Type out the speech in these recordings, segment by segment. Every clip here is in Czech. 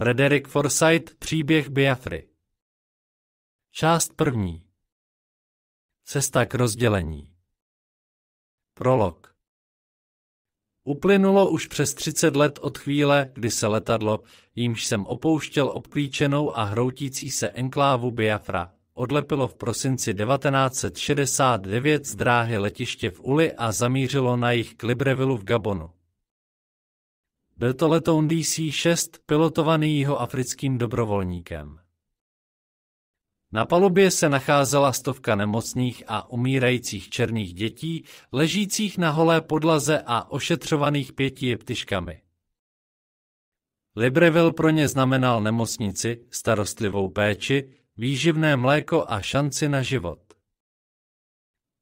Frederick Forsyth Příběh Biafry Část první Cesta k rozdělení Prolog Uplynulo už přes 30 let od chvíle, kdy se letadlo, jímž jsem opouštěl obklíčenou a hroutící se enklávu Biafra, odlepilo v prosinci 1969 z dráhy letiště v Uli a zamířilo na jich k Libreville v Gabonu. Byl to letoun DC-6 pilotovaný jeho africkým dobrovolníkem. Na palubě se nacházela stovka nemocných a umírajících černých dětí, ležících na holé podlaze a ošetřovaných pěti jeptiškami. Libreville pro ně znamenal nemocnici, starostlivou péči, výživné mléko a šanci na život.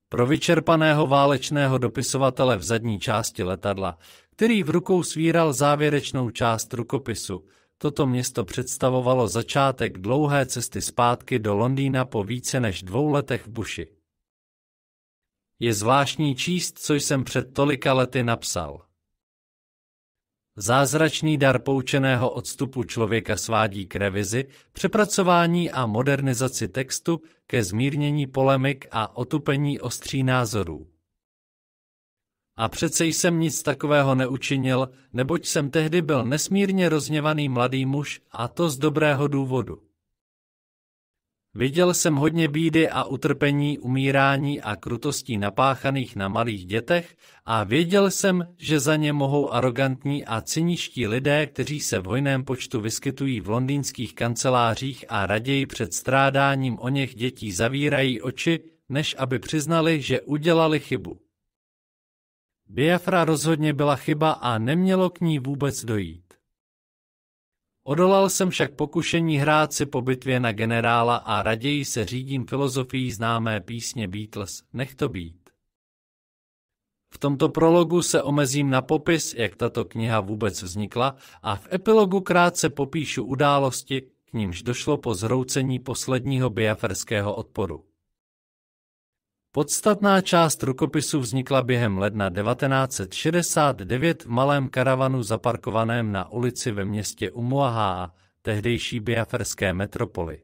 Pro vyčerpaného válečného dopisovatele v zadní části letadla který v rukou svíral závěrečnou část rukopisu. Toto město představovalo začátek dlouhé cesty zpátky do Londýna po více než dvou letech v Buši. Je zvláštní číst, co jsem před tolika lety napsal. Zázračný dar poučeného odstupu člověka svádí k revizi, přepracování a modernizaci textu, ke zmírnění polemik a otupení ostří názorů. A přece jsem nic takového neučinil, neboť jsem tehdy byl nesmírně rozněvaný mladý muž, a to z dobrého důvodu. Viděl jsem hodně bídy a utrpení, umírání a krutostí napáchaných na malých dětech a věděl jsem, že za ně mohou arrogantní a cyničtí lidé, kteří se v hojném počtu vyskytují v londýnských kancelářích a raději před strádáním o něch dětí zavírají oči, než aby přiznali, že udělali chybu. Biafra rozhodně byla chyba a nemělo k ní vůbec dojít. Odolal jsem však pokušení hrát si po bitvě na generála a raději se řídím filozofií známé písně Beatles Nech to být. V tomto prologu se omezím na popis, jak tato kniha vůbec vznikla a v epilogu krátce popíšu události, k nímž došlo po zhroucení posledního biaferského odporu. Podstatná část rukopisu vznikla během ledna 1969 v malém karavanu zaparkovaném na ulici ve městě Umuahá, tehdejší biaferské metropoli.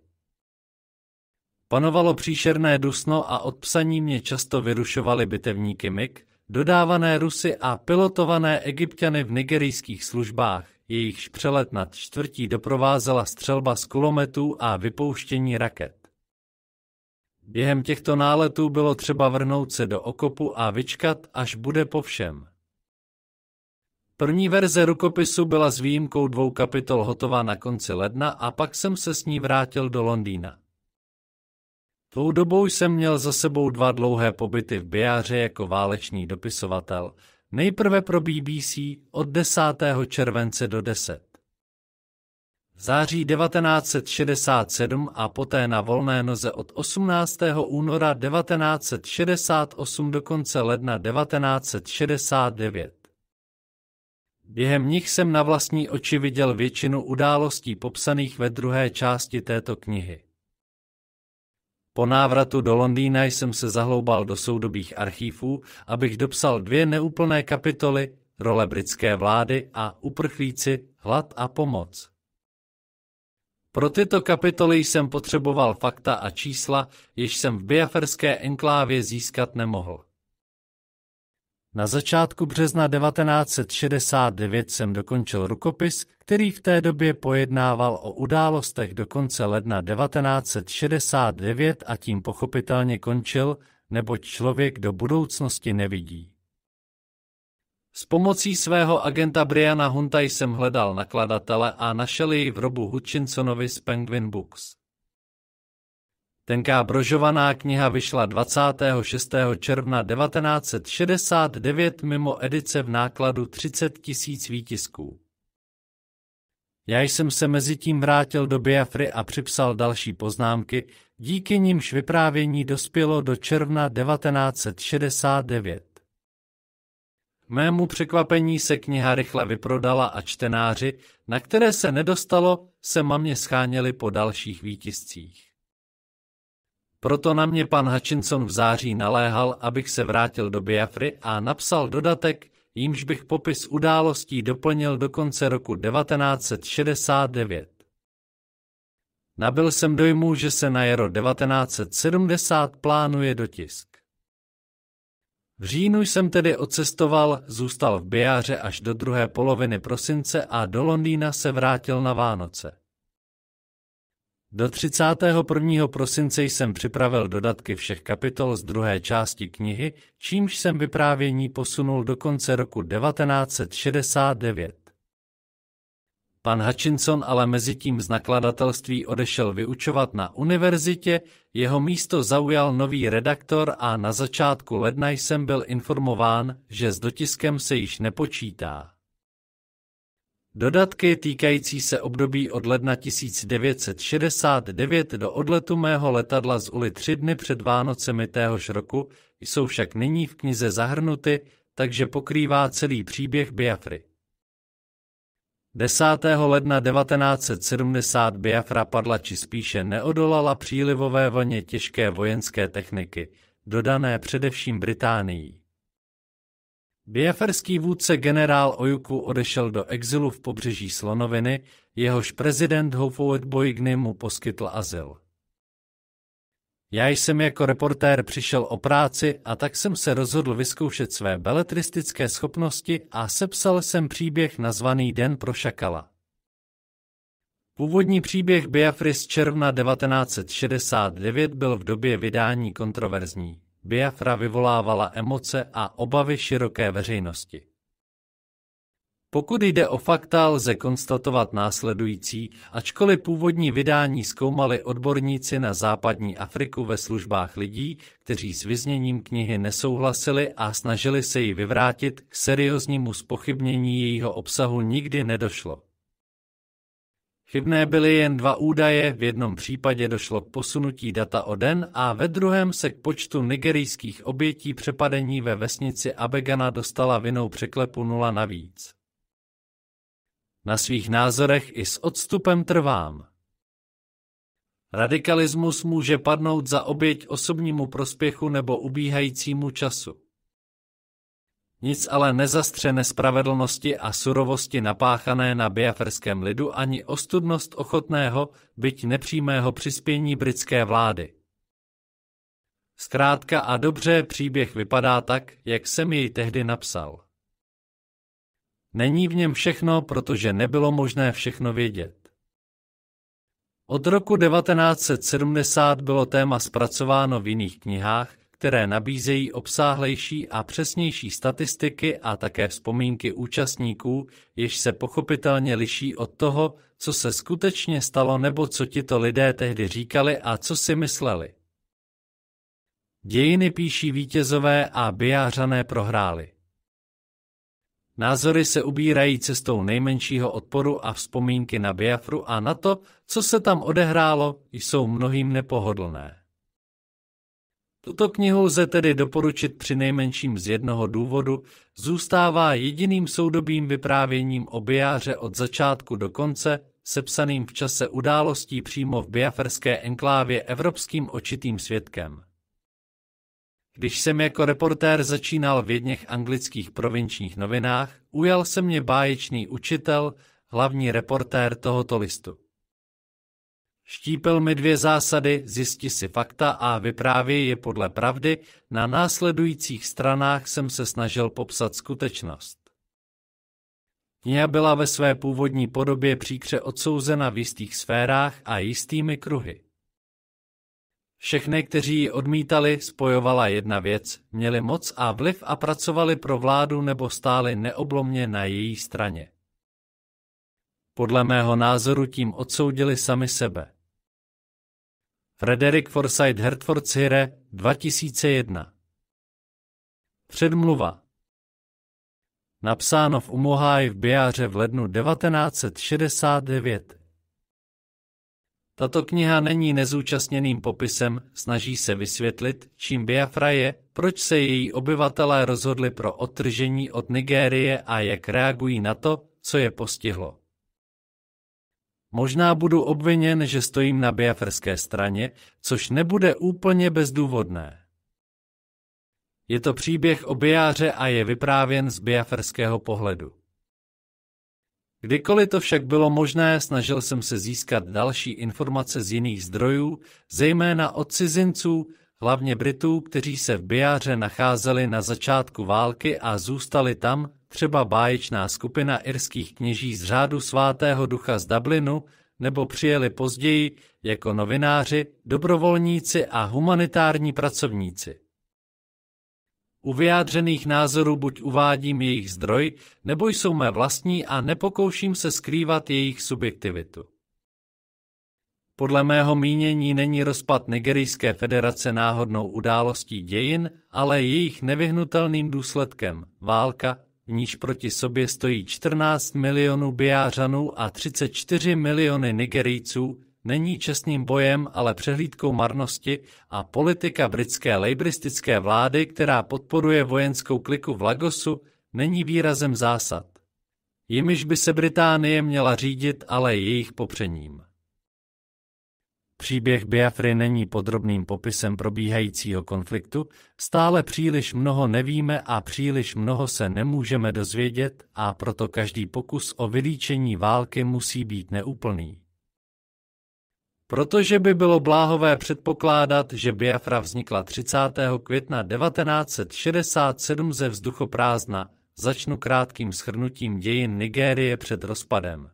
Panovalo příšerné dusno a od psaní mě často vyrušovaly bitevníky MIG, dodávané Rusy a pilotované egyptiany v nigerijských službách, jejichž přelet nad čtvrtí doprovázela střelba z kulometů a vypouštění raket. Během těchto náletů bylo třeba vrhnout se do okopu a vyčkat, až bude po všem. První verze rukopisu byla s výjimkou dvou kapitol hotová na konci ledna a pak jsem se s ní vrátil do Londýna. Tou dobou jsem měl za sebou dva dlouhé pobyty v Biáře jako válečný dopisovatel, nejprve pro BBC od 10. července do 10. V září 1967 a poté na volné noze od 18. února 1968 do konce ledna 1969. Během nich jsem na vlastní oči viděl většinu událostí popsaných ve druhé části této knihy. Po návratu do Londýna jsem se zahloubal do soudobých archívů, abych dopsal dvě neúplné kapitoly, role britské vlády a uprchlíci, hlad a pomoc. Pro tyto kapitoly jsem potřeboval fakta a čísla, jež jsem v biaferské enklávě získat nemohl. Na začátku března 1969 jsem dokončil rukopis, který v té době pojednával o událostech do konce ledna 1969 a tím pochopitelně končil, neboť člověk do budoucnosti nevidí. S pomocí svého agenta Briana Hunta jsem hledal nakladatele a našel jej v robu Hutchinsonovi z Penguin Books. Tenká brožovaná kniha vyšla 26. června 1969 mimo edice v nákladu 30 tisíc výtisků. Já jsem se mezi tím vrátil do Biafry a připsal další poznámky, díky nimž vyprávění dospělo do června 1969 mému překvapení se kniha rychle vyprodala a čtenáři, na které se nedostalo, se mamě scháněli po dalších výtiscích. Proto na mě pan Hutchinson v září naléhal, abych se vrátil do Biafry a napsal dodatek, jímž bych popis událostí doplnil do konce roku 1969. Nabil jsem dojmu, že se na jaro 1970 plánuje dotisk. V říjnu jsem tedy odcestoval, zůstal v Biáře až do druhé poloviny prosince a do Londýna se vrátil na Vánoce. Do 31. prosince jsem připravil dodatky všech kapitol z druhé části knihy, čímž jsem vyprávění posunul do konce roku 1969. Pan Hutchinson ale mezitím z nakladatelství odešel vyučovat na univerzitě, jeho místo zaujal nový redaktor a na začátku ledna jsem byl informován, že s dotiskem se již nepočítá. Dodatky týkající se období od ledna 1969 do odletu mého letadla z Uli tři dny před Vánocemi téhož roku jsou však nyní v knize zahrnuty, takže pokrývá celý příběh Biafry. 10. ledna 1970 Biafra padla či spíše neodolala přílivové vlně těžké vojenské techniky, dodané především Británií. Biaferský vůdce generál Ojuku odešel do exilu v pobřeží Slonoviny, jehož prezident Houphouet Boigny mu poskytl azyl. Já jsem jako reportér přišel o práci a tak jsem se rozhodl vyzkoušet své beletristické schopnosti a sepsal jsem příběh nazvaný Den pro šakala. Původní příběh Biafry z června 1969 byl v době vydání kontroverzní. Biafra vyvolávala emoce a obavy široké veřejnosti. Pokud jde o fakta, lze konstatovat následující, ačkoliv původní vydání zkoumali odborníci na západní Afriku ve službách lidí, kteří s vyzněním knihy nesouhlasili a snažili se ji vyvrátit, k serióznímu spochybnění jejího obsahu nikdy nedošlo. Chybné byly jen dva údaje, v jednom případě došlo k posunutí data o den a ve druhém se k počtu nigerijských obětí přepadení ve vesnici Abegana dostala vinou překlepu nula navíc. Na svých názorech i s odstupem trvám. Radikalismus může padnout za oběť osobnímu prospěchu nebo ubíhajícímu času. Nic ale nezastře nespravedlnosti a surovosti napáchané na biaferském lidu ani ostudnost ochotného, byť nepřímého přispění britské vlády. Zkrátka a dobře příběh vypadá tak, jak jsem jej tehdy napsal. Není v něm všechno, protože nebylo možné všechno vědět. Od roku 1970 bylo téma zpracováno v jiných knihách, které nabízejí obsáhlejší a přesnější statistiky a také vzpomínky účastníků, jež se pochopitelně liší od toho, co se skutečně stalo nebo co tito lidé tehdy říkali a co si mysleli. Dějiny píší vítězové a bijářané prohráli. Názory se ubírají cestou nejmenšího odporu a vzpomínky na Biafru a na to, co se tam odehrálo, jsou mnohým nepohodlné. Tuto knihu lze tedy doporučit při nejmenším z jednoho důvodu, zůstává jediným soudobým vyprávěním o Biáře od začátku do konce, sepsaným v čase událostí přímo v biaferské enklávě evropským očitým svědkem. Když jsem jako reportér začínal v jedněch anglických provinčních novinách, ujal se mě báječný učitel, hlavní reportér tohoto listu. Štípil mi dvě zásady, zjisti si fakta a vyprávěj je podle pravdy, na následujících stranách jsem se snažil popsat skutečnost. Kniha byla ve své původní podobě příkře odsouzena v jistých sférách a jistými kruhy. Všechny, kteří ji odmítali, spojovala jedna věc, měli moc a vliv a pracovali pro vládu nebo stáli neoblomně na její straně. Podle mého názoru tím odsoudili sami sebe. Frederick Forsyth Hertfordshire, 2001 Předmluva Napsáno v Umohaj v Biáře v lednu 1969 tato kniha není nezúčastněným popisem, snaží se vysvětlit, čím Biafra je, proč se její obyvatelé rozhodli pro odtržení od Nigérie a jak reagují na to, co je postihlo. Možná budu obviněn, že stojím na biafrské straně, což nebude úplně bezdůvodné. Je to příběh o Biáře a je vyprávěn z biafrského pohledu. Kdykoliv to však bylo možné, snažil jsem se získat další informace z jiných zdrojů, zejména od cizinců, hlavně Britů, kteří se v Biáře nacházeli na začátku války a zůstali tam, třeba báječná skupina irských kněží z řádu svatého ducha z Dublinu, nebo přijeli později jako novináři, dobrovolníci a humanitární pracovníci. U vyjádřených názorů buď uvádím jejich zdroj, nebo jsou mé vlastní a nepokouším se skrývat jejich subjektivitu. Podle mého mínění není rozpad Nigerijské federace náhodnou událostí dějin, ale jejich nevyhnutelným důsledkem válka, v níž proti sobě stojí 14 milionů Biářanů a 34 miliony Nigerijců, není čestným bojem, ale přehlídkou marnosti a politika britské lejbristické vlády, která podporuje vojenskou kliku v Lagosu, není výrazem zásad. Jimiž by se Británie měla řídit, ale jejich popřením. Příběh Biafry není podrobným popisem probíhajícího konfliktu, stále příliš mnoho nevíme a příliš mnoho se nemůžeme dozvědět a proto každý pokus o vylíčení války musí být neúplný. Protože by bylo bláhové předpokládat, že Biafra vznikla 30. května 1967 ze vzduchoprázdna, začnu krátkým schrnutím dějin Nigérie před rozpadem.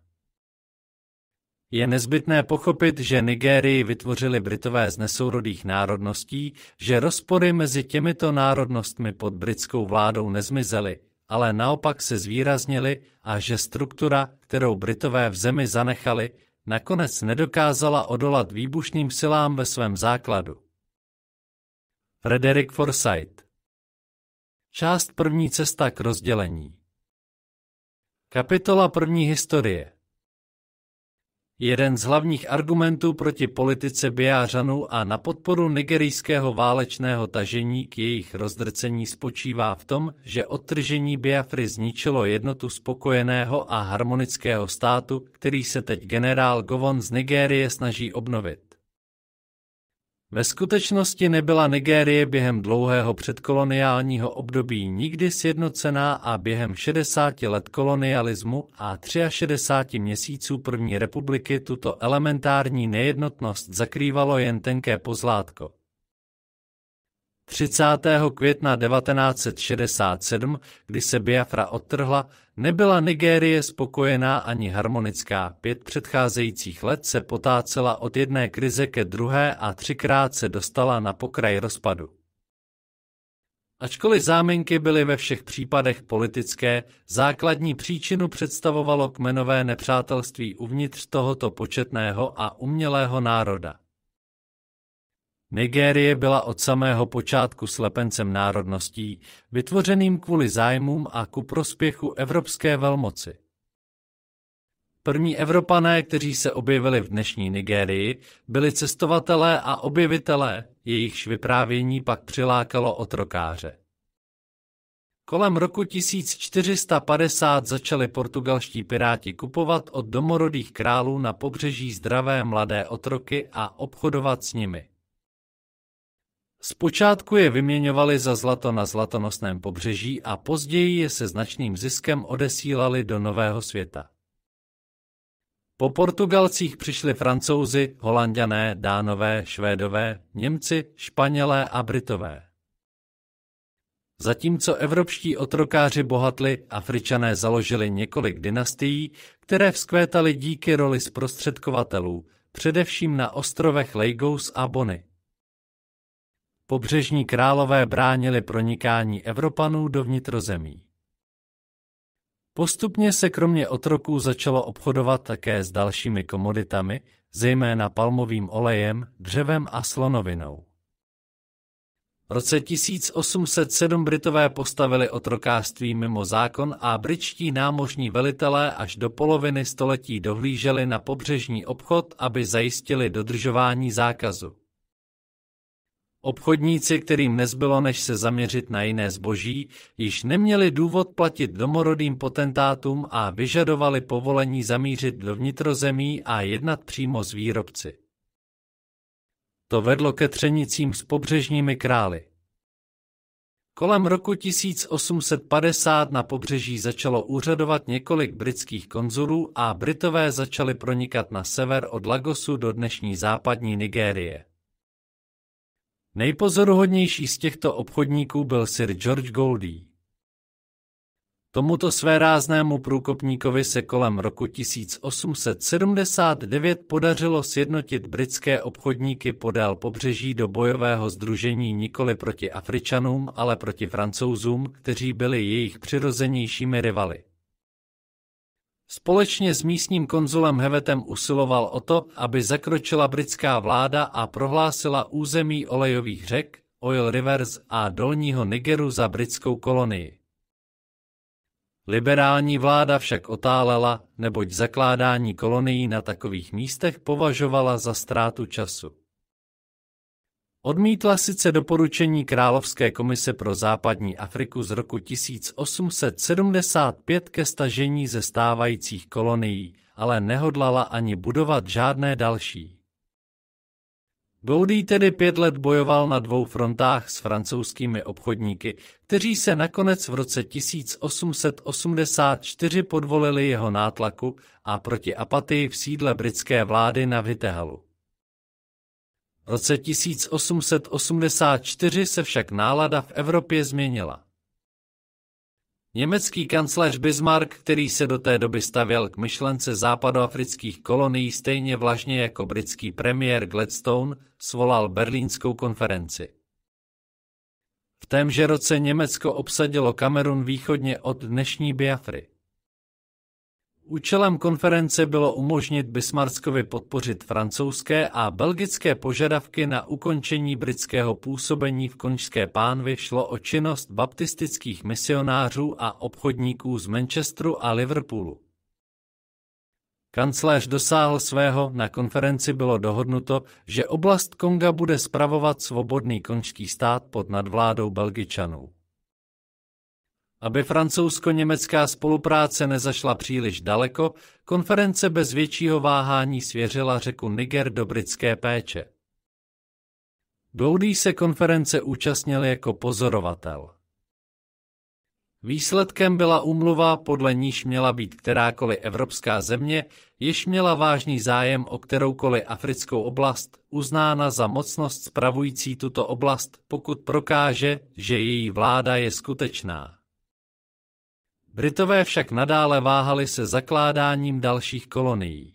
Je nezbytné pochopit, že Nigérii vytvořili Britové z nesourodých národností, že rozpory mezi těmito národnostmi pod britskou vládou nezmizely, ale naopak se zvýraznily a že struktura, kterou Britové v zemi zanechali, nakonec nedokázala odolat výbušným silám ve svém základu. Frederick Forsyth Část první cesta k rozdělení Kapitola první historie Jeden z hlavních argumentů proti politice Biářanů a na podporu nigerijského válečného tažení k jejich rozdrcení spočívá v tom, že odtržení Biafry zničilo jednotu spokojeného a harmonického státu, který se teď generál Govon z Nigérie snaží obnovit. Ve skutečnosti nebyla Nigérie během dlouhého předkoloniálního období nikdy sjednocená a během 60 let kolonialismu a 63 měsíců první republiky tuto elementární nejednotnost zakrývalo jen tenké pozlátko. 30. května 1967, kdy se Biafra odtrhla, Nebyla Nigérie spokojená ani harmonická. Pět předcházejících let se potácela od jedné krize ke druhé a třikrát se dostala na pokraj rozpadu. Ačkoliv záminky byly ve všech případech politické, základní příčinu představovalo kmenové nepřátelství uvnitř tohoto početného a umělého národa. Nigérie byla od samého počátku slepencem národností, vytvořeným kvůli zájmům a ku prospěchu evropské velmoci. První Evropané, kteří se objevili v dnešní Nigérii, byli cestovatelé a objevitelé, jejichž vyprávění pak přilákalo otrokáře. Kolem roku 1450 začali portugalští piráti kupovat od domorodých králů na pobřeží zdravé mladé otroky a obchodovat s nimi. Zpočátku je vyměňovali za zlato na zlatonosném pobřeží a později je se značným ziskem odesílali do Nového světa. Po Portugalcích přišli Francouzi, Holanděné, Dánové, Švédové, Němci, Španělé a Britové. Zatímco evropští otrokáři bohatli, Afričané založili několik dynastií, které vzkvétaly díky roli zprostředkovatelů, především na ostrovech Lagos a Bony. Pobřežní králové bránili pronikání Evropanů do vnitrozemí. Postupně se kromě otroků začalo obchodovat také s dalšími komoditami, zejména palmovým olejem, dřevem a slonovinou. V roce 1807 Britové postavili otrokářství mimo zákon a britští námořní velitelé až do poloviny století dohlíželi na pobřežní obchod, aby zajistili dodržování zákazu. Obchodníci, kterým nezbylo než se zaměřit na jiné zboží, již neměli důvod platit domorodým potentátům a vyžadovali povolení zamířit do vnitrozemí a jednat přímo s výrobci. To vedlo ke třenicím s pobřežními krály. Kolem roku 1850 na pobřeží začalo úřadovat několik britských konzulů a Britové začali pronikat na sever od Lagosu do dnešní západní Nigérie. Nejpozoruhodnější z těchto obchodníků byl Sir George Goldie. Tomuto svéráznému průkopníkovi se kolem roku 1879 podařilo sjednotit britské obchodníky podél pobřeží do bojového združení nikoli proti Afričanům, ale proti Francouzům, kteří byli jejich přirozenějšími rivaly. Společně s místním konzulem Hevetem usiloval o to, aby zakročila britská vláda a prohlásila území olejových řek, Oil Rivers a Dolního Nigeru za britskou kolonii. Liberální vláda však otálela, neboť zakládání kolonií na takových místech považovala za ztrátu času. Odmítla sice doporučení Královské komise pro západní Afriku z roku 1875 ke stažení ze stávajících kolonií, ale nehodlala ani budovat žádné další. Boudy tedy pět let bojoval na dvou frontách s francouzskými obchodníky, kteří se nakonec v roce 1884 podvolili jeho nátlaku a proti apatii v sídle britské vlády na Vitehalu. V roce 1884 se však nálada v Evropě změnila. Německý kancléř Bismarck, který se do té doby stavěl k myšlence západoafrických kolonií stejně vlažně jako britský premiér Gladstone, svolal berlínskou konferenci. V témže roce Německo obsadilo Kamerun východně od dnešní Biafry. Účelem konference bylo umožnit Bismarckovi podpořit francouzské a belgické požadavky na ukončení britského působení v Konžské pánvi šlo o činnost baptistických misionářů a obchodníků z Manchesteru a Liverpoolu. Kancléř dosáhl svého, na konferenci bylo dohodnuto, že oblast Konga bude spravovat svobodný konžský stát pod nadvládou Belgičanů. Aby francouzsko-německá spolupráce nezašla příliš daleko, konference bez většího váhání svěřila řeku Niger do britské péče. Dloudy se konference účastnil jako pozorovatel. Výsledkem byla umluva, podle níž měla být kterákoliv evropská země, jež měla vážný zájem o kteroukoliv africkou oblast, uznána za mocnost spravující tuto oblast, pokud prokáže, že její vláda je skutečná. Britové však nadále váhali se zakládáním dalších kolonií.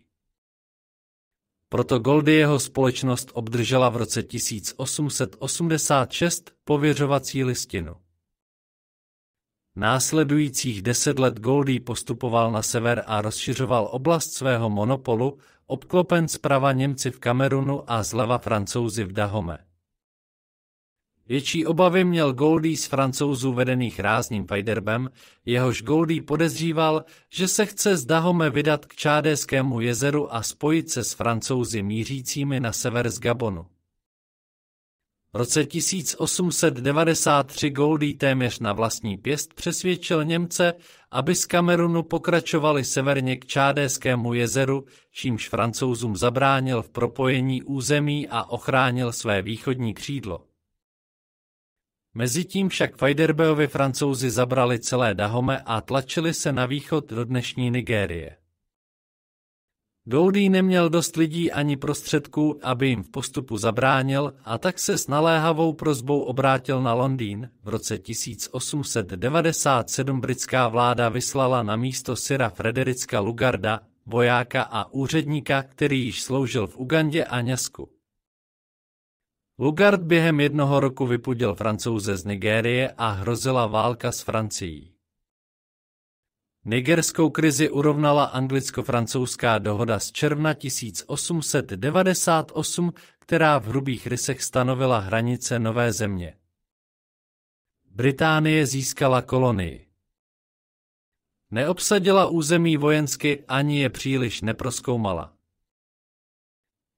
Proto Goldieho společnost obdržela v roce 1886 pověřovací listinu. Následujících deset let Goldy postupoval na sever a rozšiřoval oblast svého monopolu, obklopen zprava Němci v Kamerunu a zleva Francouzi v Dahome. Větší obavy měl Goldie z francouzů vedených rázním Fajderbem, jehož Goldie podezříval, že se chce z Dahome vydat k Čádeskému jezeru a spojit se s francouzi mířícími na sever z Gabonu. V roce 1893 Goldie téměř na vlastní pěst přesvědčil Němce, aby z Kamerunu pokračovali severně k Čádéskému jezeru, čímž francouzům zabránil v propojení území a ochránil své východní křídlo. Mezitím však Fajderbeovi francouzi zabrali celé Dahome a tlačili se na východ do dnešní Nigérie. Goudý neměl dost lidí ani prostředků, aby jim v postupu zabránil a tak se s naléhavou prozbou obrátil na Londýn. V roce 1897 britská vláda vyslala na místo syra Fredericka Lugarda, vojáka a úředníka, který již sloužil v Ugandě a Něsku. Lugard během jednoho roku vypudil francouze z Nigérie a hrozila válka s Francií. Nigerskou krizi urovnala anglicko-francouzská dohoda z června 1898, která v hrubých rysech stanovila hranice nové země. Británie získala kolonii. Neobsadila území vojensky ani je příliš neproskoumala.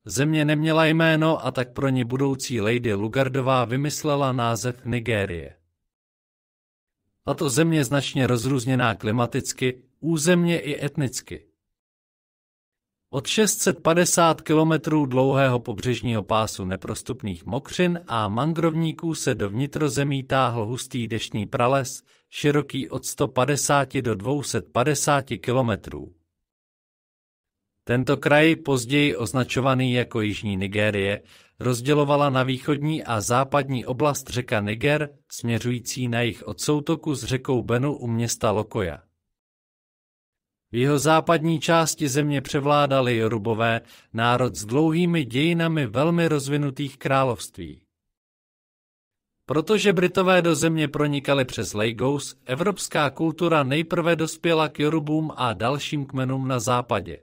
Země neměla jméno a tak pro ní budoucí Lady Lugardová vymyslela název Nigérie. Tato země značně rozrůzněná klimaticky, územně i etnicky. Od 650 kilometrů dlouhého pobřežního pásu neprostupných mokřin a mangrovníků se do vnitrozemí táhl hustý deštný prales, široký od 150 do 250 kilometrů. Tento kraj, později označovaný jako Jižní Nigérie, rozdělovala na východní a západní oblast řeka Niger, směřující na jich od soutoku s řekou Benu u města Lokoja. V jeho západní části země převládali Jorubové, národ s dlouhými dějinami velmi rozvinutých království. Protože Britové do země pronikali přes Lagos, evropská kultura nejprve dospěla k Jorubům a dalším kmenům na západě.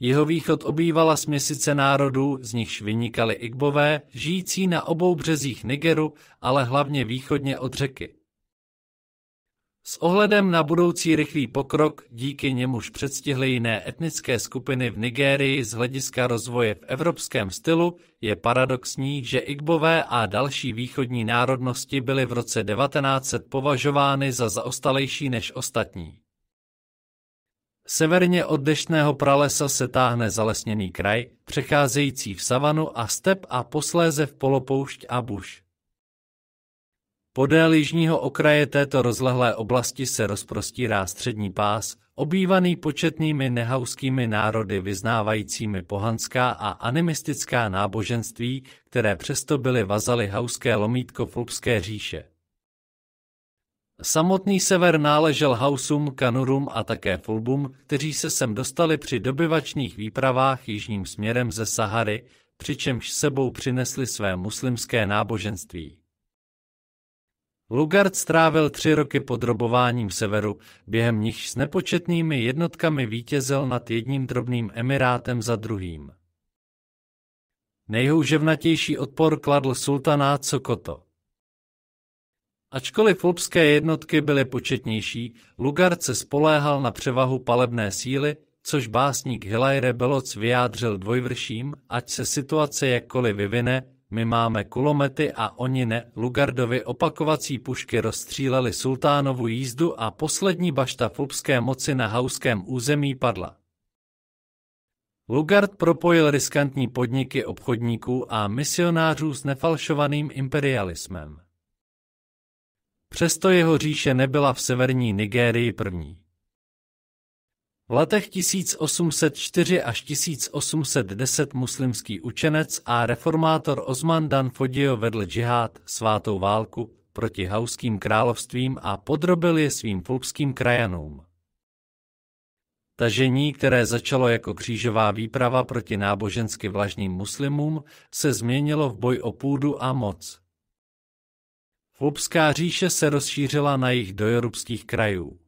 Jeho východ obývala směsice národů, z nichž vynikali Igbové, žijící na obou březích Nigeru, ale hlavně východně od řeky. S ohledem na budoucí rychlý pokrok, díky němuž předstihly jiné etnické skupiny v Nigérii z hlediska rozvoje v evropském stylu, je paradoxní, že Igbové a další východní národnosti byly v roce 1900 považovány za zaostalejší než ostatní. Severně od deštného pralesa se táhne zalesněný kraj, přecházející v savanu a step a posléze v polopoušť a buš. Podél jižního okraje této rozlehlé oblasti se rozprostírá střední pás, obývaný početnými nehauskými národy vyznávajícími pohanská a animistická náboženství, které přesto byly vazaly hauské lomítko Fulbské říše. Samotný sever náležel Hausům, Kanurům a také Fulbům, kteří se sem dostali při dobyvačních výpravách jižním směrem ze Sahary, přičemž sebou přinesli své muslimské náboženství. Lugard strávil tři roky podrobováním severu, během nichž s nepočetnými jednotkami vítězil nad jedním drobným emirátem za druhým. Nejhouževnatější odpor kladl sultanát Sokoto. Ačkoliv lupské jednotky byly početnější, Lugard se spoléhal na převahu palebné síly, což básník Hilaire Beloc vyjádřil dvojvrším, ať se situace jakkoliv vyvine, my máme kulomety a oni ne. Lugardovi opakovací pušky rozstříleli sultánovu jízdu a poslední bašta fulbské moci na hauském území padla. Lugard propojil riskantní podniky obchodníků a misionářů s nefalšovaným imperialismem. Přesto jeho říše nebyla v severní Nigérii první. V letech 1804 až 1810 muslimský učenec a reformátor Osman Dan Fodio vedl džihad, svátou válku, proti hauským královstvím a podrobil je svým fulkským krajanům. Tažení, které začalo jako křížová výprava proti nábožensky vlažným muslimům, se změnilo v boj o půdu a moc. Lupská říše se rozšířila na jich do jorubských krajů.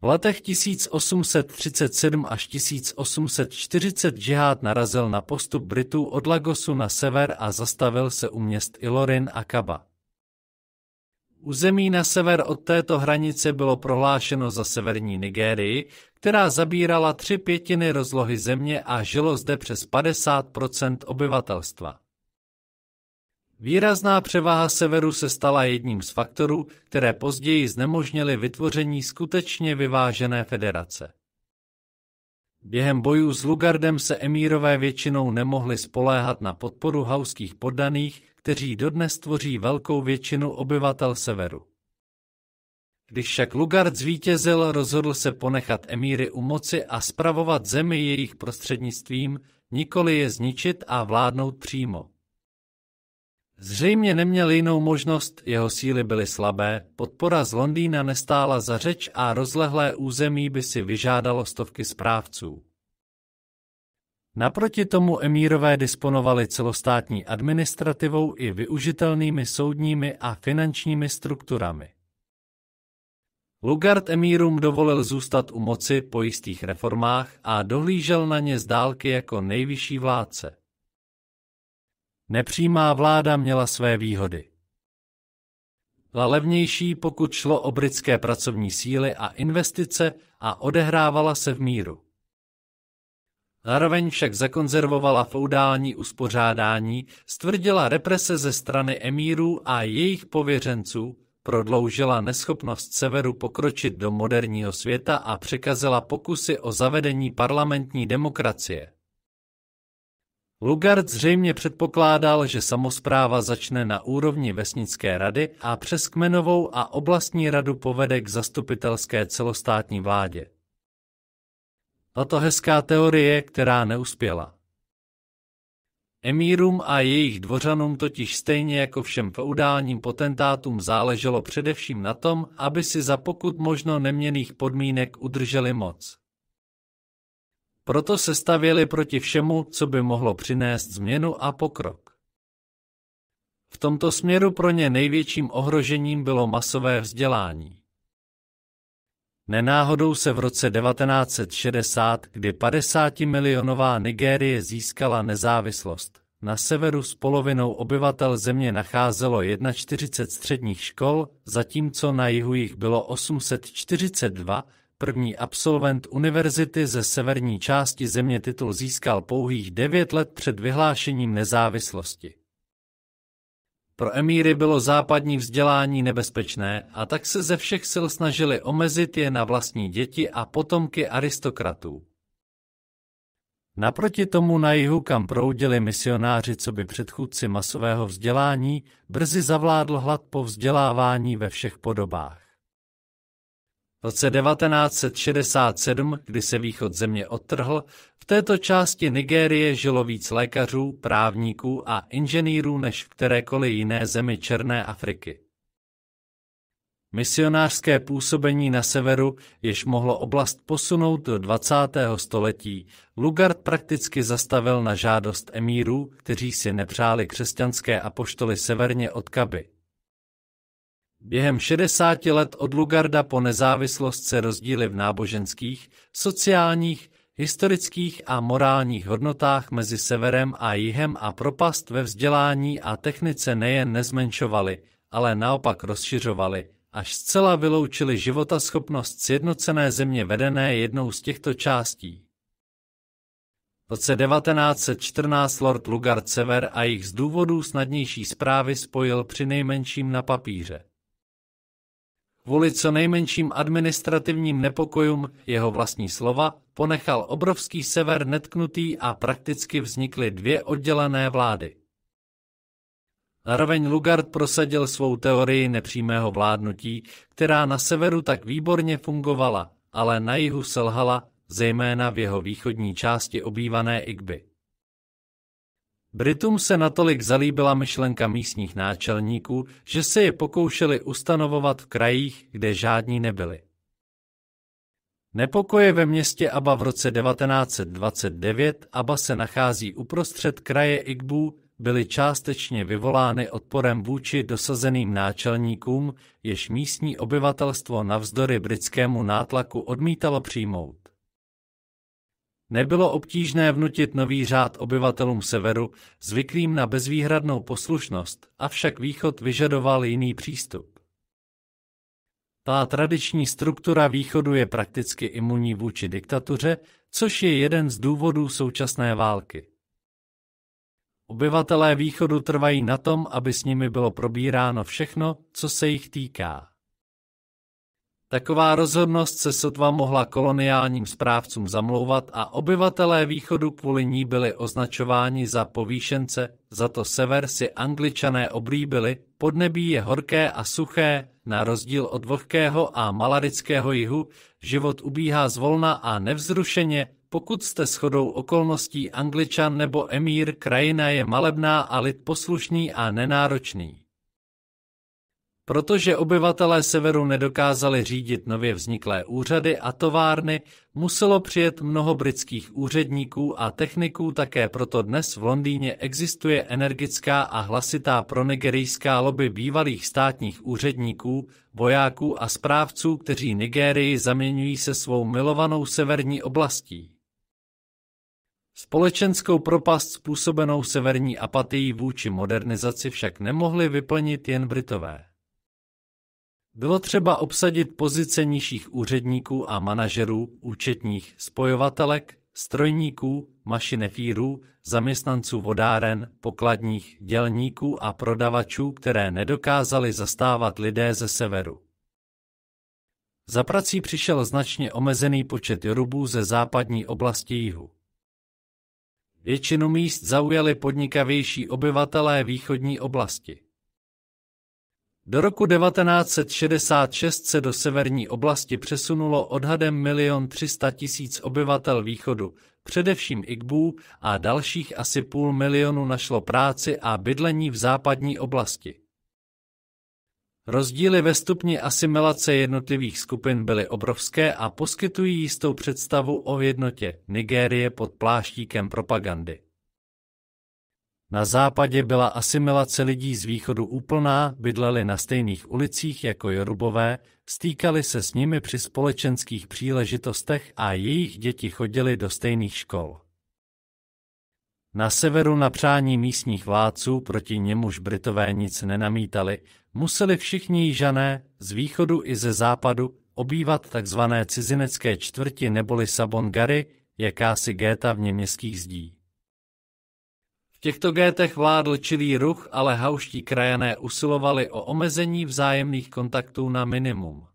V letech 1837 až 1840 žihát narazil na postup Britů od Lagosu na sever a zastavil se u měst Ilorin a Kaba. Území na sever od této hranice bylo prohlášeno za severní Nigérii, která zabírala tři pětiny rozlohy země a žilo zde přes 50 obyvatelstva. Výrazná převaha severu se stala jedním z faktorů, které později znemožnily vytvoření skutečně vyvážené federace. Během bojů s Lugardem se emírové většinou nemohli spoléhat na podporu hauských poddaných, kteří dodnes tvoří velkou většinu obyvatel severu. Když však Lugard zvítězil, rozhodl se ponechat emíry u moci a spravovat zemi jejich prostřednictvím, nikoli je zničit a vládnout přímo. Zřejmě neměl jinou možnost, jeho síly byly slabé, podpora z Londýna nestála za řeč a rozlehlé území by si vyžádalo stovky správců. Naproti tomu emírové disponovali celostátní administrativou i využitelnými soudními a finančními strukturami. Lugard emírům dovolil zůstat u moci po jistých reformách a dohlížel na ně z dálky jako nejvyšší vládce. Nepřímá vláda měla své výhody. Byla levnější, pokud šlo o britské pracovní síly a investice a odehrávala se v míru. Zároveň však zakonzervovala feudální uspořádání, stvrdila represe ze strany emírů a jejich pověřenců, prodloužila neschopnost severu pokročit do moderního světa a překazila pokusy o zavedení parlamentní demokracie. Lugard zřejmě předpokládal, že samozpráva začne na úrovni vesnické rady a přes kmenovou a oblastní radu povede k zastupitelské celostátní vládě. Tato hezká teorie, která neuspěla. Emírům a jejich dvořanům totiž stejně jako všem feudálním potentátům záleželo především na tom, aby si za pokud možno neměných podmínek udrželi moc. Proto se stavěli proti všemu, co by mohlo přinést změnu a pokrok. V tomto směru pro ně největším ohrožením bylo masové vzdělání. Nenáhodou se v roce 1960, kdy 50-milionová Nigérie získala nezávislost, na severu s polovinou obyvatel země nacházelo 41 středních škol, zatímco na jihu jich bylo 842, První absolvent univerzity ze severní části země titul získal pouhých devět let před vyhlášením nezávislosti. Pro emíry bylo západní vzdělání nebezpečné a tak se ze všech sil snažili omezit je na vlastní děti a potomky aristokratů. Naproti tomu na jihu, kam proudili misionáři co by předchůdci masového vzdělání, brzy zavládl hlad po vzdělávání ve všech podobách. V roce 1967, kdy se východ země odtrhl, v této části Nigérie žilo víc lékařů, právníků a inženýrů než v kterékoliv jiné zemi Černé Afriky. Misionářské působení na severu, jež mohlo oblast posunout do 20. století, Lugard prakticky zastavil na žádost emírů, kteří si nepřáli křesťanské apoštoly severně od Kaby. Během 60 let od Lugarda po nezávislost se rozdíly v náboženských, sociálních, historických a morálních hodnotách mezi severem a jihem a propast ve vzdělání a technice nejen nezmenšovaly, ale naopak rozšiřovaly, až zcela vyloučili životaschopnost sjednocené země vedené jednou z těchto částí. V roce 1914 Lord Lugard Sever a jich z důvodů snadnější zprávy spojil přinejmenším na papíře kvůli co nejmenším administrativním nepokojům jeho vlastní slova ponechal obrovský sever netknutý a prakticky vznikly dvě oddělené vlády. Zároveň Lugard prosadil svou teorii nepřímého vládnutí, která na severu tak výborně fungovala, ale na jihu selhala, zejména v jeho východní části obývané Igby. Britům se natolik zalíbila myšlenka místních náčelníků, že se je pokoušeli ustanovovat v krajích, kde žádní nebyli. Nepokoje ve městě Aba v roce 1929 Aba se nachází uprostřed kraje Igbu, byly částečně vyvolány odporem vůči dosazeným náčelníkům, jež místní obyvatelstvo navzdory britskému nátlaku odmítalo přijmout. Nebylo obtížné vnutit nový řád obyvatelům severu, zvyklým na bezvýhradnou poslušnost, avšak východ vyžadoval jiný přístup. Ta tradiční struktura východu je prakticky imunní vůči diktatuře, což je jeden z důvodů současné války. Obyvatelé východu trvají na tom, aby s nimi bylo probíráno všechno, co se jich týká. Taková rozhodnost se sotva mohla koloniálním správcům zamlouvat a obyvatelé východu kvůli ní byli označováni za povýšence, za to sever si angličané oblíbili, podnebí je horké a suché, na rozdíl od vlhkého a malarického jihu, život ubíhá zvolna a nevzrušeně, pokud jste shodou okolností angličan nebo emír, krajina je malebná a lid poslušný a nenáročný. Protože obyvatelé severu nedokázali řídit nově vzniklé úřady a továrny, muselo přijet mnoho britských úředníků a techniků, také proto dnes v Londýně existuje energická a hlasitá pronigerijská lobby bývalých státních úředníků, vojáků a správců, kteří Nigérii zaměňují se svou milovanou severní oblastí. Společenskou propast způsobenou severní apatií vůči modernizaci však nemohli vyplnit jen Britové. Bylo třeba obsadit pozice nižších úředníků a manažerů, účetních, spojovatelek, strojníků, mašinefírů, zaměstnanců vodáren, pokladních, dělníků a prodavačů, které nedokázali zastávat lidé ze severu. Za prací přišel značně omezený počet Jorubů ze západní oblasti jihu. Většinu míst zaujali podnikavější obyvatelé východní oblasti. Do roku 1966 se do severní oblasti přesunulo odhadem milion 300 tisíc obyvatel východu, především Igbů a dalších asi půl milionu našlo práci a bydlení v západní oblasti. Rozdíly ve stupni asimilace jednotlivých skupin byly obrovské a poskytují jistou představu o jednotě Nigérie pod pláštíkem propagandy. Na západě byla asimilace lidí z východu úplná, bydleli na stejných ulicích jako Jorubové, stýkali se s nimi při společenských příležitostech a jejich děti chodili do stejných škol. Na severu na přání místních vládců proti němuž Britové nic nenamítali, museli všichni jižané z východu i ze západu obývat tzv. cizinecké čtvrti neboli Sabongary, jakási géta v městských zdí. V těchto gétech vládl čilý ruch, ale hauští krajané usilovali o omezení vzájemných kontaktů na minimum.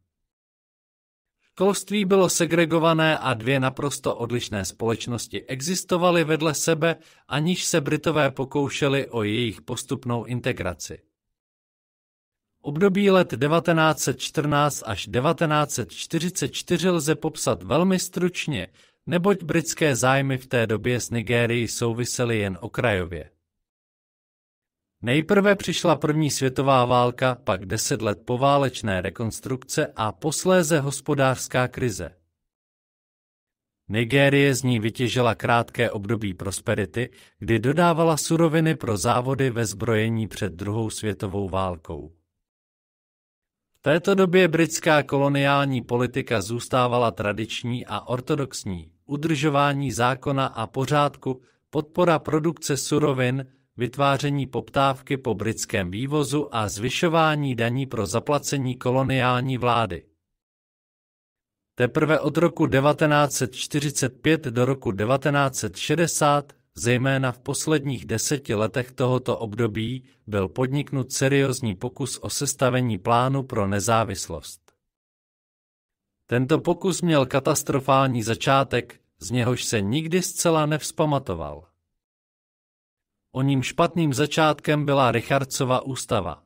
Školství bylo segregované a dvě naprosto odlišné společnosti existovaly vedle sebe, aniž se Britové pokoušeli o jejich postupnou integraci. Období let 1914 až 1944 lze popsat velmi stručně, neboť britské zájmy v té době s Nigérií souvisely jen okrajově. Nejprve přišla první světová válka, pak deset let poválečné rekonstrukce a posléze hospodářská krize. Nigérie z ní vytěžila krátké období prosperity, kdy dodávala suroviny pro závody ve zbrojení před druhou světovou válkou. V této době britská koloniální politika zůstávala tradiční a ortodoxní udržování zákona a pořádku, podpora produkce surovin, vytváření poptávky po britském vývozu a zvyšování daní pro zaplacení koloniální vlády. Teprve od roku 1945 do roku 1960, zejména v posledních deseti letech tohoto období, byl podniknut seriózní pokus o sestavení plánu pro nezávislost. Tento pokus měl katastrofální začátek, z něhož se nikdy zcela nevzpamatoval. O ním špatným začátkem byla Richardsova ústava.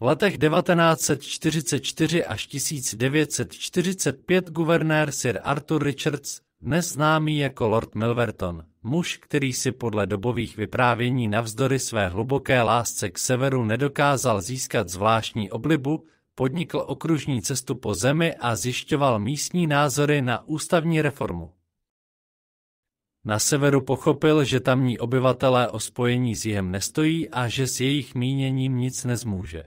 V letech 1944 až 1945 guvernér Sir Arthur Richards, dnes známý jako Lord Milverton, muž, který si podle dobových vyprávění navzdory své hluboké lásce k severu nedokázal získat zvláštní oblibu, podnikl okružní cestu po zemi a zjišťoval místní názory na ústavní reformu. Na severu pochopil, že tamní obyvatelé o spojení s jihem nestojí a že s jejich míněním nic nezmůže.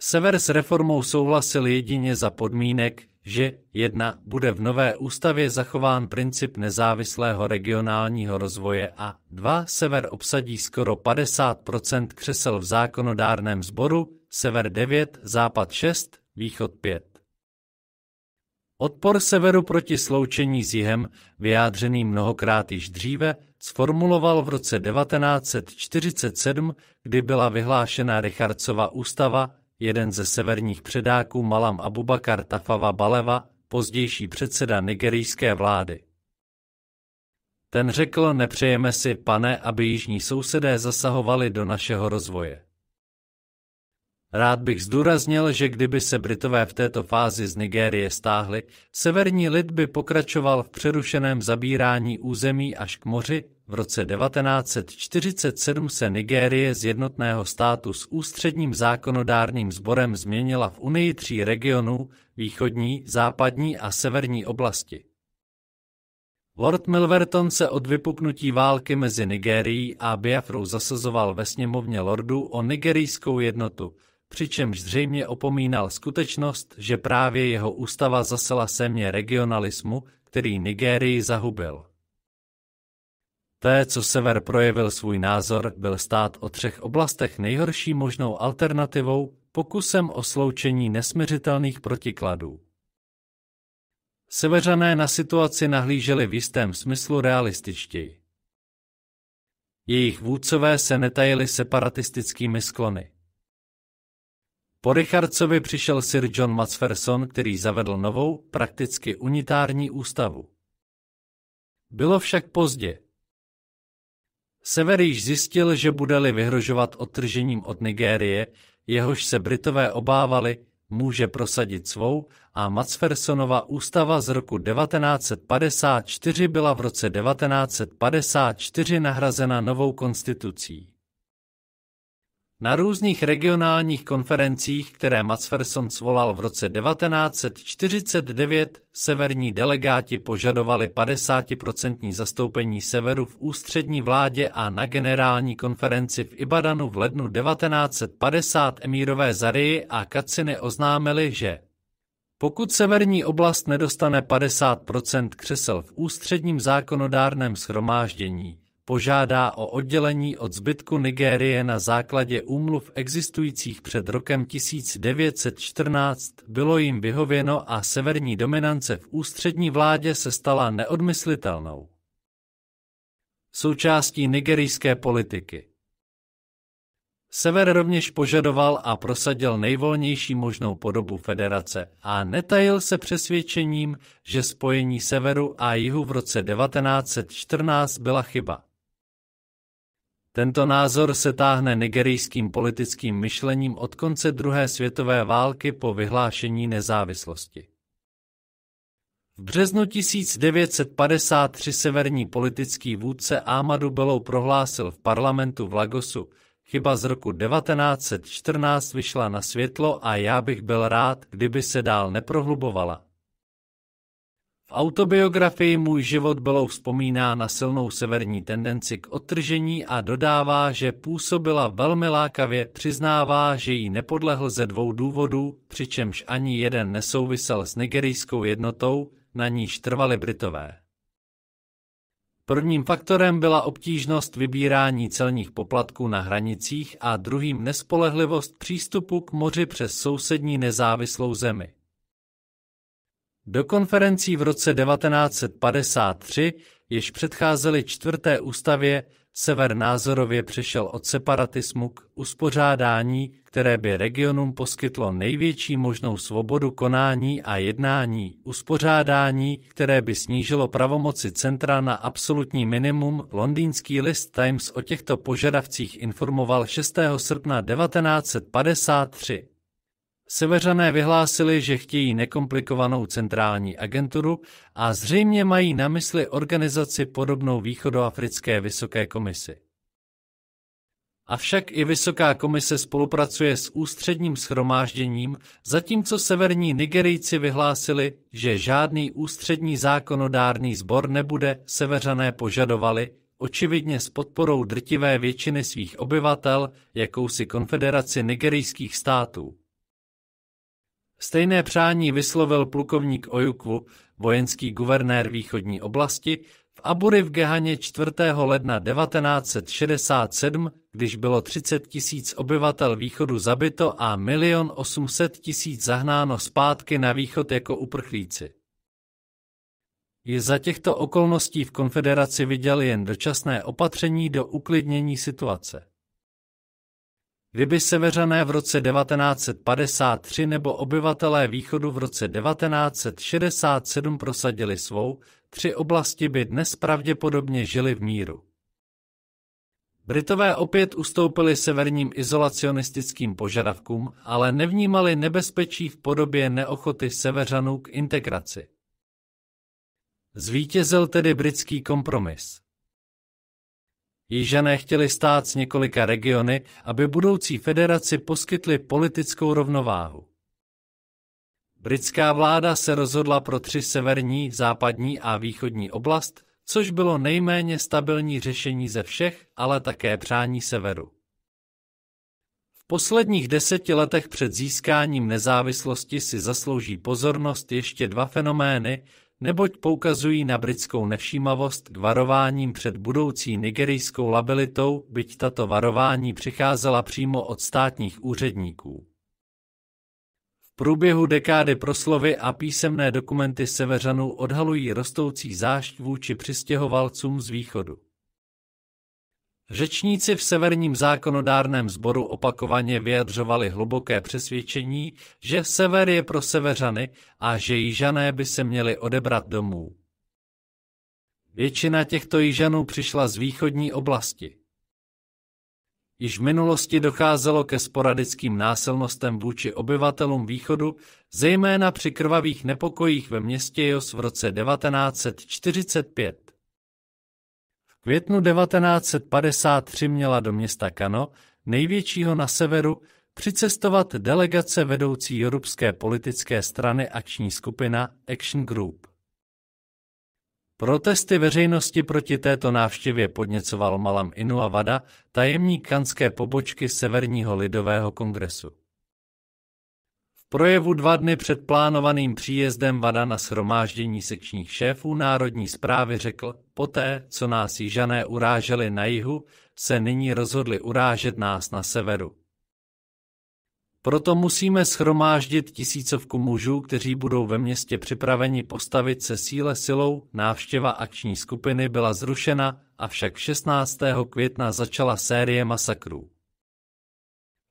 Sever s reformou souhlasil jedině za podmínek, že jedna bude v nové ústavě zachován princip nezávislého regionálního rozvoje a dva sever obsadí skoro 50 křesel v zákonodárném sboru, sever 9, západ 6, východ 5. Odpor severu proti sloučení s jihem, vyjádřený mnohokrát již dříve, sformuloval v roce 1947, kdy byla vyhlášena Richardcova ústava, jeden ze severních předáků Malam Abubakar Tafawa Baleva, pozdější předseda nigerijské vlády. Ten řekl, nepřejeme si, pane, aby jižní sousedé zasahovali do našeho rozvoje. Rád bych zdůraznil, že kdyby se Britové v této fázi z Nigérie stáhli, severní lid by pokračoval v přerušeném zabírání území až k moři. V roce 1947 se Nigérie z jednotného státu s ústředním zákonodárným sborem změnila v unii tří regionů – východní, západní a severní oblasti. Lord Milverton se od vypuknutí války mezi Nigérií a Biafrou zasazoval ve sněmovně lordů o nigerijskou jednotu – přičemž zřejmě opomínal skutečnost, že právě jeho ústava zasela semě regionalismu, který Nigérii zahubil. Té, co sever projevil svůj názor, byl stát o třech oblastech nejhorší možnou alternativou, pokusem o sloučení nesměřitelných protikladů. Severané na situaci nahlíželi v jistém smyslu realističtěji. Jejich vůdcové se netajili separatistickými sklony. Po Richardsovi přišel Sir John Macpherson, který zavedl novou, prakticky unitární ústavu. Bylo však pozdě. Sever již zjistil, že bude-li vyhrožovat odtržením od Nigérie, jehož se Britové obávali, může prosadit svou a Macphersonova ústava z roku 1954 byla v roce 1954 nahrazena novou konstitucí. Na různých regionálních konferencích, které Macpherson svolal v roce 1949, severní delegáti požadovali 50% zastoupení severu v ústřední vládě a na generální konferenci v Ibadanu v lednu 1950 emírové Zary a Kaciny oznámili, že pokud severní oblast nedostane 50% křesel v ústředním zákonodárném schromáždění, požádá o oddělení od zbytku Nigérie na základě úmluv existujících před rokem 1914, bylo jim vyhověno a severní dominance v ústřední vládě se stala neodmyslitelnou. Součástí nigerijské politiky. Sever rovněž požadoval a prosadil nejvolnější možnou podobu federace a netajil se přesvědčením, že spojení severu a jihu v roce 1914 byla chyba. Tento názor se táhne nigerijským politickým myšlením od konce druhé světové války po vyhlášení nezávislosti. V březnu 1953 severní politický vůdce Amadu Belou prohlásil v parlamentu v Lagosu, chyba z roku 1914 vyšla na světlo a já bych byl rád, kdyby se dál neprohlubovala. V autobiografii Můj život bylo vzpomíná na silnou severní tendenci k odtržení a dodává, že působila velmi lákavě, přiznává, že jí nepodlehl ze dvou důvodů, přičemž ani jeden nesouvisel s nigerijskou jednotou, na níž trvali Britové. Prvním faktorem byla obtížnost vybírání celních poplatků na hranicích a druhým nespolehlivost přístupu k moři přes sousední nezávislou zemi. Do konferencí v roce 1953, jež předcházely čtvrté ústavě, Sever názorově přešel od separatismu k uspořádání, které by regionům poskytlo největší možnou svobodu konání a jednání, uspořádání, které by snížilo pravomoci centra na absolutní minimum. Londýnský list Times o těchto požadavcích informoval 6. srpna 1953. Severané vyhlásili, že chtějí nekomplikovanou centrální agenturu a zřejmě mají na mysli organizaci podobnou východoafrické vysoké komisi. Avšak i Vysoká komise spolupracuje s ústředním schromážděním, zatímco severní Nigerijci vyhlásili, že žádný ústřední zákonodárný sbor nebude, severané požadovali, očividně s podporou drtivé většiny svých obyvatel, jakousi konfederaci nigerijských států. Stejné přání vyslovil plukovník Ojukvu, vojenský guvernér východní oblasti, v Abury v Gehaně 4. ledna 1967, když bylo 30 tisíc obyvatel východu zabito a 1 800 tisíc zahnáno zpátky na východ jako uprchlíci. Je za těchto okolností v konfederaci viděl jen dočasné opatření do uklidnění situace. Kdyby severané v roce 1953 nebo obyvatelé východu v roce 1967 prosadili svou, tři oblasti by dnes pravděpodobně žili v míru. Britové opět ustoupili severním izolacionistickým požadavkům, ale nevnímali nebezpečí v podobě neochoty severanů k integraci. Zvítězil tedy britský kompromis. Jižané chtěli stát s několika regiony, aby budoucí federaci poskytli politickou rovnováhu. Britská vláda se rozhodla pro tři severní, západní a východní oblast, což bylo nejméně stabilní řešení ze všech, ale také přání severu. V posledních deseti letech před získáním nezávislosti si zaslouží pozornost ještě dva fenomény, neboť poukazují na britskou nevšímavost k varováním před budoucí nigerijskou labilitou, byť tato varování přicházela přímo od státních úředníků. V průběhu dekády proslovy a písemné dokumenty Severanů odhalují rostoucí zášť vůči přistěhovalcům z východu. Řečníci v severním zákonodárném sboru opakovaně vyjadřovali hluboké přesvědčení, že sever je pro severany a že jižané by se měli odebrat domů. Většina těchto jižanů přišla z východní oblasti. Již v minulosti docházelo ke sporadickým násilnostem vůči obyvatelům východu, zejména při krvavých nepokojích ve městě Jos v roce 1945 květnu 1953 měla do města Kano, největšího na severu, přicestovat delegace vedoucí Jorubské politické strany akční skupina Action Group. Protesty veřejnosti proti této návštěvě podněcoval Malam Inuavada, a Vada, tajemník kanské pobočky Severního lidového kongresu projevu dva dny před plánovaným příjezdem Vada na shromáždění sekčních šéfů Národní zprávy řekl, poté, co nás jižané uráželi na jihu, se nyní rozhodli urážet nás na severu. Proto musíme schromáždit tisícovku mužů, kteří budou ve městě připraveni postavit se síle silou. Návštěva akční skupiny byla zrušena, avšak 16. května začala série masakrů.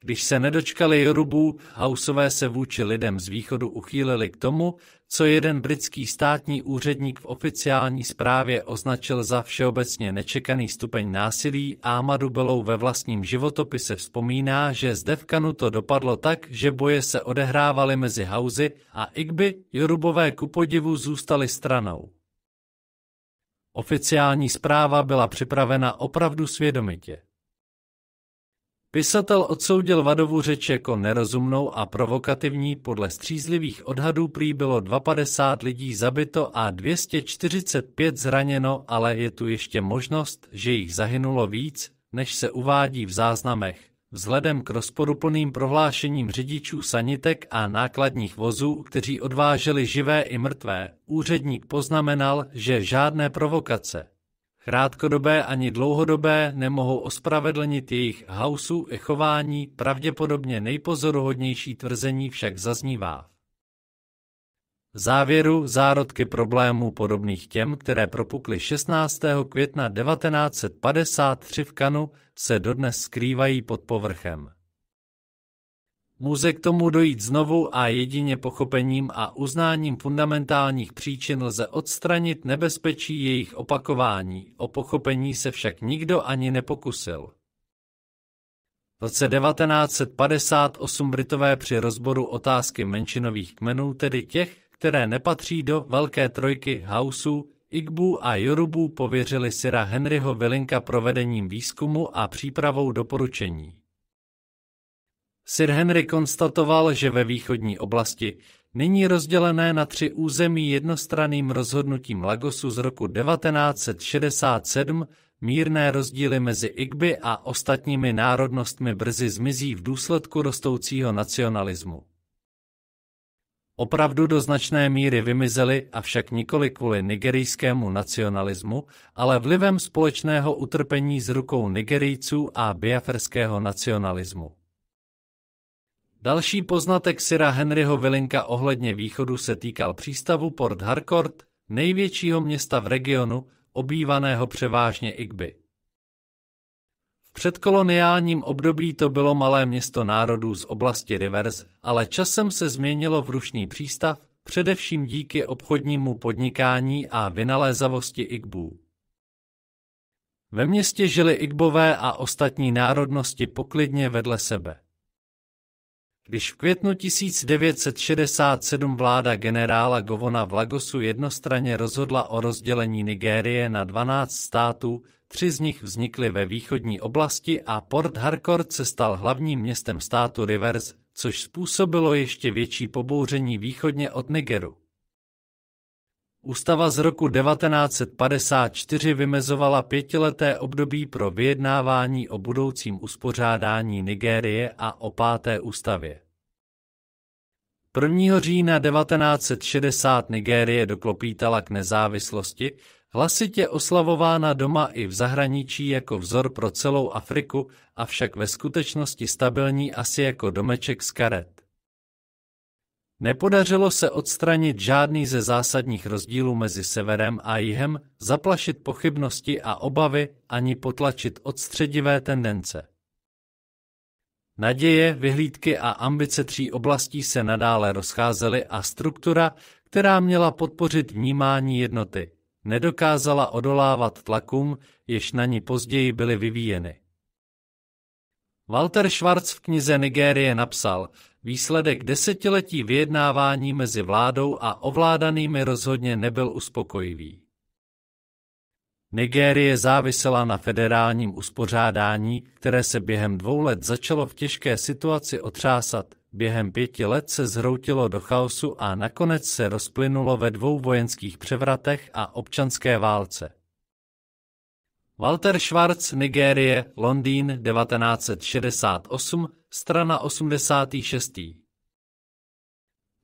Když se nedočkali Jorubů, Hausové se vůči lidem z východu uchýlili k tomu, co jeden britský státní úředník v oficiální zprávě označil za všeobecně nečekaný stupeň násilí. Amadu Belou ve vlastním životopise vzpomíná, že zde v Kanu to dopadlo tak, že boje se odehrávaly mezi Hausy a Igby, Jorubové ku podivu zůstali stranou. Oficiální zpráva byla připravena opravdu svědomitě. Pisatel odsoudil Vadovu řeč jako nerozumnou a provokativní, podle střízlivých odhadů prý bylo 250 lidí zabito a 245 zraněno, ale je tu ještě možnost, že jich zahynulo víc, než se uvádí v záznamech. Vzhledem k rozporuplným prohlášením řidičů sanitek a nákladních vozů, kteří odváželi živé i mrtvé, úředník poznamenal, že žádné provokace, Krátkodobé ani dlouhodobé nemohou ospravedlnit jejich hausu i chování, pravděpodobně nejpozoruhodnější tvrzení však zaznívá. V závěru zárodky problémů podobných těm, které propukly 16. května 1953 v Kanu, se dodnes skrývají pod povrchem. Může k tomu dojít znovu a jedině pochopením a uznáním fundamentálních příčin lze odstranit nebezpečí jejich opakování. O pochopení se však nikdo ani nepokusil. V roce 1958 Britové při rozboru otázky menšinových kmenů, tedy těch, které nepatří do velké trojky Hausů, Igbu a Jorubu pověřili Sira Henryho Willinka provedením výzkumu a přípravou doporučení. Sir Henry konstatoval, že ve východní oblasti není rozdělené na tři území jednostranným rozhodnutím Lagosu z roku 1967, mírné rozdíly mezi Igby a ostatními národnostmi brzy zmizí v důsledku rostoucího nacionalismu. Opravdu do značné míry vymizely, avšak nikoli kvůli nigerijskému nacionalismu, ale vlivem společného utrpení s rukou Nigerijců a biafrského nacionalismu. Další poznatek Sira Henryho Vilinka ohledně východu se týkal přístavu Port Harcourt, největšího města v regionu, obývaného převážně Igby. V předkoloniálním období to bylo malé město národů z oblasti Rivers, ale časem se změnilo v rušný přístav, především díky obchodnímu podnikání a vynalézavosti Igbů. Ve městě žili Igbové a ostatní národnosti poklidně vedle sebe. Když v květnu 1967 vláda generála Govona v Lagosu jednostranně rozhodla o rozdělení Nigérie na 12 států, tři z nich vznikly ve východní oblasti a Port Harcourt se stal hlavním městem státu Rivers, což způsobilo ještě větší pobouření východně od Nigeru. Ústava z roku 1954 vymezovala pětileté období pro vyjednávání o budoucím uspořádání Nigérie a o páté ústavě. 1. října 1960 Nigérie doklopítala k nezávislosti, hlasitě oslavována doma i v zahraničí jako vzor pro celou Afriku, avšak ve skutečnosti stabilní asi jako domeček z karet. Nepodařilo se odstranit žádný ze zásadních rozdílů mezi severem a jihem, zaplašit pochybnosti a obavy, ani potlačit odstředivé tendence. Naděje, vyhlídky a ambice tří oblastí se nadále rozcházely a struktura, která měla podpořit vnímání jednoty, nedokázala odolávat tlakům, jež na ní později byly vyvíjeny. Walter Schwarz v knize Nigérie napsal, Výsledek desetiletí vyjednávání mezi vládou a ovládanými rozhodně nebyl uspokojivý. Nigérie závisela na federálním uspořádání, které se během dvou let začalo v těžké situaci otřásat, během pěti let se zhroutilo do chaosu a nakonec se rozplynulo ve dvou vojenských převratech a občanské válce. Walter Schwarz, Nigérie, Londýn 1968, strana 86.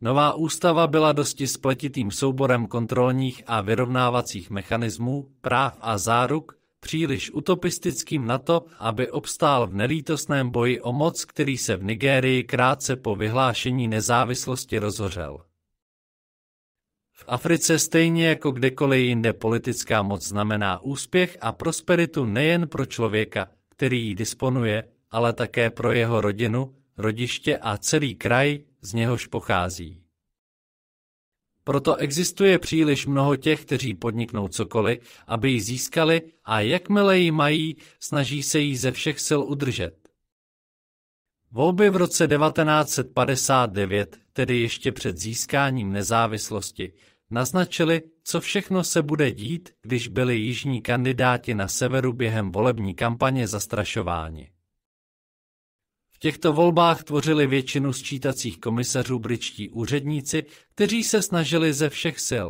Nová ústava byla dosti spletitým souborem kontrolních a vyrovnávacích mechanismů, práv a záruk, příliš utopistickým na to, aby obstál v nelítostném boji o moc, který se v Nigérii krátce po vyhlášení nezávislosti rozhořel. V Africe stejně jako kdekoliv jinde politická moc znamená úspěch a prosperitu nejen pro člověka, který ji disponuje, ale také pro jeho rodinu, rodiště a celý kraj, z něhož pochází. Proto existuje příliš mnoho těch, kteří podniknou cokoliv, aby ji získali a jakmile ji mají, snaží se ji ze všech sil udržet. Volby v roce 1959, tedy ještě před získáním nezávislosti, naznačily, co všechno se bude dít, když byli jižní kandidáti na severu během volební kampaně zastrašováni. V těchto volbách tvořili většinu sčítacích komisařů britští úředníci, kteří se snažili ze všech sil.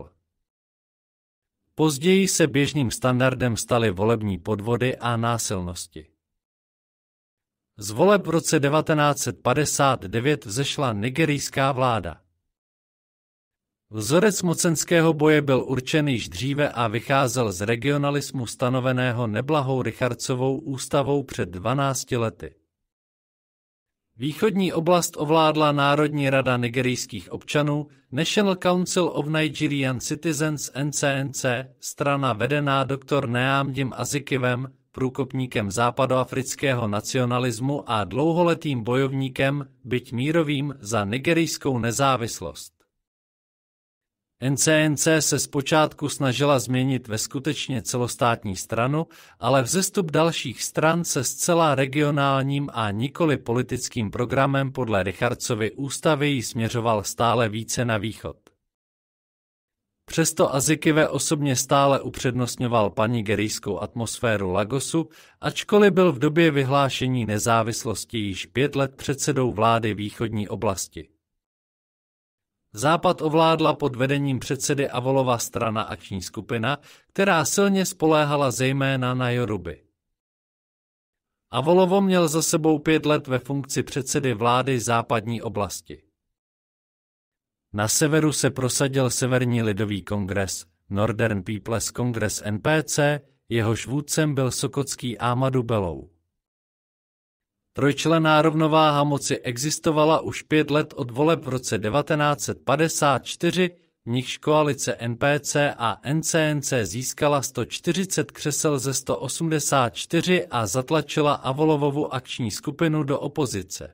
Později se běžným standardem staly volební podvody a násilnosti. Z voleb v roce 1959 zešla nigerijská vláda. Vzorec mocenského boje byl určen již dříve a vycházel z regionalismu stanoveného neblahou Richardsovou ústavou před 12 lety. Východní oblast ovládla Národní rada nigerijských občanů, National Council of Nigerian Citizens NCNC, strana vedená dr. Neamdim Azikivem, průkopníkem západoafrického nacionalismu a dlouholetým bojovníkem, byť mírovým, za nigerijskou nezávislost. NCNC se zpočátku snažila změnit ve skutečně celostátní stranu, ale vzestup dalších stran se zcela regionálním a nikoli politickým programem podle Richardsovy ústavy ji směřoval stále více na východ. Přesto Azikive osobně stále upřednostňoval gerijskou atmosféru Lagosu, ačkoliv byl v době vyhlášení nezávislosti již pět let předsedou vlády východní oblasti. Západ ovládla pod vedením předsedy Avolova strana akční skupina, která silně spoléhala zejména na Joruby. Avolovo měl za sebou pět let ve funkci předsedy vlády západní oblasti. Na severu se prosadil Severní lidový kongres, Northern People's Congress NPC, jehož vůdcem byl sokotský Amadu Belou. Trojčlená rovnováha moci existovala už pět let od voleb v roce 1954, v nichž koalice NPC a NCNC získala 140 křesel ze 184 a zatlačila Avolovovu akční skupinu do opozice.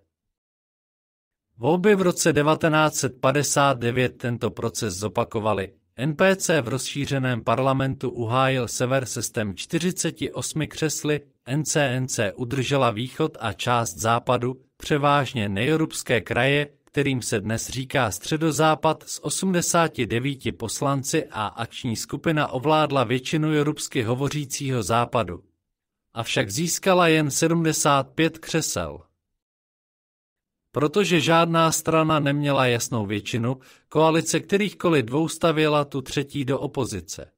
Volby v roce 1959 tento proces zopakovaly. NPC v rozšířeném parlamentu uhájil sever sestem 48 křesly, NCNC udržela východ a část západu, převážně nejorubské kraje, kterým se dnes říká Středozápad s 89 poslanci a akční skupina ovládla většinu jorubsky hovořícího západu. Avšak získala jen 75 křesel. Protože žádná strana neměla jasnou většinu, koalice kterýchkoliv dvou stavěla tu třetí do opozice.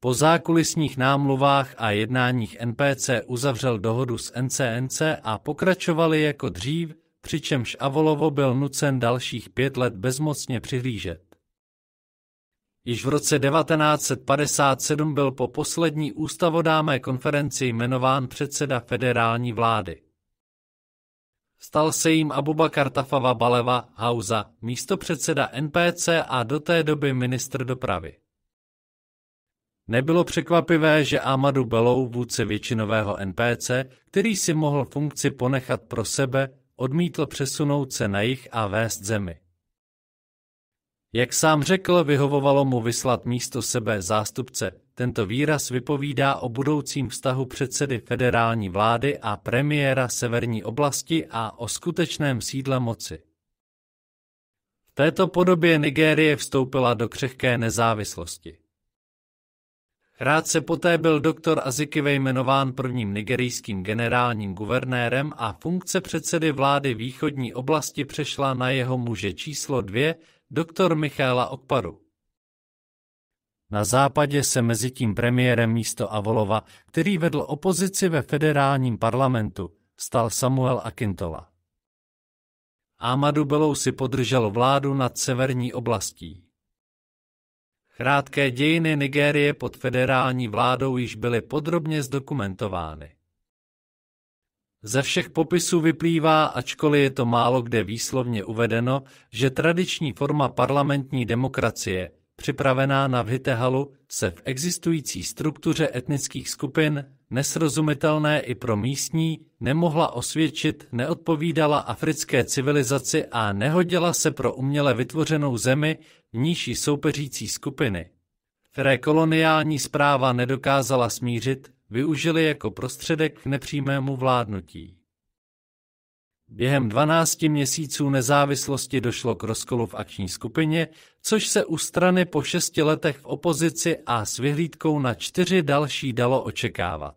Po zákulisních námluvách a jednáních NPC uzavřel dohodu s NCNC a pokračovali jako dřív, přičemž Avolovo byl nucen dalších pět let bezmocně přihlížet. Již v roce 1957 byl po poslední ústavodámé konferenci jmenován předseda federální vlády. Stal se jim Abubakar Tafava Baleva Hauza, místopředseda NPC a do té doby ministr dopravy. Nebylo překvapivé, že Amadu Belou, vůdce většinového NPC, který si mohl funkci ponechat pro sebe, odmítl přesunout se na jich a vést zemi. Jak sám řekl, vyhovovalo mu vyslat místo sebe zástupce, tento výraz vypovídá o budoucím vztahu předsedy federální vlády a premiéra severní oblasti a o skutečném sídle moci. V této podobě Nigérie vstoupila do křehké nezávislosti. Krátce poté byl doktor Azikive jmenován prvním nigerijským generálním guvernérem a funkce předsedy vlády východní oblasti přešla na jeho muže číslo dvě, doktor Michaela Okparu. Na západě se mezi tím premiérem místo Avolova, který vedl opozici ve federálním parlamentu, stal Samuel Akintola. Amadu Belou si podržel vládu nad severní oblastí. Krátké dějiny Nigérie pod federální vládou již byly podrobně zdokumentovány. Ze všech popisů vyplývá, ačkoliv je to málo kde výslovně uvedeno, že tradiční forma parlamentní demokracie, připravená na Vitehalu, se v existující struktuře etnických skupin, nesrozumitelné i pro místní, nemohla osvědčit, neodpovídala africké civilizaci a nehodila se pro uměle vytvořenou zemi, nížší soupeřící skupiny. Které koloniální zpráva nedokázala smířit, využili jako prostředek k nepřímému vládnutí. Během 12 měsíců nezávislosti došlo k rozkolu v akční skupině, což se u strany po šesti letech v opozici a s vyhlídkou na čtyři další dalo očekávat.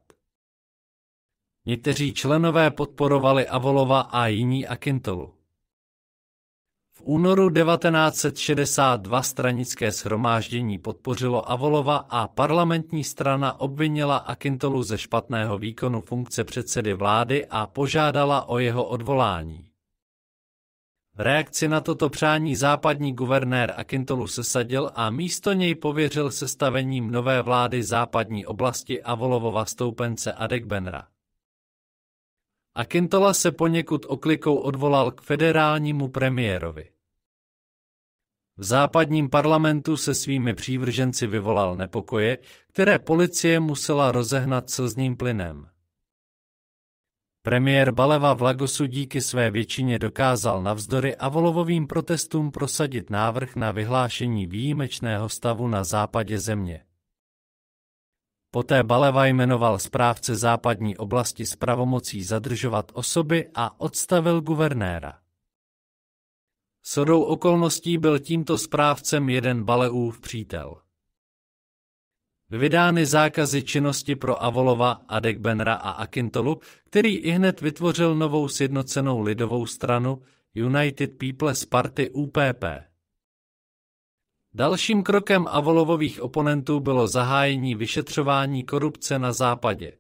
Někteří členové podporovali Avolova a jiní Akintolu únoru 1962 stranické schromáždění podpořilo Avolova a parlamentní strana obvinila Akintolu ze špatného výkonu funkce předsedy vlády a požádala o jeho odvolání. V reakci na toto přání západní guvernér Akintolu sesadil a místo něj pověřil sestavením nové vlády západní oblasti Avolovova stoupence Benra. A Kintola se poněkud oklikou odvolal k federálnímu premiérovi. V západním parlamentu se svými přívrženci vyvolal nepokoje, které policie musela rozehnat slzním plynem. Premiér Baleva v Lagosu díky své většině dokázal volovovým protestům prosadit návrh na vyhlášení výjimečného stavu na západě země. Poté Baleva jmenoval správce západní oblasti s pravomocí zadržovat osoby a odstavil guvernéra. Sodou okolností byl tímto správcem jeden Baleův přítel. Vydány zákazy činnosti pro Avolova, Adekbenra a Akintolu, který ihned vytvořil novou sjednocenou lidovou stranu United People's Party UPP. Dalším krokem Avolovových oponentů bylo zahájení vyšetřování korupce na západě.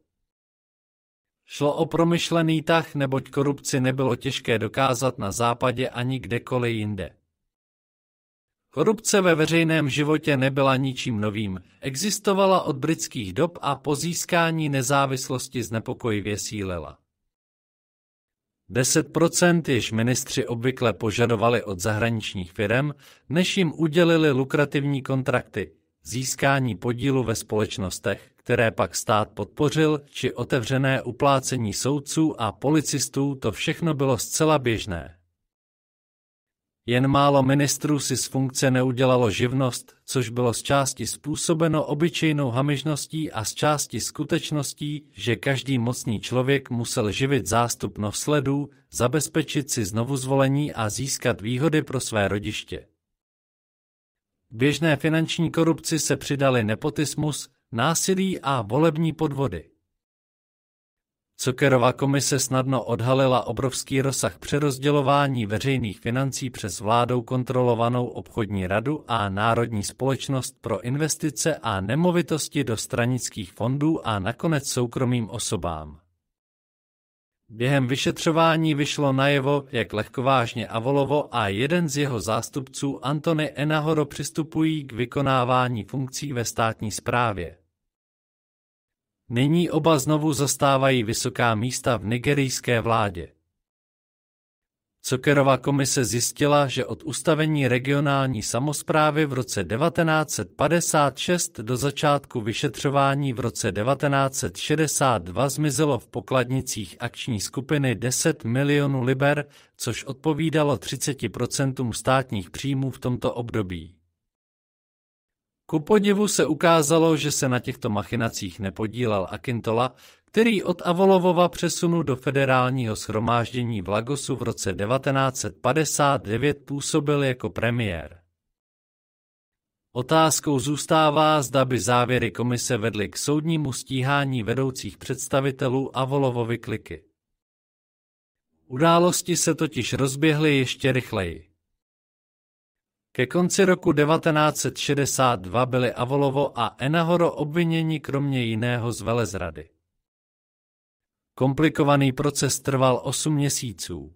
Šlo o promyšlený tah, neboť korupci nebylo těžké dokázat na západě ani kdekoliv jinde. Korupce ve veřejném životě nebyla ničím novým, existovala od britských dob a po získání nezávislosti znepokojivě sílela. 10% již ministři obvykle požadovali od zahraničních firm, než jim udělili lukrativní kontrakty, získání podílu ve společnostech, které pak stát podpořil, či otevřené uplácení soudců a policistů, to všechno bylo zcela běžné. Jen málo ministrů si z funkce neudělalo živnost, což bylo z části způsobeno obyčejnou hamižností a z části skutečností, že každý mocný člověk musel živit zástup nosledů, zabezpečit si zvolení a získat výhody pro své rodiště. Běžné finanční korupci se přidali nepotismus, násilí a volební podvody. Cukerová komise snadno odhalila obrovský rozsah přerozdělování veřejných financí přes vládou kontrolovanou obchodní radu a Národní společnost pro investice a nemovitosti do stranických fondů a nakonec soukromým osobám. Během vyšetřování vyšlo najevo, jak lehkovážně Avolovo a jeden z jeho zástupců Antony Enahoro přistupují k vykonávání funkcí ve státní správě. Nyní oba znovu zastávají vysoká místa v nigerijské vládě. Cokerová komise zjistila, že od ustavení regionální samozprávy v roce 1956 do začátku vyšetřování v roce 1962 zmizelo v pokladnicích akční skupiny 10 milionů liber, což odpovídalo 30% státních příjmů v tomto období podivu se ukázalo, že se na těchto machinacích nepodílel Akintola, který od Avolovova přesunu do federálního schromáždění v Lagosu v roce 1959 působil jako premiér. Otázkou zůstává, zda by závěry komise vedly k soudnímu stíhání vedoucích představitelů Avolovovy kliky. Události se totiž rozběhly ještě rychleji. Ke konci roku 1962 byli Avolovo a Enahoro obviněni kromě jiného z velezrady. Komplikovaný proces trval 8 měsíců.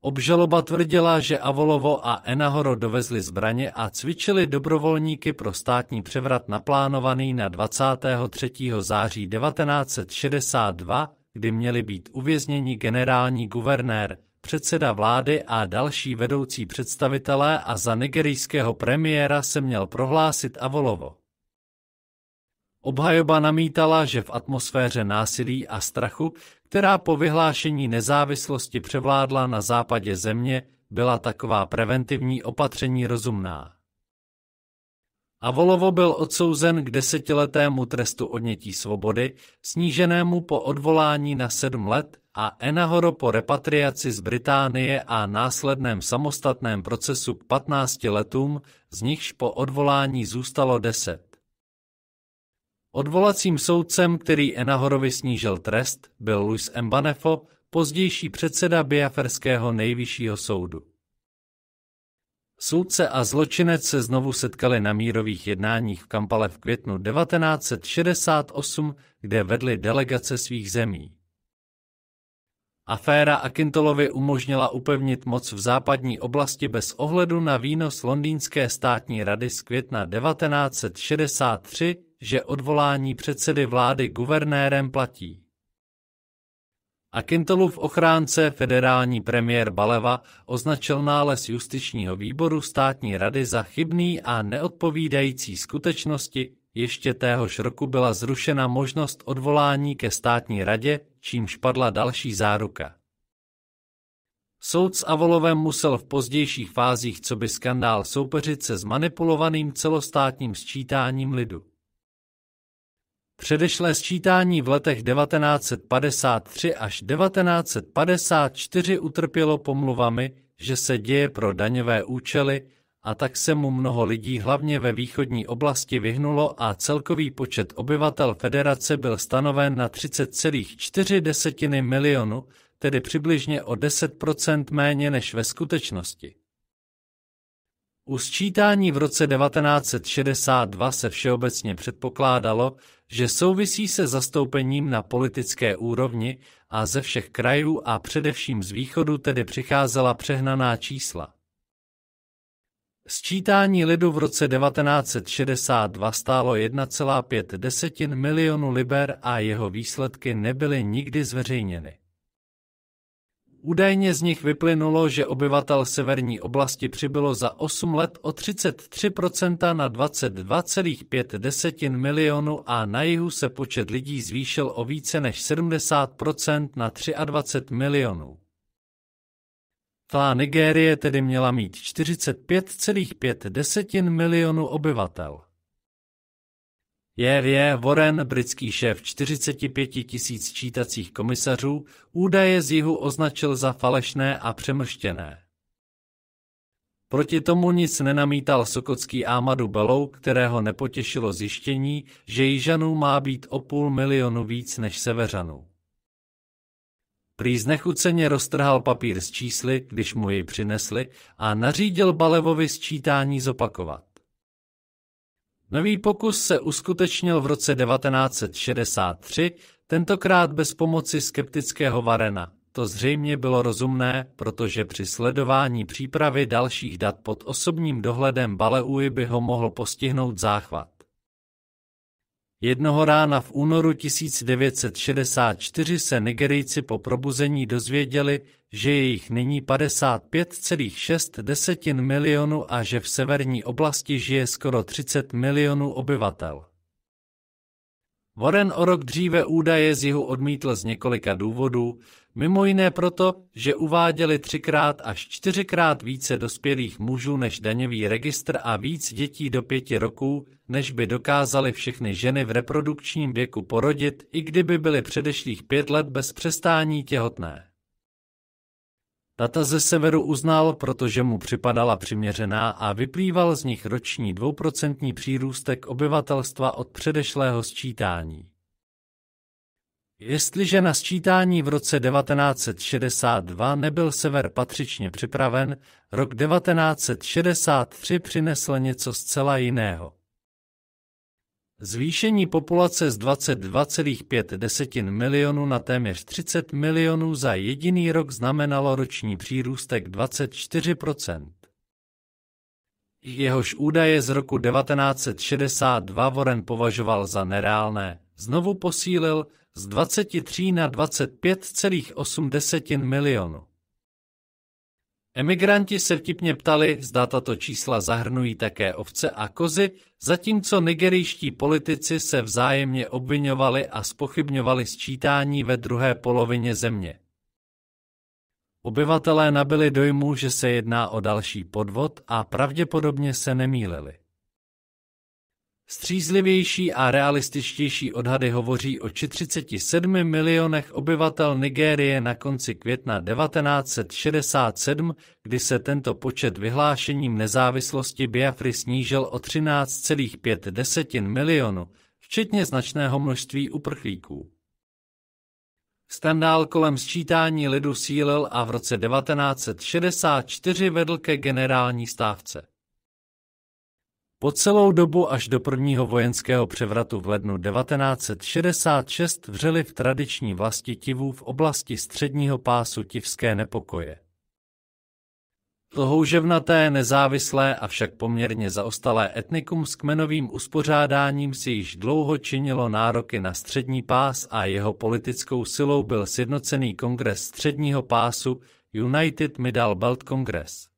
Obžaloba tvrdila, že Avolovo a Enahoro dovezli zbraně a cvičili dobrovolníky pro státní převrat naplánovaný na 23. září 1962, kdy měli být uvězněni generální guvernér předseda vlády a další vedoucí představitelé a za nigerijského premiéra se měl prohlásit Avolovo. Obhajoba namítala, že v atmosféře násilí a strachu, která po vyhlášení nezávislosti převládla na západě země, byla taková preventivní opatření rozumná. Avolovo byl odsouzen k desetiletému trestu odnětí svobody, sníženému po odvolání na sedm let a Enahoro po repatriaci z Británie a následném samostatném procesu k 15 letům, z nichž po odvolání zůstalo 10. Odvolacím soudcem, který Enahorovi snížil trest, byl Luis Mbanefo, pozdější předseda Biaferského nejvyššího soudu. Soudce a zločinec se znovu setkali na mírových jednáních v Kampale v květnu 1968, kde vedli delegace svých zemí. Aféra Akintolovy umožnila upevnit moc v západní oblasti bez ohledu na výnos londýnské státní rady z května 1963, že odvolání předsedy vlády guvernérem platí. Akintolův ochránce federální premiér Baleva označil nález justičního výboru státní rady za chybný a neodpovídající skutečnosti, ještě téhož roku byla zrušena možnost odvolání ke státní radě, čímž padla další záruka. Soud s Avolovem musel v pozdějších fázích co by skandál soupeřit se zmanipulovaným celostátním sčítáním lidu. Předešlé sčítání v letech 1953 až 1954 utrpělo pomluvami, že se děje pro daňové účely, a tak se mu mnoho lidí hlavně ve východní oblasti vyhnulo a celkový počet obyvatel federace byl stanoven na 30,4 milionu, tedy přibližně o 10% méně než ve skutečnosti. U sčítání v roce 1962 se všeobecně předpokládalo, že souvisí se zastoupením na politické úrovni a ze všech krajů a především z východu tedy přicházela přehnaná čísla. Sčítání lidu v roce 1962 stálo 1,5 desetin milionu liber a jeho výsledky nebyly nikdy zveřejněny. Údajně z nich vyplynulo, že obyvatel severní oblasti přibylo za 8 let o 33% na 22,5 desetin milionu a na jihu se počet lidí zvýšil o více než 70% na 23 milionů. Ta Nigérie tedy měla mít 45,5 milionu obyvatel. je Warren, britský šéf 45 tisíc čítacích komisařů, údaje z jihu označil za falešné a přemrštěné. Proti tomu nic nenamítal sokotský Amadu Belou, kterého nepotěšilo zjištění, že jižanů má být o půl milionu víc než severanů. Prý znechuceně roztrhal papír s čísly, když mu jej přinesli, a nařídil Balevovi sčítání zopakovat. Nový pokus se uskutečnil v roce 1963, tentokrát bez pomoci skeptického Varena. To zřejmě bylo rozumné, protože při sledování přípravy dalších dat pod osobním dohledem Baleuji by ho mohl postihnout záchvat. Jednoho rána v únoru 1964 se Nigerijci po probuzení dozvěděli, že je jich nyní 55,6 desetin milionu a že v severní oblasti žije skoro 30 milionů obyvatel. Warren o rok dříve údaje z jihu odmítl z několika důvodů, mimo jiné proto, že uváděli třikrát až čtyřikrát více dospělých mužů než daňový registr a víc dětí do pěti roků, než by dokázali všechny ženy v reprodukčním věku porodit, i kdyby byly předešlých pět let bez přestání těhotné. Data ze severu uznal, protože mu připadala přiměřená a vyplýval z nich roční dvouprocentní přírůstek obyvatelstva od předešlého sčítání. Jestliže na sčítání v roce 1962 nebyl sever patřičně připraven, rok 1963 přinesl něco zcela jiného. Zvýšení populace z 22,5 milionu na téměř 30 milionů za jediný rok znamenalo roční přírůstek 24 Jehož údaje z roku 1962 Warren považoval za nereálné, znovu posílil z 23 na 25,8 milionu. Emigranti se vtipně ptali, zda tato čísla zahrnují také ovce a kozy, zatímco nigerijští politici se vzájemně obvinovali a spochybňovali sčítání ve druhé polovině země. Obyvatelé nabili dojmu, že se jedná o další podvod a pravděpodobně se nemýlili. Střízlivější a realističtější odhady hovoří o 37 milionech obyvatel Nigérie na konci května 1967, kdy se tento počet vyhlášením nezávislosti Biafry snížil o 13,5 milionu, včetně značného množství uprchlíků. Skandál kolem sčítání lidu sílil a v roce 1964 vedl ke generální stávce. Po celou dobu až do prvního vojenského převratu v lednu 1966 vřeli v tradiční vlasti Tivů v oblasti středního pásu tivské nepokoje. Houževnaté, nezávislé, však poměrně zaostalé etnikum s kmenovým uspořádáním si již dlouho činilo nároky na střední pás a jeho politickou silou byl sjednocený kongres středního pásu United Middle Belt Congress.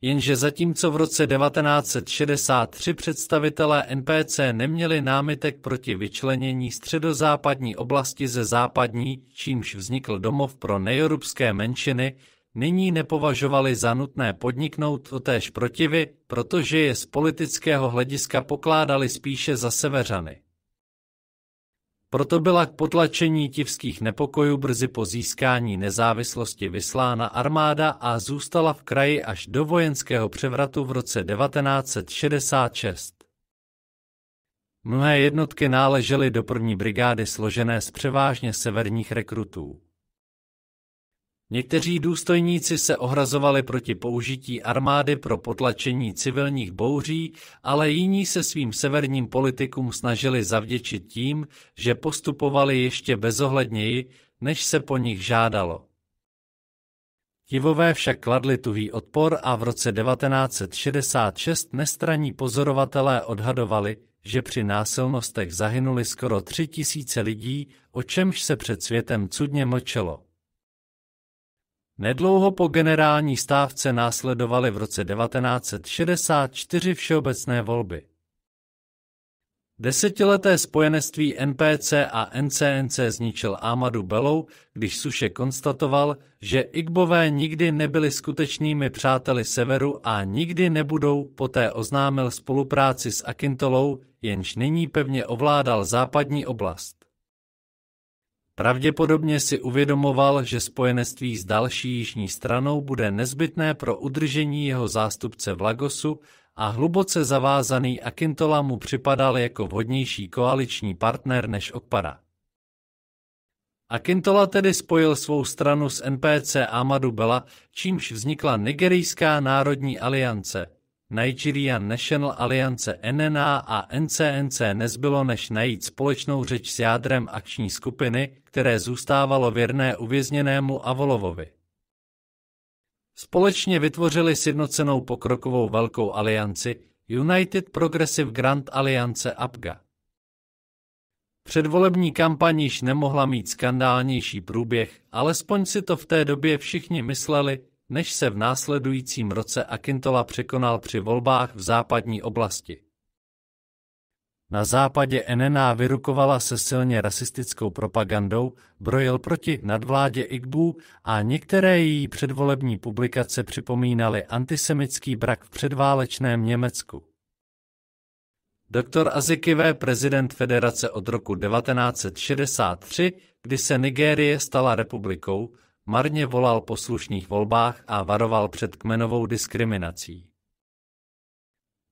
Jenže zatímco v roce 1963 představitelé NPC neměli námitek proti vyčlenění středozápadní oblasti ze západní, čímž vznikl domov pro nejorubské menšiny, nyní nepovažovali za nutné podniknout totéž protivy, protože je z politického hlediska pokládali spíše za severany. Proto byla k potlačení tivských nepokojů brzy po získání nezávislosti vyslána armáda a zůstala v kraji až do vojenského převratu v roce 1966. Mnohé jednotky náležely do první brigády složené z převážně severních rekrutů. Někteří důstojníci se ohrazovali proti použití armády pro potlačení civilních bouří, ale jiní se svým severním politikům snažili zavděčit tím, že postupovali ještě bezohledněji, než se po nich žádalo. Kivové však kladli tuhý odpor a v roce 1966 nestraní pozorovatelé odhadovali, že při násilnostech zahynuli skoro tři tisíce lidí, o čemž se před světem cudně mlčelo. Nedlouho po generální stávce následovaly v roce 1964 všeobecné volby. Desetileté spojenectví NPC a NCNC zničil Amadu Belou, když Suše konstatoval, že Igbové nikdy nebyli skutečnými přáteli severu a nikdy nebudou, poté oznámil spolupráci s Akintolou, jenž nyní pevně ovládal západní oblast. Pravděpodobně si uvědomoval, že spojenectví s další jižní stranou bude nezbytné pro udržení jeho zástupce v Lagosu a hluboce zavázaný Akintola mu připadal jako vhodnější koaliční partner než Okpara. Akintola tedy spojil svou stranu s NPC Amadu Bela, čímž vznikla Nigerijská národní aliance – Nigerian National Alliance NNA a NCNC nezbylo než najít společnou řeč s jádrem akční skupiny, které zůstávalo věrné uvězněnému Avolovovi. Společně vytvořili sjednocenou pokrokovou velkou alianci United Progressive Grand Alliance APGA. Předvolební kampaň již nemohla mít skandálnější průběh, alespoň si to v té době všichni mysleli, než se v následujícím roce Akintola překonal při volbách v západní oblasti. Na západě NNA vyrukovala se silně rasistickou propagandou, brojil proti nadvládě Igbu a některé její předvolební publikace připomínaly antisemický brak v předválečném Německu. Doktor Azikivé prezident federace od roku 1963, kdy se Nigérie stala republikou, marně volal po slušných volbách a varoval před kmenovou diskriminací.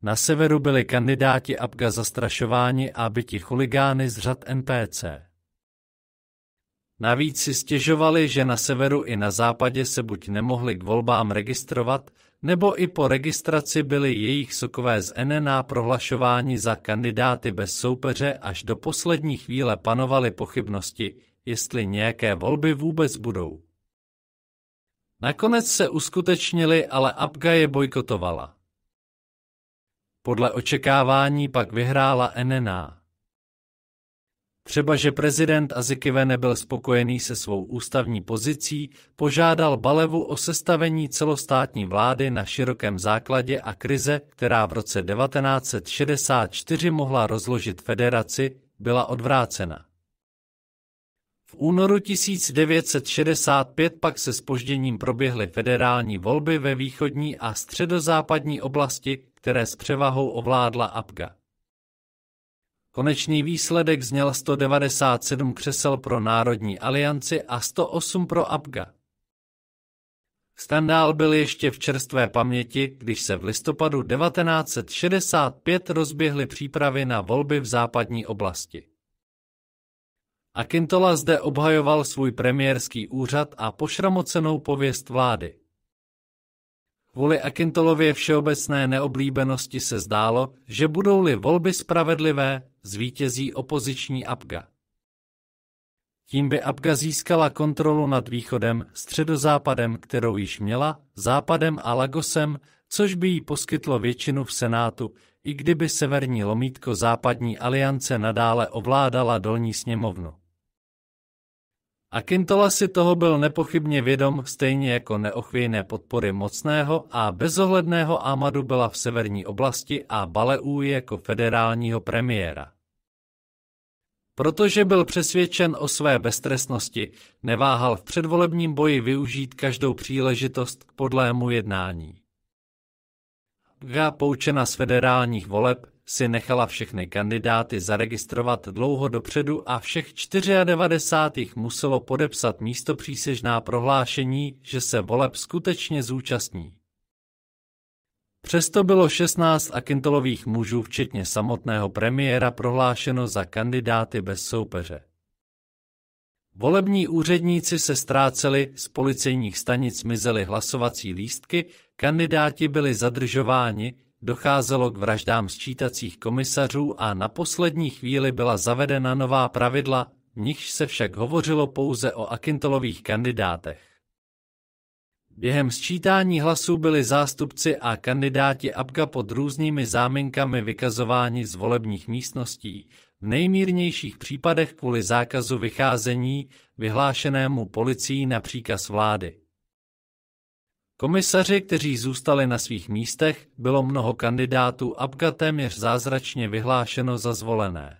Na severu byli kandidáti Abga zastrašováni a byti chuligány z řad NPC. Navíc si stěžovali, že na severu i na západě se buď nemohli k volbám registrovat, nebo i po registraci byli jejich sokové z NNA prohlašováni za kandidáty bez soupeře až do poslední chvíle panovaly pochybnosti, jestli nějaké volby vůbec budou. Nakonec se uskutečnili, ale Abga je bojkotovala. Podle očekávání pak vyhrála NNA. Třeba, že prezident Azikive nebyl spokojený se svou ústavní pozicí, požádal Balevu o sestavení celostátní vlády na širokém základě a krize, která v roce 1964 mohla rozložit federaci, byla odvrácena únoru 1965 pak se spožděním proběhly federální volby ve východní a středozápadní oblasti, které s převahou ovládla APGA. Konečný výsledek zněl 197 křesel pro Národní alianci a 108 pro APGA. Standál byl ještě v čerstvé paměti, když se v listopadu 1965 rozběhly přípravy na volby v západní oblasti. Kintola zde obhajoval svůj premiérský úřad a pošramocenou pověst vlády. Kvůli Akintolově všeobecné neoblíbenosti se zdálo, že budou-li volby spravedlivé, zvítězí opoziční Abga. Tím by Abga získala kontrolu nad východem, středozápadem, kterou již měla, západem a Lagosem, což by jí poskytlo většinu v Senátu, i kdyby severní lomítko západní aliance nadále ovládala dolní sněmovnu. A Kintola si toho byl nepochybně vědom, stejně jako neochvějné podpory mocného a bezohledného Amadu byla v severní oblasti a Baleu jako federálního premiéra. Protože byl přesvědčen o své beztresnosti, neváhal v předvolebním boji využít každou příležitost k podlému jednání. Ga poučena z federálních voleb si nechala všechny kandidáty zaregistrovat dlouho dopředu a všech 94 muselo podepsat místo přísežná prohlášení, že se voleb skutečně zúčastní. Přesto bylo 16 akintolových mužů, včetně samotného premiéra, prohlášeno za kandidáty bez soupeře. Volební úředníci se ztráceli, z policejních stanic mizely hlasovací lístky, kandidáti byli zadržováni, docházelo k vraždám sčítacích komisařů a na poslední chvíli byla zavedena nová pravidla, v nichž se však hovořilo pouze o akintolových kandidátech. Během sčítání hlasů byli zástupci a kandidáti APGA pod různými záminkami vykazováni z volebních místností, v nejmírnějších případech kvůli zákazu vycházení, vyhlášenému policií na příkaz vlády. Komisaři, kteří zůstali na svých místech, bylo mnoho kandidátů Abga téměř zázračně vyhlášeno za zvolené.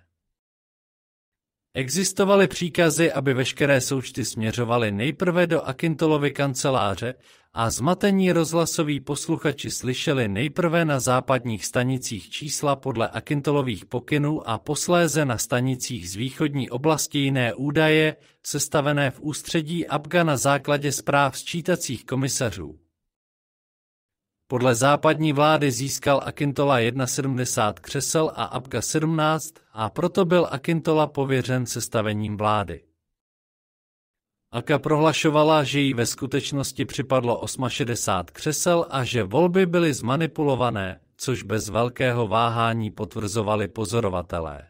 Existovaly příkazy, aby veškeré součty směřovaly nejprve do Akintolovy kanceláře a zmatení rozhlasoví posluchači slyšeli nejprve na západních stanicích čísla podle Akintolových pokynů a posléze na stanicích z východní oblasti jiné údaje, sestavené v ústředí ABGA na základě zpráv sčítacích komisařů. Podle západní vlády získal Akintola 1,70 křesel a Abka 17 a proto byl Akintola pověřen sestavením vlády. Aka prohlašovala, že jí ve skutečnosti připadlo 68 křesel a že volby byly zmanipulované, což bez velkého váhání potvrzovali pozorovatelé.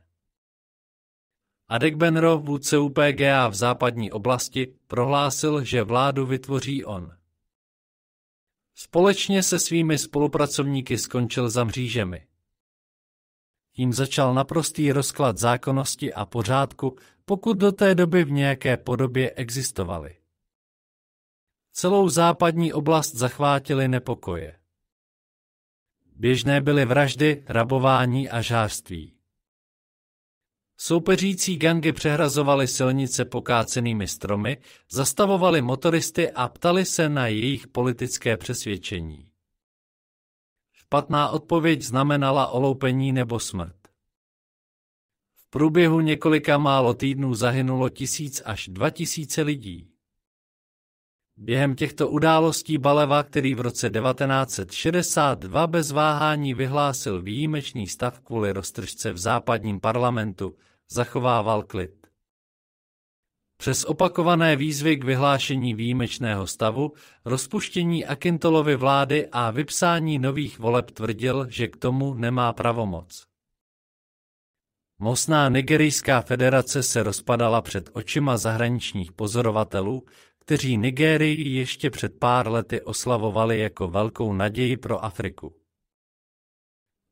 Benro, vůdce UPGA v západní oblasti, prohlásil, že vládu vytvoří on. Společně se svými spolupracovníky skončil za mřížemi. Tím začal naprostý rozklad zákonnosti a pořádku, pokud do té doby v nějaké podobě existovaly. Celou západní oblast zachvátily nepokoje. Běžné byly vraždy, rabování a žářství. Soupeřící gangy přehrazovaly silnice pokácenými stromy, zastavovali motoristy a ptali se na jejich politické přesvědčení. Špatná odpověď znamenala oloupení nebo smrt. V průběhu několika málo týdnů zahynulo tisíc až dva tisíce lidí. Během těchto událostí Baleva, který v roce 1962 bez váhání vyhlásil výjimečný stav kvůli roztržce v západním parlamentu, zachovával klid. Přes opakované výzvy k vyhlášení výjimečného stavu, rozpuštění Akintolovy vlády a vypsání nových voleb tvrdil, že k tomu nemá pravomoc. Mocná nigerijská federace se rozpadala před očima zahraničních pozorovatelů, kteří Nigérii ještě před pár lety oslavovali jako velkou naději pro Afriku.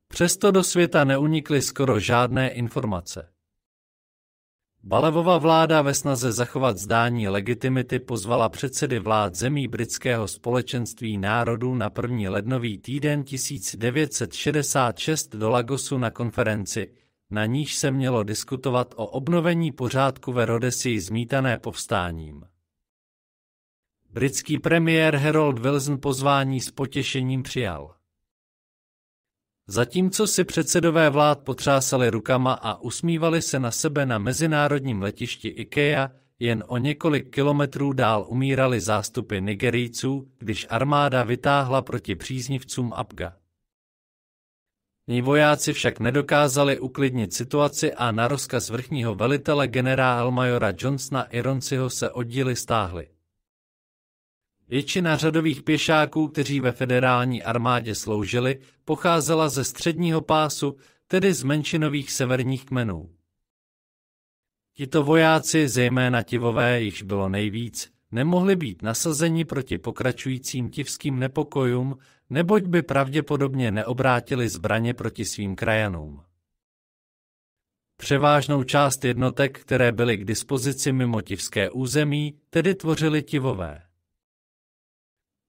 Přesto do světa neunikly skoro žádné informace. Balevova vláda ve snaze zachovat zdání legitimity pozvala předsedy vlád zemí britského společenství národů na první lednový týden 1966 do Lagosu na konferenci, na níž se mělo diskutovat o obnovení pořádku ve Rodesii zmítané povstáním. Britský premiér Harold Wilson pozvání s potěšením přijal. Zatímco si předsedové vlád potřásali rukama a usmívali se na sebe na mezinárodním letišti IKEA, jen o několik kilometrů dál umírali zástupy Nigerijců, když armáda vytáhla proti příznivcům Abga. Ní vojáci však nedokázali uklidnit situaci a na rozkaz vrchního velitele generál majora Johnsona Ironciho se oddíly stáhli. Většina řadových pěšáků, kteří ve federální armádě sloužili, pocházela ze středního pásu, tedy z menšinových severních kmenů. Tito vojáci, zejména tivové, již bylo nejvíc, nemohli být nasazeni proti pokračujícím tivským nepokojům, neboť by pravděpodobně neobrátili zbraně proti svým krajanům. Převážnou část jednotek, které byly k dispozici mimo tivské území, tedy tvořili tivové.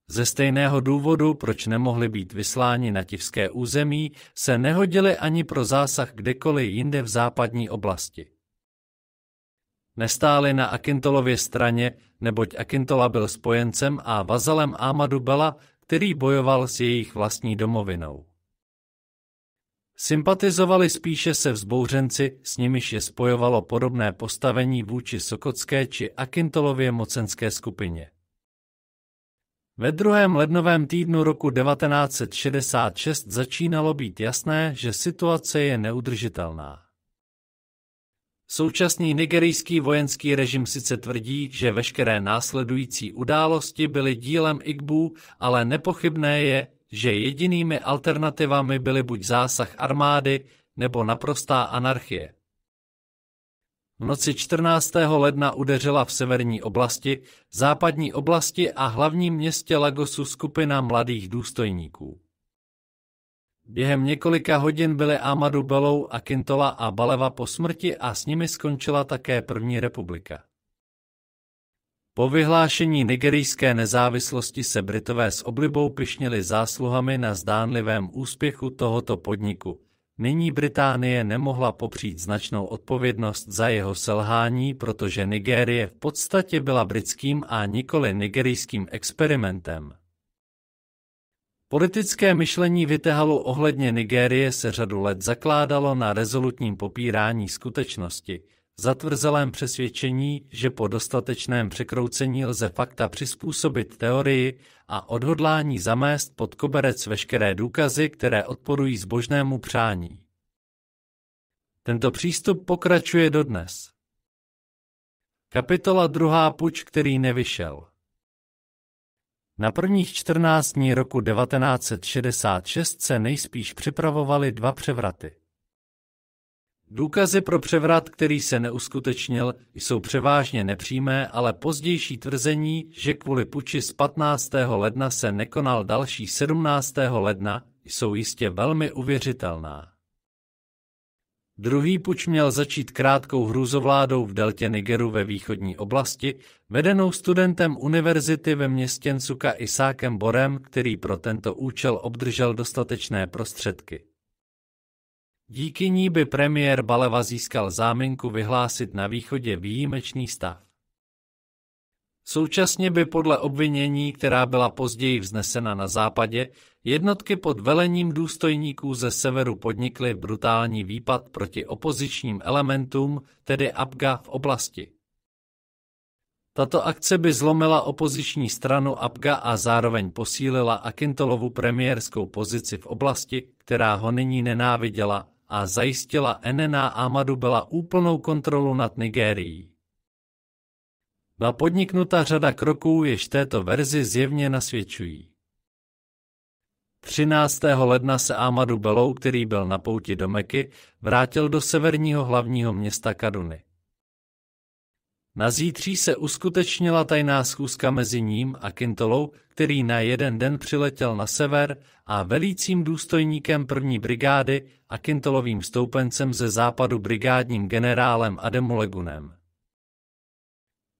Ze stejného důvodu, proč nemohli být vysláni na tivské území, se nehodili ani pro zásah kdekoliv jinde v západní oblasti. Nestáli na Akintolově straně, neboť Akintola byl spojencem a vazalem Amadu Bela, který bojoval s jejich vlastní domovinou. Sympatizovali spíše se vzbouřenci, s nimiž je spojovalo podobné postavení vůči Sokotské či Akintolově mocenské skupině. Ve druhém lednovém týdnu roku 1966 začínalo být jasné, že situace je neudržitelná. Současný nigerijský vojenský režim sice tvrdí, že veškeré následující události byly dílem Igbu, ale nepochybné je, že jedinými alternativami byly buď zásah armády nebo naprostá anarchie. V noci 14. ledna udeřila v severní oblasti, západní oblasti a hlavním městě Lagosu skupina mladých důstojníků. Během několika hodin byly Amadu Belou a Kintola a Baleva po smrti a s nimi skončila také první republika. Po vyhlášení nigerijské nezávislosti se Britové s oblibou pišnili zásluhami na zdánlivém úspěchu tohoto podniku, Nyní Británie nemohla popřít značnou odpovědnost za jeho selhání, protože Nigérie v podstatě byla britským a nikoli nigerijským experimentem. Politické myšlení vytehalo ohledně Nigérie se řadu let zakládalo na rezolutním popírání skutečnosti, zatvrzelém přesvědčení, že po dostatečném překroucení lze fakta přizpůsobit teorii a odhodlání zamést pod koberec veškeré důkazy, které odporují zbožnému přání. Tento přístup pokračuje dodnes. Kapitola 2. Puč, který nevyšel. Na prvních 14 dní roku 1966 se nejspíš připravovaly dva převraty. Důkazy pro převrat, který se neuskutečnil, jsou převážně nepřímé, ale pozdější tvrzení, že kvůli puči z 15. ledna se nekonal další 17. ledna, jsou jistě velmi uvěřitelná. Druhý puč měl začít krátkou hrůzovládou v deltě Nigeru ve východní oblasti, vedenou studentem univerzity ve městě Nsuka Isákem Borem, který pro tento účel obdržel dostatečné prostředky. Díky ní by premiér Baleva získal záminku vyhlásit na východě výjimečný stav. Současně by podle obvinění, která byla později vznesena na západě, jednotky pod velením důstojníků ze severu podnikly brutální výpad proti opozičním elementům, tedy Abga v oblasti. Tato akce by zlomila opoziční stranu Abga a zároveň posílila Akintolovu premiérskou pozici v oblasti, která ho nyní nenáviděla, a zajistila NNA Amadu byla úplnou kontrolu nad Nigérií. Byla podniknuta řada kroků, jež této verzi zjevně nasvědčují. 13. ledna se Amadu Belou, který byl na pouti do Meky, vrátil do severního hlavního města Kaduny. Na zítří se uskutečnila tajná schůzka mezi ním a Kintolou, který na jeden den přiletěl na sever a velícím důstojníkem první brigády a Kintolovým stoupencem ze západu brigádním generálem Ademu Legunem.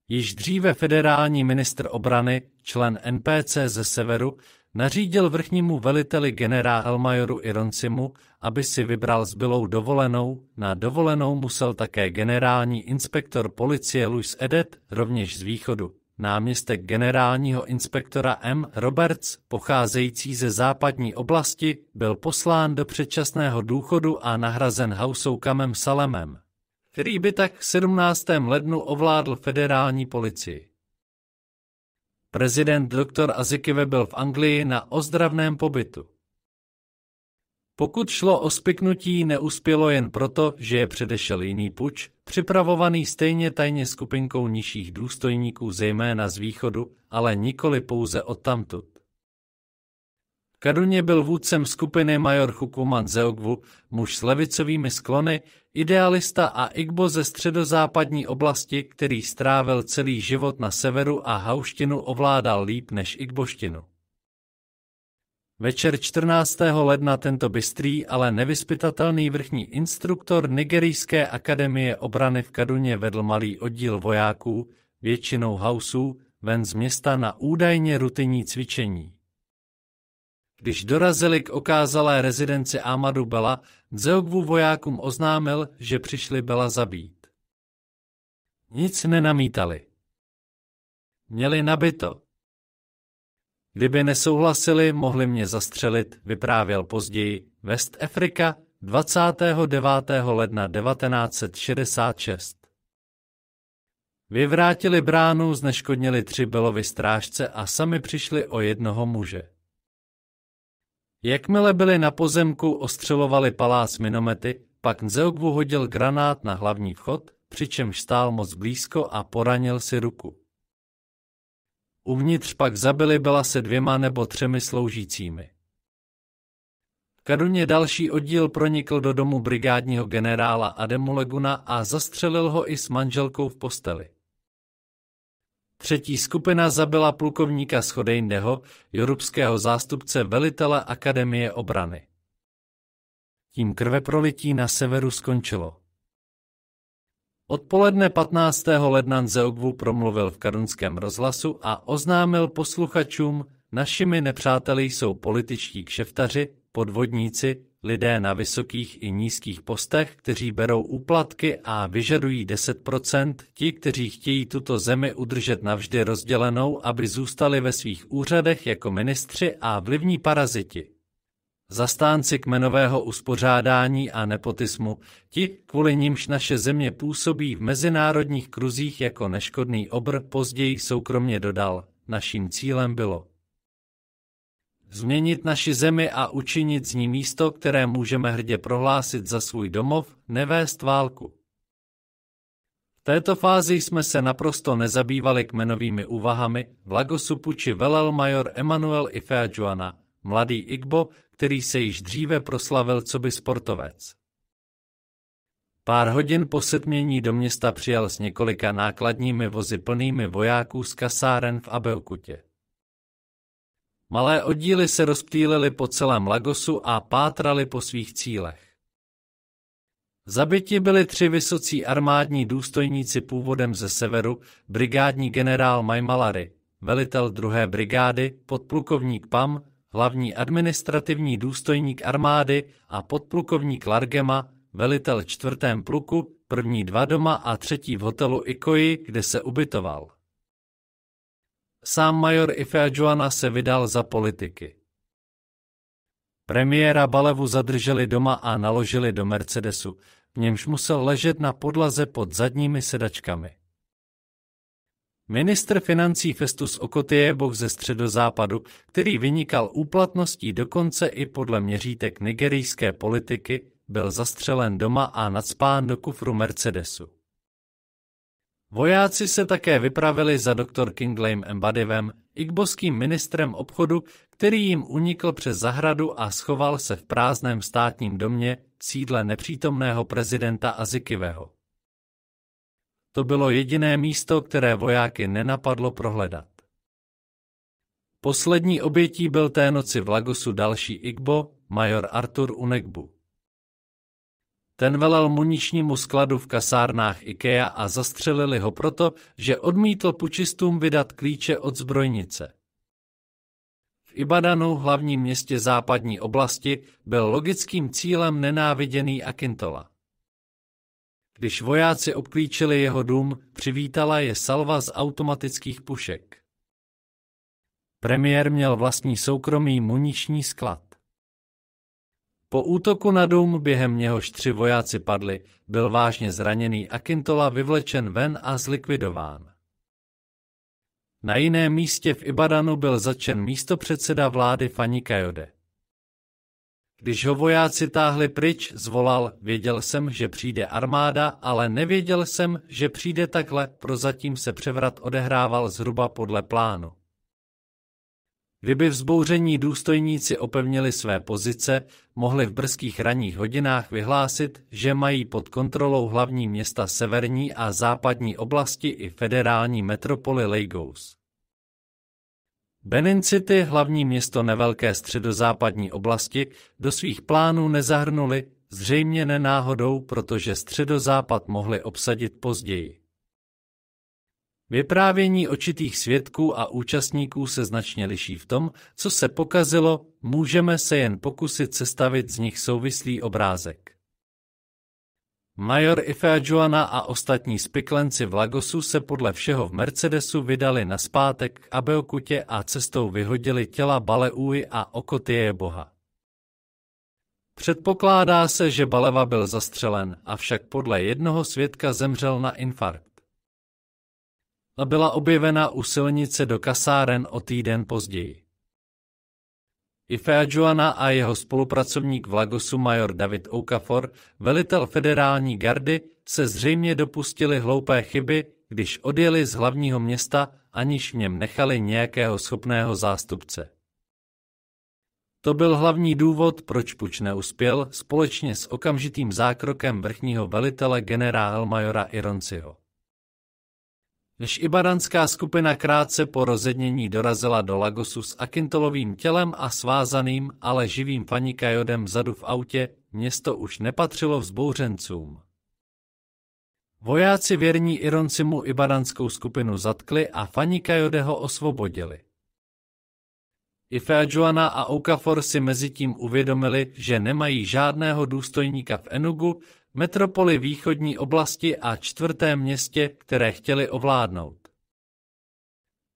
Již dříve federální ministr obrany, člen NPC ze severu, nařídil vrchnímu veliteli generálmajoru Ironcimu, aby si vybral zbylou dovolenou, na dovolenou musel také generální inspektor policie Louis Edet, rovněž z východu. Náměstek generálního inspektora M. Roberts, pocházející ze západní oblasti, byl poslán do předčasného důchodu a nahrazen Hausoukamem Salemem, který by tak 17. lednu ovládl federální policii. Prezident dr. Azikive byl v Anglii na ozdravném pobytu. Pokud šlo o spiknutí, neuspělo jen proto, že je předešel jiný puč, připravovaný stejně tajně skupinkou nižších důstojníků zejména z východu, ale nikoli pouze odtamtud. Kaduně byl vůdcem skupiny major Chukuman Zeogvu, muž s levicovými sklony, idealista a Igbo ze středozápadní oblasti, který strávil celý život na severu a hauštinu ovládal líp než Igboštinu. Večer 14. ledna tento bystrý, ale nevyspytatelný vrchní instruktor Nigerijské akademie obrany v Kaduně vedl malý oddíl vojáků, většinou hausů, ven z města na údajně rutinní cvičení. Když dorazili k okázalé rezidenci Amadu Bela, Dzeogvu vojákům oznámil, že přišli Bela zabít. Nic nenamítali. Měli nabito. Kdyby nesouhlasili, mohli mě zastřelit, vyprávěl později West Africa 29. ledna 1966. Vyvrátili bránu, zneškodnili tři Belovy strážce a sami přišli o jednoho muže. Jakmile byli na pozemku, ostřelovali palác minomety, pak Nzeogvu hodil granát na hlavní vchod, přičemž stál moc blízko a poranil si ruku. Uvnitř pak zabili byla se dvěma nebo třemi sloužícími. Kaduně další oddíl pronikl do domu brigádního generála Leguna a zastřelil ho i s manželkou v posteli. Třetí skupina zabila plukovníka Schodejndeho, jorubského zástupce velitele Akademie obrany. Tím krveprolití na severu skončilo. Odpoledne 15. ledna Zeogvu promluvil v karunském rozhlasu a oznámil posluchačům, našimi nepřáteli jsou političtí kšeftaři, podvodníci, lidé na vysokých i nízkých postech, kteří berou úplatky a vyžadují 10%, ti, kteří chtějí tuto zemi udržet navždy rozdělenou, aby zůstali ve svých úřadech jako ministři a vlivní paraziti. Zastánci kmenového uspořádání a nepotismu, ti, kvůli nímž naše země působí v mezinárodních kruzích jako neškodný obr, později soukromně dodal, naším cílem bylo změnit naši zemi a učinit z ní místo, které můžeme hrdě prohlásit za svůj domov, nevést válku. V této fázi jsme se naprosto nezabývali kmenovými úvahami vlagosupuči či velel major Emanuel Ifeajuana, mladý Igbo, který se již dříve proslavil co by sportovec. Pár hodin po setmění do města přijel s několika nákladními vozy plnými vojáků z kasáren v Abeokutě. Malé oddíly se rozptýlily po celém Lagosu a pátrali po svých cílech. Zabiti byli tři vysocí armádní důstojníci původem ze severu, brigádní generál Majmalary, velitel druhé brigády, podplukovník Pam, hlavní administrativní důstojník armády a podplukovník Largema, velitel čtvrtém pluku, první dva doma a třetí v hotelu Ikoji, kde se ubytoval. Sám major Ifeajuana se vydal za politiky. Premiéra Balevu zadrželi doma a naložili do Mercedesu, v němž musel ležet na podlaze pod zadními sedačkami. Ministr financí Festus Okoty je boh ze středozápadu, který vynikal úplatností dokonce i podle měřítek nigerijské politiky, byl zastřelen doma a nadspán do kufru Mercedesu. Vojáci se také vypravili za doktor Kinglem Embadivem, igboským ministrem obchodu, který jim unikl přes zahradu a schoval se v prázdném státním domě sídle nepřítomného prezidenta Azikivého. To bylo jediné místo, které vojáky nenapadlo prohledat. Poslední obětí byl té noci v Lagosu další Igbo, major Artur Unegbu. Ten velel muničnímu skladu v kasárnách IKEA a zastřelili ho proto, že odmítl pučistům vydat klíče od zbrojnice. V Ibadanu, hlavním městě západní oblasti, byl logickým cílem nenáviděný Akintola. Když vojáci obklíčili jeho dům, přivítala je salva z automatických pušek. Premiér měl vlastní soukromý muniční sklad. Po útoku na dům, během něhož tři vojáci padli, byl vážně zraněný Akintola vyvlečen ven a zlikvidován. Na jiném místě v Ibadanu byl začen místopředseda vlády Fani Kajode. Když ho vojáci táhli pryč, zvolal, věděl jsem, že přijde armáda, ale nevěděl jsem, že přijde takhle, prozatím se převrat odehrával zhruba podle plánu. Kdyby vzbouření důstojníci opevnili své pozice, mohli v brzkých ranních hodinách vyhlásit, že mají pod kontrolou hlavní města severní a západní oblasti i federální metropoly Lagos. Benin City, hlavní město nevelké středozápadní oblasti, do svých plánů nezahrnuli, zřejmě nenáhodou, protože středozápad mohli obsadit později. Vyprávění očitých svědků a účastníků se značně liší v tom, co se pokazilo, můžeme se jen pokusit sestavit z nich souvislý obrázek. Major Ifeajuana a ostatní spiklenci v Lagosu se podle všeho v Mercedesu vydali na zpátek k Abeokutě a cestou vyhodili těla Baleuji a Okotie boha. Předpokládá se, že Baleva byl zastřelen, avšak podle jednoho svědka zemřel na infarkt. Byla objevena u silnice do kasáren o týden později. Ifea Joana a jeho spolupracovník v Lagosu major David Okafor, velitel federální gardy, se zřejmě dopustili hloupé chyby, když odjeli z hlavního města, aniž v něm nechali nějakého schopného zástupce. To byl hlavní důvod, proč Puč neuspěl společně s okamžitým zákrokem vrchního velitele generál majora Ironciho než ibaranská skupina krátce po rozednění dorazila do Lagosu s Akintolovým tělem a svázaným, ale živým panikajodem vzadu v autě, město už nepatřilo vzbouřencům. Vojáci věrní Ironci mu ibaranskou skupinu zatkli a Fanikajode ho osvobodili. I a Okafor si mezitím uvědomili, že nemají žádného důstojníka v Enugu, metropoli východní oblasti a čtvrté městě, které chtěli ovládnout.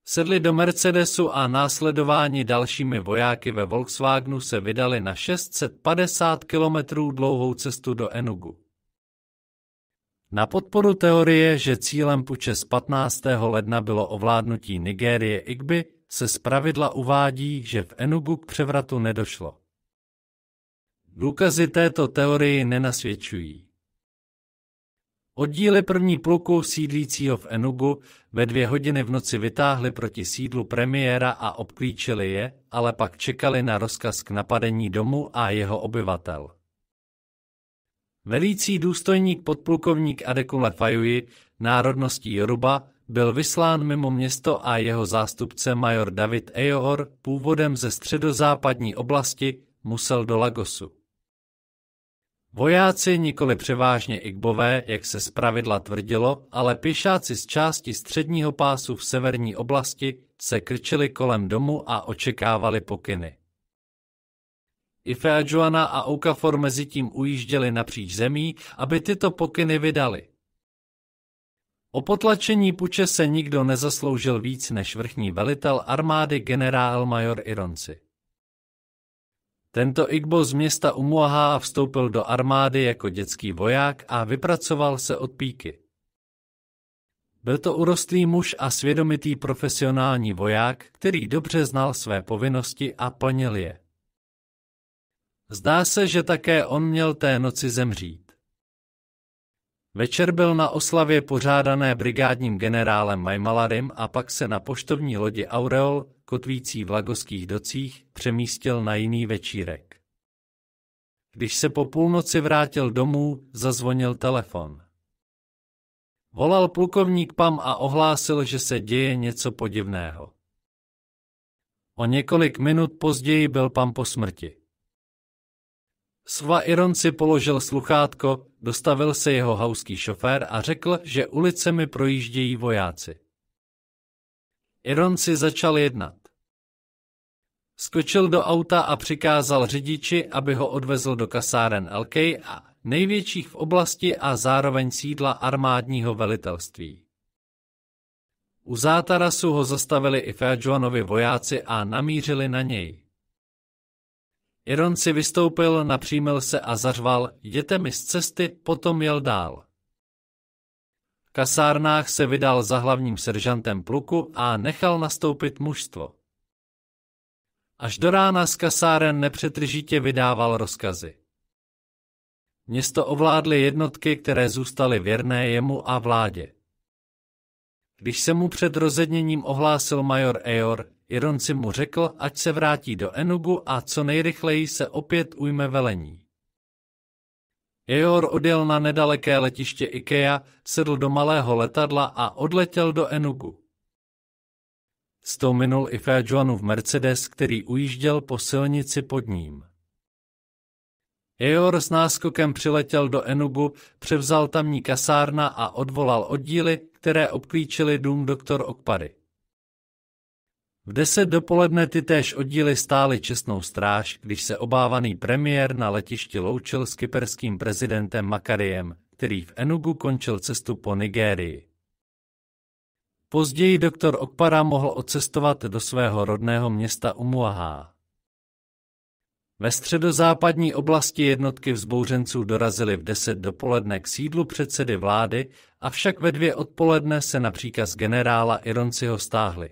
Sedli do Mercedesu a následováni dalšími vojáky ve Volkswagenu se vydali na 650 kilometrů dlouhou cestu do Enugu. Na podporu teorie, že cílem puče z 15. ledna bylo ovládnutí Nigérie Igby, se zpravidla uvádí, že v Enugu k převratu nedošlo. Důkazy této teorii nenasvědčují. Oddíly první pluku sídlícího v Enugu ve dvě hodiny v noci vytáhli proti sídlu premiéra a obklíčili je, ale pak čekali na rozkaz k napadení domu a jeho obyvatel. Velící důstojník podplukovník Adekule Fajuji, národností Joruba, byl vyslán mimo město a jeho zástupce major David Ejohor, původem ze středozápadní oblasti, musel do Lagosu. Vojáci nikoli převážně Igbové, jak se zpravidla tvrdilo, ale pěšáci z části středního pásu v severní oblasti se krčili kolem domu a očekávali pokyny. Ifeajuana a Okafor mezi tím ujížděli napříč zemí, aby tyto pokyny vydali. O potlačení puče se nikdo nezasloužil víc než vrchní velitel armády generál major Ironci. Tento Igbo z města Umuaha vstoupil do armády jako dětský voják a vypracoval se od píky. Byl to urostlý muž a svědomitý profesionální voják, který dobře znal své povinnosti a plnil je. Zdá se, že také on měl té noci zemřít. Večer byl na oslavě pořádané brigádním generálem Majmalarem a pak se na poštovní lodi Aureol kotvící v Lagoských docích, přemístil na jiný večírek. Když se po půlnoci vrátil domů, zazvonil telefon. Volal plukovník Pam a ohlásil, že se děje něco podivného. O několik minut později byl Pam po smrti. Sva Iron si položil sluchátko, dostavil se jeho hauský šofér a řekl, že ulicemi projíždějí vojáci. Iron si začal jednat. Skočil do auta a přikázal řidiči, aby ho odvezl do kasáren LK a největších v oblasti a zároveň sídla armádního velitelství. U zátarasu ho zastavili i Fajuanovi vojáci a namířili na něj. Iron si vystoupil, napřímil se a zařval, jděte mi z cesty, potom jel dál. V kasárnách se vydal za hlavním seržantem pluku a nechal nastoupit mužstvo. Až do rána z kasáren nepřetržitě vydával rozkazy. Město ovládly jednotky, které zůstaly věrné jemu a vládě. Když se mu před rozedněním ohlásil major Eor, Ironci mu řekl, ať se vrátí do Enugu a co nejrychleji se opět ujme velení. Eor odjel na nedaleké letiště Ikea, sedl do malého letadla a odletěl do Enugu minul i v Mercedes, který ujížděl po silnici pod ním. Eor s náskokem přiletěl do Enugu, převzal tamní kasárna a odvolal oddíly, které obklíčili dům doktor Okpary. V deset dopoledne ty též oddíly stály čestnou stráž, když se obávaný premiér na letišti loučil s kyperským prezidentem Makariem, který v Enugu končil cestu po Nigérii. Později doktor Okpara mohl odcestovat do svého rodného města Umuahá. Ve středozápadní oblasti jednotky vzbouřenců dorazily v 10 dopoledne k sídlu předsedy vlády, avšak ve dvě odpoledne se na příkaz generála Ironciho stáhli.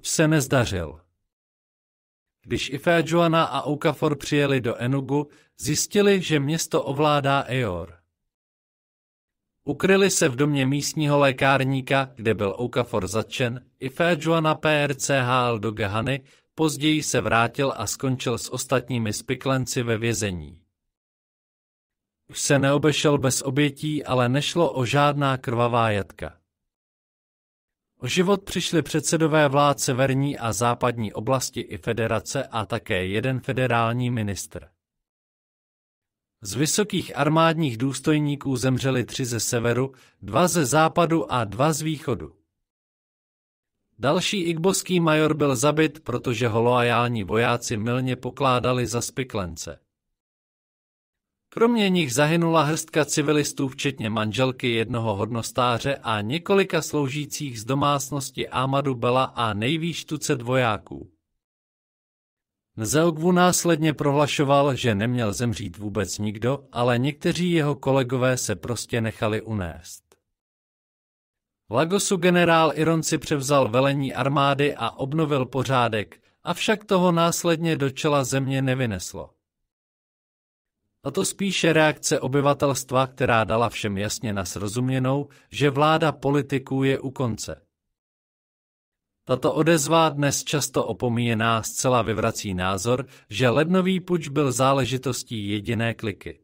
Už se nezdařil. Když Ifeajuana a Okafor přijeli do Enugu, zjistili, že město ovládá Eor. Ukryli se v domě místního lékárníka, kde byl Okafor zatčen, i Fejuana hál do Gahany, později se vrátil a skončil s ostatními spiklenci ve vězení. Už se neobešel bez obětí, ale nešlo o žádná krvavá jatka. O život přišli předsedové vlád severní a západní oblasti i federace a také jeden federální ministr. Z vysokých armádních důstojníků zemřeli tři ze severu, dva ze západu a dva z východu. Další igboský major byl zabit, protože ho loajální vojáci mylně pokládali za spiklence. Kromě nich zahynula hrstka civilistů, včetně manželky jednoho hodnostáře a několika sloužících z domácnosti Amadu Bela a nejvýš tucet vojáků. Nzeogvu následně prohlašoval, že neměl zemřít vůbec nikdo, ale někteří jeho kolegové se prostě nechali unést. Lagosu generál Ironci převzal velení armády a obnovil pořádek, avšak toho následně do čela země nevyneslo. A to spíše reakce obyvatelstva, která dala všem jasně nasrozuměnou, že vláda politiků je u konce. Tato odezva, dnes často opomíjená, zcela vyvrací názor, že lednový puč byl záležitostí jediné kliky.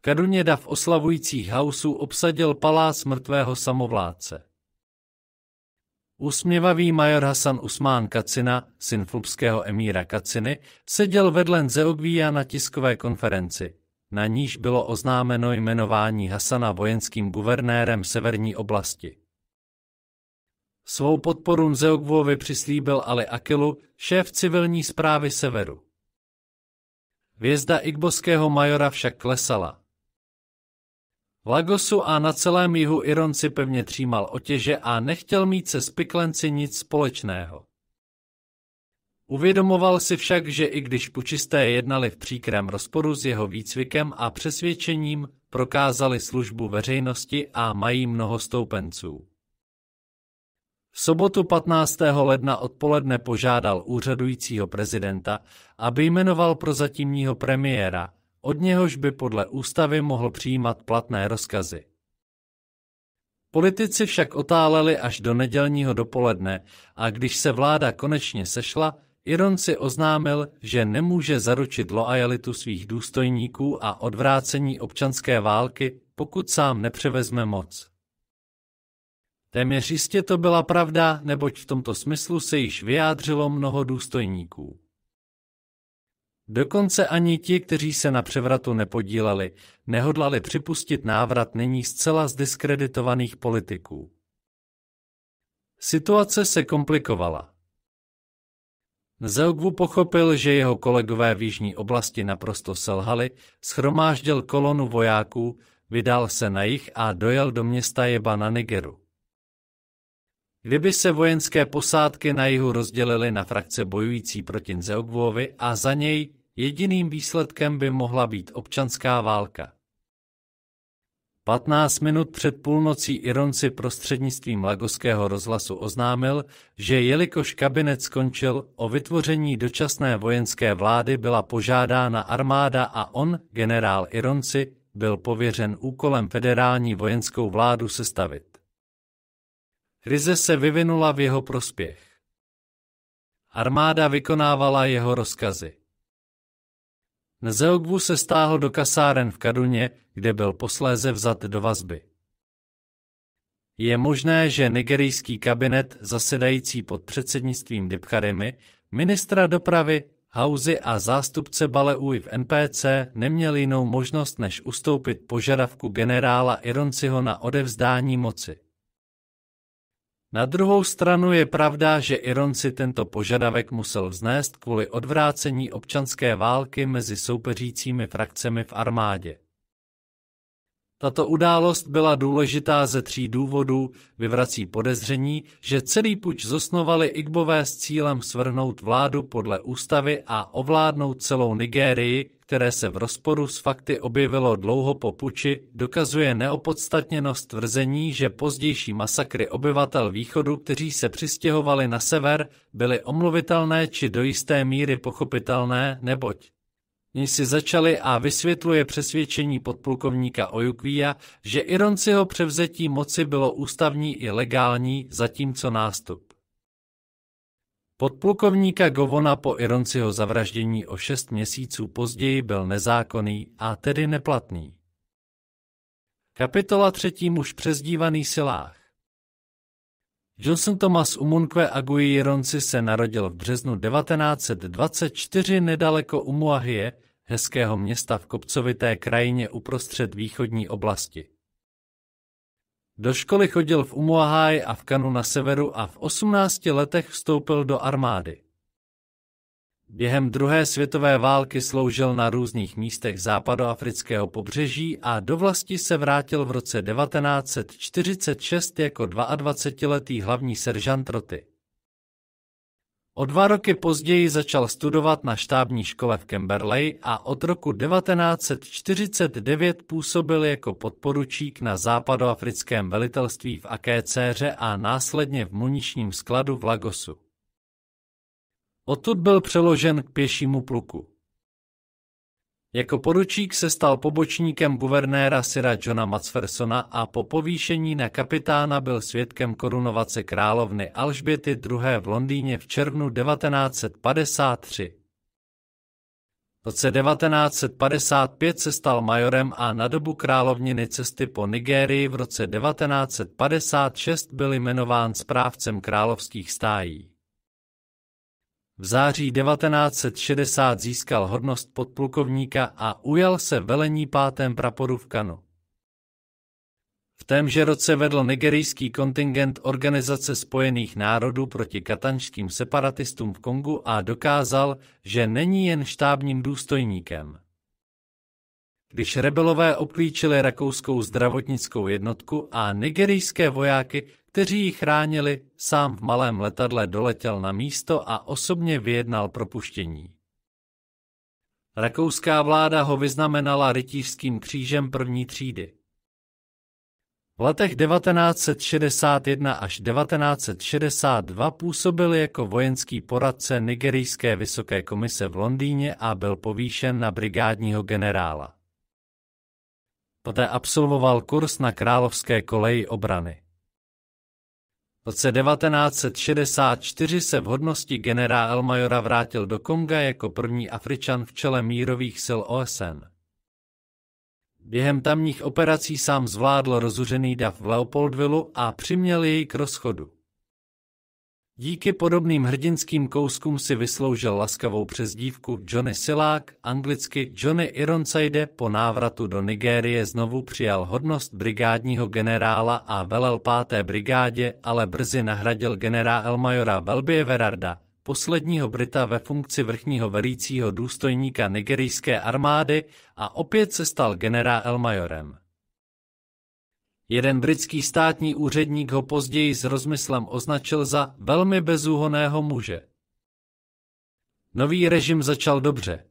Kaduněda v oslavujících hausů obsadil palác mrtvého samovládce. Usměvavý major Hasan Usmán Kacina, syn flubského emíra Kaciny, seděl vedle Zeogvíja na tiskové konferenci. Na níž bylo oznámeno jmenování Hasana vojenským guvernérem severní oblasti. Svou podporu Nzeogvovi přislíbil Ali Akilu, šéf civilní zprávy severu. Vězda igboského majora však klesala. V Lagosu a na celém jihu Iron si pevně třímal otěže a nechtěl mít se spiklenci nic společného. Uvědomoval si však, že i když pučisté jednali v příkrém rozporu s jeho výcvikem a přesvědčením, prokázali službu veřejnosti a mají mnoho stoupenců. V sobotu 15. ledna odpoledne požádal úřadujícího prezidenta, aby jmenoval prozatímního premiéra, od něhož by podle ústavy mohl přijímat platné rozkazy. Politici však otáleli až do nedělního dopoledne a když se vláda konečně sešla, Iron si oznámil, že nemůže zaručit loajalitu svých důstojníků a odvrácení občanské války, pokud sám nepřevezme moc. Téměř jistě to byla pravda, neboť v tomto smyslu se již vyjádřilo mnoho důstojníků. Dokonce ani ti, kteří se na převratu nepodíleli, nehodlali připustit návrat nyní zcela zdiskreditovaných politiků. Situace se komplikovala. Zelgvu pochopil, že jeho kolegové v jižní oblasti naprosto selhali, schromáždil kolonu vojáků, vydal se na jich a dojel do města Jeba na Nigeru. Kdyby se vojenské posádky na jihu rozdělily na frakce bojující proti Nzeogvovi a za něj, jediným výsledkem by mohla být občanská válka. 15 minut před půlnocí Ironci prostřednictvím Lagoského rozhlasu oznámil, že jelikož kabinet skončil, o vytvoření dočasné vojenské vlády byla požádána armáda a on, generál Ironci, byl pověřen úkolem federální vojenskou vládu sestavit. Krize se vyvinula v jeho prospěch. Armáda vykonávala jeho rozkazy. Nzeogvu se stáhl do kasáren v Kaduně, kde byl posléze vzat do vazby. Je možné, že nigerijský kabinet zasedající pod předsednictvím dipkaremi, ministra dopravy, Hauzy a zástupce Baleui v NPC neměl jinou možnost, než ustoupit požadavku generála Ironciho na odevzdání moci. Na druhou stranu je pravda, že Iron si tento požadavek musel vznést kvůli odvrácení občanské války mezi soupeřícími frakcemi v armádě. Tato událost byla důležitá ze tří důvodů, vyvrací podezření, že celý puč zosnovali Igbové s cílem svrhnout vládu podle ústavy a ovládnout celou Nigérii, které se v rozporu s fakty objevilo dlouho po puči, dokazuje neopodstatněnost tvrzení, že pozdější masakry obyvatel východu, kteří se přistěhovali na sever, byly omluvitelné či do jisté míry pochopitelné, neboť Ní si začali a vysvětluje přesvědčení podplukovníka Ojukvíja, že Ironciho převzetí moci bylo ústavní i legální, zatímco nástup Podplukovníka Govona po Ironciho zavraždění o šest měsíců později byl nezákonný a tedy neplatný. Kapitola třetí muž přezdívaný silách Johnson Thomas Umunque Agui Jironci se narodil v březnu 1924 nedaleko Umuahie, hezkého města v kopcovité krajině uprostřed východní oblasti. Do školy chodil v Umuahaj a v Kanu na severu a v 18 letech vstoupil do armády. Během druhé světové války sloužil na různých místech západoafrického pobřeží a do vlasti se vrátil v roce 1946 jako 22-letý hlavní seržant roty. O dva roky později začal studovat na štábní škole v Camberley a od roku 1949 působil jako podporučík na západoafrickém velitelství v Akécéře a následně v muničním skladu v Lagosu. Odtud byl přeložen k pěšímu pluku. Jako poručík se stal pobočníkem guvernéra Sira Johna Macphersona a po povýšení na kapitána byl svědkem korunovace královny Alžběty II. v Londýně v červnu 1953. V roce 1955 se stal majorem a na dobu královniny cesty po Nigérii v roce 1956 byl jmenován správcem královských stájí. V září 1960 získal hodnost podplukovníka a ujal se velení pátém praporu v Kanu. V témže roce vedl nigerijský kontingent Organizace spojených národů proti katančským separatistům v Kongu a dokázal, že není jen štábním důstojníkem když rebelové obklíčili rakouskou zdravotnickou jednotku a nigerijské vojáky, kteří ji chránili, sám v malém letadle doletěl na místo a osobně vyjednal propuštění. Rakouská vláda ho vyznamenala rytířským křížem první třídy. V letech 1961 až 1962 působil jako vojenský poradce Nigerijské vysoké komise v Londýně a byl povýšen na brigádního generála. Poté absolvoval kurz na Královské koleji obrany. V roce 1964 se v hodnosti generál majora vrátil do Konga jako první Afričan v čele mírových sil OSN. Během tamních operací sám zvládl rozuřený dav v Leopoldvilu a přiměl jej k rozchodu. Díky podobným hrdinským kouskům si vysloužil laskavou přezdívku Johnny Silák, anglicky Johnny Ironside po návratu do Nigérie znovu přijal hodnost brigádního generála a velel páté brigádě, ale brzy nahradil generál majora Velbie Verarda, posledního Brita ve funkci vrchního velícího důstojníka nigerijské armády a opět se stal generál majorem. Jeden britský státní úředník ho později s rozmyslem označil za velmi bezúhoného muže. Nový režim začal dobře.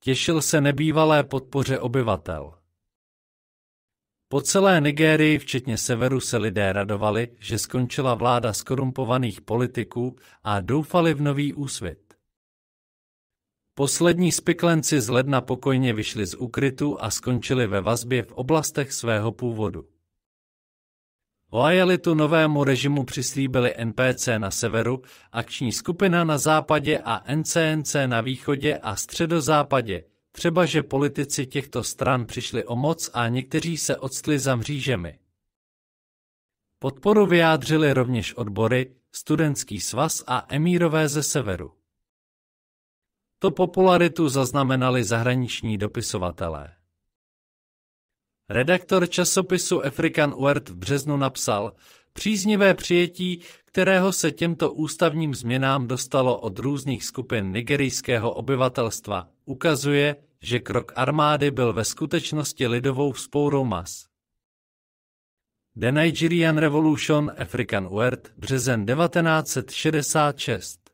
Těšil se nebývalé podpoře obyvatel. Po celé Nigérii, včetně severu, se lidé radovali, že skončila vláda skorumpovaných politiků a doufali v nový úsvit. Poslední spiklenci z ledna pokojně vyšli z ukrytu a skončili ve vazbě v oblastech svého původu. Loyalitu novému režimu přislíbili NPC na severu, akční skupina na západě a NCNC na východě a středozápadě, třeba že politici těchto stran přišli o moc a někteří se odstli za mřížemi. Podporu vyjádřili rovněž odbory, studentský svaz a emírové ze severu. To popularitu zaznamenali zahraniční dopisovatelé. Redaktor časopisu African Word v březnu napsal, příznivé přijetí, kterého se těmto ústavním změnám dostalo od různých skupin nigerijského obyvatelstva, ukazuje, že krok armády byl ve skutečnosti lidovou vzpourou mas. The Nigerian Revolution African Word, březen 1966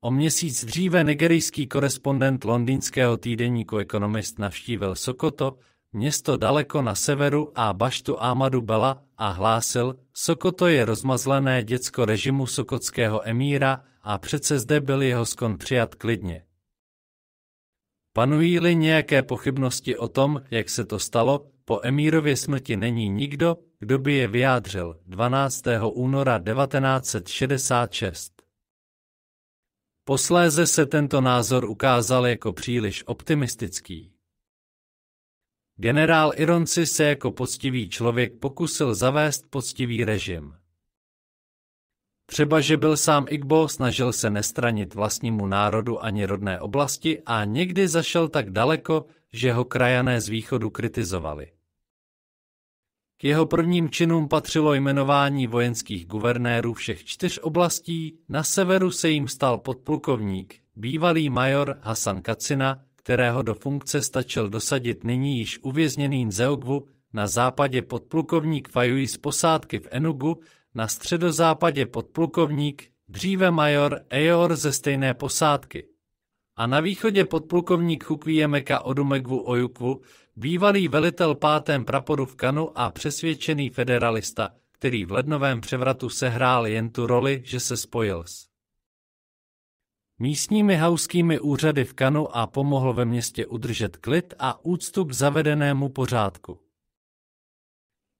O měsíc dříve nigerijský korespondent londýnského týdeníku Economist navštívil Sokoto, město daleko na severu a baštu Amadu Bela a hlásil, Sokoto je rozmazlené děcko režimu sokotského emíra a přece zde byl jeho skon přijat klidně. Panují-li nějaké pochybnosti o tom, jak se to stalo, po emírově smrti není nikdo, kdo by je vyjádřil 12. února 1966. Posléze se tento názor ukázal jako příliš optimistický. Generál Ironci se jako poctivý člověk pokusil zavést poctivý režim. Třeba, že byl sám Igbo, snažil se nestranit vlastnímu národu ani rodné oblasti a někdy zašel tak daleko, že ho krajané z východu kritizovali. K jeho prvním činům patřilo jmenování vojenských guvernérů všech čtyř oblastí, na severu se jim stal podplukovník, bývalý major Hasan Kacina, kterého do funkce stačil dosadit nyní již uvězněný Nzeogvu, na západě podplukovník Fajuji z posádky v Enugu, na středozápadě podplukovník, dříve major Eor ze stejné posádky. A na východě podplukovník Chukvíjemeka Odumegvu Ojukvu, bývalý velitel pátém praporu v Kanu a přesvědčený federalista, který v lednovém převratu sehrál jen tu roli, že se spojil s místními hauskými úřady v Kanu a pomohl ve městě udržet klid a úctu k zavedenému pořádku.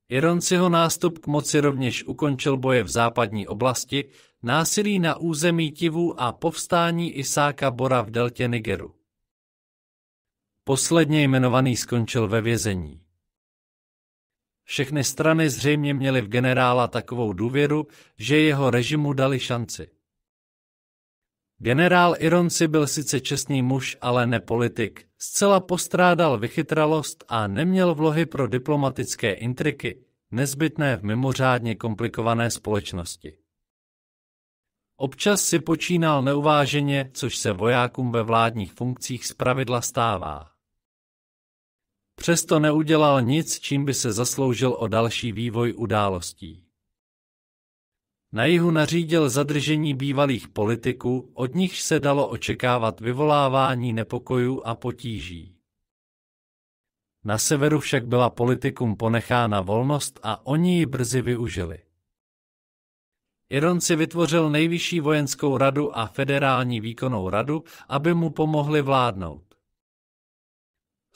Ironciho nástup k moci rovněž ukončil boje v západní oblasti, násilí na území Tivu a povstání Isáka Bora v deltě Nigeru. Posledně jmenovaný skončil ve vězení. Všechny strany zřejmě měly v generála takovou důvěru, že jeho režimu dali šanci. Generál Ironsi byl sice čestný muž, ale ne politik, zcela postrádal vychytralost a neměl vlohy pro diplomatické intriky, nezbytné v mimořádně komplikované společnosti. Občas si počínal neuváženě, což se vojákům ve vládních funkcích zpravidla stává. Přesto neudělal nic, čím by se zasloužil o další vývoj událostí. Na jihu nařídil zadržení bývalých politiků, od nichž se dalo očekávat vyvolávání nepokojů a potíží. Na severu však byla politikům ponechána volnost a oni ji brzy využili. Iron si vytvořil nejvyšší vojenskou radu a federální výkonnou radu, aby mu pomohli vládnout.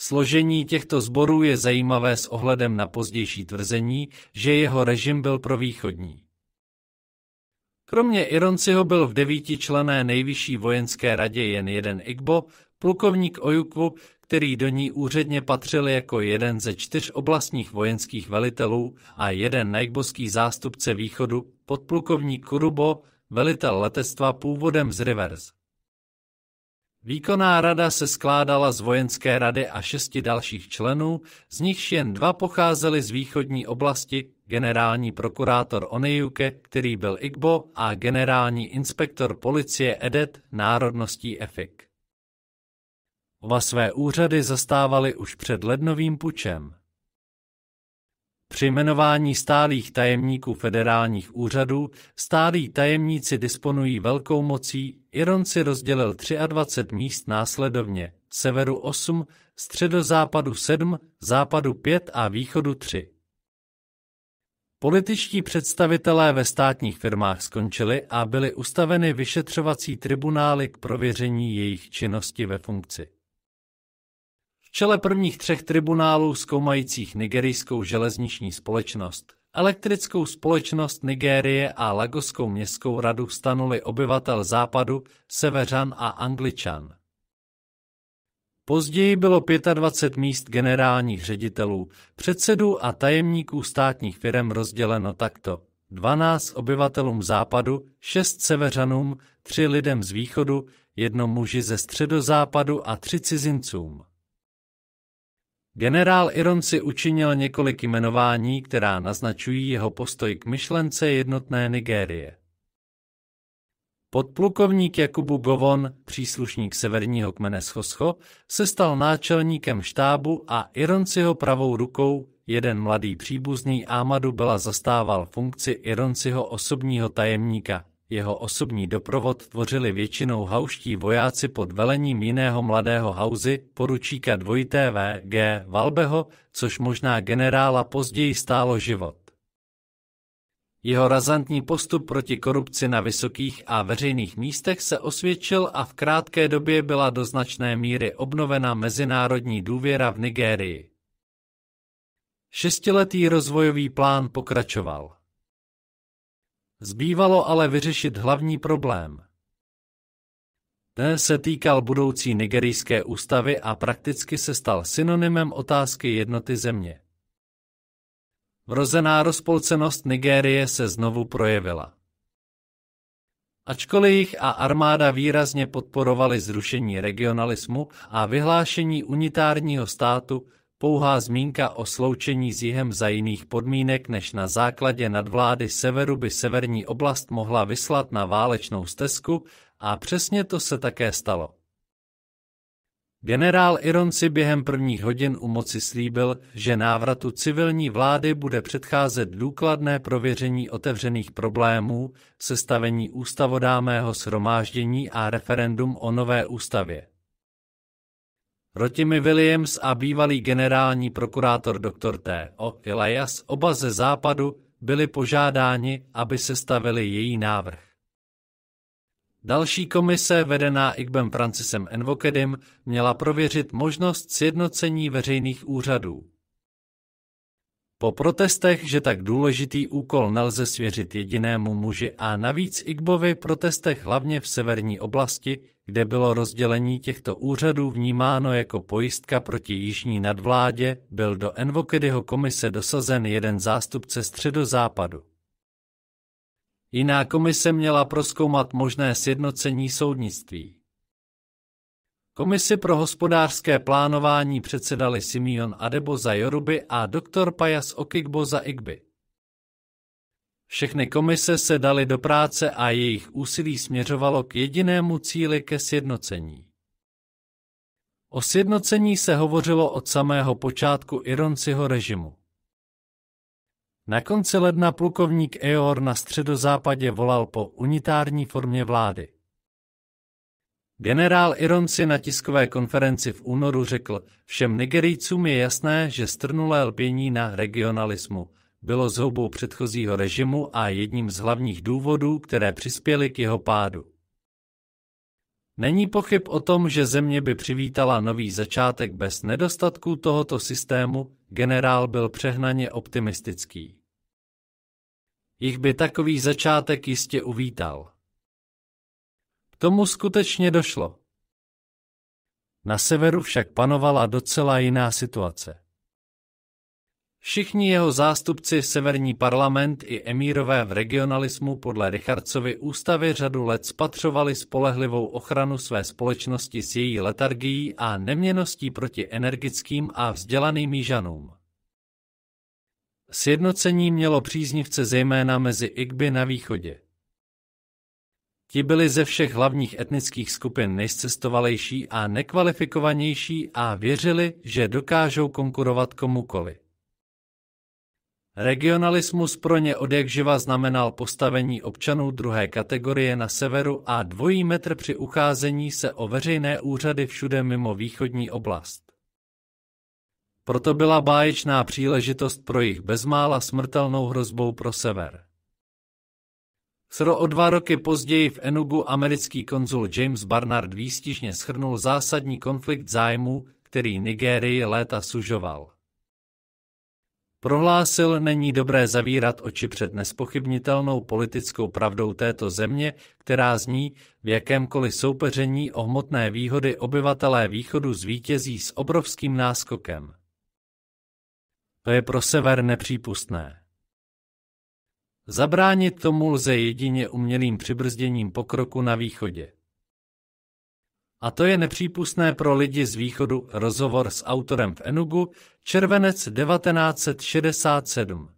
Složení těchto zborů je zajímavé s ohledem na pozdější tvrzení, že jeho režim byl provýchodní. Kromě Ironciho byl v devíti člené nejvyšší vojenské radě jen jeden Igbo, plukovník Ojukvu, který do ní úředně patřil jako jeden ze čtyř oblastních vojenských velitelů a jeden najkboský zástupce východu, podplukovník Kurubo, velitel letectva původem z Rivers. Výkonná rada se skládala z vojenské rady a šesti dalších členů, z nichž jen dva pocházeli z východní oblasti, generální prokurátor Onejuke, který byl Igbo, a generální inspektor policie Edet národností Efik. Oba své úřady zastávali už před lednovým pučem. Při jmenování stálých tajemníků federálních úřadů stálí tajemníci disponují velkou mocí, Iron si rozdělil 23 míst následovně, severu 8, středozápadu 7, západu 5 a východu 3. Političtí představitelé ve státních firmách skončili a byly ustaveny vyšetřovací tribunály k prověření jejich činnosti ve funkci v čele prvních třech tribunálů zkoumajících nigerijskou železniční společnost, elektrickou společnost Nigérie a Lagoskou městskou radu stanuli obyvatel západu, severan a angličan. Později bylo 25 míst generálních ředitelů, předsedů a tajemníků státních firm rozděleno takto. 12 obyvatelům západu, 6 severanům, 3 lidem z východu, jedno muži ze středozápadu a 3 cizincům. Generál Iron si učinil několik jmenování, která naznačují jeho postoj k myšlence jednotné Nigérie. Podplukovník Jakubu Govon, příslušník severního kmene Schoscho, se stal náčelníkem štábu a Ironciho pravou rukou, jeden mladý příbuzný Amadu byla zastával funkci Ironciho osobního tajemníka, jeho osobní doprovod tvořili většinou hauští vojáci pod velením jiného mladého hauzy, poručíka dvojité VG Valbeho, což možná generála později stálo život. Jeho razantní postup proti korupci na vysokých a veřejných místech se osvědčil a v krátké době byla do značné míry obnovena mezinárodní důvěra v Nigérii. Šestiletý rozvojový plán pokračoval. Zbývalo ale vyřešit hlavní problém. Ten se týkal budoucí nigerijské ústavy a prakticky se stal synonymem otázky jednoty země. Vrozená rozpolcenost Nigérie se znovu projevila. Ačkoliv jich a armáda výrazně podporovali zrušení regionalismu a vyhlášení unitárního státu, Pouhá zmínka o sloučení s jihem za jiných podmínek než na základě nadvlády severu by severní oblast mohla vyslat na válečnou stezku a přesně to se také stalo. Generál Ironci během prvních hodin u moci slíbil, že návratu civilní vlády bude předcházet důkladné prověření otevřených problémů, sestavení ústavodámého shromáždění a referendum o nové ústavě. Rotimi Williams a bývalý generální prokurátor dr. T. O. Elias, oba ze západu, byli požádáni, aby se stavili její návrh. Další komise, vedená Igbem Francisem Envokedem, měla prověřit možnost sjednocení veřejných úřadů. Po protestech, že tak důležitý úkol nelze svěřit jedinému muži a navíc Igbovi protestech hlavně v severní oblasti, kde bylo rozdělení těchto úřadů vnímáno jako pojistka proti jižní nadvládě, byl do Envokedyho komise dosazen jeden zástupce středozápadu. Jiná komise měla proskoumat možné sjednocení soudnictví. Komisi pro hospodářské plánování předsedali Simeon Adebo za Joruby a doktor Pajas Okigbo za Igby. Všechny komise se daly do práce a jejich úsilí směřovalo k jedinému cíli ke sjednocení. O sjednocení se hovořilo od samého počátku Ironciho režimu. Na konci ledna plukovník Eor na středozápadě volal po unitární formě vlády. Generál Iron si na tiskové konferenci v únoru řekl, všem Nigerijcům je jasné, že strnulé lpění na regionalismu bylo zhoubou předchozího režimu a jedním z hlavních důvodů, které přispěly k jeho pádu. Není pochyb o tom, že země by přivítala nový začátek bez nedostatků tohoto systému, generál byl přehnaně optimistický. Jich by takový začátek jistě uvítal tomu skutečně došlo. Na severu však panovala docela jiná situace. Všichni jeho zástupci severní parlament i emírové v regionalismu podle Richardsovy ústavy řadu let spatřovali spolehlivou ochranu své společnosti s její letargií a neměností proti energickým a vzdělaným jižanům. Sjednocení mělo příznivce zejména mezi Igby na východě. Ti byli ze všech hlavních etnických skupin nejcestovalejší a nekvalifikovanější a věřili, že dokážou konkurovat komukoli. Regionalismus pro ně živa znamenal postavení občanů druhé kategorie na severu a dvojí metr při ucházení se o veřejné úřady všude mimo východní oblast. Proto byla báječná příležitost pro jich bezmála smrtelnou hrozbou pro sever. Sro o dva roky později v Enugu americký konzul James Barnard výstižně schrnul zásadní konflikt zájmu, který Nigérii léta sužoval. Prohlásil, není dobré zavírat oči před nespochybnitelnou politickou pravdou této země, která zní, v jakémkoliv soupeření o hmotné výhody obyvatelé východu zvítězí s obrovským náskokem. To je pro sever nepřípustné. Zabránit tomu lze jedině umělým přibrzděním pokroku na východě. A to je nepřípustné pro lidi z východu rozhovor s autorem v Enugu, červenec 1967.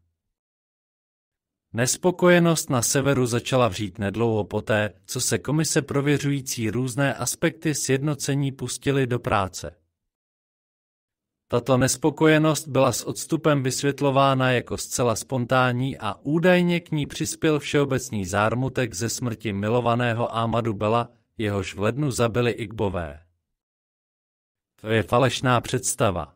Nespokojenost na severu začala vřít nedlouho poté, co se komise prověřující různé aspekty sjednocení pustily do práce. Tato nespokojenost byla s odstupem vysvětlována jako zcela spontánní a údajně k ní přispěl všeobecný zármutek ze smrti milovaného Amadu Bela, jehož v lednu zabili Igbové. To je falešná představa.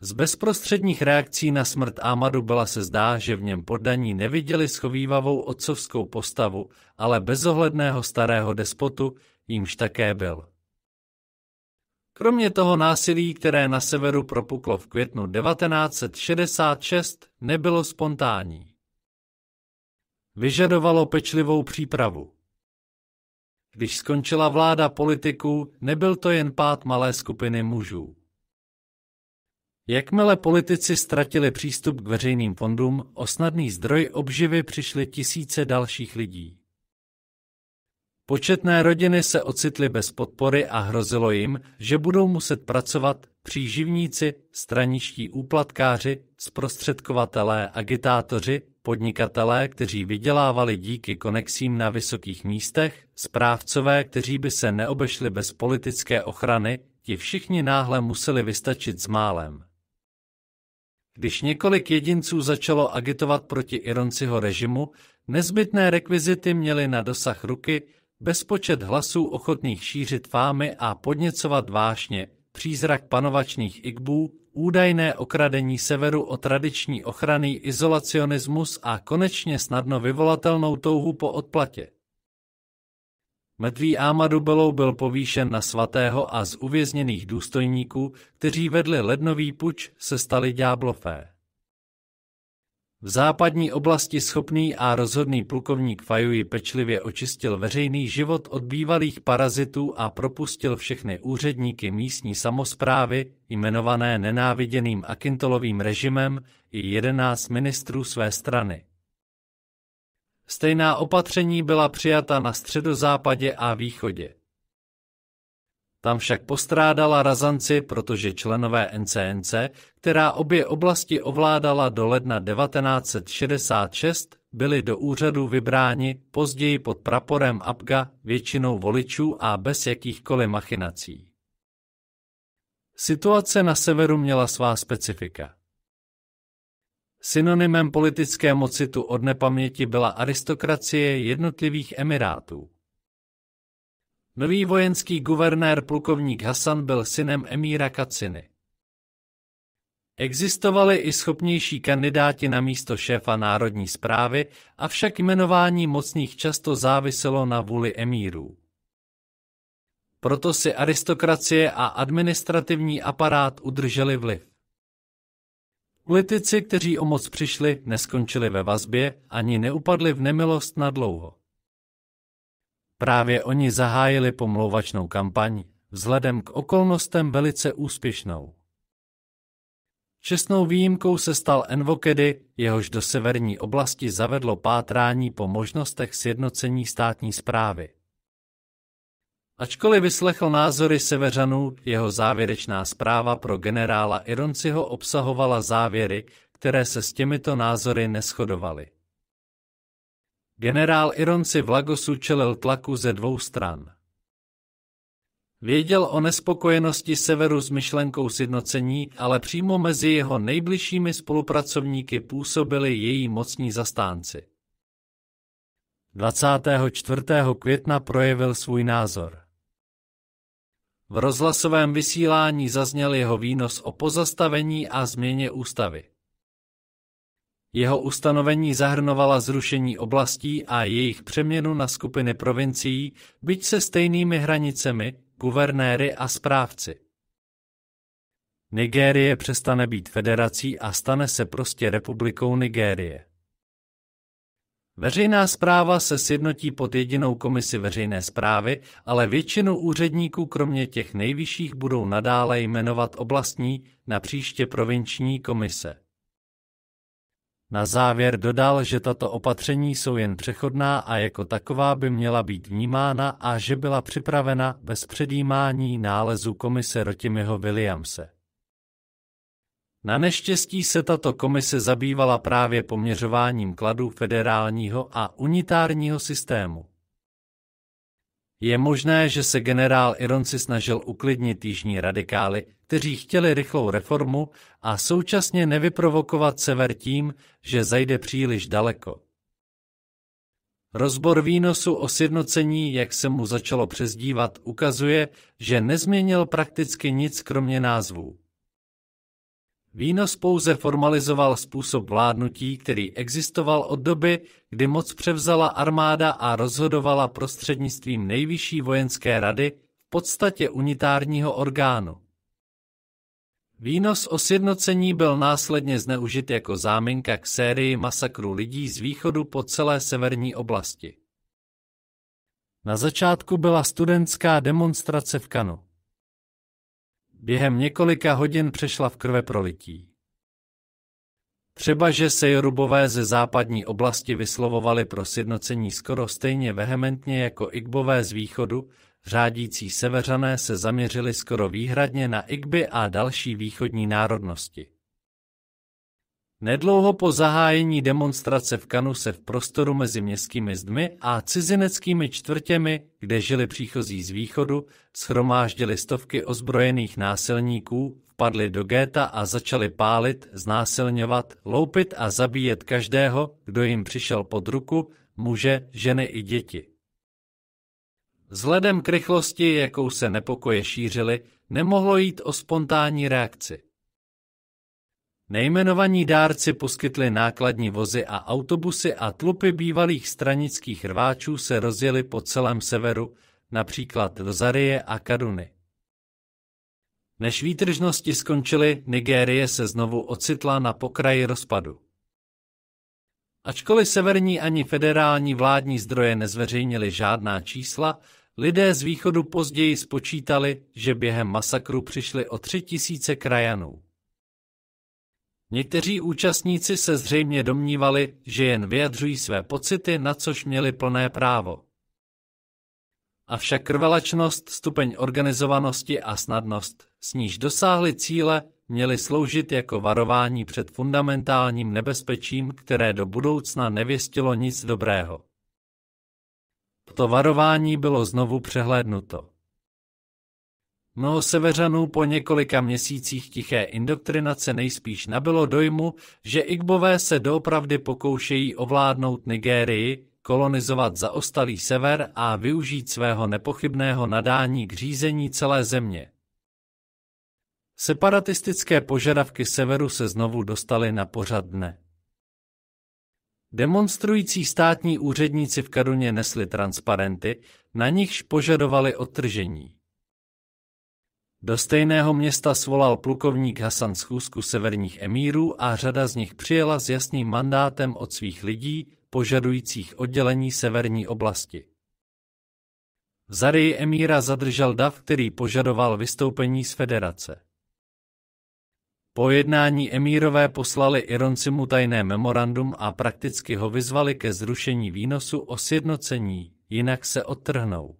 Z bezprostředních reakcí na smrt Amadu byla se zdá, že v něm poddaní neviděli schovývavou otcovskou postavu, ale bezohledného starého despotu, jímž také byl. Kromě toho násilí, které na severu propuklo v květnu 1966, nebylo spontánní. Vyžadovalo pečlivou přípravu. Když skončila vláda politiků, nebyl to jen pád malé skupiny mužů. Jakmile politici ztratili přístup k veřejným fondům, o snadný zdroj obživy přišly tisíce dalších lidí. Početné rodiny se ocitly bez podpory a hrozilo jim, že budou muset pracovat příživníci, straniští úplatkáři, zprostředkovatelé, agitátoři, podnikatelé, kteří vydělávali díky konexím na vysokých místech, správcové, kteří by se neobešli bez politické ochrany, ti všichni náhle museli vystačit s málem. Když několik jedinců začalo agitovat proti Ironciho režimu, nezbytné rekvizity měly na dosah ruky, Bezpočet hlasů ochotných šířit fámy a podněcovat vášně, přízrak panovačných igbů, údajné okradení severu o tradiční ochranný izolacionismus a konečně snadno vyvolatelnou touhu po odplatě. Medví Amadu Belou byl povýšen na svatého a z uvězněných důstojníků, kteří vedli lednový puč, se stali ďáblofé. V západní oblasti schopný a rozhodný plukovník Fajuji pečlivě očistil veřejný život od bývalých parazitů a propustil všechny úředníky místní samozprávy, jmenované nenáviděným Akintolovým režimem, i jedenáct ministrů své strany. Stejná opatření byla přijata na středozápadě a východě. Tam však postrádala razanci, protože členové NCNC, která obě oblasti ovládala do ledna 1966, byli do úřadu vybráni později pod praporem APGA většinou voličů a bez jakýchkoliv machinací. Situace na severu měla svá specifika. Synonymem politické moci tu od nepaměti byla aristokracie jednotlivých emirátů. Nový vojenský guvernér plukovník Hasan byl synem emíra Kaciny. Existovali i schopnější kandidáti na místo šéfa národní zprávy, avšak jmenování mocných často záviselo na vůli emírů. Proto si aristokracie a administrativní aparát udrželi vliv. Politici, kteří o moc přišli, neskončili ve vazbě ani neupadli v nemilost na dlouho. Právě oni zahájili pomlouvačnou kampaň, vzhledem k okolnostem velice úspěšnou. Čestnou výjimkou se stal Envokedy, jehož do severní oblasti zavedlo pátrání po možnostech sjednocení státní zprávy. Ačkoliv vyslechl názory severanů, jeho závěrečná zpráva pro generála Ironciho obsahovala závěry, které se s těmito názory neschodovaly. Generál Ironsi v Lagosu čelil tlaku ze dvou stran. Věděl o nespokojenosti severu s myšlenkou sjednocení, ale přímo mezi jeho nejbližšími spolupracovníky působili její mocní zastánci. 24. května projevil svůj názor. V rozhlasovém vysílání zazněl jeho výnos o pozastavení a změně ústavy. Jeho ustanovení zahrnovala zrušení oblastí a jejich přeměnu na skupiny provincií, byť se stejnými hranicemi, guvernéry a správci. Nigérie přestane být federací a stane se prostě republikou Nigérie. Veřejná zpráva se sjednotí pod jedinou komisi veřejné zprávy, ale většinu úředníků kromě těch nejvyšších budou nadále jmenovat oblastní, na příště provinční komise. Na závěr dodal, že tato opatření jsou jen přechodná a jako taková by měla být vnímána a že byla připravena bez předjímání nálezu komise Rotimiho Williamse. Na neštěstí se tato komise zabývala právě poměřováním kladů federálního a unitárního systému. Je možné, že se generál Ironci snažil uklidnit jižní radikály, kteří chtěli rychlou reformu a současně nevyprovokovat sever tím, že zajde příliš daleko. Rozbor výnosu o sjednocení, jak se mu začalo přezdívat, ukazuje, že nezměnil prakticky nic kromě názvů. Výnos pouze formalizoval způsob vládnutí, který existoval od doby, kdy moc převzala armáda a rozhodovala prostřednictvím nejvyšší vojenské rady, v podstatě unitárního orgánu. Výnos o sjednocení byl následně zneužit jako záminka k sérii masakrů lidí z východu po celé severní oblasti. Na začátku byla studentská demonstrace v Kanu. Během několika hodin přešla v prolití. Třeba, že Jorubové ze západní oblasti vyslovovali pro sjednocení skoro stejně vehementně jako Igbové z východu, řádící severané se zaměřili skoro výhradně na Igby a další východní národnosti. Nedlouho po zahájení demonstrace v Kanu se v prostoru mezi městskými zdmi a cizineckými čtvrtěmi, kde žili příchozí z východu, schromáždili stovky ozbrojených násilníků, vpadli do géta a začali pálit, znásilňovat, loupit a zabíjet každého, kdo jim přišel pod ruku, muže, ženy i děti. Vzhledem k rychlosti, jakou se nepokoje šířily, nemohlo jít o spontánní reakci. Nejmenovaní dárci poskytli nákladní vozy a autobusy a tlupy bývalých stranických rváčů se rozjeli po celém severu, například Rozarie a Kaduny. Než výtržnosti skončily, Nigérie se znovu ocitla na pokraji rozpadu. Ačkoliv severní ani federální vládní zdroje nezveřejnili žádná čísla, lidé z východu později spočítali, že během masakru přišli o tři tisíce krajanů. Někteří účastníci se zřejmě domnívali, že jen vyjadřují své pocity, na což měli plné právo. Avšak krvelačnost, stupeň organizovanosti a snadnost, s níž dosáhli cíle, měly sloužit jako varování před fundamentálním nebezpečím, které do budoucna nevěstilo nic dobrého. To varování bylo znovu přehlédnuto. Mnoho severanů po několika měsících tiché indoktrinace nejspíš nabilo dojmu, že Igbové se doopravdy pokoušejí ovládnout Nigérii, kolonizovat zaostalý sever a využít svého nepochybného nadání k řízení celé země. Separatistické požadavky severu se znovu dostaly na pořad dne. Demonstrující státní úředníci v Kaduně nesli transparenty, na nichž požadovali odtržení. Do stejného města svolal plukovník Hasan schůzku severních emírů a řada z nich přijela s jasným mandátem od svých lidí, požadujících oddělení severní oblasti. V Zarii emíra zadržel dav, který požadoval vystoupení z federace. Po jednání emírové poslali Ironci mu tajné memorandum a prakticky ho vyzvali ke zrušení výnosu o sjednocení, jinak se odtrhnou.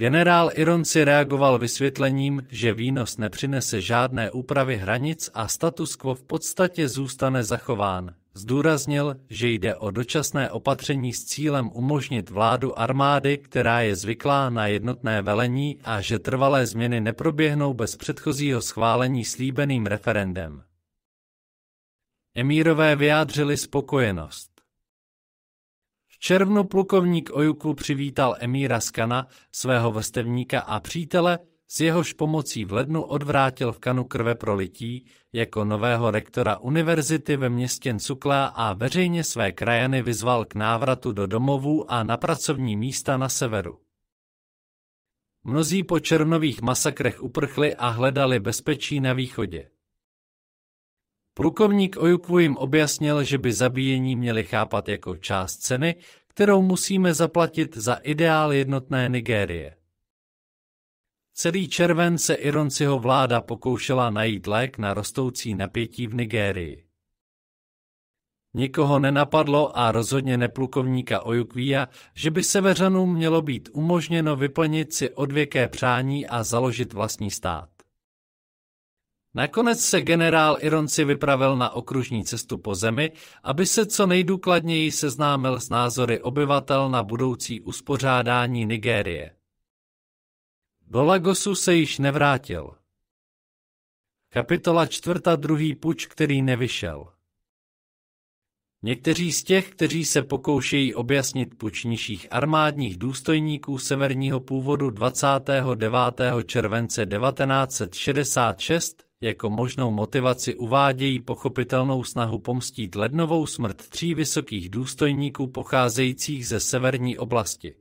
Generál Ironci reagoval vysvětlením, že výnos nepřinese žádné úpravy hranic a status quo v podstatě zůstane zachován. Zdůraznil, že jde o dočasné opatření s cílem umožnit vládu armády, která je zvyklá na jednotné velení a že trvalé změny neproběhnou bez předchozího schválení slíbeným referendem. Emírové vyjádřili spokojenost červnu plukovník Ojuku přivítal emíra Skana, svého vrstevníka a přítele, s jehož pomocí v lednu odvrátil v kanu krve prolití jako nového rektora univerzity ve městě Cukla a veřejně své krajany vyzval k návratu do domovů a na pracovní místa na severu. Mnozí po černových masakrech uprchli a hledali bezpečí na východě. Plukovník Ojuku jim objasnil, že by zabíjení měli chápat jako část ceny, kterou musíme zaplatit za ideál jednotné Nigérie. Celý červen se Ironciho vláda pokoušela najít lék na rostoucí napětí v Nigérii. Nikoho nenapadlo a rozhodně neplukovníka Ojukvíja, že by severanům mělo být umožněno vyplnit si odvěké přání a založit vlastní stát. Nakonec se generál Ironci vypravil na okružní cestu po zemi, aby se co nejdůkladněji seznámil s názory obyvatel na budoucí uspořádání Nigérie. Do Lagosu se již nevrátil. Kapitola čtvrta druhý puč, který nevyšel. Někteří z těch, kteří se pokoušejí objasnit puč nižších armádních důstojníků severního původu 29. července 1966, jako možnou motivaci uvádějí pochopitelnou snahu pomstít lednovou smrt tří vysokých důstojníků pocházejících ze severní oblasti.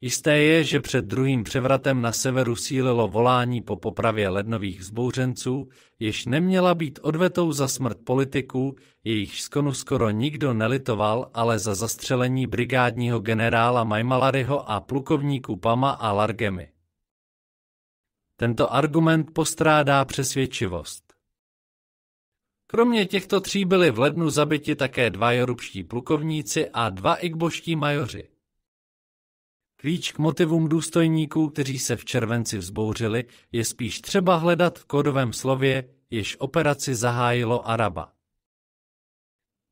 Jisté je, že před druhým převratem na severu sílilo volání po popravě lednových zbouřenců, jež neměla být odvetou za smrt politiků, jejich skonu skoro nikdo nelitoval, ale za zastřelení brigádního generála Majmalaryho a plukovníků Pama a Largemy. Tento argument postrádá přesvědčivost. Kromě těchto tří byli v lednu zabiti také dva jorubští plukovníci a dva igboští majoři. Klíč k motivům důstojníků, kteří se v červenci vzbouřili, je spíš třeba hledat v kodovém slově, jež operaci zahájilo Araba.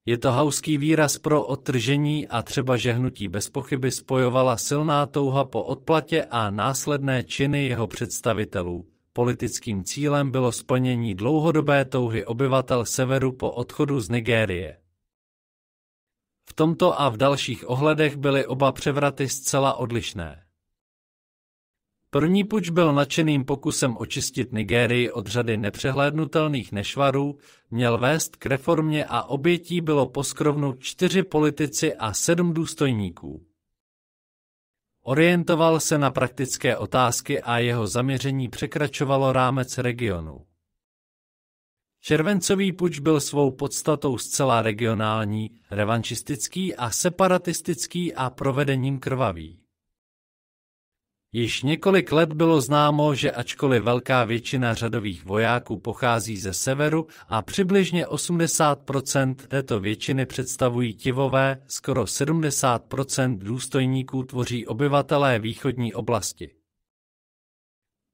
Je to hauský výraz pro odtržení a třeba žehnutí bez pochyby spojovala silná touha po odplatě a následné činy jeho představitelů. Politickým cílem bylo splnění dlouhodobé touhy obyvatel severu po odchodu z Nigérie. V tomto a v dalších ohledech byly oba převraty zcela odlišné. První puč byl nadšeným pokusem očistit Nigérii od řady nepřehlédnutelných nešvarů, měl vést k reformě a obětí bylo poskrovnu čtyři politici a sedm důstojníků. Orientoval se na praktické otázky a jeho zaměření překračovalo rámec regionu. Červencový puč byl svou podstatou zcela regionální, revanšistický a separatistický a provedením krvavý. Již několik let bylo známo, že ačkoliv velká většina řadových vojáků pochází ze severu a přibližně 80% této většiny představují tivové, skoro 70% důstojníků tvoří obyvatelé východní oblasti.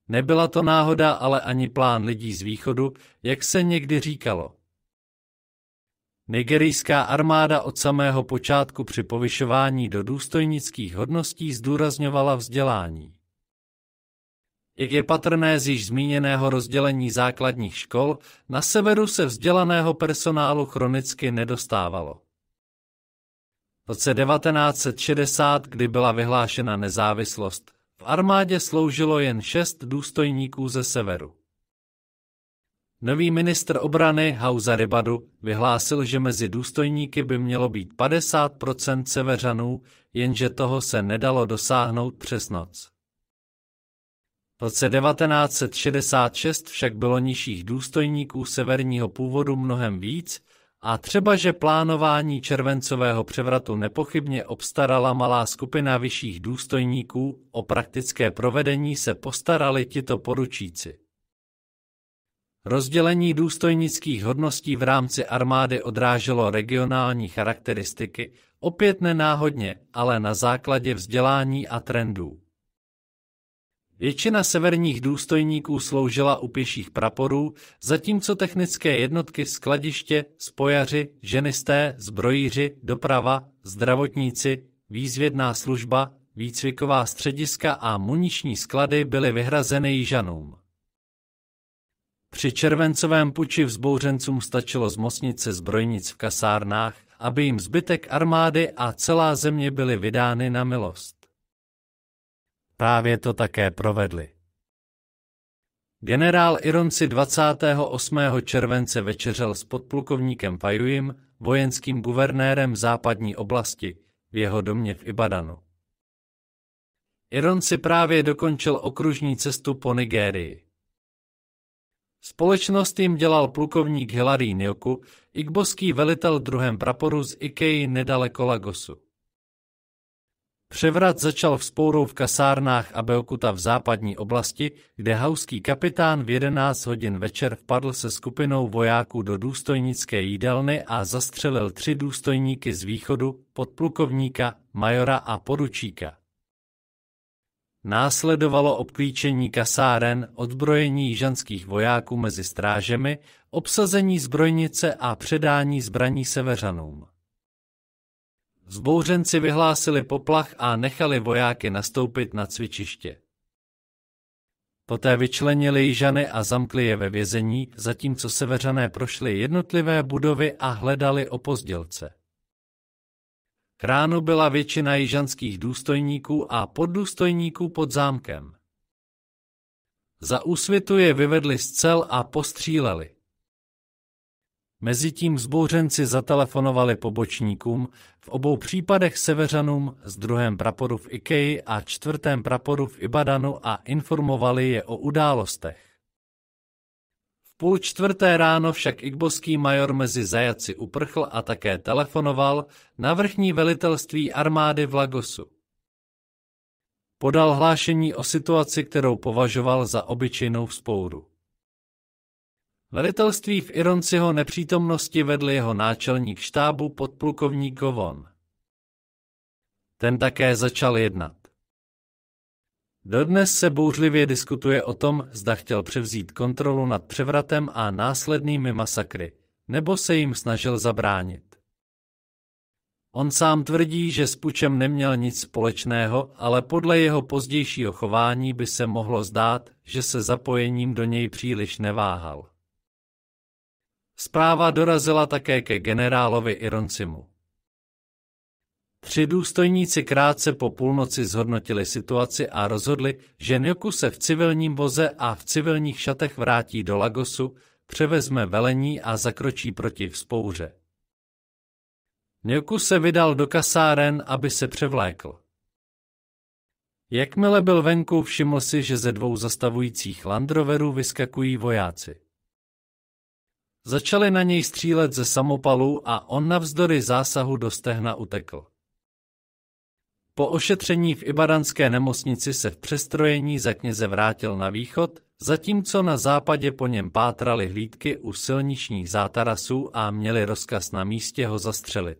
Nebyla to náhoda, ale ani plán lidí z východu, jak se někdy říkalo. Nigerijská armáda od samého počátku při povyšování do důstojnických hodností zdůrazňovala vzdělání. Jak je patrné z již zmíněného rozdělení základních škol, na severu se vzdělaného personálu chronicky nedostávalo. V roce 1960, kdy byla vyhlášena nezávislost, v armádě sloužilo jen šest důstojníků ze severu. Nový ministr obrany Hauza Rybadu vyhlásil, že mezi důstojníky by mělo být 50 severanů, jenže toho se nedalo dosáhnout přes noc. V roce 1966 však bylo nižších důstojníků severního původu mnohem víc a třeba, že plánování červencového převratu nepochybně obstarala malá skupina vyšších důstojníků, o praktické provedení se postarali tito poručíci. Rozdělení důstojnických hodností v rámci armády odráželo regionální charakteristiky, opět nenáhodně, ale na základě vzdělání a trendů. Většina severních důstojníků sloužila u pěších praporů, zatímco technické jednotky skladiště, spojaři, ženisté, zbrojíři, doprava, zdravotníci, výzvědná služba, výcviková střediska a muniční sklady byly vyhrazeny jižanům. Při červencovém puči vzbouřencům stačilo zmocnit se zbrojnic v kasárnách, aby jim zbytek armády a celá země byly vydány na milost. Právě to také provedli. Generál Ironci 28. července večeřel s podplukovníkem Fajujim, vojenským guvernérem západní oblasti, v jeho domě v Ibadanu. Ironci právě dokončil okružní cestu po Nigérii. Společnost jim dělal plukovník Hilary Nioku, ikboský velitel druhém praporu z Ikei nedaleko Lagosu. Převrat začal vzpourou v kasárnách a Beokuta v západní oblasti, kde hauský kapitán v 11 hodin večer vpadl se skupinou vojáků do důstojnické jídelny a zastřelil tři důstojníky z východu, podplukovníka, majora a poručíka. Následovalo obklíčení kasáren, odbrojení ženských vojáků mezi strážemi, obsazení zbrojnice a předání zbraní severanům. Zbouřenci vyhlásili poplach a nechali vojáky nastoupit na cvičiště. Poté vyčlenili Jižany a zamkli je ve vězení, zatímco seveřané prošli jednotlivé budovy a hledali opozdělce ránu byla většina jižanských důstojníků a poddůstojníků pod zámkem. Za úsvitu je vyvedli z cel a postříleli. Mezitím zbouřenci zatelefonovali pobočníkům, v obou případech severanům, z druhém praporu v Ikeji a čtvrtém praporu v Ibadanu a informovali je o událostech půl čtvrté ráno však igboský major mezi zajaci uprchl a také telefonoval na vrchní velitelství armády v Lagosu. Podal hlášení o situaci, kterou považoval za obyčejnou vzpouru. Velitelství v Ironciho nepřítomnosti vedl jeho náčelník štábu podplukovník Govon. Ten také začal jednat. Dodnes se bouřlivě diskutuje o tom, zda chtěl převzít kontrolu nad převratem a následnými masakry, nebo se jim snažil zabránit. On sám tvrdí, že s pučem neměl nic společného, ale podle jeho pozdějšího chování by se mohlo zdát, že se zapojením do něj příliš neváhal. Zpráva dorazila také ke generálovi Ironcimu. Tři důstojníci krátce po půlnoci zhodnotili situaci a rozhodli, že Njoku se v civilním voze a v civilních šatech vrátí do Lagosu, převezme velení a zakročí proti vzpouře. Njoku se vydal do kasáren, aby se převlékl. Jakmile byl venku, všiml si, že ze dvou zastavujících Landroverů vyskakují vojáci. Začali na něj střílet ze samopalu a on navzdory zásahu do stehna utekl. Po ošetření v ibadanské nemocnici se v přestrojení za kněze vrátil na východ, zatímco na západě po něm pátrali hlídky u silničních zátarasů a měli rozkaz na místě ho zastřelit.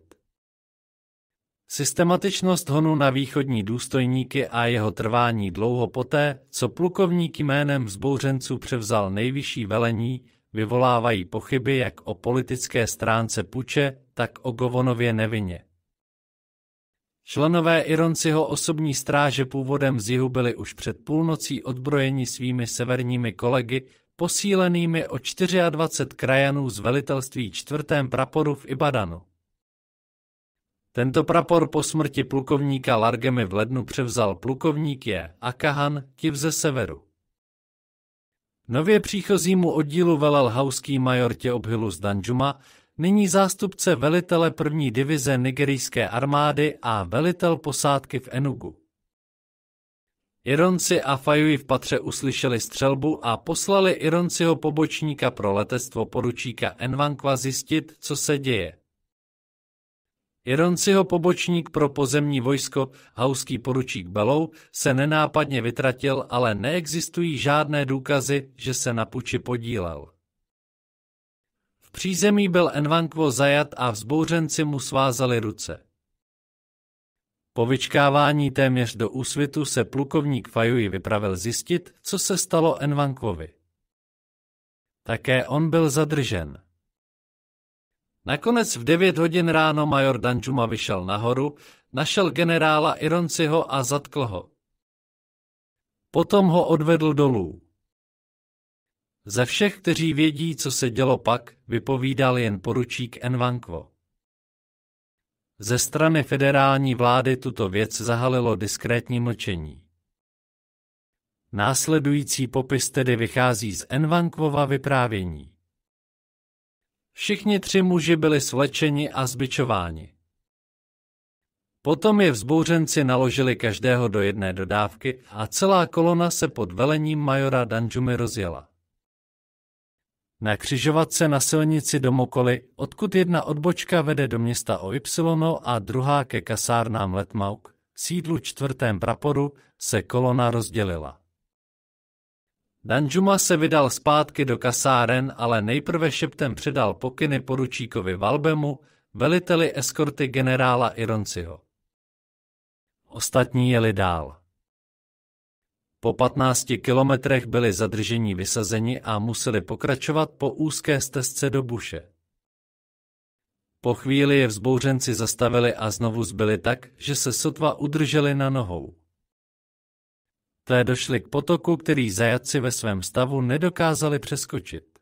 Systematičnost honu na východní důstojníky a jeho trvání dlouho poté, co plukovník jménem zbouřenců převzal nejvyšší velení, vyvolávají pochyby jak o politické stránce puče, tak o Govonově nevině. Členové Ironciho osobní stráže původem z jihu byli už před půlnocí odbrojeni svými severními kolegy, posílenými o 24 krajanů z velitelství čtvrtém praporu v Ibadanu. Tento prapor po smrti plukovníka Largemy v lednu převzal plukovník je Akahan Kiv ze severu. Nově příchozímu oddílu velel hauský major z Danžuma, nyní zástupce velitele první divize nigerijské armády a velitel posádky v Enugu. Ironci a Fajuji v patře uslyšeli střelbu a poslali Ironciho pobočníka pro letectvo poručíka Envankva zjistit, co se děje. Ironciho pobočník pro pozemní vojsko, hauský poručík Belou, se nenápadně vytratil, ale neexistují žádné důkazy, že se na puči podílel přízemí byl Envankvo zajat a vzbouřenci mu svázali ruce. Po vyčkávání téměř do úsvitu se plukovník Fajuji vypravil zjistit, co se stalo Envankovi. Také on byl zadržen. Nakonec v 9 hodin ráno major Danjuma vyšel nahoru, našel generála Ironciho a zatkl ho. Potom ho odvedl dolů. Ze všech, kteří vědí, co se dělo pak, vypovídal jen poručík Envankvo. Ze strany federální vlády tuto věc zahalilo diskrétní mlčení. Následující popis tedy vychází z Envankvova vyprávění. Všichni tři muži byli svlečeni a zbičováni. Potom je vzbouřenci naložili každého do jedné dodávky a celá kolona se pod velením majora Danjumi rozjela na křižovatce na silnici do Mokoly, odkud jedna odbočka vede do města OY a druhá ke kasárnám Letmauk, sídlu čtvrtém praporu, se kolona rozdělila. Danjuma se vydal zpátky do kasáren, ale nejprve šeptem předal pokyny poručíkovi Valbemu, veliteli eskorty generála Ironciho. Ostatní jeli dál. Po 15 kilometrech byli zadrženi vysazeni a museli pokračovat po úzké stezce do Buše. Po chvíli je vzbouřenci zastavili a znovu zbyli tak, že se sotva udrželi na nohou. Té došli k potoku, který zajatci ve svém stavu nedokázali přeskočit.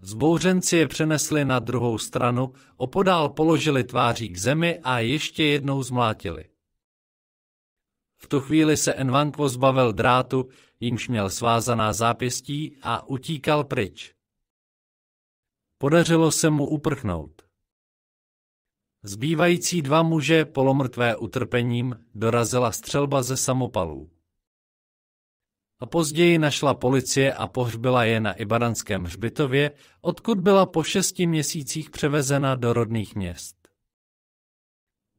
Zbouřenci je přenesli na druhou stranu, opodál položili tváří k zemi a ještě jednou zmlátili. V tu chvíli se Envanko zbavil drátu, jimž měl svázaná zápěstí a utíkal pryč. Podařilo se mu uprchnout. Zbývající dva muže, polomrtvé utrpením, dorazila střelba ze samopalů. A později našla policie a pohřbila je na Ibaranském hřbitově, odkud byla po šesti měsících převezena do rodných měst.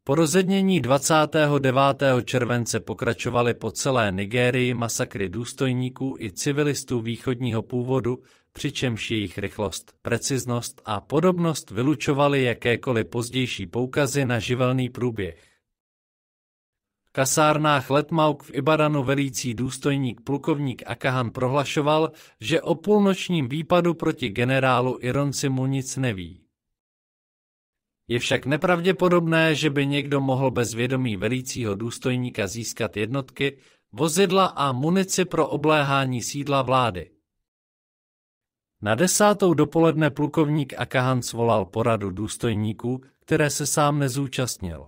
Po rozednění 29. července pokračovaly po celé Nigérii masakry důstojníků i civilistů východního původu, přičemž jejich rychlost, preciznost a podobnost vylučovaly jakékoliv pozdější poukazy na živelný průběh. V kasárnách Letmauk v Ibadanu velící důstojník plukovník Akahan prohlašoval, že o půlnočním výpadu proti generálu Ironci mu nic neví. Je však nepravděpodobné, že by někdo mohl bez vědomí velícího důstojníka získat jednotky, vozidla a munici pro obléhání sídla vlády. Na desátou dopoledne plukovník Akahan svolal poradu důstojníků, které se sám nezúčastnil.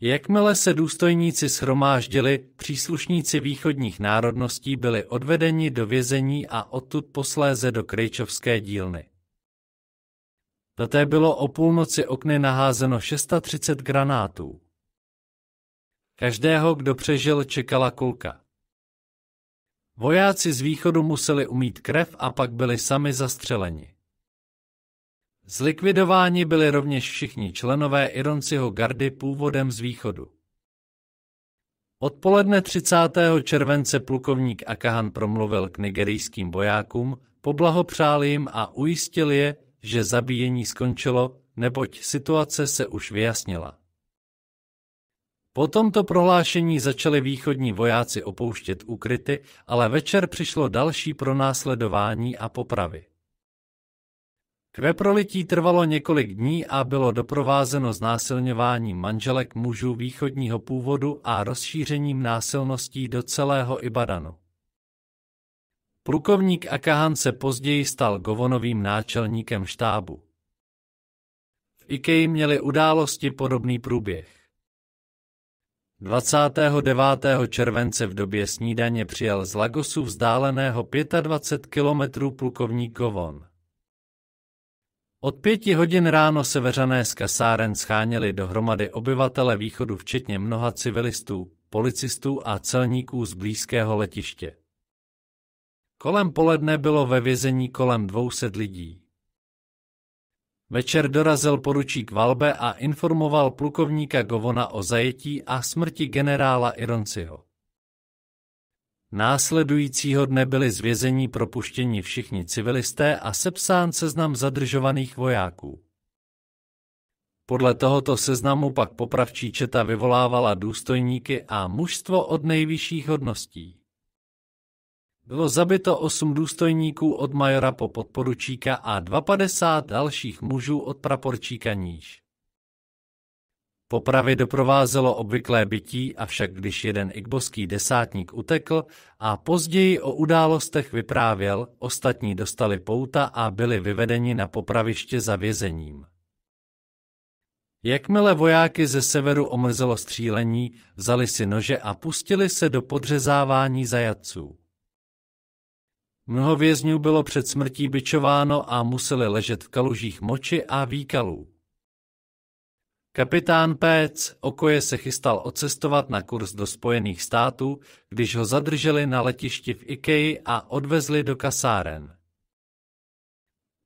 Jakmile se důstojníci schromáždili, příslušníci východních národností byli odvedeni do vězení a odtud posléze do Krejčovské dílny. Poté bylo o půlnoci okny naházeno 630 granátů. Každého, kdo přežil, čekala kulka. Vojáci z východu museli umít krev a pak byli sami zastřeleni. Zlikvidováni byli rovněž všichni členové Ironciho gardy původem z východu. Odpoledne 30. července plukovník Akahan promluvil k nigerijským vojákům, poblahopřál jim a ujistil je, že zabíjení skončilo, neboť situace se už vyjasnila. Po tomto prohlášení začali východní vojáci opouštět ukryty, ale večer přišlo další pronásledování a popravy. Kveprolití prolití trvalo několik dní a bylo doprovázeno znásilňováním manželek mužů východního původu a rozšířením násilností do celého Ibadanu. Plukovník Akahan se později stal Govonovým náčelníkem štábu. V Ikeji měly události podobný průběh. 29. července v době snídaně přijel z Lagosu vzdáleného 25 kilometrů plukovník Govon. Od pěti hodin ráno seveřané z kasáren scháněli dohromady obyvatele východu včetně mnoha civilistů, policistů a celníků z blízkého letiště. Kolem poledne bylo ve vězení kolem 200 lidí. Večer dorazil poručík Valbe a informoval plukovníka Govona o zajetí a smrti generála Ironciho. Následujícího dne byli z vězení propuštěni všichni civilisté a sepsán seznam zadržovaných vojáků. Podle tohoto seznamu pak popravčí četa vyvolávala důstojníky a mužstvo od nejvyšších hodností. Bylo zabito osm důstojníků od majora po podporučíka a 250 dalších mužů od praporčíka níž. Popravy doprovázelo obvyklé bytí, avšak když jeden igboský desátník utekl a později o událostech vyprávěl, ostatní dostali pouta a byli vyvedeni na popraviště za vězením. Jakmile vojáky ze severu omrzelo střílení, vzali si nože a pustili se do podřezávání zajatců. Mnoho vězňů bylo před smrtí byčováno a museli ležet v kalužích moči a výkalů. Kapitán Péc okoje se chystal odcestovat na kurz do Spojených států, když ho zadrželi na letišti v Ikeji a odvezli do kasáren.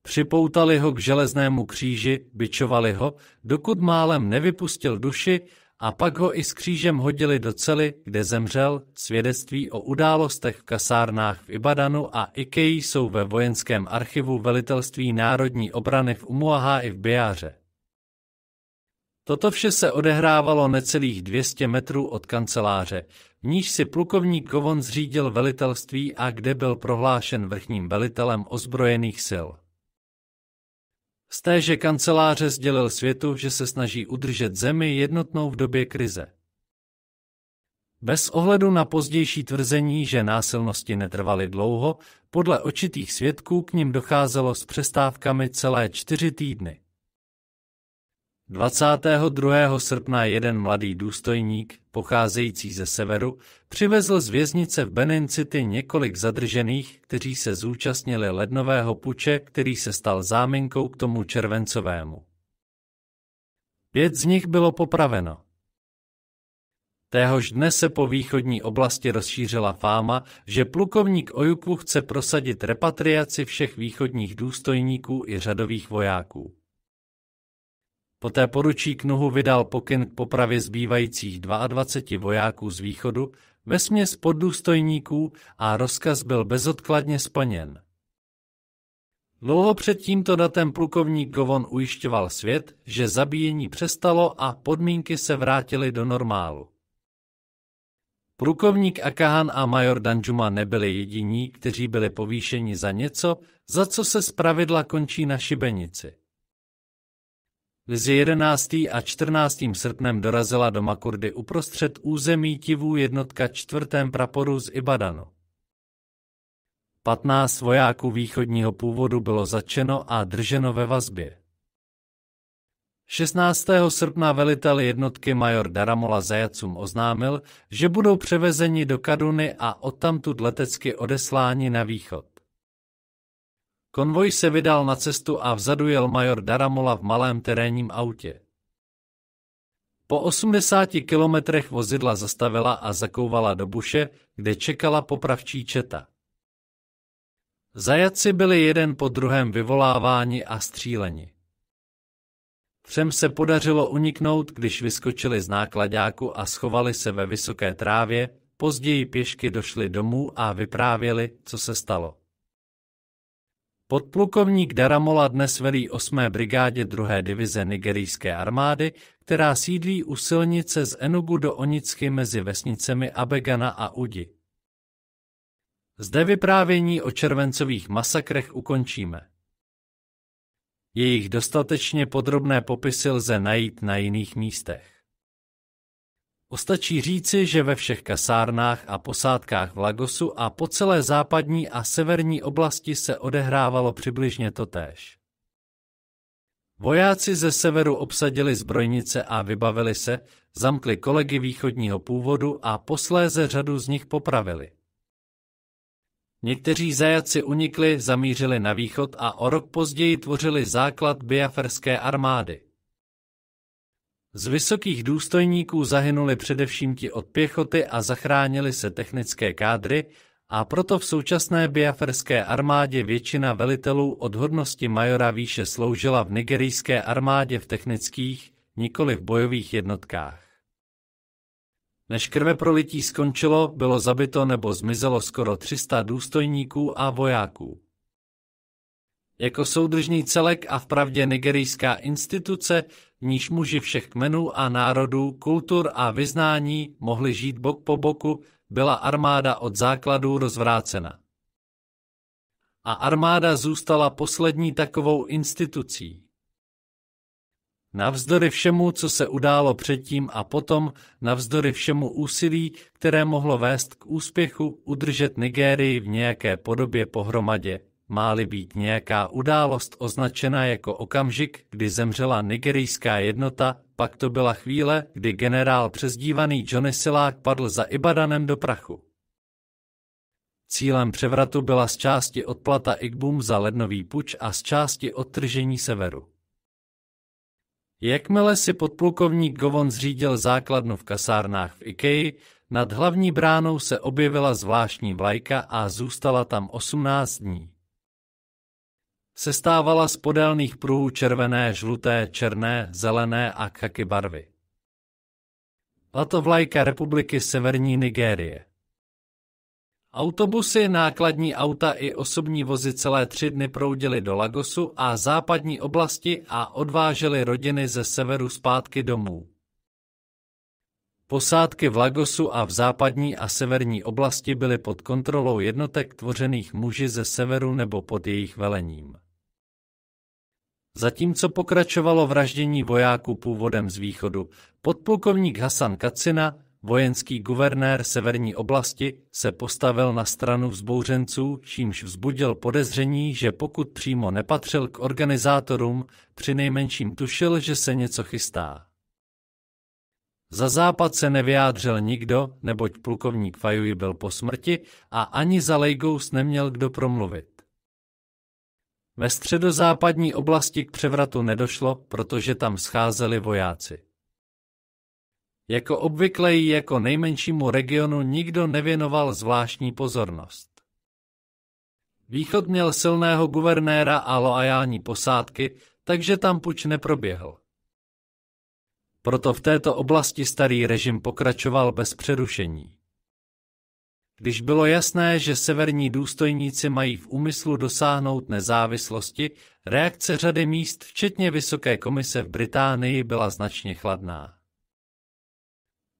Připoutali ho k železnému kříži, byčovali ho, dokud málem nevypustil duši a pak ho i s křížem hodili do cely, kde zemřel. Svědectví o událostech v kasárnách v Ibadanu a Ikeji jsou ve vojenském archivu velitelství národní obrany v Umuaha i v Biáře. Toto vše se odehrávalo necelých 200 metrů od kanceláře, v níž si plukovník Kovon zřídil velitelství a kde byl prohlášen vrchním velitelem ozbrojených sil. Z téže kanceláře sdělil světu, že se snaží udržet zemi jednotnou v době krize. Bez ohledu na pozdější tvrzení, že násilnosti netrvaly dlouho, podle očitých svědků k ním docházelo s přestávkami celé čtyři týdny. 22. srpna jeden mladý důstojník, pocházející ze severu, přivezl z věznice v Benin City několik zadržených, kteří se zúčastnili lednového puče, který se stal záminkou k tomu červencovému. Pět z nich bylo popraveno. Téhož dne se po východní oblasti rozšířila fáma, že plukovník Ojuku chce prosadit repatriaci všech východních důstojníků i řadových vojáků. Poté poručík Nuhu vydal pokyn k popravě zbývajících 22 vojáků z východu, ve směs poddůstojníků a rozkaz byl bezodkladně splněn. Dlouho před tímto datem plukovník Govon ujišťoval svět, že zabíjení přestalo a podmínky se vrátily do normálu. Plukovník Akahan a major Danjuma nebyli jediní, kteří byli povýšeni za něco, za co se zpravidla končí na šibenici. Mezi 11. a 14. srpnem dorazila do Makurdy uprostřed území Tivů jednotka čtvrtém praporu z Ibadanu. 15 vojáků východního původu bylo začeno a drženo ve vazbě. 16. srpna velitel jednotky major Daramola zajacům oznámil, že budou převezeni do Kaduny a odtamtud letecky odesláni na východ. Konvoj se vydal na cestu a vzadu jel major Daramola v malém terénním autě. Po 80 kilometrech vozidla zastavila a zakouvala do buše, kde čekala popravčí četa. Zajaci byli jeden po druhém vyvoláváni a stříleni. Třem se podařilo uniknout, když vyskočili z nákladáku a schovali se ve vysoké trávě, později pěšky došli domů a vyprávěli, co se stalo. Podplukovník Daramola dnes velí 8. brigádě 2. divize nigerijské armády, která sídlí u silnice z Enugu do Onicky mezi vesnicemi Abegana a Udi. Zde vyprávění o červencových masakrech ukončíme. Jejich dostatečně podrobné popisy lze najít na jiných místech. Postačí říci, že ve všech kasárnách a posádkách v Lagosu a po celé západní a severní oblasti se odehrávalo přibližně totéž. Vojáci ze severu obsadili zbrojnice a vybavili se, zamkli kolegy východního původu a posléze řadu z nich popravili. Někteří zajaci unikli, zamířili na východ a o rok později tvořili základ biaferské armády. Z vysokých důstojníků zahynuli především ti od pěchoty a zachránili se technické kádry, a proto v současné biaferské armádě většina velitelů od hodnosti majora výše sloužila v nigerijské armádě v technických, nikoli v bojových jednotkách. Než krve prolití skončilo, bylo zabito nebo zmizelo skoro 300 důstojníků a vojáků. Jako soudržný celek a vpravdě nigerijská instituce, v níž muži všech kmenů a národů, kultur a vyznání mohli žít bok po boku, byla armáda od základů rozvrácena. A armáda zůstala poslední takovou institucí. Navzdory všemu, co se událo předtím a potom, navzdory všemu úsilí, které mohlo vést k úspěchu udržet Nigérii v nějaké podobě pohromadě, Máli být nějaká událost označena jako okamžik, kdy zemřela nigerijská jednota, pak to byla chvíle, kdy generál přezdívaný Johnny Silák padl za Ibadanem do prachu. Cílem převratu byla z části odplata Igbum za lednový puč a z části odtržení severu. Jakmile si podplukovník Govon zřídil základnu v kasárnách v Ikeji, nad hlavní bránou se objevila zvláštní vlajka a zůstala tam 18 dní sestávala z podélných pruhů červené, žluté, černé, zelené a kaky barvy. Byla vlajka republiky Severní Nigérie. Autobusy, nákladní auta i osobní vozy celé tři dny proudily do Lagosu a západní oblasti a odvážely rodiny ze severu zpátky domů. Posádky v Lagosu a v západní a severní oblasti byly pod kontrolou jednotek tvořených muži ze severu nebo pod jejich velením. Zatímco pokračovalo vraždění vojáků původem z východu, podplukovník Hasan Kacina, vojenský guvernér severní oblasti, se postavil na stranu vzbouřenců, čímž vzbudil podezření, že pokud přímo nepatřil k organizátorům, při nejmenším tušil, že se něco chystá. Za západ se nevyjádřil nikdo, neboť plukovník Fajuji byl po smrti a ani za Lejgous neměl kdo promluvit. Ve středozápadní oblasti k převratu nedošlo, protože tam scházeli vojáci. Jako obvykle jí jako nejmenšímu regionu nikdo nevěnoval zvláštní pozornost. Východ měl silného guvernéra a loajální posádky, takže tam puč neproběhl. Proto v této oblasti starý režim pokračoval bez přerušení. Když bylo jasné, že severní důstojníci mají v úmyslu dosáhnout nezávislosti, reakce řady míst, včetně Vysoké komise v Británii, byla značně chladná.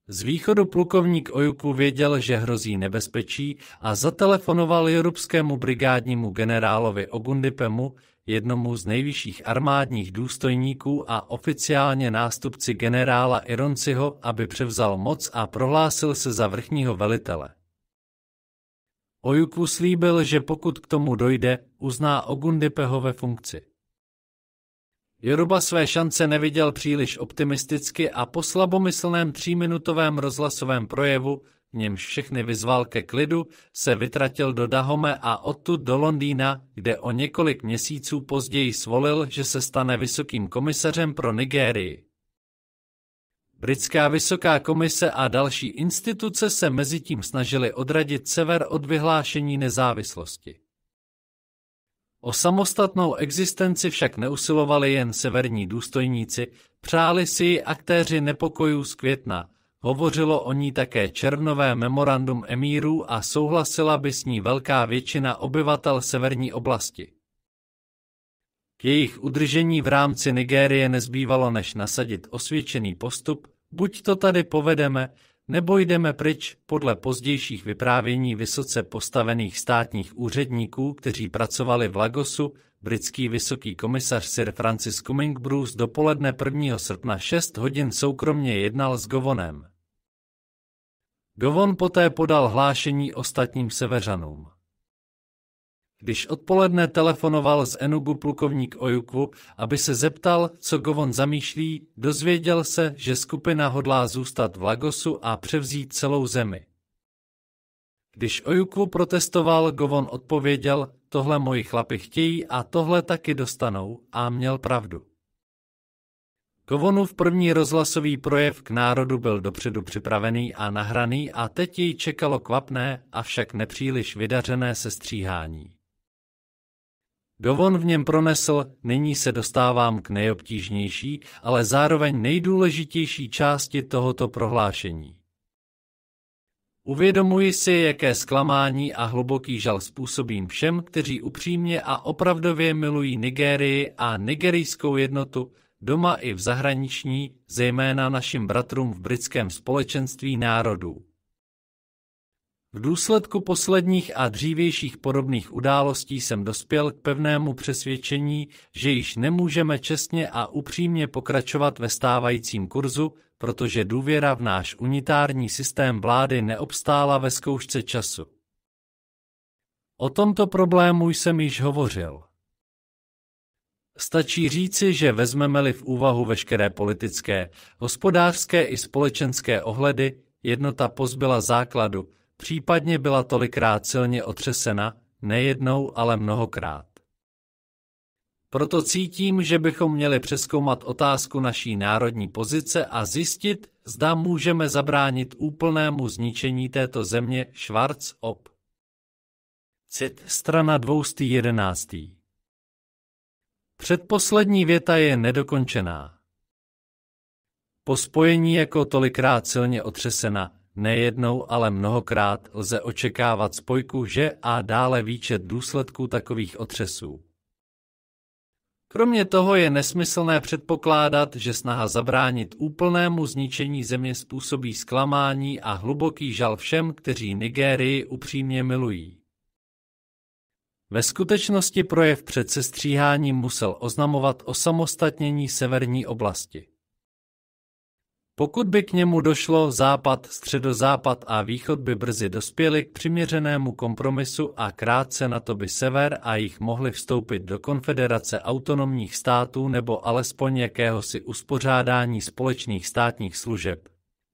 Z východu plukovník Ojuku věděl, že hrozí nebezpečí a zatelefonoval jorubskému brigádnímu generálovi Ogundipemu, jednomu z nejvyšších armádních důstojníků a oficiálně nástupci generála Ironciho, aby převzal moc a prohlásil se za vrchního velitele. Ojuku slíbil, že pokud k tomu dojde, uzná Ogundipeho ve funkci. Joruba své šance neviděl příliš optimisticky a po slabomyslném tříminutovém rozhlasovém projevu, v němž všechny vyzval ke klidu, se vytratil do Dahome a odtud do Londýna, kde o několik měsíců později svolil, že se stane vysokým komisařem pro Nigérii. Britská vysoká komise a další instituce se mezitím snažily odradit sever od vyhlášení nezávislosti. O samostatnou existenci však neusilovali jen severní důstojníci, přáli si ji aktéři nepokojů z května. Hovořilo o ní také červnové memorandum emírů a souhlasila by s ní velká většina obyvatel severní oblasti. K jejich udržení v rámci Nigérie nezbývalo než nasadit osvědčený postup, Buď to tady povedeme, nebo jdeme pryč podle pozdějších vyprávění vysoce postavených státních úředníků, kteří pracovali v Lagosu, britský vysoký komisař Sir Francis Cumming Bruce dopoledne 1. srpna 6 hodin soukromně jednal s Govonem. Govon poté podal hlášení ostatním seveřanům. Když odpoledne telefonoval z Enugu plukovník Ojuku, aby se zeptal, co Govon zamýšlí, dozvěděl se, že skupina hodlá zůstat v Lagosu a převzít celou zemi. Když Ojuku protestoval, Govon odpověděl, tohle moji chlapi chtějí a tohle taky dostanou a měl pravdu. Govonův první rozhlasový projev k národu byl dopředu připravený a nahraný a teď jej čekalo kvapné, avšak nepříliš vydařené sestříhání. Dovon v něm pronesl, nyní se dostávám k nejobtížnější, ale zároveň nejdůležitější části tohoto prohlášení. Uvědomuji si, jaké zklamání a hluboký žal způsobím všem, kteří upřímně a opravdově milují Nigérii a nigerijskou jednotu, doma i v zahraniční, zejména našim bratrům v britském společenství národů. V důsledku posledních a dřívějších podobných událostí jsem dospěl k pevnému přesvědčení, že již nemůžeme čestně a upřímně pokračovat ve stávajícím kurzu, protože důvěra v náš unitární systém vlády neobstála ve zkoušce času. O tomto problému jsem již hovořil. Stačí říci, že vezmeme-li v úvahu veškeré politické, hospodářské i společenské ohledy, jednota pozbyla základu, Případně byla tolikrát silně otřesena, nejednou, ale mnohokrát. Proto cítím, že bychom měli přeskoumat otázku naší národní pozice a zjistit, zda můžeme zabránit úplnému zničení této země Schwarz op. Cit strana 211. Předposlední věta je nedokončená. Po spojení jako tolikrát silně otřesena, Nejednou, ale mnohokrát lze očekávat spojku že a dále výčet důsledků takových otřesů. Kromě toho je nesmyslné předpokládat, že snaha zabránit úplnému zničení země způsobí zklamání a hluboký žal všem, kteří Nigérii upřímně milují. Ve skutečnosti projev před sestříháním musel oznamovat osamostatnění severní oblasti. Pokud by k němu došlo, západ, středozápad a východ by brzy dospěli k přiměřenému kompromisu a krátce na to by sever a jich mohli vstoupit do konfederace autonomních států nebo alespoň jakéhosi uspořádání společných státních služeb.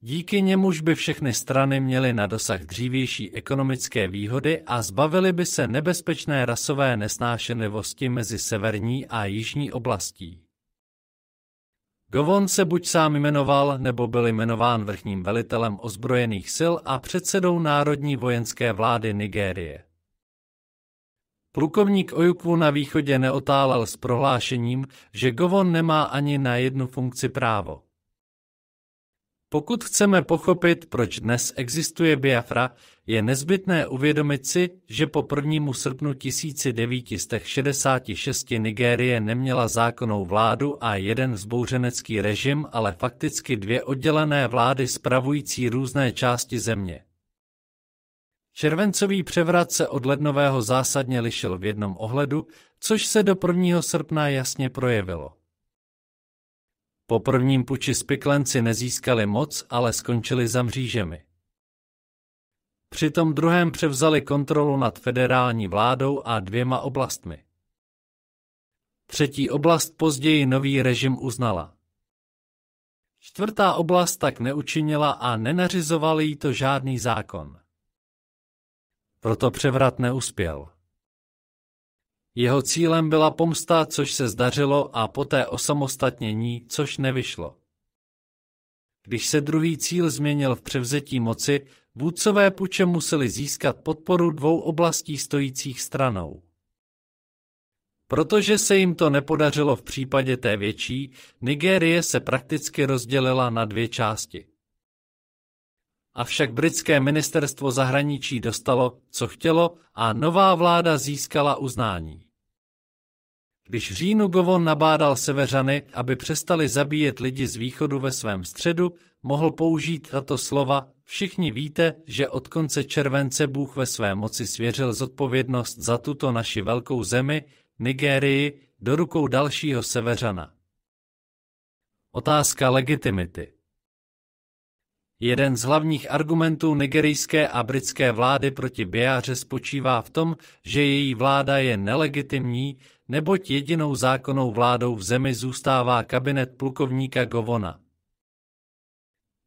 Díky němuž by všechny strany měly na dosah dřívější ekonomické výhody a zbavily by se nebezpečné rasové nesnášenlivosti mezi severní a jižní oblastí. Govon se buď sám jmenoval nebo byl jmenován vrchním velitelem ozbrojených sil a předsedou Národní vojenské vlády Nigérie. Plukovník Ojukwu na východě neotálel s prohlášením, že Govon nemá ani na jednu funkci právo. Pokud chceme pochopit, proč dnes existuje Biafra, je nezbytné uvědomit si, že po 1. srpnu 1966 Nigérie neměla zákonnou vládu a jeden zbouřenecký režim, ale fakticky dvě oddělené vlády spravující různé části země. Červencový převrat se od lednového zásadně lišil v jednom ohledu, což se do 1. srpna jasně projevilo. Po prvním puči spiklenci nezískali moc, ale skončili za mřížemi. Při tom druhém převzali kontrolu nad federální vládou a dvěma oblastmi. Třetí oblast později nový režim uznala. Čtvrtá oblast tak neučinila a nenařizoval jí to žádný zákon. Proto převrat neuspěl. Jeho cílem byla pomsta, což se zdařilo, a poté osamostatnění, což nevyšlo. Když se druhý cíl změnil v převzetí moci, vůdcové puče museli získat podporu dvou oblastí stojících stranou. Protože se jim to nepodařilo v případě té větší, Nigérie se prakticky rozdělila na dvě části. Avšak britské ministerstvo zahraničí dostalo, co chtělo, a nová vláda získala uznání. Když v říjnu Govon nabádal severany, aby přestali zabíjet lidi z východu ve svém středu, mohl použít tato slova Všichni víte, že od konce července Bůh ve své moci svěřil zodpovědnost za tuto naši velkou zemi, Nigérii, do rukou dalšího severana. Otázka legitimity Jeden z hlavních argumentů nigerijské a britské vlády proti Biáře spočívá v tom, že její vláda je nelegitimní, neboť jedinou zákonnou vládou v zemi zůstává kabinet plukovníka Govona.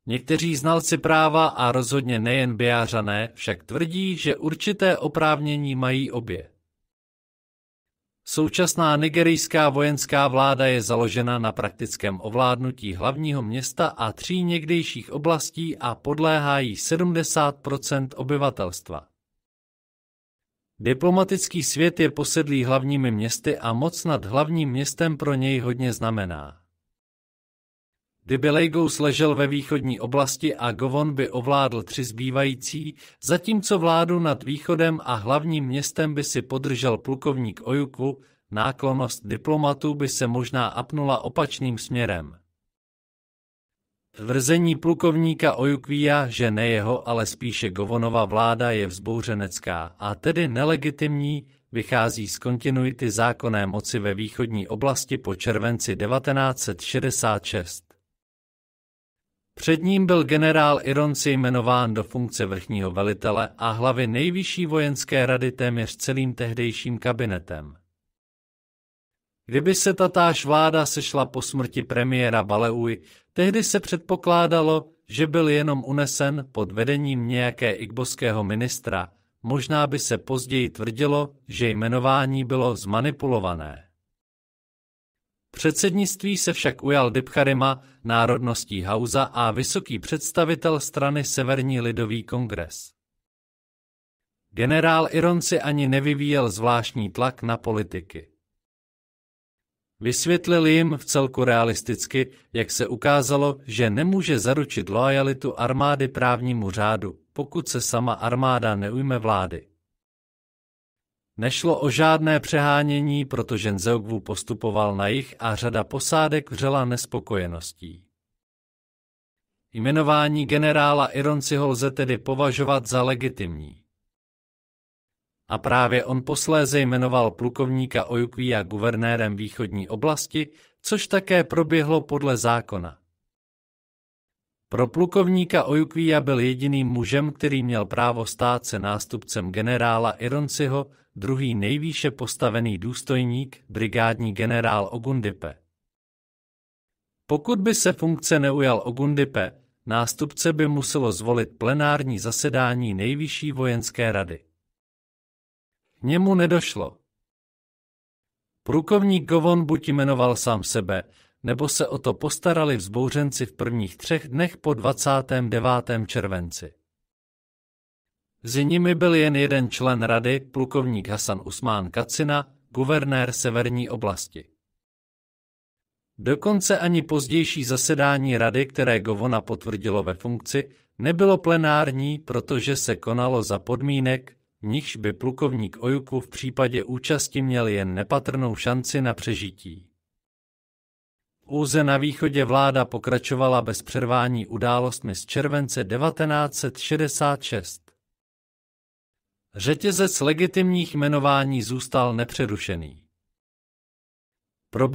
Někteří znalci práva a rozhodně nejen biářané však tvrdí, že určité oprávnění mají obě. Současná nigerijská vojenská vláda je založena na praktickém ovládnutí hlavního města a tří někdejších oblastí a podléhá jí 70 obyvatelstva. Diplomatický svět je posedlý hlavními městy a moc nad hlavním městem pro něj hodně znamená. Kdyby Lagos ležel ve východní oblasti a Govon by ovládl tři zbývající, zatímco vládu nad východem a hlavním městem by si podržel plukovník Ojuku, náklonost diplomatů by se možná apnula opačným směrem. Vrzení plukovníka Ojukvia, že ne jeho, ale spíše Govonova vláda je vzbouřenecká a tedy nelegitimní, vychází z kontinuity zákonné moci ve východní oblasti po červenci 1966. Před ním byl generál Ironci jmenován do funkce vrchního velitele a hlavy nejvyšší vojenské rady téměř celým tehdejším kabinetem. Kdyby se tatáž vláda sešla po smrti premiéra Baleuj, tehdy se předpokládalo, že byl jenom unesen pod vedením nějaké igboského ministra, možná by se později tvrdilo, že jmenování bylo zmanipulované. Předsednictví se však ujal Debcharima, národností Hauza a vysoký představitel strany Severní lidový kongres. Generál si ani nevyvíjel zvláštní tlak na politiky. Vysvětlil jim v celku realisticky, jak se ukázalo, že nemůže zaručit lojalitu armády právnímu řádu, pokud se sama armáda neujme vlády. Nešlo o žádné přehánění, protože Nzeogvu postupoval na jich a řada posádek vřela nespokojeností. Jmenování generála Ironciho lze tedy považovat za legitimní. A právě on posléze jmenoval plukovníka Ojukvíja guvernérem východní oblasti, což také proběhlo podle zákona. Pro plukovníka Ojukvíja byl jediným mužem, který měl právo stát se nástupcem generála Ironciho, druhý nejvýše postavený důstojník, brigádní generál Ogundipe. Pokud by se funkce neujal Ogundipe, nástupce by muselo zvolit plenární zasedání nejvyšší vojenské rady. K němu nedošlo. Průkovník Govon buď jmenoval sám sebe, nebo se o to postarali vzbouřenci v prvních třech dnech po 29. červenci. Z nimi byl jen jeden člen rady, plukovník Hasan Usmán Kacina, guvernér severní oblasti. Dokonce ani pozdější zasedání rady, které Govona potvrdilo ve funkci, nebylo plenární, protože se konalo za podmínek, nichž by plukovník Ojuku v případě účasti měl jen nepatrnou šanci na přežití. Úze na východě vláda pokračovala bez přervání událostmi z července 1966. Řetězec legitimních jmenování zůstal nepřerušený. Pro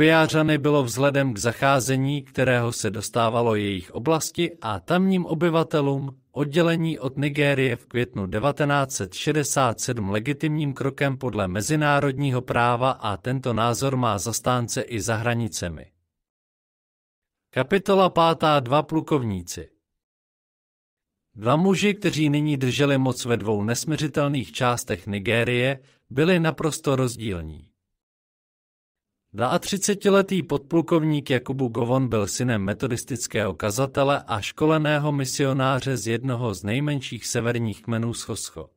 bylo vzhledem k zacházení, kterého se dostávalo jejich oblasti a tamním obyvatelům, oddělení od Nigérie v květnu 1967 legitimním krokem podle mezinárodního práva a tento názor má zastánce i za hranicemi. Kapitola 5. Dva plukovníci Dva muži, kteří nyní drželi moc ve dvou nesměřitelných částech Nigérie, byli naprosto rozdílní. 32-letý podplukovník Jakubu Govon byl synem metodistického kazatele a školeného misionáře z jednoho z nejmenších severních kmenů Hosho.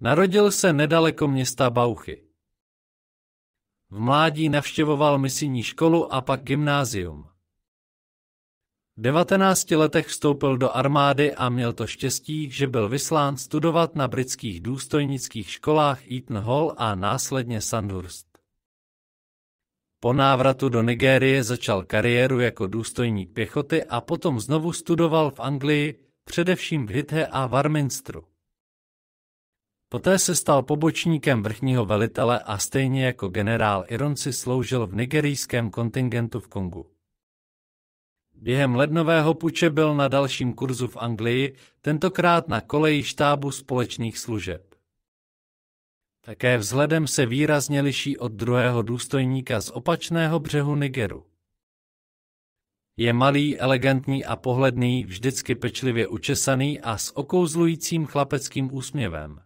Narodil se nedaleko města Bauchy. V mládí navštěvoval misijní školu a pak gymnázium. V 19 letech vstoupil do armády a měl to štěstí, že byl vyslán studovat na britských důstojnických školách Eton Hall a následně Sandhurst. Po návratu do Nigérie začal kariéru jako důstojník pěchoty a potom znovu studoval v Anglii, především v Hithe a Warminstru. Poté se stal pobočníkem vrchního velitele a stejně jako generál Ironci sloužil v nigerijském kontingentu v Kongu. Během lednového puče byl na dalším kurzu v Anglii, tentokrát na koleji štábu společných služeb. Také vzhledem se výrazně liší od druhého důstojníka z opačného břehu Nigeru. Je malý, elegantní a pohledný, vždycky pečlivě učesaný a s okouzlujícím chlapeckým úsměvem.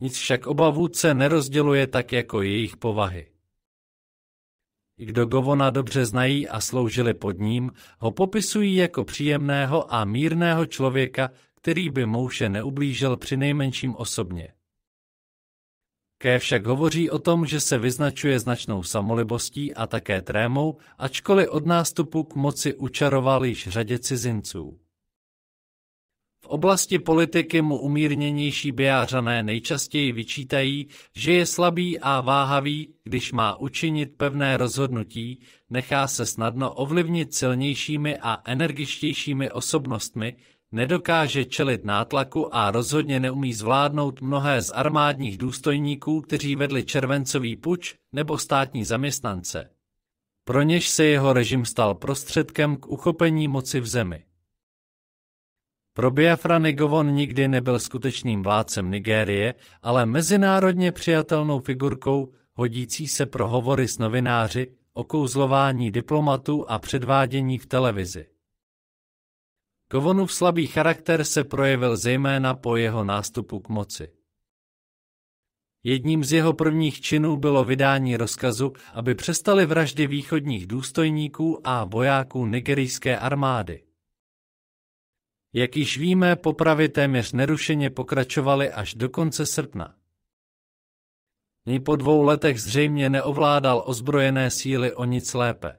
Nic však obavu se nerozděluje tak jako jejich povahy kdo Govona dobře znají a sloužili pod ním, ho popisují jako příjemného a mírného člověka, který by mouše neublížil při nejmenším osobně. Ké však hovoří o tom, že se vyznačuje značnou samolibostí a také trémou, ačkoliv od nástupu k moci učaroval již řadě cizinců oblasti politiky mu umírněnější biářané nejčastěji vyčítají, že je slabý a váhavý, když má učinit pevné rozhodnutí, nechá se snadno ovlivnit silnějšími a energičtějšími osobnostmi, nedokáže čelit nátlaku a rozhodně neumí zvládnout mnohé z armádních důstojníků, kteří vedli červencový puč nebo státní zaměstnance. Pro něž se jeho režim stal prostředkem k uchopení moci v zemi. Pro Biafra Nigovon nikdy nebyl skutečným vládcem Nigérie, ale mezinárodně přijatelnou figurkou, hodící se pro hovory s novináři, okouzlování diplomatů a předvádění v televizi. Govonův slabý charakter se projevil zejména po jeho nástupu k moci. Jedním z jeho prvních činů bylo vydání rozkazu, aby přestali vraždy východních důstojníků a vojáků nigerijské armády. Jak již víme, popravy téměř nerušeně pokračovaly až do konce srpna. Ní po dvou letech zřejmě neovládal ozbrojené síly o nic lépe.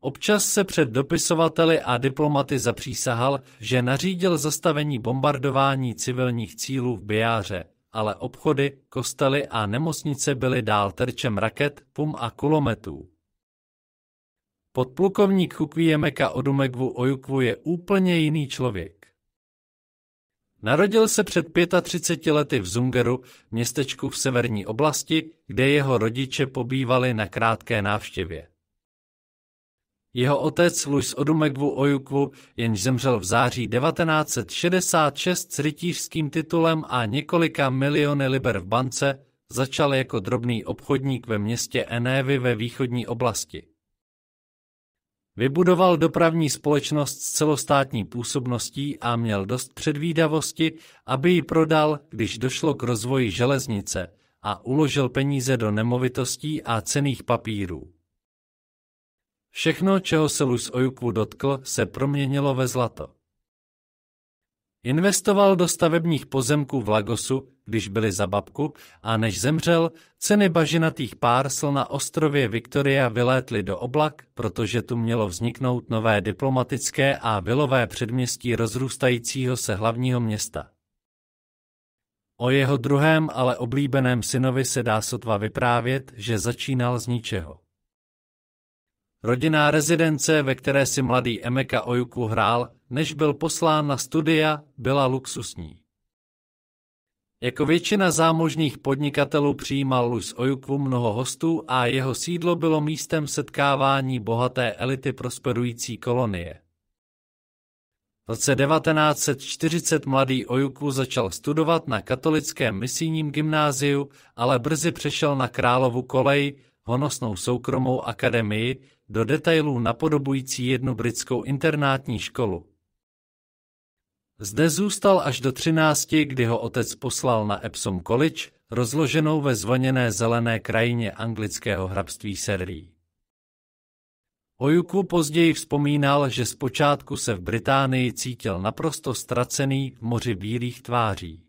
Občas se před dopisovateli a diplomaty zapřísahal, že nařídil zastavení bombardování civilních cílů v Biáře, ale obchody, kostely a nemocnice byly dál terčem raket, pum a kulometů. Podplukovník Chukwuemeka Odumegwu Ojukvu je úplně jiný člověk. Narodil se před 35 lety v Zungeru, městečku v severní oblasti, kde jeho rodiče pobývali na krátké návštěvě. Jeho otec Luis Odumegwu Ojukvu jenž zemřel v září 1966 s rytířským titulem a několika miliony liber v bance, začal jako drobný obchodník ve městě Enévy ve východní oblasti. Vybudoval dopravní společnost s celostátní působností a měl dost předvídavosti, aby ji prodal, když došlo k rozvoji železnice a uložil peníze do nemovitostí a cených papírů. Všechno, čeho se Luz Ojuku dotkl, se proměnilo ve zlato. Investoval do stavebních pozemků v Lagosu, když byli za babku, a než zemřel, ceny bažinatých pársl na ostrově Victoria vylétly do oblak, protože tu mělo vzniknout nové diplomatické a vilové předměstí rozrůstajícího se hlavního města. O jeho druhém, ale oblíbeném synovi se dá sotva vyprávět, že začínal z ničeho. Rodinná rezidence, ve které si mladý Emeka Ojuku hrál, než byl poslán na studia, byla luxusní. Jako většina zámožných podnikatelů přijímal Luis Ojukvu mnoho hostů a jeho sídlo bylo místem setkávání bohaté elity prosperující kolonie. V roce 1940 mladý Ojukvu začal studovat na katolickém misijním gymnáziu, ale brzy přešel na královu kolej, honosnou soukromou akademii, do detailů napodobující jednu britskou internátní školu. Zde zůstal až do třinácti, kdy ho otec poslal na Epsom College, rozloženou ve zvoněné zelené krajině anglického hrabství Surrey. Ojuku později vzpomínal, že zpočátku se v Británii cítil naprosto ztracený v moři bílých tváří.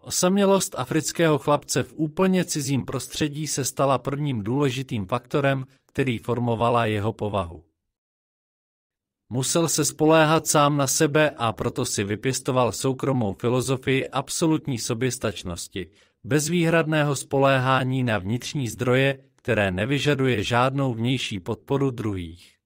Osamělost afrického chlapce v úplně cizím prostředí se stala prvním důležitým faktorem, který formovala jeho povahu. Musel se spoléhat sám na sebe a proto si vypěstoval soukromou filozofii absolutní soběstačnosti, bezvýhradného spoléhání na vnitřní zdroje, které nevyžaduje žádnou vnější podporu druhých.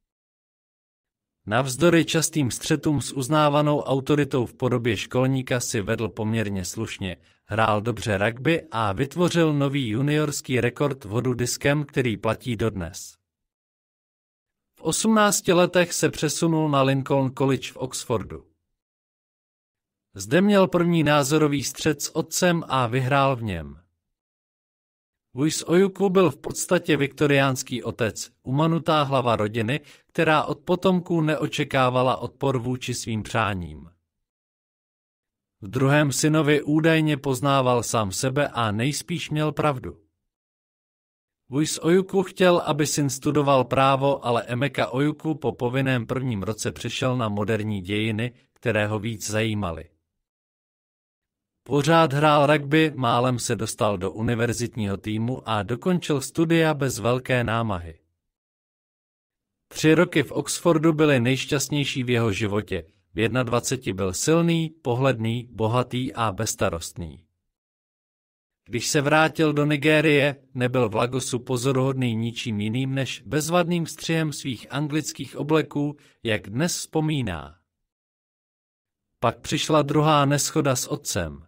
Navzdory častým střetům s uznávanou autoritou v podobě školníka si vedl poměrně slušně, hrál dobře rugby a vytvořil nový juniorský rekord vodu diskem, který platí dodnes. 18 letech se přesunul na Lincoln College v Oxfordu. Zde měl první názorový střed s otcem a vyhrál v něm. Louis Oyuku byl v podstatě viktoriánský otec, umanutá hlava rodiny, která od potomků neočekávala odpor vůči svým přáním. V druhém synovi údajně poznával sám sebe a nejspíš měl pravdu. Luis Ojuku chtěl, aby syn studoval právo, ale Emeka Ojuku po povinném prvním roce přišel na moderní dějiny, které ho víc zajímaly. Pořád hrál rugby, málem se dostal do univerzitního týmu a dokončil studia bez velké námahy. Tři roky v Oxfordu byly nejšťastnější v jeho životě. V 21 byl silný, pohledný, bohatý a bestarostný. Když se vrátil do Nigérie, nebyl v Lagosu pozoruhodný ničím jiným než bezvadným střihem svých anglických obleků, jak dnes vzpomíná. Pak přišla druhá neschoda s otcem.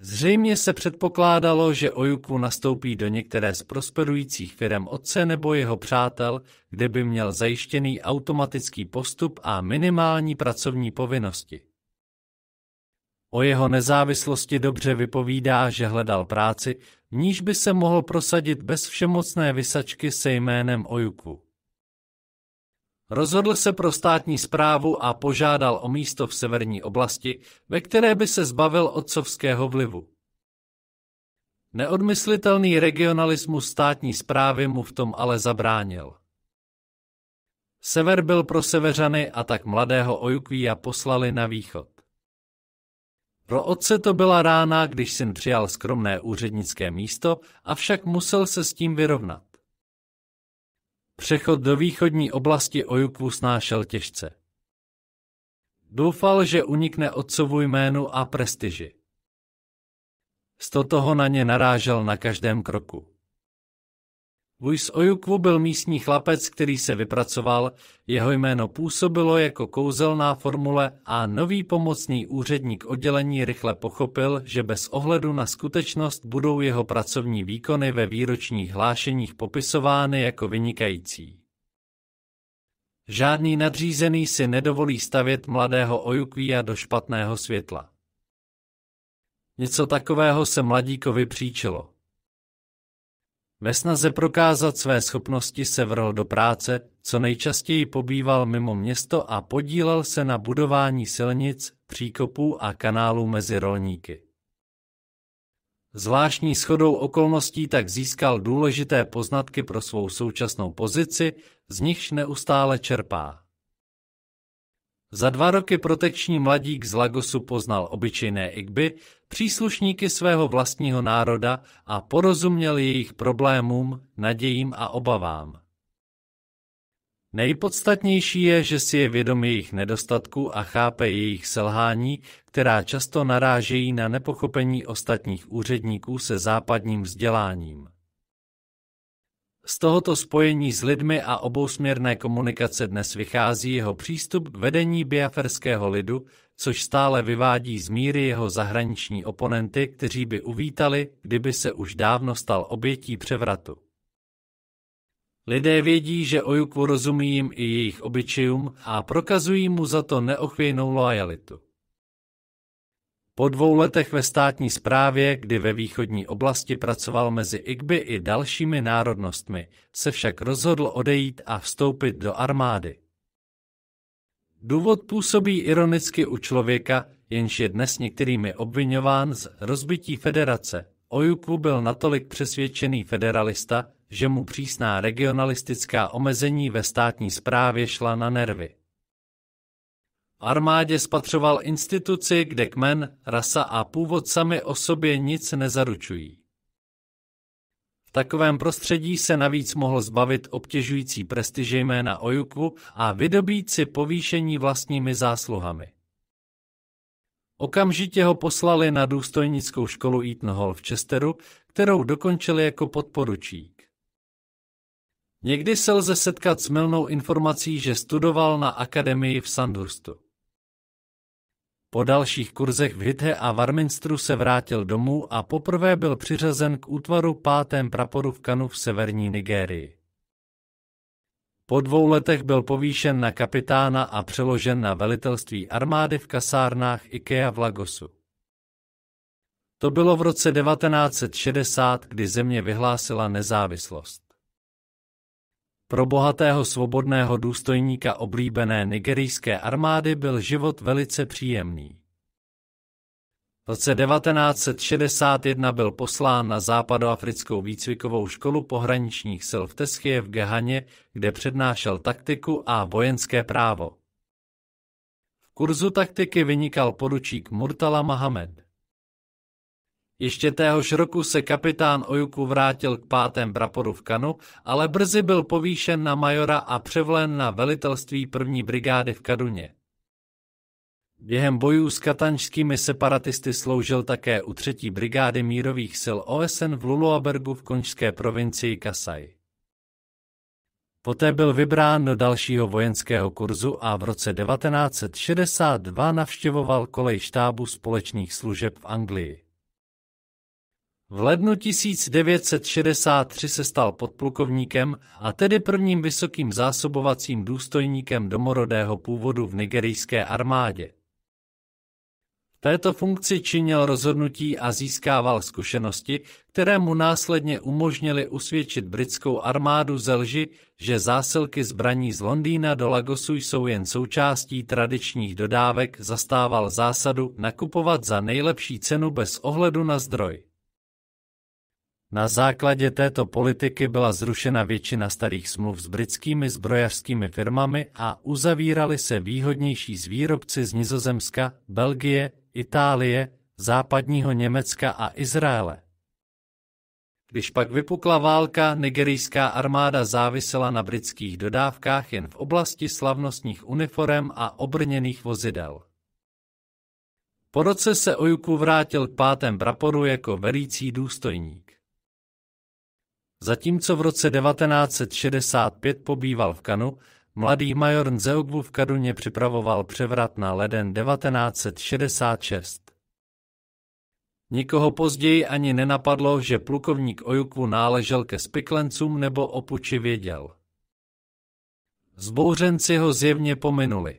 Zřejmě se předpokládalo, že Ojuku nastoupí do některé z prosperujících firm otce nebo jeho přátel, kde by měl zajištěný automatický postup a minimální pracovní povinnosti. O jeho nezávislosti dobře vypovídá, že hledal práci, níž by se mohl prosadit bez všemocné vysačky se jménem Ojuku. Rozhodl se pro státní zprávu a požádal o místo v severní oblasti, ve které by se zbavil otcovského vlivu. Neodmyslitelný regionalismus státní zprávy mu v tom ale zabránil. Sever byl pro severany a tak mladého Ojukvíja poslali na východ. Pro otce to byla rána, když syn přijal skromné úřednické místo, avšak musel se s tím vyrovnat. Přechod do východní oblasti Ojukvu snášel těžce. Doufal, že unikne otcovu jménu a prestiži. Z toho na ně narážel na každém kroku. Luis Ojukvo byl místní chlapec, který se vypracoval, jeho jméno působilo jako kouzelná formule a nový pomocný úředník oddělení rychle pochopil, že bez ohledu na skutečnost budou jeho pracovní výkony ve výročních hlášeních popisovány jako vynikající. Žádný nadřízený si nedovolí stavět mladého Ojukvia do špatného světla. Něco takového se mladíkovi příčilo. Ve snaze prokázat své schopnosti se vrhl do práce, co nejčastěji pobýval mimo město a podílel se na budování silnic, příkopů a kanálů mezi rolníky. Zvláštní schodou okolností tak získal důležité poznatky pro svou současnou pozici, z nichž neustále čerpá. Za dva roky protekční mladík z Lagosu poznal obyčejné igby, příslušníky svého vlastního národa a porozuměl jejich problémům, nadějím a obavám. Nejpodstatnější je, že si je vědom jejich nedostatků a chápe jejich selhání, která často narážejí na nepochopení ostatních úředníků se západním vzděláním. Z tohoto spojení s lidmi a obousměrné komunikace dnes vychází jeho přístup k vedení biaferského lidu, což stále vyvádí z míry jeho zahraniční oponenty, kteří by uvítali, kdyby se už dávno stal obětí převratu. Lidé vědí, že Ojuku rozumí jim i jejich obyčejům a prokazují mu za to neochvějnou loajalitu. Po dvou letech ve státní správě, kdy ve východní oblasti pracoval mezi Igby i dalšími národnostmi, se však rozhodl odejít a vstoupit do armády. Důvod působí ironicky u člověka, jenž je dnes některými obvinován z rozbití federace. Ojuku byl natolik přesvědčený federalista, že mu přísná regionalistická omezení ve státní správě šla na nervy. V armádě spatřoval instituci, kde kmen, rasa a původ sami o sobě nic nezaručují takovém prostředí se navíc mohl zbavit obtěžující prestiže jména Ojuku a vydobít si povýšení vlastními zásluhami. Okamžitě ho poslali na důstojnickou školu Eaton Hall v Chesteru, kterou dokončili jako podporučík. Někdy se lze setkat s milnou informací, že studoval na akademii v Sandhurstu. Po dalších kurzech v Hithe a Warminstru se vrátil domů a poprvé byl přiřazen k útvaru pátém praporu v Kanu v severní Nigérii. Po dvou letech byl povýšen na kapitána a přeložen na velitelství armády v kasárnách IKEA v Lagosu. To bylo v roce 1960, kdy země vyhlásila nezávislost. Pro bohatého svobodného důstojníka oblíbené nigerijské armády byl život velice příjemný. V roce 1961 byl poslán na západoafrickou výcvikovou školu pohraničních sil v Teschie v Gehaně, kde přednášel taktiku a vojenské právo. V kurzu taktiky vynikal poručík Murtala Mohamed. Ještě téhož roku se kapitán Ojuku vrátil k pátém praporu v Kanu, ale brzy byl povýšen na majora a převlen na velitelství první brigády v Kaduně. Během bojů s katančskými separatisty sloužil také u třetí brigády mírových sil OSN v Luluabergu v končské provincii Kasaj. Poté byl vybrán do dalšího vojenského kurzu a v roce 1962 navštěvoval kolej štábu společných služeb v Anglii. V lednu 1963 se stal podplukovníkem a tedy prvním vysokým zásobovacím důstojníkem domorodého původu v nigerijské armádě. V této funkci činil rozhodnutí a získával zkušenosti, které mu následně umožnily usvědčit britskou armádu ze lži, že zásilky zbraní z Londýna do Lagosu jsou jen součástí tradičních dodávek, zastával zásadu nakupovat za nejlepší cenu bez ohledu na zdroj. Na základě této politiky byla zrušena většina starých smluv s britskými zbrojařskými firmami a uzavíraly se výhodnější z výrobci z Nizozemska, Belgie, Itálie, západního Německa a Izraele. Když pak vypukla válka, nigerijská armáda závisela na britských dodávkách jen v oblasti slavnostních uniform a obrněných vozidel. Po roce se Ojuku vrátil k pátem praporu jako velící důstojník. Zatímco v roce 1965 pobýval v Kanu, mladý major Nzeogwu v Kaduně připravoval převrat na leden 1966. Nikoho později ani nenapadlo, že plukovník Ojukvu náležel ke spiklencům nebo opuči věděl. Zbouřenci ho zjevně pominuli.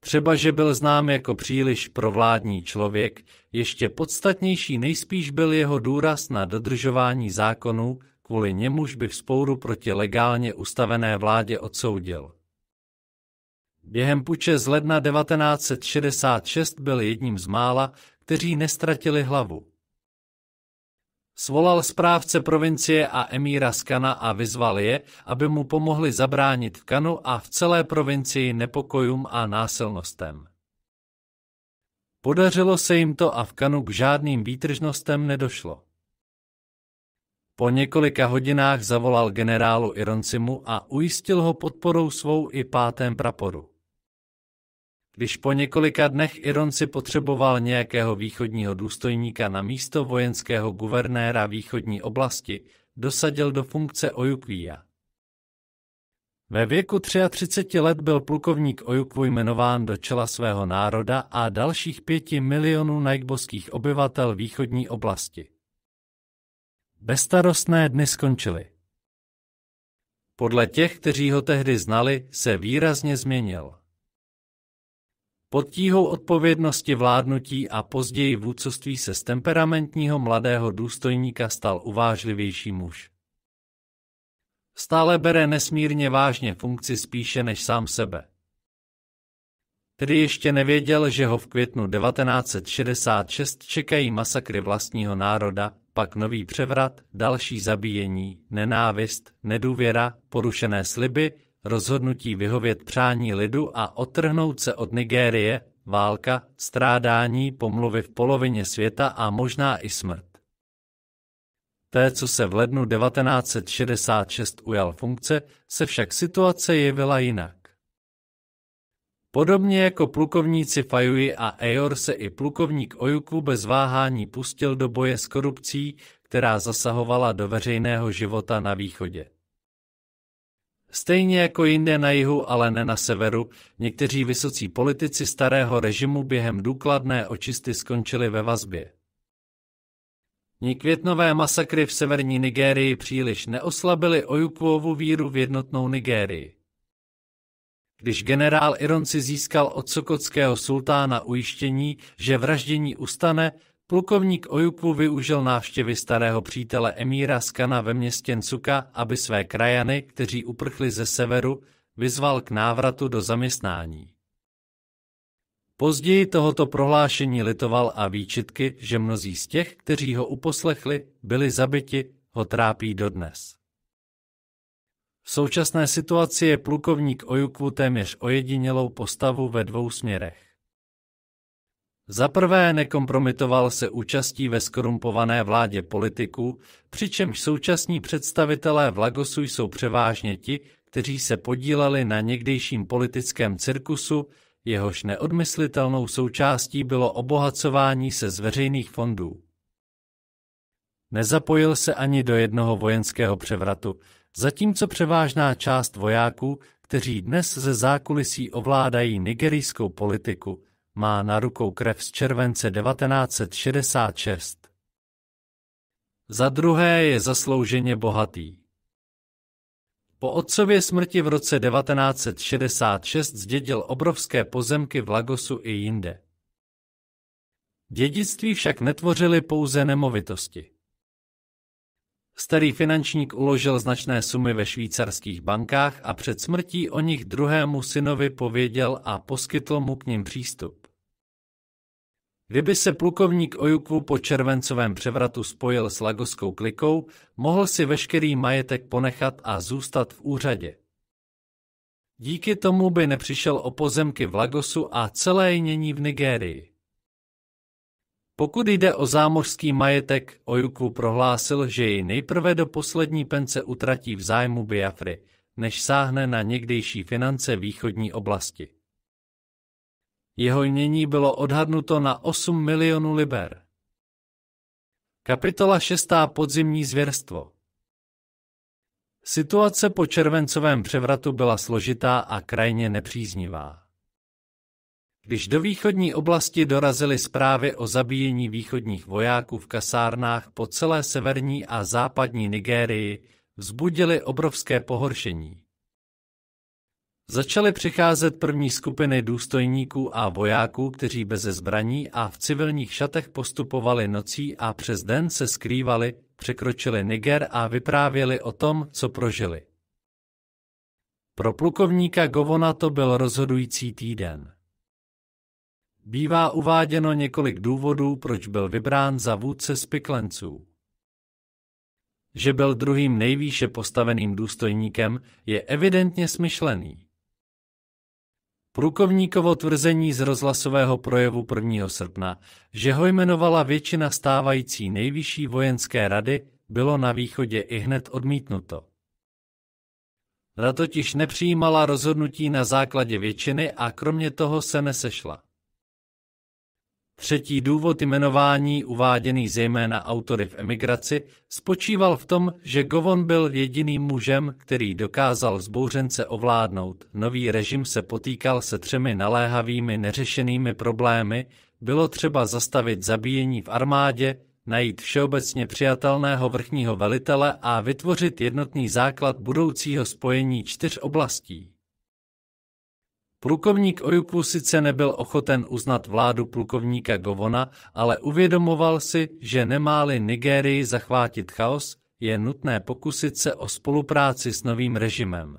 Třeba, že byl znám jako příliš provládní člověk, ještě podstatnější nejspíš byl jeho důraz na dodržování zákonů, kvůli němuž by v spouru proti legálně ustavené vládě odsoudil. Během puče z ledna 1966 byl jedním z mála, kteří nestratili hlavu. Svolal správce provincie a emíra z Kana a vyzval je, aby mu pomohli zabránit v Kanu a v celé provincii nepokojům a násilnostem. Podařilo se jim to a v Kanu k žádným výtržnostem nedošlo. Po několika hodinách zavolal generálu Ironcimu a ujistil ho podporou svou i pátém praporu. Když po několika dnech Iron si potřeboval nějakého východního důstojníka na místo vojenského guvernéra východní oblasti, dosadil do funkce Ojukvíja. Ve věku 33 let byl plukovník Ojukvu jmenován do čela svého národa a dalších pěti milionů najkboských obyvatel východní oblasti. Bestarostné dny skončily. Podle těch, kteří ho tehdy znali, se výrazně změnil. Pod tíhou odpovědnosti vládnutí a později vůdcovství se z temperamentního mladého důstojníka stal uvážlivější muž. Stále bere nesmírně vážně funkci spíše než sám sebe. Tedy ještě nevěděl, že ho v květnu 1966 čekají masakry vlastního národa, pak nový převrat, další zabíjení, nenávist, nedůvěra, porušené sliby, rozhodnutí vyhovět přání lidu a otrhnout se od Nigérie, válka, strádání, pomluvy v polovině světa a možná i smrt. Té, co se v lednu 1966 ujal funkce, se však situace jevila jinak. Podobně jako plukovníci Fajui a Eor se i plukovník Ojuku bez váhání pustil do boje s korupcí, která zasahovala do veřejného života na východě. Stejně jako jinde na jihu, ale ne na severu, někteří vysocí politici starého režimu během důkladné očisty skončili ve vazbě. Ní květnové masakry v severní Nigérii příliš neoslabily Ojukuovu víru v jednotnou Nigérii. Když generál Ironci získal od sokotského sultána ujištění, že vraždění ustane, Plukovník Ojuku využil návštěvy starého přítele emíra Skana ve městě Ncuka, aby své krajany, kteří uprchli ze severu, vyzval k návratu do zaměstnání. Později tohoto prohlášení litoval a výčitky, že mnozí z těch, kteří ho uposlechli, byli zabiti, ho trápí dodnes. V současné situaci je plukovník Ojukvu téměř ojedinělou postavu ve dvou směrech. Za prvé nekompromitoval se účastí ve skorumpované vládě politiků, přičemž současní představitelé v Lagosu jsou převážně ti, kteří se podíleli na někdejším politickém cirkusu, jehož neodmyslitelnou součástí bylo obohacování se z veřejných fondů. Nezapojil se ani do jednoho vojenského převratu, zatímco převážná část vojáků, kteří dnes ze zákulisí ovládají nigerijskou politiku, má na rukou krev z července 1966. Za druhé je zaslouženě bohatý. Po otcově smrti v roce 1966 zdědil obrovské pozemky v Lagosu i jinde. Dědictví však netvořily pouze nemovitosti. Starý finančník uložil značné sumy ve švýcarských bankách a před smrtí o nich druhému synovi pověděl a poskytl mu k ním přístup. Kdyby se plukovník Ojuku po červencovém převratu spojil s lagoskou klikou, mohl si veškerý majetek ponechat a zůstat v úřadě. Díky tomu by nepřišel o pozemky v Lagosu a celé jnění v Nigérii. Pokud jde o zámořský majetek, Ojuku prohlásil, že ji nejprve do poslední pence utratí v zájmu Biafry, než sáhne na někdejší finance východní oblasti. Jeho jmění bylo odhadnuto na 8 milionů liber. Kapitola 6. Podzimní zvěrstvo Situace po červencovém převratu byla složitá a krajně nepříznivá. Když do východní oblasti dorazily zprávy o zabíjení východních vojáků v kasárnách po celé severní a západní Nigérii, vzbudily obrovské pohoršení. Začaly přicházet první skupiny důstojníků a vojáků, kteří beze zbraní a v civilních šatech postupovali nocí a přes den se skrývali, překročili Niger a vyprávěli o tom, co prožili. Pro plukovníka Govona to byl rozhodující týden. Bývá uváděno několik důvodů, proč byl vybrán za vůdce spiklenců. Že byl druhým nejvýše postaveným důstojníkem, je evidentně smyšlený. Průkovníkovo tvrzení z rozhlasového projevu 1. srpna, že ho jmenovala většina stávající nejvyšší vojenské rady, bylo na východě i hned odmítnuto. Rada totiž nepřijímala rozhodnutí na základě většiny a kromě toho se nesešla. Třetí důvod jmenování, uváděný zejména autory v emigraci, spočíval v tom, že Govon byl jediným mužem, který dokázal zbouřence ovládnout. Nový režim se potýkal se třemi naléhavými neřešenými problémy, bylo třeba zastavit zabíjení v armádě, najít všeobecně přijatelného vrchního velitele a vytvořit jednotný základ budoucího spojení čtyř oblastí Plukovník Ojuku sice nebyl ochoten uznat vládu plukovníka Govona, ale uvědomoval si, že nemáli Nigérii zachvátit chaos, je nutné pokusit se o spolupráci s novým režimem.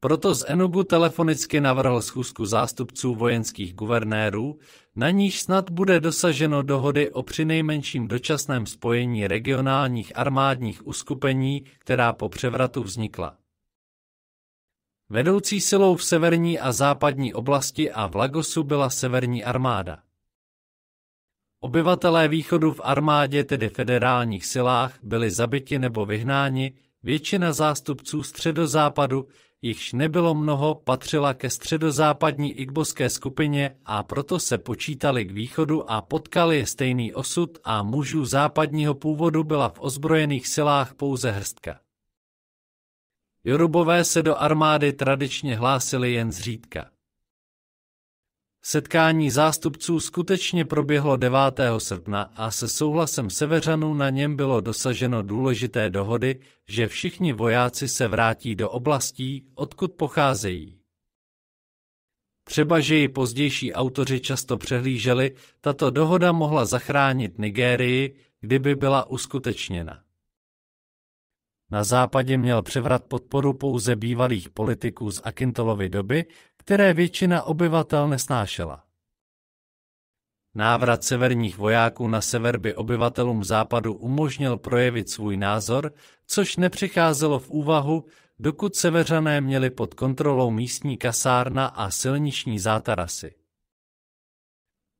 Proto z Enugu telefonicky navrhl schůzku zástupců vojenských guvernérů, na níž snad bude dosaženo dohody o přinejmenším dočasném spojení regionálních armádních uskupení, která po převratu vznikla. Vedoucí silou v severní a západní oblasti a v Lagosu byla severní armáda. Obyvatelé východu v armádě, tedy federálních silách, byli zabiti nebo vyhnáni, většina zástupců středozápadu, jichž nebylo mnoho, patřila ke středozápadní igboské skupině a proto se počítali k východu a potkali je stejný osud a mužů západního původu byla v ozbrojených silách pouze hrstka. Jorubové se do armády tradičně hlásili jen zřídka. Setkání zástupců skutečně proběhlo 9. srpna a se souhlasem Severanů na něm bylo dosaženo důležité dohody, že všichni vojáci se vrátí do oblastí, odkud pocházejí. Třeba, že ji pozdější autoři často přehlíželi, tato dohoda mohla zachránit Nigérii, kdyby byla uskutečněna. Na západě měl převrat podporu pouze bývalých politiků z Akintolovy doby, které většina obyvatel nesnášela. Návrat severních vojáků na sever by obyvatelům západu umožnil projevit svůj názor, což nepřicházelo v úvahu, dokud severané měli pod kontrolou místní kasárna a silniční zátarasy.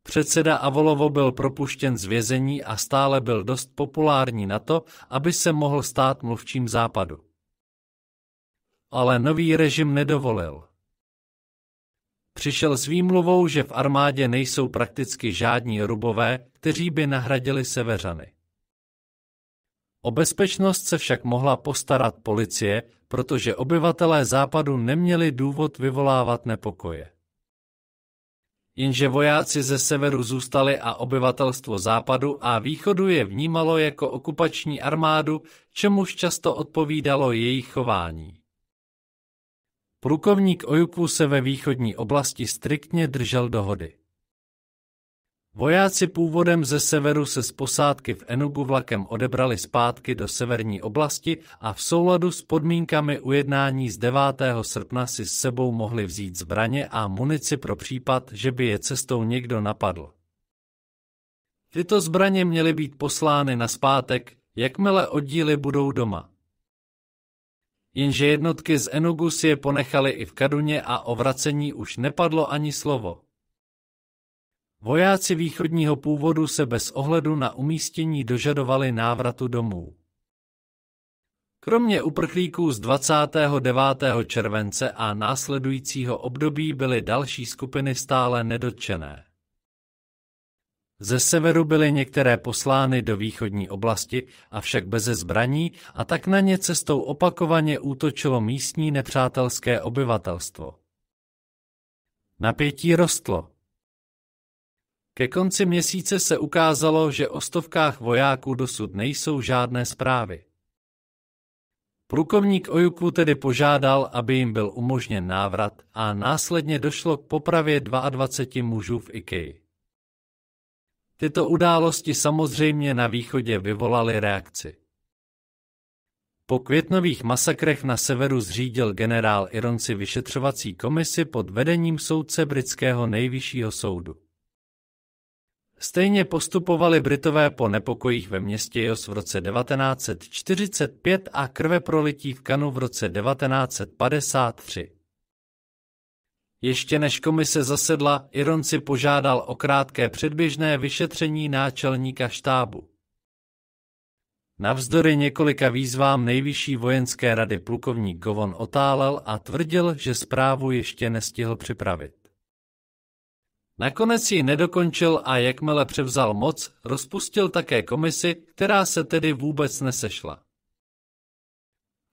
Předseda Avolovo byl propuštěn z vězení a stále byl dost populární na to, aby se mohl stát mluvčím západu. Ale nový režim nedovolil. Přišel s výmluvou, že v armádě nejsou prakticky žádní rubové, kteří by nahradili severany. O bezpečnost se však mohla postarat policie, protože obyvatelé západu neměli důvod vyvolávat nepokoje jenže vojáci ze severu zůstali a obyvatelstvo západu a východu je vnímalo jako okupační armádu, čemuž často odpovídalo jejich chování. Průkovník Ojuku se ve východní oblasti striktně držel dohody. Vojáci původem ze severu se z posádky v Enugu vlakem odebrali zpátky do severní oblasti a v souladu s podmínkami ujednání z 9. srpna si s sebou mohli vzít zbraně a munici pro případ, že by je cestou někdo napadl. Tyto zbraně měly být poslány na zpátek, jakmile oddíly budou doma. Jenže jednotky z Enugu si je ponechali i v Kaduně a o vracení už nepadlo ani slovo. Vojáci východního původu se bez ohledu na umístění dožadovali návratu domů. Kromě uprchlíků z 29. července a následujícího období byly další skupiny stále nedotčené. Ze severu byly některé poslány do východní oblasti, avšak beze zbraní, a tak na ně cestou opakovaně útočilo místní nepřátelské obyvatelstvo. Napětí rostlo. Ke konci měsíce se ukázalo, že o stovkách vojáků dosud nejsou žádné zprávy. Průkovník Ojuku tedy požádal, aby jim byl umožněn návrat a následně došlo k popravě 22 mužů v Ikeji. Tyto události samozřejmě na východě vyvolaly reakci. Po květnových masakrech na severu zřídil generál Ironci vyšetřovací komisi pod vedením soudce britského nejvyššího soudu. Stejně postupovali Britové po nepokojích ve městě Jos v roce 1945 a krveprolití v Kanu v roce 1953. Ještě než komise zasedla, Ironci požádal o krátké předběžné vyšetření náčelníka štábu. Navzdory několika výzvám nejvyšší vojenské rady plukovník Govon otálel a tvrdil, že zprávu ještě nestihl připravit. Nakonec ji nedokončil a jakmile převzal moc, rozpustil také komisi, která se tedy vůbec nesešla.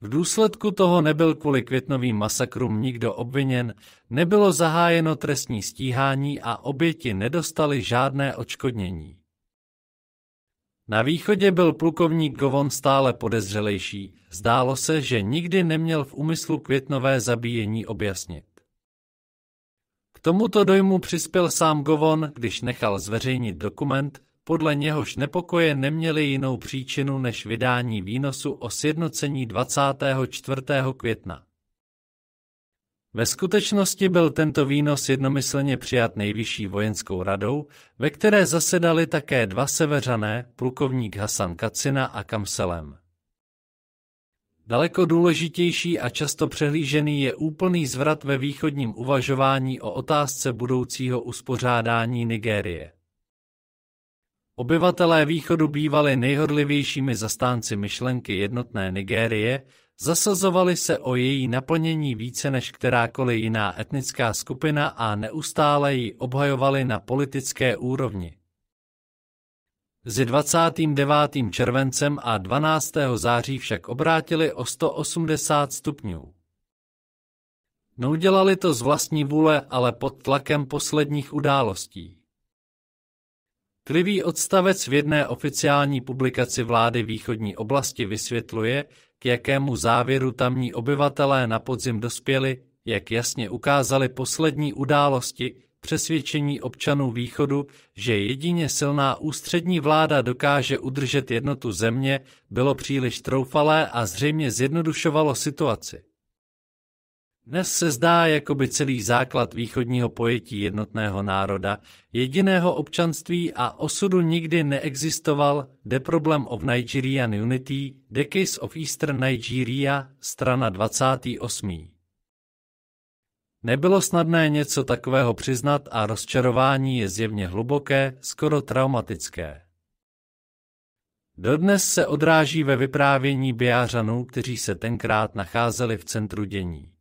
V důsledku toho nebyl kvůli květnovým masakrům nikdo obviněn, nebylo zahájeno trestní stíhání a oběti nedostali žádné odškodnění. Na východě byl plukovník Govon stále podezřelejší. Zdálo se, že nikdy neměl v úmyslu květnové zabíjení objasnit tomuto dojmu přispěl sám Govon, když nechal zveřejnit dokument, podle něhož nepokoje neměly jinou příčinu než vydání výnosu o sjednocení 24. května. Ve skutečnosti byl tento výnos jednomyslně přijat nejvyšší vojenskou radou, ve které zasedali také dva severané, plukovník Hasan Kacina a Kamselem. Daleko důležitější a často přehlížený je úplný zvrat ve východním uvažování o otázce budoucího uspořádání Nigérie. Obyvatelé východu bývali nejhodlivějšími zastánci myšlenky jednotné Nigérie, zasazovali se o její naplnění více než kterákoliv jiná etnická skupina a neustále ji obhajovali na politické úrovni s 29. červencem a 12. září však obrátili o 180 stupňů. Neudělali no, to z vlastní vůle, ale pod tlakem posledních událostí. Klivý odstavec v jedné oficiální publikaci vlády východní oblasti vysvětluje, k jakému závěru tamní obyvatelé na podzim dospěli, jak jasně ukázali poslední události, přesvědčení občanů východu, že jedině silná ústřední vláda dokáže udržet jednotu země, bylo příliš troufalé a zřejmě zjednodušovalo situaci. Dnes se zdá, jako by celý základ východního pojetí jednotného národa, jediného občanství a osudu nikdy neexistoval The Problem of Nigerian Unity, The Case of Eastern Nigeria, strana 28. Nebylo snadné něco takového přiznat a rozčarování je zjevně hluboké, skoro traumatické. Dodnes se odráží ve vyprávění biářanů, kteří se tenkrát nacházeli v centru dění.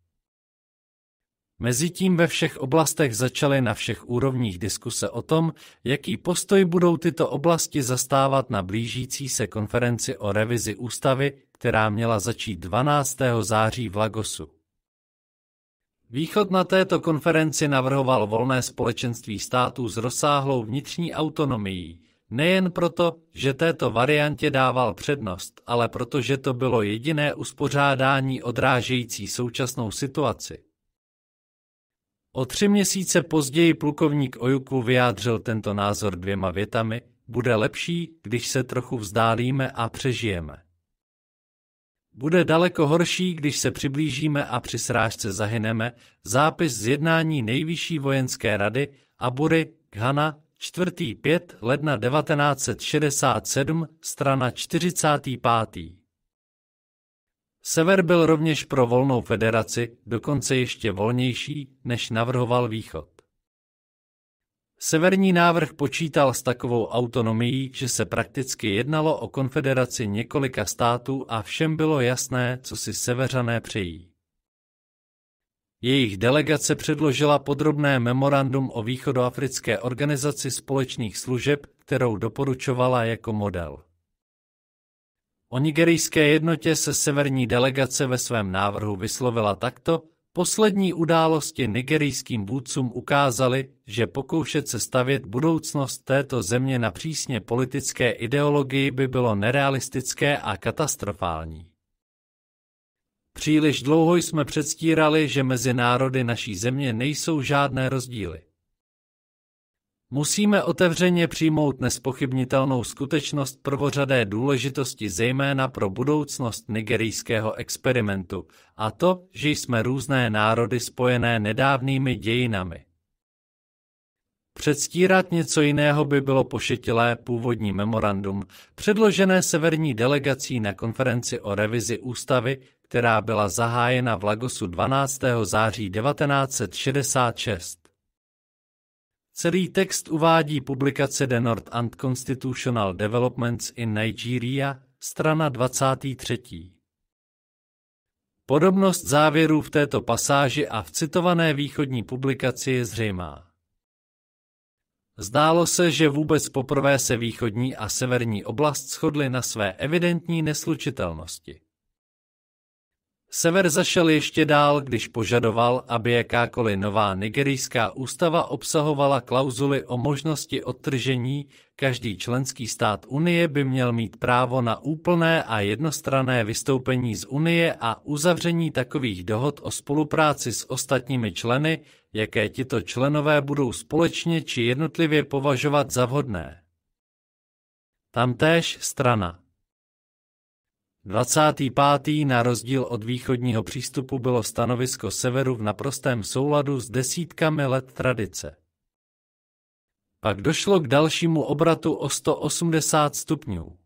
Mezitím ve všech oblastech začaly na všech úrovních diskuse o tom, jaký postoj budou tyto oblasti zastávat na blížící se konferenci o revizi ústavy, která měla začít 12. září v Lagosu. Východ na této konferenci navrhoval volné společenství států s rozsáhlou vnitřní autonomií, nejen proto, že této variantě dával přednost, ale protože to bylo jediné uspořádání odrážející současnou situaci. O tři měsíce později plukovník Ojuku vyjádřil tento názor dvěma větami, bude lepší, když se trochu vzdálíme a přežijeme. Bude daleko horší, když se přiblížíme a při srážce zahyneme, zápis z jednání Nejvyšší vojenské rady Abury Ghana 4. 5. ledna 1967, strana 45. Sever byl rovněž pro volnou federaci, dokonce ještě volnější, než navrhoval východ. Severní návrh počítal s takovou autonomií, že se prakticky jednalo o konfederaci několika států a všem bylo jasné, co si Severané přejí. Jejich delegace předložila podrobné memorandum o východoafrické organizaci společných služeb, kterou doporučovala jako model. O nigerijské jednotě se severní delegace ve svém návrhu vyslovila takto, Poslední události nigerijským vůdcům ukázaly, že pokoušet se stavět budoucnost této země na přísně politické ideologii by bylo nerealistické a katastrofální. Příliš dlouho jsme předstírali, že mezi národy naší země nejsou žádné rozdíly. Musíme otevřeně přijmout nespochybnitelnou skutečnost prvořadé důležitosti zejména pro budoucnost nigerijského experimentu, a to, že jsme různé národy spojené nedávnými dějinami. Předstírat něco jiného by bylo pošetilé původní memorandum, předložené severní delegací na konferenci o revizi ústavy, která byla zahájena v Lagosu 12. září 1966. Celý text uvádí publikace The North and Constitutional Developments in Nigeria, strana 23. Podobnost závěrů v této pasáži a v citované východní publikaci je zřejmá. Zdálo se, že vůbec poprvé se východní a severní oblast shodly na své evidentní neslučitelnosti. Sever zašel ještě dál, když požadoval, aby jakákoliv nová nigerijská ústava obsahovala klauzuly o možnosti odtržení, každý členský stát Unie by měl mít právo na úplné a jednostrané vystoupení z Unie a uzavření takových dohod o spolupráci s ostatními členy, jaké tito členové budou společně či jednotlivě považovat za vhodné. Tamtéž strana 25. na rozdíl od východního přístupu bylo stanovisko severu v naprostém souladu s desítkami let tradice. Pak došlo k dalšímu obratu o 180 stupňů.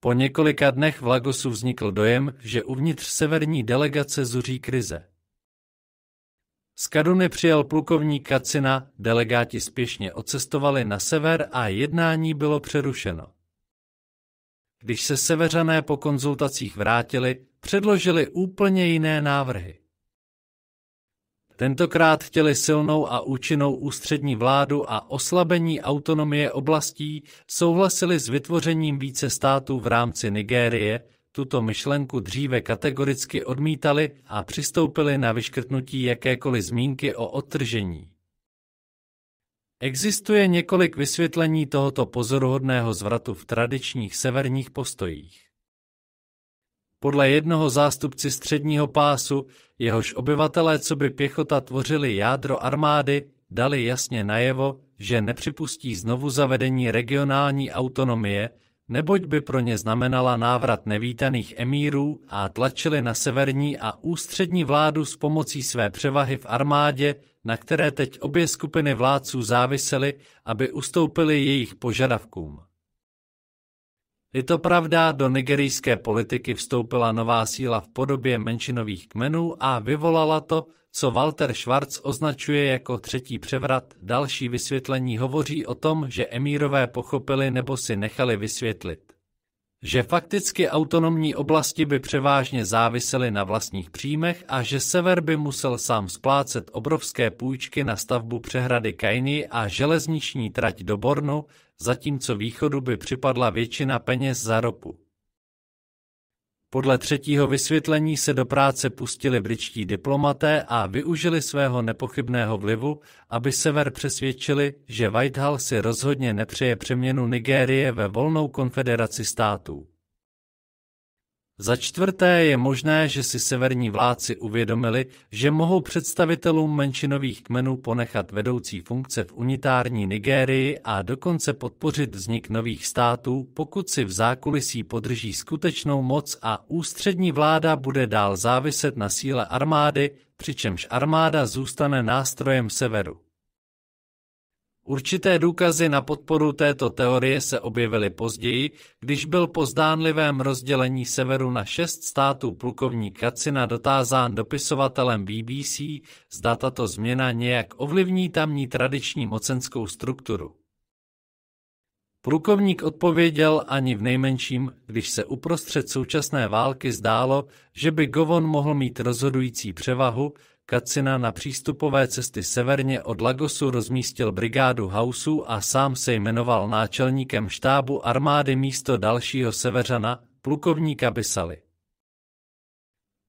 Po několika dnech v Lagosu vznikl dojem, že uvnitř severní delegace zuří krize. Z Kaduny přijel plukovník Kacina, delegáti spěšně odcestovali na sever a jednání bylo přerušeno. Když se severané po konzultacích vrátili, předložili úplně jiné návrhy. Tentokrát chtěli silnou a účinnou ústřední vládu a oslabení autonomie oblastí souhlasili s vytvořením více států v rámci Nigérie, tuto myšlenku dříve kategoricky odmítali a přistoupili na vyškrtnutí jakékoliv zmínky o odtržení. Existuje několik vysvětlení tohoto pozoruhodného zvratu v tradičních severních postojích. Podle jednoho zástupci středního pásu, jehož obyvatelé co by pěchota tvořili jádro armády, dali jasně najevo, že nepřipustí znovu zavedení regionální autonomie, neboť by pro ně znamenala návrat nevítaných emírů a tlačili na severní a ústřední vládu s pomocí své převahy v armádě, na které teď obě skupiny vládců závisely, aby ustoupili jejich požadavkům. Je to pravda, do nigerijské politiky vstoupila nová síla v podobě menšinových kmenů a vyvolala to, co Walter Schwarz označuje jako třetí převrat. Další vysvětlení hovoří o tom, že emírové pochopili nebo si nechali vysvětlit že fakticky autonomní oblasti by převážně závisely na vlastních příjmech a že sever by musel sám splácet obrovské půjčky na stavbu přehrady Kajny a železniční trať do Bornu, zatímco východu by připadla většina peněz za ropu. Podle třetího vysvětlení se do práce pustili britští diplomaté a využili svého nepochybného vlivu, aby sever přesvědčili, že Whitehall si rozhodně nepřeje přeměnu Nigérie ve volnou konfederaci států. Za čtvrté je možné, že si severní vládci uvědomili, že mohou představitelům menšinových kmenů ponechat vedoucí funkce v unitární Nigérii a dokonce podpořit vznik nových států, pokud si v zákulisí podrží skutečnou moc a ústřední vláda bude dál záviset na síle armády, přičemž armáda zůstane nástrojem severu. Určité důkazy na podporu této teorie se objevily později, když byl po zdánlivém rozdělení severu na šest států plukovník Kacina dotázán dopisovatelem BBC, zda tato změna nějak ovlivní tamní tradiční mocenskou strukturu. Plukovník odpověděl ani v nejmenším, když se uprostřed současné války zdálo, že by Govon mohl mít rozhodující převahu, Kacina na přístupové cesty severně od Lagosu rozmístil brigádu Hausu a sám se jmenoval náčelníkem štábu armády místo dalšího severana, plukovníka Bisaly.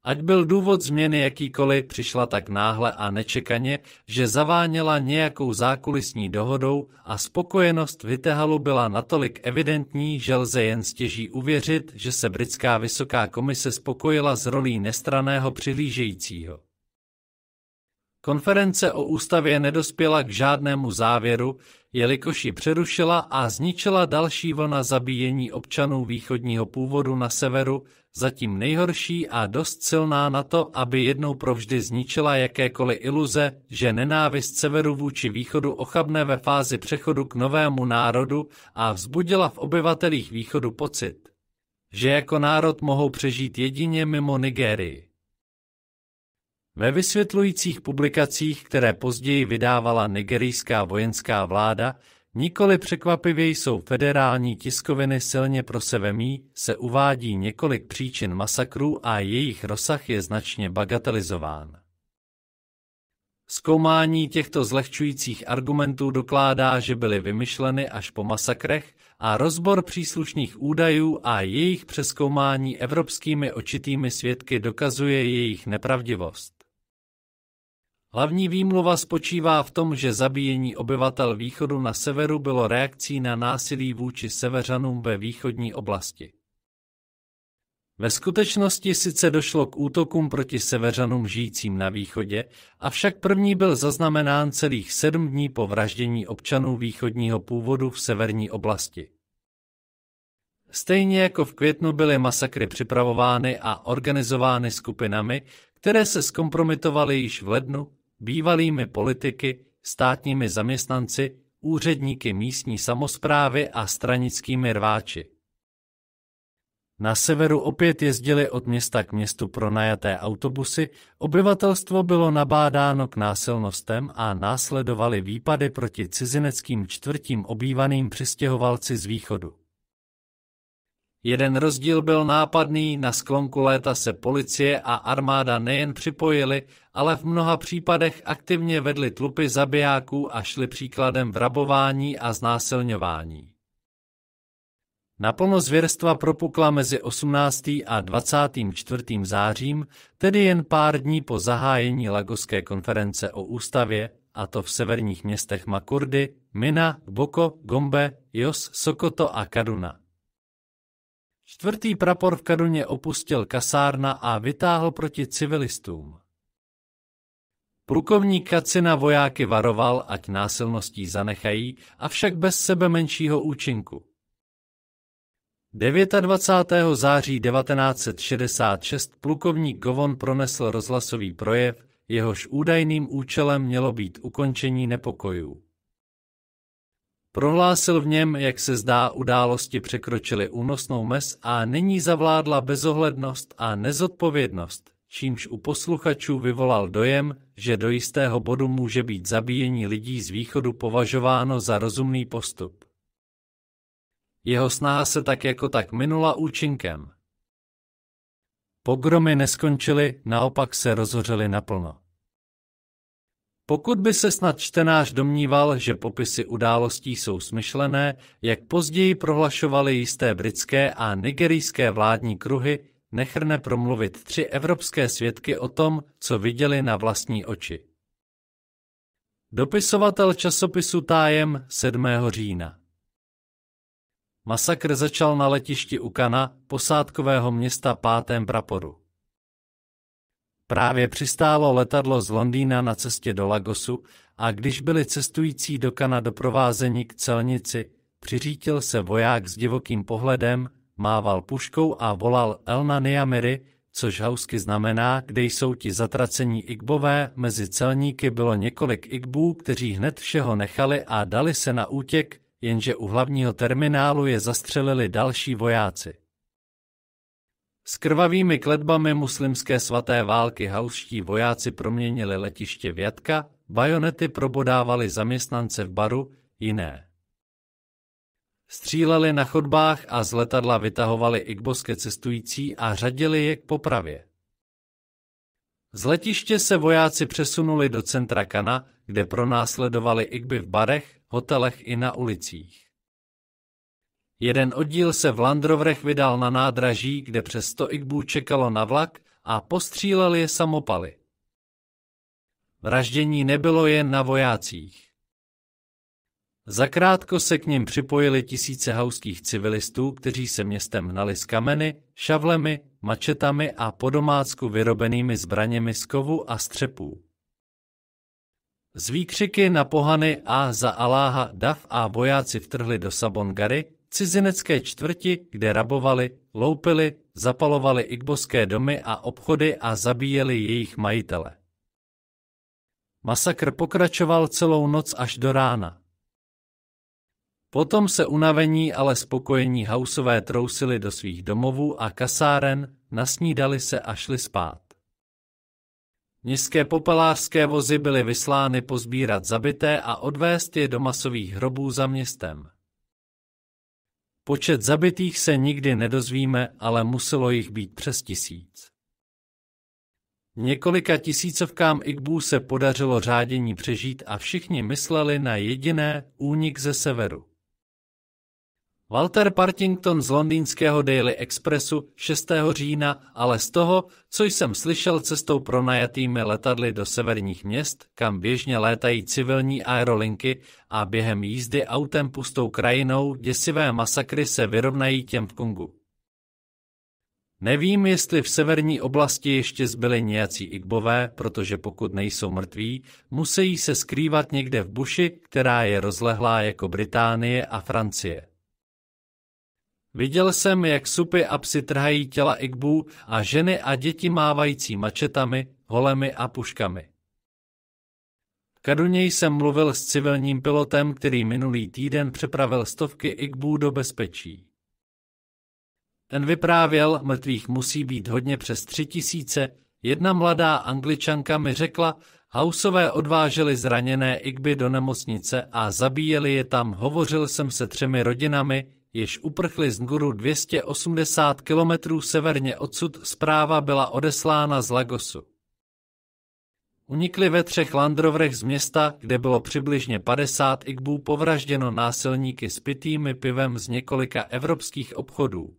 Ať byl důvod změny jakýkoliv, přišla tak náhle a nečekaně, že zaváněla nějakou zákulisní dohodou a spokojenost Vitehalu byla natolik evidentní, že lze jen stěží uvěřit, že se britská vysoká komise spokojila s rolí nestraného přihlížejícího. Konference o ústavě nedospěla k žádnému závěru, jelikož ji přerušila a zničila další vlna zabíjení občanů východního původu na severu, zatím nejhorší a dost silná na to, aby jednou provždy zničila jakékoliv iluze, že nenávist severu vůči východu ochabne ve fázi přechodu k novému národu a vzbudila v obyvatelích východu pocit, že jako národ mohou přežít jedině mimo Nigérii. Ve vysvětlujících publikacích, které později vydávala nigerijská vojenská vláda, nikoli překvapivě jsou federální tiskoviny silně pro sevemí, se uvádí několik příčin masakrů a jejich rozsah je značně bagatelizován. Zkoumání těchto zlehčujících argumentů dokládá, že byly vymyšleny až po masakrech a rozbor příslušných údajů a jejich přeskoumání evropskými očitými svědky dokazuje jejich nepravdivost. Hlavní výmluva spočívá v tom, že zabíjení obyvatel východu na severu bylo reakcí na násilí vůči severanům ve východní oblasti. Ve skutečnosti sice došlo k útokům proti severanům žijícím na východě, avšak první byl zaznamenán celých sedm dní po vraždění občanů východního původu v severní oblasti. Stejně jako v květnu byly masakry připravovány a organizovány skupinami, které se zkompromitovaly již v lednu, bývalými politiky, státními zaměstnanci, úředníky místní samozprávy a stranickými rváči. Na severu opět jezdili od města k městu pronajaté autobusy, obyvatelstvo bylo nabádáno k násilnostem a následovaly výpady proti cizineckým čtvrtím obývaným přistěhovalci z východu. Jeden rozdíl byl nápadný, na sklonku léta se policie a armáda nejen připojili, ale v mnoha případech aktivně vedli tlupy zabijáků a šli příkladem v rabování a znásilňování. Naplno zvěrstva propukla mezi 18. a 24. zářím, tedy jen pár dní po zahájení Lagoské konference o ústavě, a to v severních městech Makurdy, Mina, Boko, Gombe, Jos, Sokoto a Kaduna. Čtvrtý prapor v Karuně opustil kasárna a vytáhl proti civilistům. Plukovník Kacina vojáky varoval, ať násilností zanechají, avšak bez sebe menšího účinku. 29. září 1966 plukovník Govon pronesl rozhlasový projev, jehož údajným účelem mělo být ukončení nepokojů. Prohlásil v něm, jak se zdá, události překročily únosnou mez a nyní zavládla bezohlednost a nezodpovědnost, čímž u posluchačů vyvolal dojem, že do jistého bodu může být zabíjení lidí z východu považováno za rozumný postup. Jeho snaha se tak jako tak minula účinkem. Pogromy neskončily, naopak se rozhořely naplno. Pokud by se snad čtenář domníval, že popisy událostí jsou smyšlené, jak později prohlašovaly jisté britské a nigerijské vládní kruhy, nechrne promluvit tři evropské svědky o tom, co viděli na vlastní oči. Dopisovatel časopisu Tájem 7. října Masakr začal na letišti Ukana, posádkového města pátém praporu. Právě přistálo letadlo z Londýna na cestě do Lagosu a když byli cestující do Kana doprovázeni k celnici, přiřítil se voják s divokým pohledem, mával puškou a volal Elna Niamiri, což hausky znamená, kde jsou ti zatracení igbové, mezi celníky bylo několik igbů, kteří hned všeho nechali a dali se na útěk, jenže u hlavního terminálu je zastřelili další vojáci. S krvavými kletbami muslimské svaté války halští vojáci proměnili letiště v bajonety probodávali zaměstnance v baru, jiné. Stříleli na chodbách a z letadla vytahovali igboské cestující a řadili je k popravě. Z letiště se vojáci přesunuli do centra Kana, kde pronásledovali igby v barech, hotelech i na ulicích. Jeden oddíl se v Landrovrech vydal na nádraží, kde přes 100 igbů čekalo na vlak a postříleli je samopaly. Vraždění nebylo jen na vojácích. Zakrátko se k ním připojili tisíce hauských civilistů, kteří se městem hnali s kameny, šavlemi, mačetami a podomácku vyrobenými zbraněmi z kovu a střepů. Z výkřiky na pohany a za Aláha Dav a vojáci vtrhli do Sabongary, cizinecké čtvrti, kde rabovali, loupili, zapalovali igboské domy a obchody a zabíjeli jejich majitele. Masakr pokračoval celou noc až do rána. Potom se unavení, ale spokojení hausové trousili do svých domovů a kasáren, nasnídali se a šli spát. Nízké popelářské vozy byly vyslány pozbírat zabité a odvést je do masových hrobů za městem. Počet zabitých se nikdy nedozvíme, ale muselo jich být přes tisíc. Několika tisícovkám Igbů se podařilo řádění přežít a všichni mysleli na jediné únik ze severu. Walter Partington z londýnského Daily Expressu 6. října, ale z toho, co jsem slyšel cestou pronajatými letadly do severních měst, kam běžně létají civilní aerolinky a během jízdy autem pustou krajinou děsivé masakry se vyrovnají těm v Kongu. Nevím, jestli v severní oblasti ještě zbyly nějací igbové, protože pokud nejsou mrtví, musí se skrývat někde v buši, která je rozlehlá jako Británie a Francie. Viděl jsem, jak supy a psy trhají těla igbů a ženy a děti mávající mačetami, holemi a puškami. Kaduněj jsem mluvil s civilním pilotem, který minulý týden přepravil stovky igbů do bezpečí. Ten vyprávěl, mrtvých musí být hodně přes tři tisíce, jedna mladá angličanka mi řekla, Hausové odváželi zraněné igby do nemocnice a zabíjeli je tam. Hovořil jsem se třemi rodinami, Jež uprchli z Nguru 280 kilometrů severně odsud, zpráva byla odeslána z Lagosu. Unikli ve třech landrovrech z města, kde bylo přibližně 50 igbů povražděno násilníky s pitými pivem z několika evropských obchodů.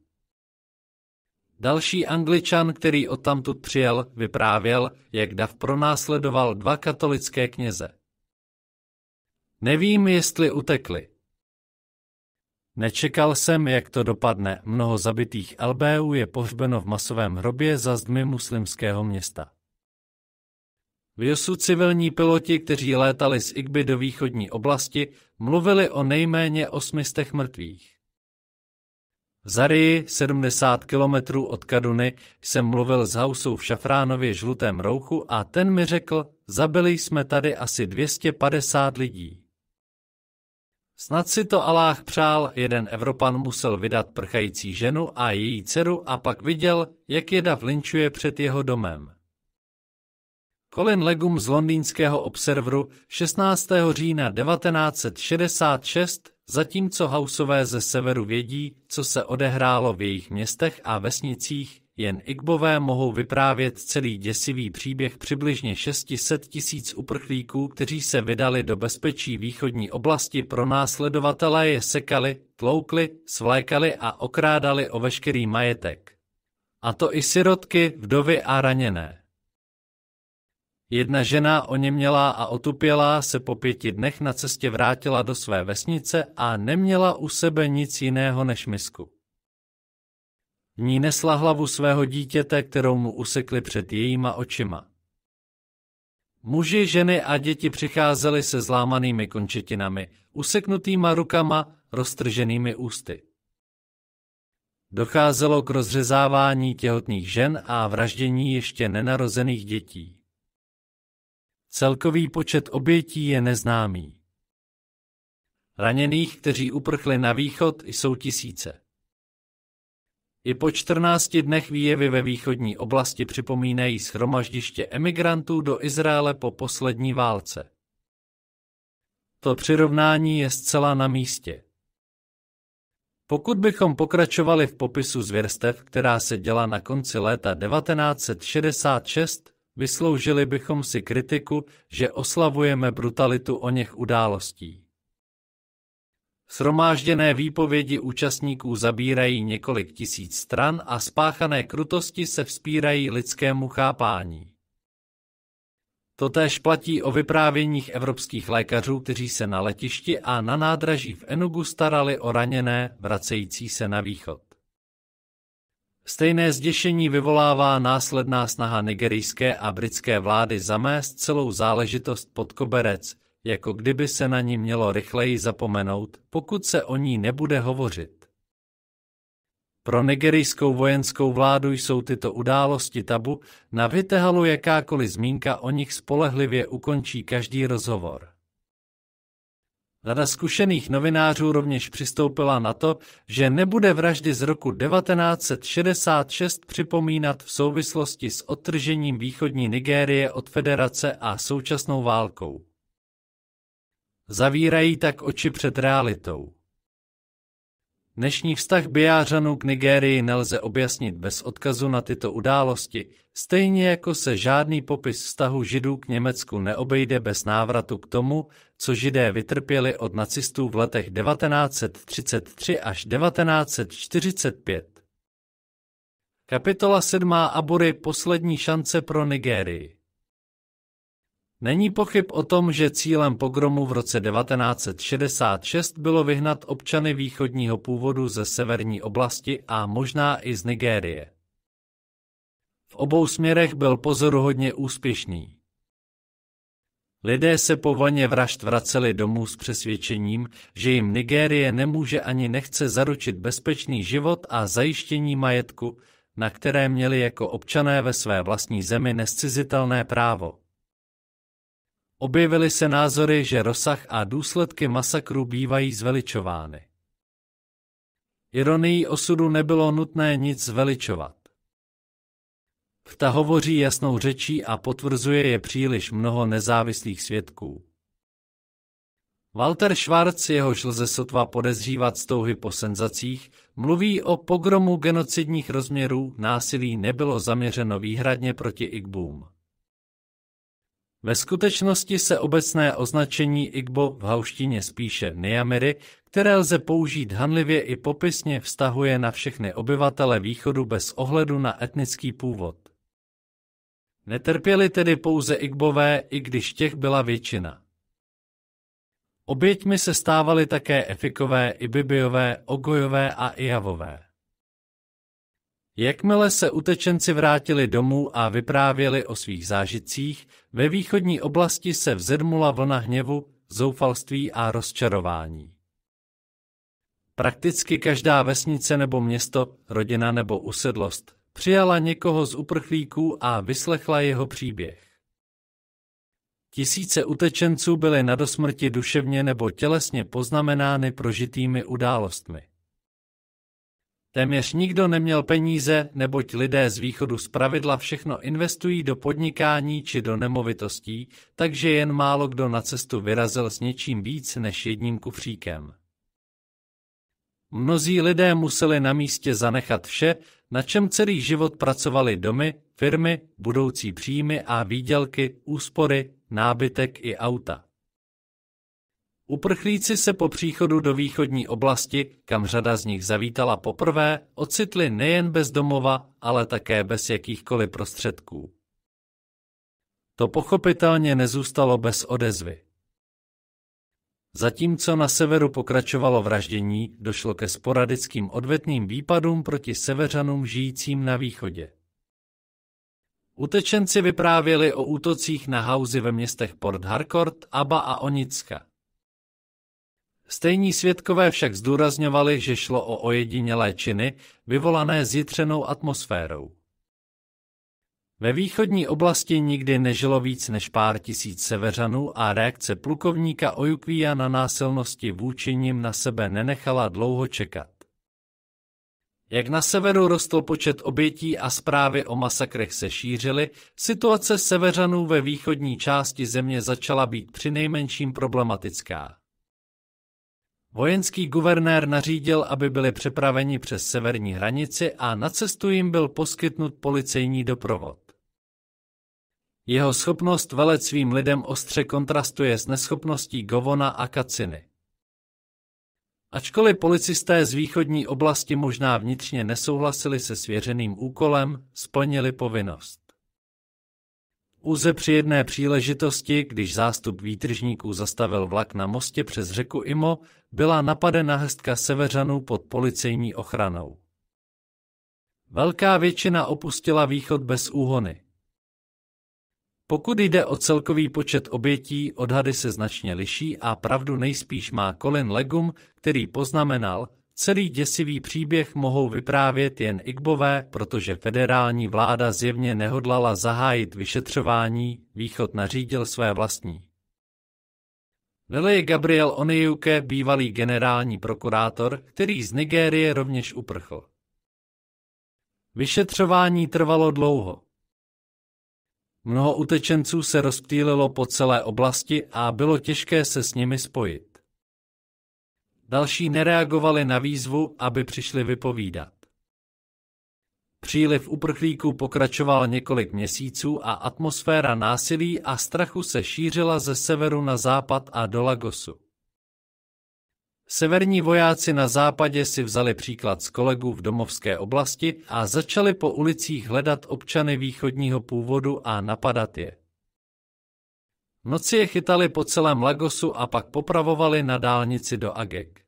Další angličan, který odtamtud přijel, vyprávěl, jak Dav pronásledoval dva katolické kněze. Nevím, jestli utekli, Nečekal jsem, jak to dopadne. Mnoho zabitých LBU je pohřbeno v masovém hrobě za zdmi muslimského města. V Josu civilní piloti, kteří létali z Igby do východní oblasti, mluvili o nejméně 800 mrtvých. V Zarii, 70 kilometrů od Kaduny, jsem mluvil s Hausou v Šafránově žlutém rouchu a ten mi řekl, zabili jsme tady asi 250 lidí. Snad si to Aláh přál, jeden Evropan musel vydat prchající ženu a její dceru a pak viděl, jak je dav linčuje před jeho domem. Colin Legum z londýnského Observeru 16. října 1966, zatímco hausové ze severu vědí, co se odehrálo v jejich městech a vesnicích, jen Igbové mohou vyprávět celý děsivý příběh přibližně 600 tisíc uprchlíků, kteří se vydali do bezpečí východní oblasti pro následovatele je sekali, tloukli, svlékali a okrádali o veškerý majetek. A to i sirotky, vdovy a raněné. Jedna žena oněmělá a otupělá se po pěti dnech na cestě vrátila do své vesnice a neměla u sebe nic jiného než misku. Ní nesla hlavu svého dítěte, kterou mu usekli před jejíma očima. Muži, ženy a děti přicházeli se zlámanými končetinami, useknutýma rukama, roztrženými ústy. Docházelo k rozřezávání těhotných žen a vraždění ještě nenarozených dětí. Celkový počet obětí je neznámý. Raněných, kteří uprchli na východ, jsou tisíce. I po 14 dnech výjevy ve východní oblasti připomínají schromaždiště emigrantů do Izraele po poslední válce. To přirovnání je zcela na místě. Pokud bychom pokračovali v popisu zvěrstev, která se děla na konci léta 1966, vysloužili bychom si kritiku, že oslavujeme brutalitu o něch událostí. Sromážděné výpovědi účastníků zabírají několik tisíc stran a spáchané krutosti se vzpírají lidskému chápání. Totéž platí o vyprávěních evropských lékařů, kteří se na letišti a na nádraží v Enugu starali o raněné, vracející se na východ. Stejné zděšení vyvolává následná snaha nigerijské a britské vlády zamést celou záležitost pod koberec, jako kdyby se na ní mělo rychleji zapomenout, pokud se o ní nebude hovořit. Pro nigerijskou vojenskou vládu jsou tyto události tabu, na vytehalu jakákoliv zmínka o nich spolehlivě ukončí každý rozhovor. Rada zkušených novinářů rovněž přistoupila na to, že nebude vraždy z roku 1966 připomínat v souvislosti s odtržením východní Nigérie od federace a současnou válkou. Zavírají tak oči před realitou. Dnešní vztah Bijářanů k Nigérii nelze objasnit bez odkazu na tyto události, stejně jako se žádný popis vztahu Židů k Německu neobejde bez návratu k tomu, co Židé vytrpěli od nacistů v letech 1933 až 1945. Kapitola 7. Abury Poslední šance pro Nigérii Není pochyb o tom, že cílem pogromu v roce 1966 bylo vyhnat občany východního původu ze severní oblasti a možná i z Nigérie. V obou směrech byl pozoruhodně úspěšný. Lidé se po vlně vražd vraceli domů s přesvědčením, že jim Nigérie nemůže ani nechce zaručit bezpečný život a zajištění majetku, na které měli jako občané ve své vlastní zemi nescizitelné právo. Objevily se názory, že rozsah a důsledky masakru bývají zveličovány. Ironii osudu nebylo nutné nic zveličovat. Vta hovoří jasnou řečí a potvrzuje je příliš mnoho nezávislých svědků. Walter Schwarz, jehož lze sotva podezřívat z touhy po senzacích, mluví o pogromu genocidních rozměrů, násilí nebylo zaměřeno výhradně proti Igbům. Ve skutečnosti se obecné označení Igbo v hauštině spíše niamiri, které lze použít hanlivě i popisně, vztahuje na všechny obyvatele východu bez ohledu na etnický původ. Netrpěli tedy pouze Igbové, i když těch byla většina. Oběťmi se stávaly také Efikové, Ibibiové, Ogojové a Iavové. Jakmile se utečenci vrátili domů a vyprávěli o svých zážitcích, ve východní oblasti se vzedmula vlna hněvu, zoufalství a rozčarování. Prakticky každá vesnice nebo město, rodina nebo usedlost přijala někoho z uprchlíků a vyslechla jeho příběh. Tisíce utečenců byly na dosmrti duševně nebo tělesně poznamenány prožitými událostmi. Téměř nikdo neměl peníze, neboť lidé z východu zpravidla všechno investují do podnikání či do nemovitostí, takže jen málo kdo na cestu vyrazil s něčím víc než jedním kufříkem. Mnozí lidé museli na místě zanechat vše, na čem celý život pracovali domy, firmy, budoucí příjmy a výdělky, úspory, nábytek i auta. Uprchlíci se po příchodu do východní oblasti, kam řada z nich zavítala poprvé, ocitli nejen bez domova, ale také bez jakýchkoliv prostředků. To pochopitelně nezůstalo bez odezvy. Zatímco na severu pokračovalo vraždění, došlo ke sporadickým odvetným výpadům proti severanům žijícím na východě. Utečenci vyprávěli o útocích na hauzy ve městech Port Harcourt, Aba a Onicka. Stejní svědkové však zdůrazňovali, že šlo o ojedinělé činy, vyvolané zjitřenou atmosférou. Ve východní oblasti nikdy nežilo víc než pár tisíc severanů a reakce plukovníka Ojukvia na násilnosti vůči nim na sebe nenechala dlouho čekat. Jak na severu rostl počet obětí a zprávy o masakrech se šířily, situace severanů ve východní části země začala být přinejmenším problematická. Vojenský guvernér nařídil, aby byli přepraveni přes severní hranici a na cestu jim byl poskytnut policejní doprovod. Jeho schopnost velet svým lidem ostře kontrastuje s neschopností Govona a Kaciny. Ačkoliv policisté z východní oblasti možná vnitřně nesouhlasili se svěřeným úkolem, splnili povinnost. Pouze při jedné příležitosti, když zástup výtržníků zastavil vlak na mostě přes řeku Imo, byla napadena hestka severanů pod policejní ochranou. Velká většina opustila východ bez úhony. Pokud jde o celkový počet obětí, odhady se značně liší a pravdu nejspíš má Colin Legum, který poznamenal, Celý děsivý příběh mohou vyprávět jen Igbové, protože federální vláda zjevně nehodlala zahájit vyšetřování, východ nařídil své vlastní. Lily Gabriel Onijuke, bývalý generální prokurátor, který z Nigérie rovněž uprchl. Vyšetřování trvalo dlouho. Mnoho utečenců se rozptýlilo po celé oblasti a bylo těžké se s nimi spojit. Další nereagovali na výzvu, aby přišli vypovídat. Příliv uprchlíků pokračoval několik měsíců a atmosféra násilí a strachu se šířila ze severu na západ a do Lagosu. Severní vojáci na západě si vzali příklad z kolegů v domovské oblasti a začali po ulicích hledat občany východního původu a napadat je. Noci je chytali po celém Lagosu a pak popravovali na dálnici do Agek.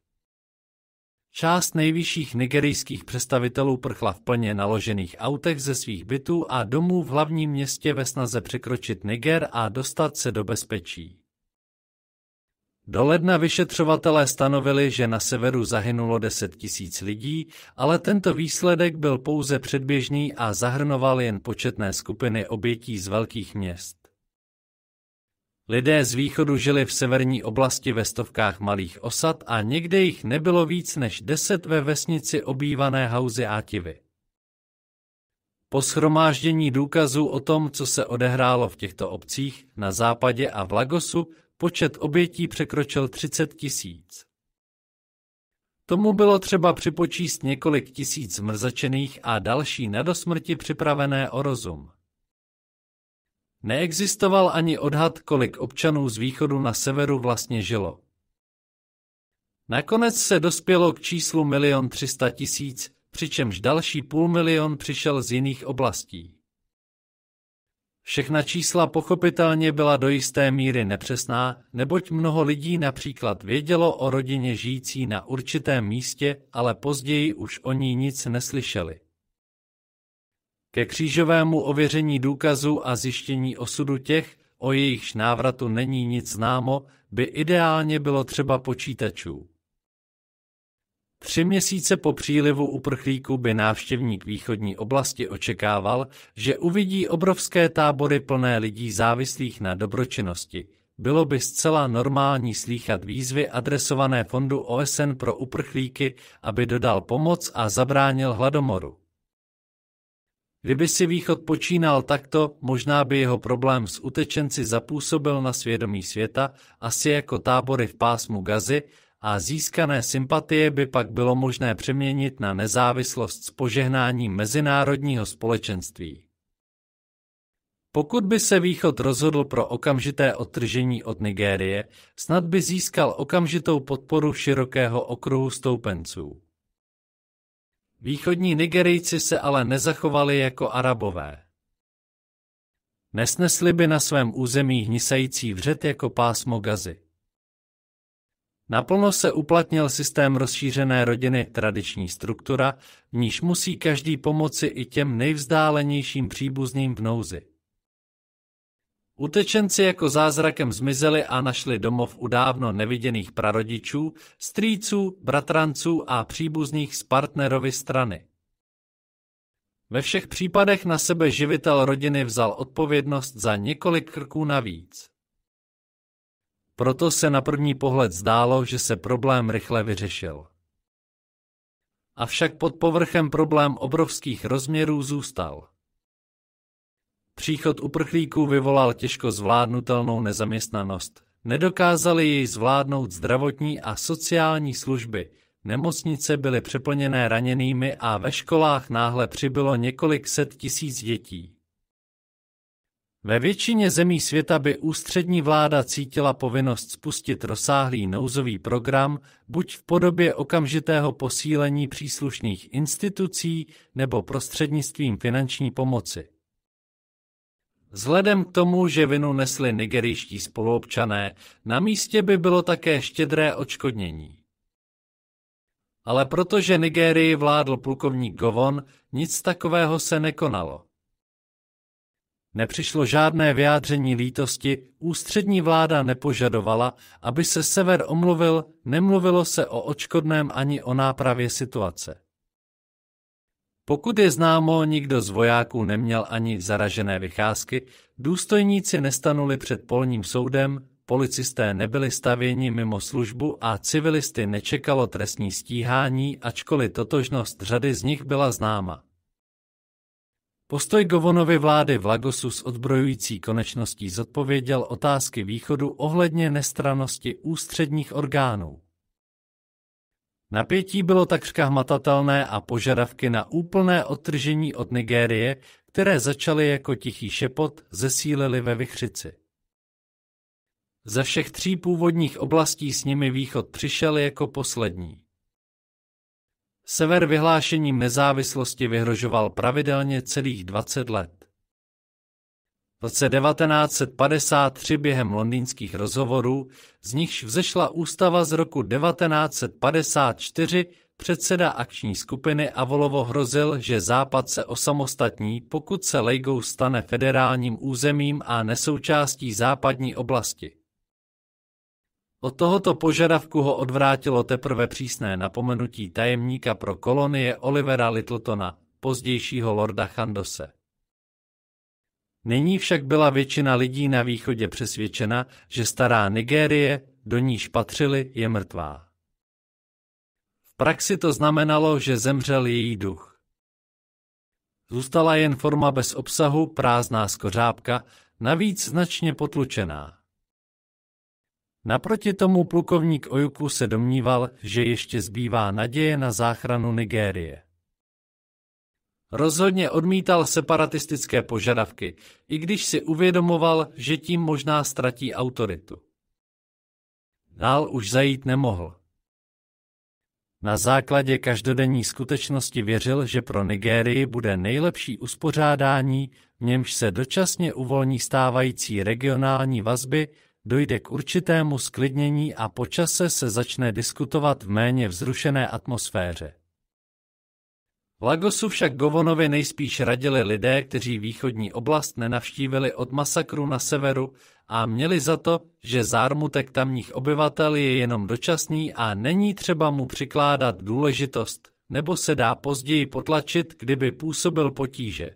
Část nejvyšších nigerijských představitelů prchla v plně naložených autech ze svých bytů a domů v hlavním městě ve snaze překročit Niger a dostat se do bezpečí. Do ledna vyšetřovatelé stanovili, že na severu zahynulo 10 tisíc lidí, ale tento výsledek byl pouze předběžný a zahrnoval jen početné skupiny obětí z velkých měst. Lidé z východu žili v severní oblasti ve stovkách malých osad a někde jich nebylo víc než deset ve vesnici obývané Ativy. Po schromáždění důkazů o tom, co se odehrálo v těchto obcích na západě a v Lagosu, počet obětí překročil 30 tisíc. Tomu bylo třeba připočíst několik tisíc zmrzačených a další nedosmrti připravené o rozum. Neexistoval ani odhad, kolik občanů z východu na severu vlastně žilo. Nakonec se dospělo k číslu milion třista tisíc, přičemž další půl milion přišel z jiných oblastí. Všechna čísla pochopitelně byla do jisté míry nepřesná, neboť mnoho lidí například vědělo o rodině žijící na určitém místě, ale později už o ní nic neslyšeli ke křížovému ověření důkazu a zjištění osudu těch, o jejichž návratu není nic známo, by ideálně bylo třeba počítačů. Tři měsíce po přílivu uprchlíků by návštěvník východní oblasti očekával, že uvidí obrovské tábory plné lidí závislých na dobročinnosti. Bylo by zcela normální slýchat výzvy adresované Fondu OSN pro uprchlíky, aby dodal pomoc a zabránil hladomoru. Kdyby si východ počínal takto, možná by jeho problém s utečenci zapůsobil na svědomí světa, asi jako tábory v pásmu Gazy, a získané sympatie by pak bylo možné přeměnit na nezávislost s požehnáním mezinárodního společenství. Pokud by se Východ rozhodl pro okamžité odtržení od Nigérie, snad by získal okamžitou podporu širokého okruhu stoupenců. Východní Nigerijci se ale nezachovali jako Arabové. Nesnesli by na svém území hnisající vřet jako pásmo gazy. Naplno se uplatnil systém rozšířené rodiny tradiční struktura, v níž musí každý pomoci i těm nejvzdálenějším příbuzným v nouzi. Utečenci jako zázrakem zmizeli a našli domov u dávno neviděných prarodičů, strýců, bratranců a příbuzných z partnerovy strany. Ve všech případech na sebe živitel rodiny vzal odpovědnost za několik krků navíc. Proto se na první pohled zdálo, že se problém rychle vyřešil. Avšak pod povrchem problém obrovských rozměrů zůstal. Příchod uprchlíků vyvolal těžko zvládnutelnou nezaměstnanost. Nedokázali jej zvládnout zdravotní a sociální služby. Nemocnice byly přeplněné raněnými a ve školách náhle přibylo několik set tisíc dětí. Ve většině zemí světa by ústřední vláda cítila povinnost spustit rozsáhlý nouzový program, buď v podobě okamžitého posílení příslušných institucí nebo prostřednictvím finanční pomoci. Vzhledem k tomu, že vinu nesli nigerijští spoluobčané, na místě by bylo také štědré očkodnění. Ale protože Nigérii vládl plukovník Govon, nic takového se nekonalo. Nepřišlo žádné vyjádření lítosti, ústřední vláda nepožadovala, aby se sever omluvil, nemluvilo se o očkodném ani o nápravě situace. Pokud je známo, nikdo z vojáků neměl ani zaražené vycházky, důstojníci nestanuli před polním soudem, policisté nebyli stavěni mimo službu a civilisty nečekalo trestní stíhání, ačkoliv totožnost řady z nich byla známa. Postoj Govonovy vlády v Lagosu s odbrojující konečností zodpověděl otázky východu ohledně nestranosti ústředních orgánů. Napětí bylo takřka hmatatelné a požadavky na úplné odtržení od Nigérie, které začaly jako tichý šepot, zesílily ve vychřici. Ze všech tří původních oblastí s nimi východ přišel jako poslední. Sever vyhlášením nezávislosti vyhrožoval pravidelně celých 20 let. V roce 1953 během londýnských rozhovorů, z nichž vzešla ústava z roku 1954, předseda akční skupiny Avolovo hrozil, že Západ se osamostatní, pokud se Lejgou stane federálním územím a nesoučástí západní oblasti. Od tohoto požadavku ho odvrátilo teprve přísné napomenutí tajemníka pro kolonie Olivera Littletona, pozdějšího lorda Chandose. Nyní však byla většina lidí na východě přesvědčena, že stará Nigérie, do níž patřili, je mrtvá. V praxi to znamenalo, že zemřel její duch. Zůstala jen forma bez obsahu, prázdná skořápka, navíc značně potlučená. Naproti tomu plukovník Ojuku se domníval, že ještě zbývá naděje na záchranu Nigérie. Rozhodně odmítal separatistické požadavky, i když si uvědomoval, že tím možná ztratí autoritu. Dál už zajít nemohl. Na základě každodenní skutečnosti věřil, že pro Nigérii bude nejlepší uspořádání, v němž se dočasně uvolní stávající regionální vazby, dojde k určitému sklidnění a počase se začne diskutovat v méně vzrušené atmosféře. Lagosu však Govonovi nejspíš radili lidé, kteří východní oblast nenavštívili od masakru na severu a měli za to, že zármutek tamních obyvatel je jenom dočasný a není třeba mu přikládat důležitost, nebo se dá později potlačit, kdyby působil potíže.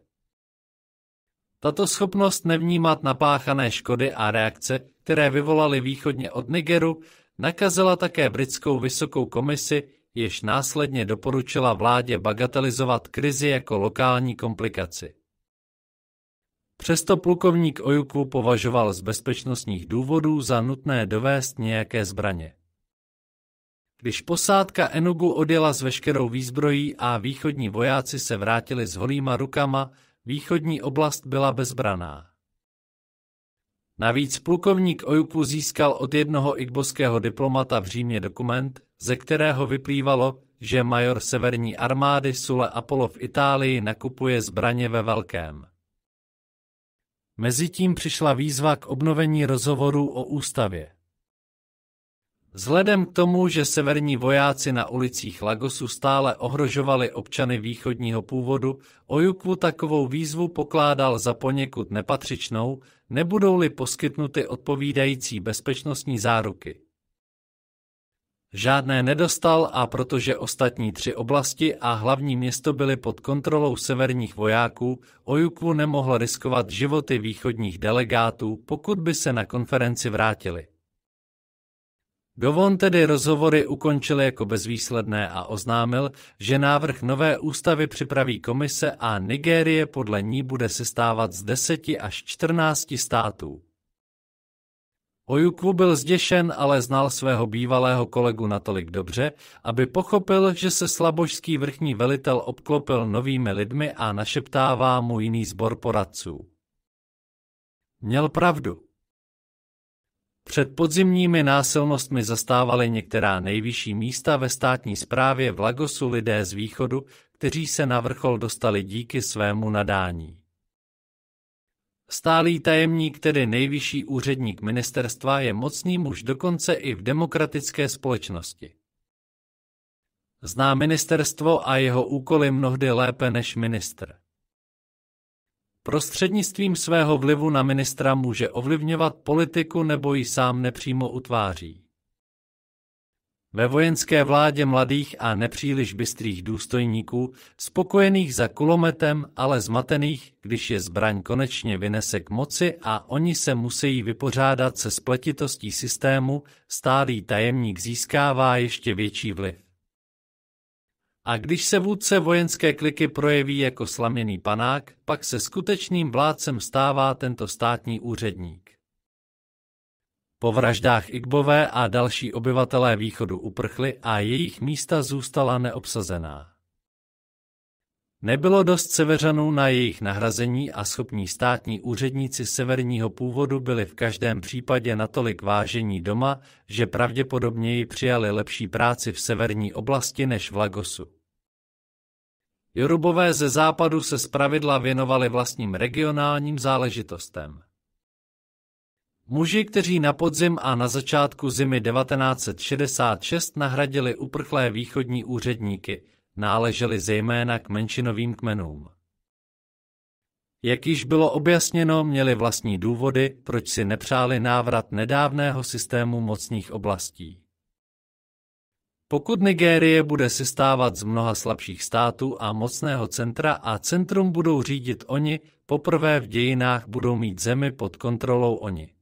Tato schopnost nevnímat napáchané škody a reakce, které vyvolaly východně od Nigeru, nakazila také britskou vysokou komisi, jež následně doporučila vládě bagatelizovat krizi jako lokální komplikaci. Přesto plukovník Ojuku považoval z bezpečnostních důvodů za nutné dovést nějaké zbraně. Když posádka Enugu odjela s veškerou výzbrojí a východní vojáci se vrátili s holýma rukama, východní oblast byla bezbraná. Navíc plukovník Ojuku získal od jednoho igboského diplomata v Římě dokument, ze kterého vyplývalo, že major severní armády Sule Apollo v Itálii nakupuje zbraně ve velkém. Mezitím přišla výzva k obnovení rozhovoru o ústavě. Vzhledem k tomu, že severní vojáci na ulicích Lagosu stále ohrožovali občany východního původu, Ojukvu takovou výzvu pokládal za poněkud nepatřičnou, nebudou-li poskytnuty odpovídající bezpečnostní záruky. Žádné nedostal a protože ostatní tři oblasti a hlavní město byly pod kontrolou severních vojáků, Ojukvu nemohl riskovat životy východních delegátů, pokud by se na konferenci vrátili. Govon tedy rozhovory ukončil jako bezvýsledné a oznámil, že návrh nové ústavy připraví komise a Nigérie podle ní bude sestávat z 10 až 14 států. Ojuku byl zděšen, ale znal svého bývalého kolegu natolik dobře, aby pochopil, že se slabožský vrchní velitel obklopil novými lidmi a našeptává mu jiný sbor poradců. Měl pravdu. Před podzimními násilnostmi zastávali některá nejvyšší místa ve státní správě v Lagosu lidé z východu, kteří se na vrchol dostali díky svému nadání. Stálý tajemník, tedy nejvyšší úředník ministerstva, je mocný muž dokonce i v demokratické společnosti. Zná ministerstvo a jeho úkoly mnohdy lépe než ministr. Prostřednictvím svého vlivu na ministra může ovlivňovat politiku nebo ji sám nepřímo utváří. Ve vojenské vládě mladých a nepříliš bystrých důstojníků, spokojených za kulometem, ale zmatených, když je zbraň konečně vynese k moci a oni se musí vypořádat se spletitostí systému, stálý tajemník získává ještě větší vliv. A když se vůdce vojenské kliky projeví jako slaměný panák, pak se skutečným vládcem stává tento státní úředník. Po vraždách Igbové a další obyvatelé východu uprchli a jejich místa zůstala neobsazená. Nebylo dost severanů na jejich nahrazení a schopní státní úředníci severního původu byli v každém případě natolik vážení doma, že pravděpodobněji přijali lepší práci v severní oblasti než v Lagosu. Jorubové ze západu se zpravidla věnovali vlastním regionálním záležitostem. Muži, kteří na podzim a na začátku zimy 1966 nahradili uprchlé východní úředníky, náleželi zejména k menšinovým kmenům. Jak již bylo objasněno, měli vlastní důvody, proč si nepřáli návrat nedávného systému mocných oblastí. Pokud Nigérie bude sestávat z mnoha slabších států a mocného centra a centrum budou řídit oni, poprvé v dějinách budou mít zemi pod kontrolou oni.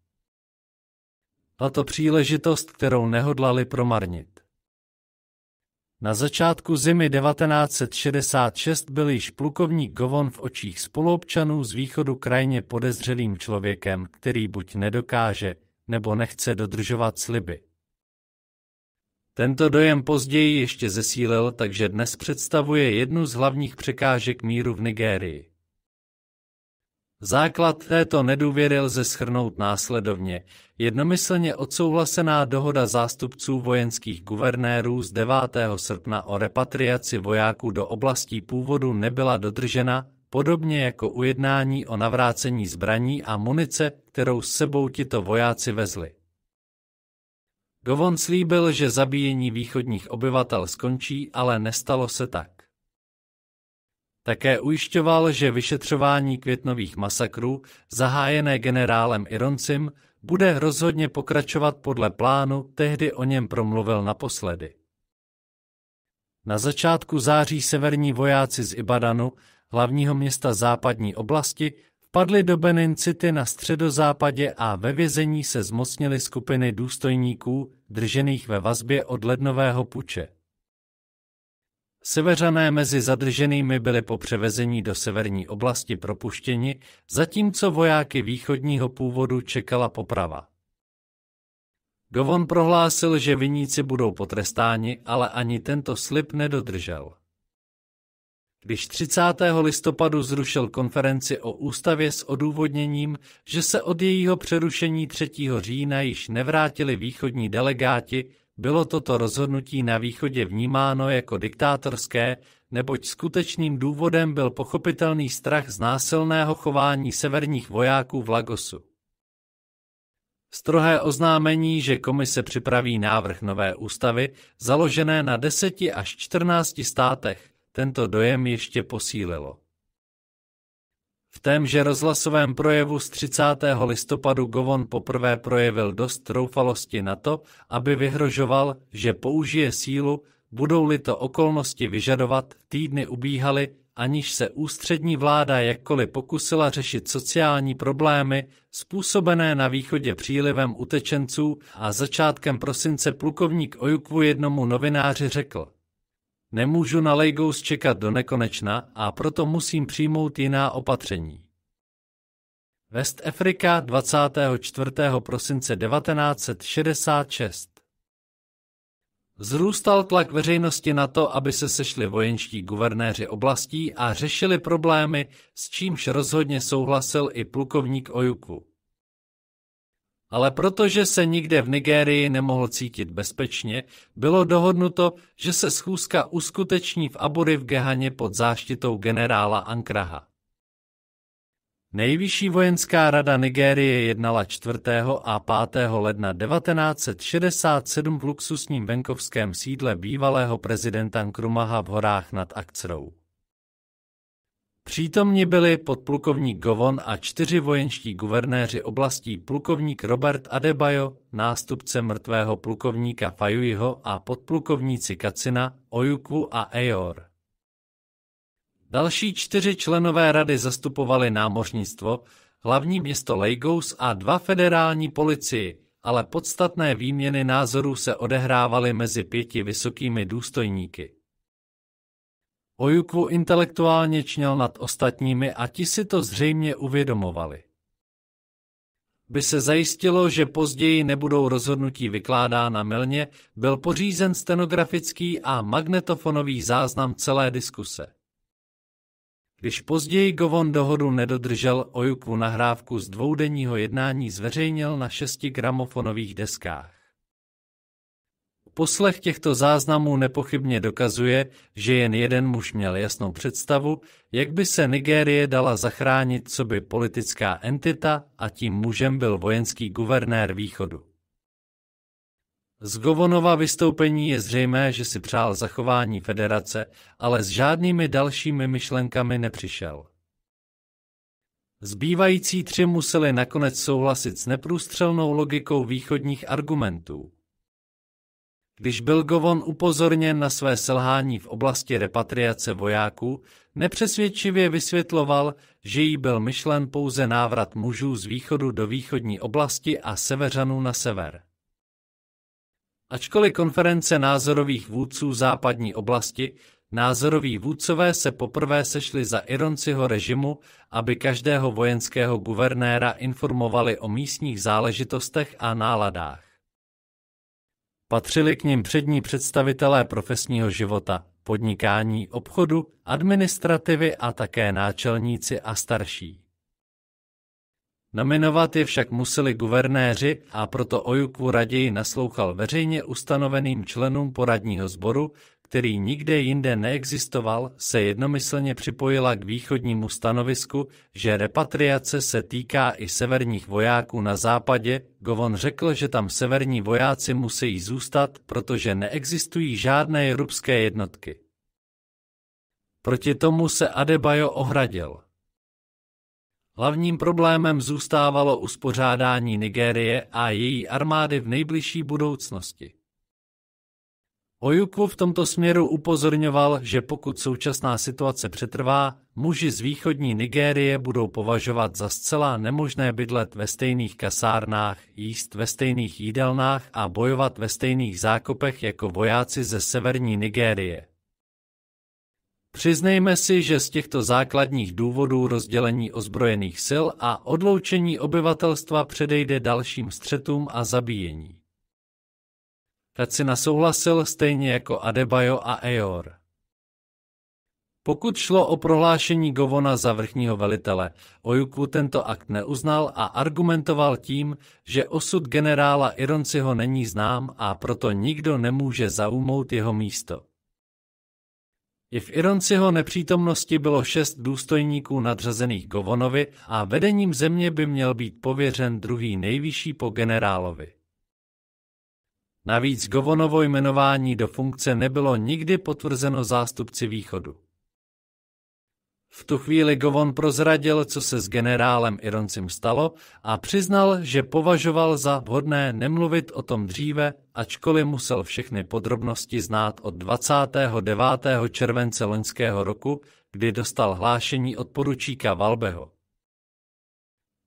Tato příležitost, kterou nehodlali promarnit. Na začátku zimy 1966 byl již plukovník Govon v očích spoluobčanů z východu krajně podezřelým člověkem, který buď nedokáže, nebo nechce dodržovat sliby. Tento dojem později ještě zesílil, takže dnes představuje jednu z hlavních překážek míru v Nigérii. Základ této nedůvěry lze schrnout následovně. Jednomyslně odsouhlasená dohoda zástupců vojenských guvernérů z 9. srpna o repatriaci vojáků do oblastí původu nebyla dodržena, podobně jako ujednání o navrácení zbraní a munice, kterou s sebou tito vojáci vezli. Govon slíbil, že zabíjení východních obyvatel skončí, ale nestalo se tak. Také ujišťoval, že vyšetřování květnových masakrů, zahájené generálem Ironcim, bude rozhodně pokračovat podle plánu, tehdy o něm promluvil naposledy. Na začátku září severní vojáci z Ibadanu, hlavního města západní oblasti, Padli do Benincity na středozápadě a ve vězení se zmocnili skupiny důstojníků, držených ve vazbě od lednového puče. Severané mezi zadrženými byli po převezení do severní oblasti propuštěni, zatímco vojáky východního původu čekala poprava. Govon prohlásil, že viníci budou potrestáni, ale ani tento slib nedodržel když 30. listopadu zrušil konferenci o ústavě s odůvodněním, že se od jejího přerušení 3. října již nevrátili východní delegáti, bylo toto rozhodnutí na východě vnímáno jako diktátorské, neboť skutečným důvodem byl pochopitelný strach z násilného chování severních vojáků v Lagosu. Strohé oznámení, že komise připraví návrh nové ústavy, založené na 10 až 14 státech, tento dojem ještě posílilo. V témže rozhlasovém projevu z 30. listopadu Govon poprvé projevil dost troufalosti na to, aby vyhrožoval, že použije sílu, budou-li to okolnosti vyžadovat, týdny ubíhaly, aniž se ústřední vláda jakkoliv pokusila řešit sociální problémy způsobené na východě přílivem utečenců a začátkem prosince plukovník Ojukvu jednomu novináři řekl. Nemůžu na Legos čekat do nekonečna a proto musím přijmout jiná opatření. West Afrika 24. prosince 1966 Zrůstal tlak veřejnosti na to, aby se sešli vojenští guvernéři oblastí a řešili problémy, s čímž rozhodně souhlasil i plukovník Ojuku ale protože se nikde v Nigérii nemohl cítit bezpečně, bylo dohodnuto, že se schůzka uskuteční v Abury v Gehaně pod záštitou generála Ankraha. Nejvyšší vojenská rada Nigérie jednala 4. a 5. ledna 1967 v luxusním venkovském sídle bývalého prezidenta Nkrumaha v horách nad Akcrou. Přítomni byli podplukovník Govon a čtyři vojenští guvernéři oblastí plukovník Robert Adebayo, nástupce mrtvého plukovníka Fajuiho a podplukovníci Kacina, Ojuku a Eor. Další čtyři členové rady zastupovali námořnictvo, hlavní město Lagos a dva federální policii, ale podstatné výměny názorů se odehrávaly mezi pěti vysokými důstojníky. Ojuku intelektuálně čněl nad ostatními a ti si to zřejmě uvědomovali. By se zajistilo, že později nebudou rozhodnutí vykládána milně, byl pořízen stenografický a magnetofonový záznam celé diskuse. Když později Govon dohodu nedodržel, Ojuku nahrávku z dvoudenního jednání zveřejnil na šesti gramofonových deskách. Poslech těchto záznamů nepochybně dokazuje, že jen jeden muž měl jasnou představu, jak by se Nigérie dala zachránit co by politická entita a tím mužem byl vojenský guvernér východu. Z Govonova vystoupení je zřejmé, že si přál zachování federace, ale s žádnými dalšími myšlenkami nepřišel. Zbývající tři museli nakonec souhlasit s neprůstřelnou logikou východních argumentů. Když byl Govon upozorněn na své selhání v oblasti repatriace vojáků, nepřesvědčivě vysvětloval, že jí byl myšlen pouze návrat mužů z východu do východní oblasti a severanů na sever. Ačkoliv konference názorových vůdců západní oblasti, názoroví vůdcové se poprvé sešli za Ironciho režimu, aby každého vojenského guvernéra informovali o místních záležitostech a náladách. Patřili k nim přední představitelé profesního života, podnikání, obchodu, administrativy a také náčelníci a starší. Nominovat je však museli guvernéři a proto Ojuku raději naslouchal veřejně ustanoveným členům poradního sboru, který nikde jinde neexistoval, se jednomyslně připojila k východnímu stanovisku, že repatriace se týká i severních vojáků na západě. Govon řekl, že tam severní vojáci musí zůstat, protože neexistují žádné rubské jednotky. Proti tomu se Adebayo ohradil. Hlavním problémem zůstávalo uspořádání Nigérie a její armády v nejbližší budoucnosti. Ojuku v tomto směru upozorňoval, že pokud současná situace přetrvá, muži z východní Nigérie budou považovat za zcela nemožné bydlet ve stejných kasárnách, jíst ve stejných jídelnách a bojovat ve stejných zákopech jako vojáci ze severní Nigérie. Přiznejme si, že z těchto základních důvodů rozdělení ozbrojených sil a odloučení obyvatelstva předejde dalším střetům a zabíjení. Tacina souhlasil stejně jako Adebayo a Eor. Pokud šlo o prohlášení Govona za vrchního velitele, Ojuku tento akt neuznal a argumentoval tím, že osud generála Ironciho není znám a proto nikdo nemůže zaujmout jeho místo. I v Ironciho nepřítomnosti bylo šest důstojníků nadřazených Govonovi a vedením země by měl být pověřen druhý nejvyšší po generálovi. Navíc Govonovo jmenování do funkce nebylo nikdy potvrzeno zástupci východu. V tu chvíli Govon prozradil, co se s generálem Ironcem stalo a přiznal, že považoval za vhodné nemluvit o tom dříve, ačkoliv musel všechny podrobnosti znát od 29. července loňského roku, kdy dostal hlášení od poručíka Valbeho.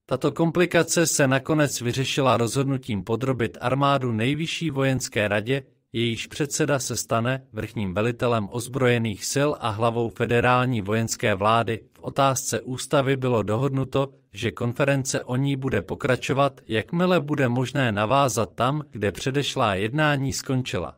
Tato komplikace se nakonec vyřešila rozhodnutím podrobit armádu nejvyšší vojenské radě, jejíž předseda se stane vrchním velitelem ozbrojených sil a hlavou federální vojenské vlády. V otázce ústavy bylo dohodnuto, že konference o ní bude pokračovat, jakmile bude možné navázat tam, kde předešlá jednání skončila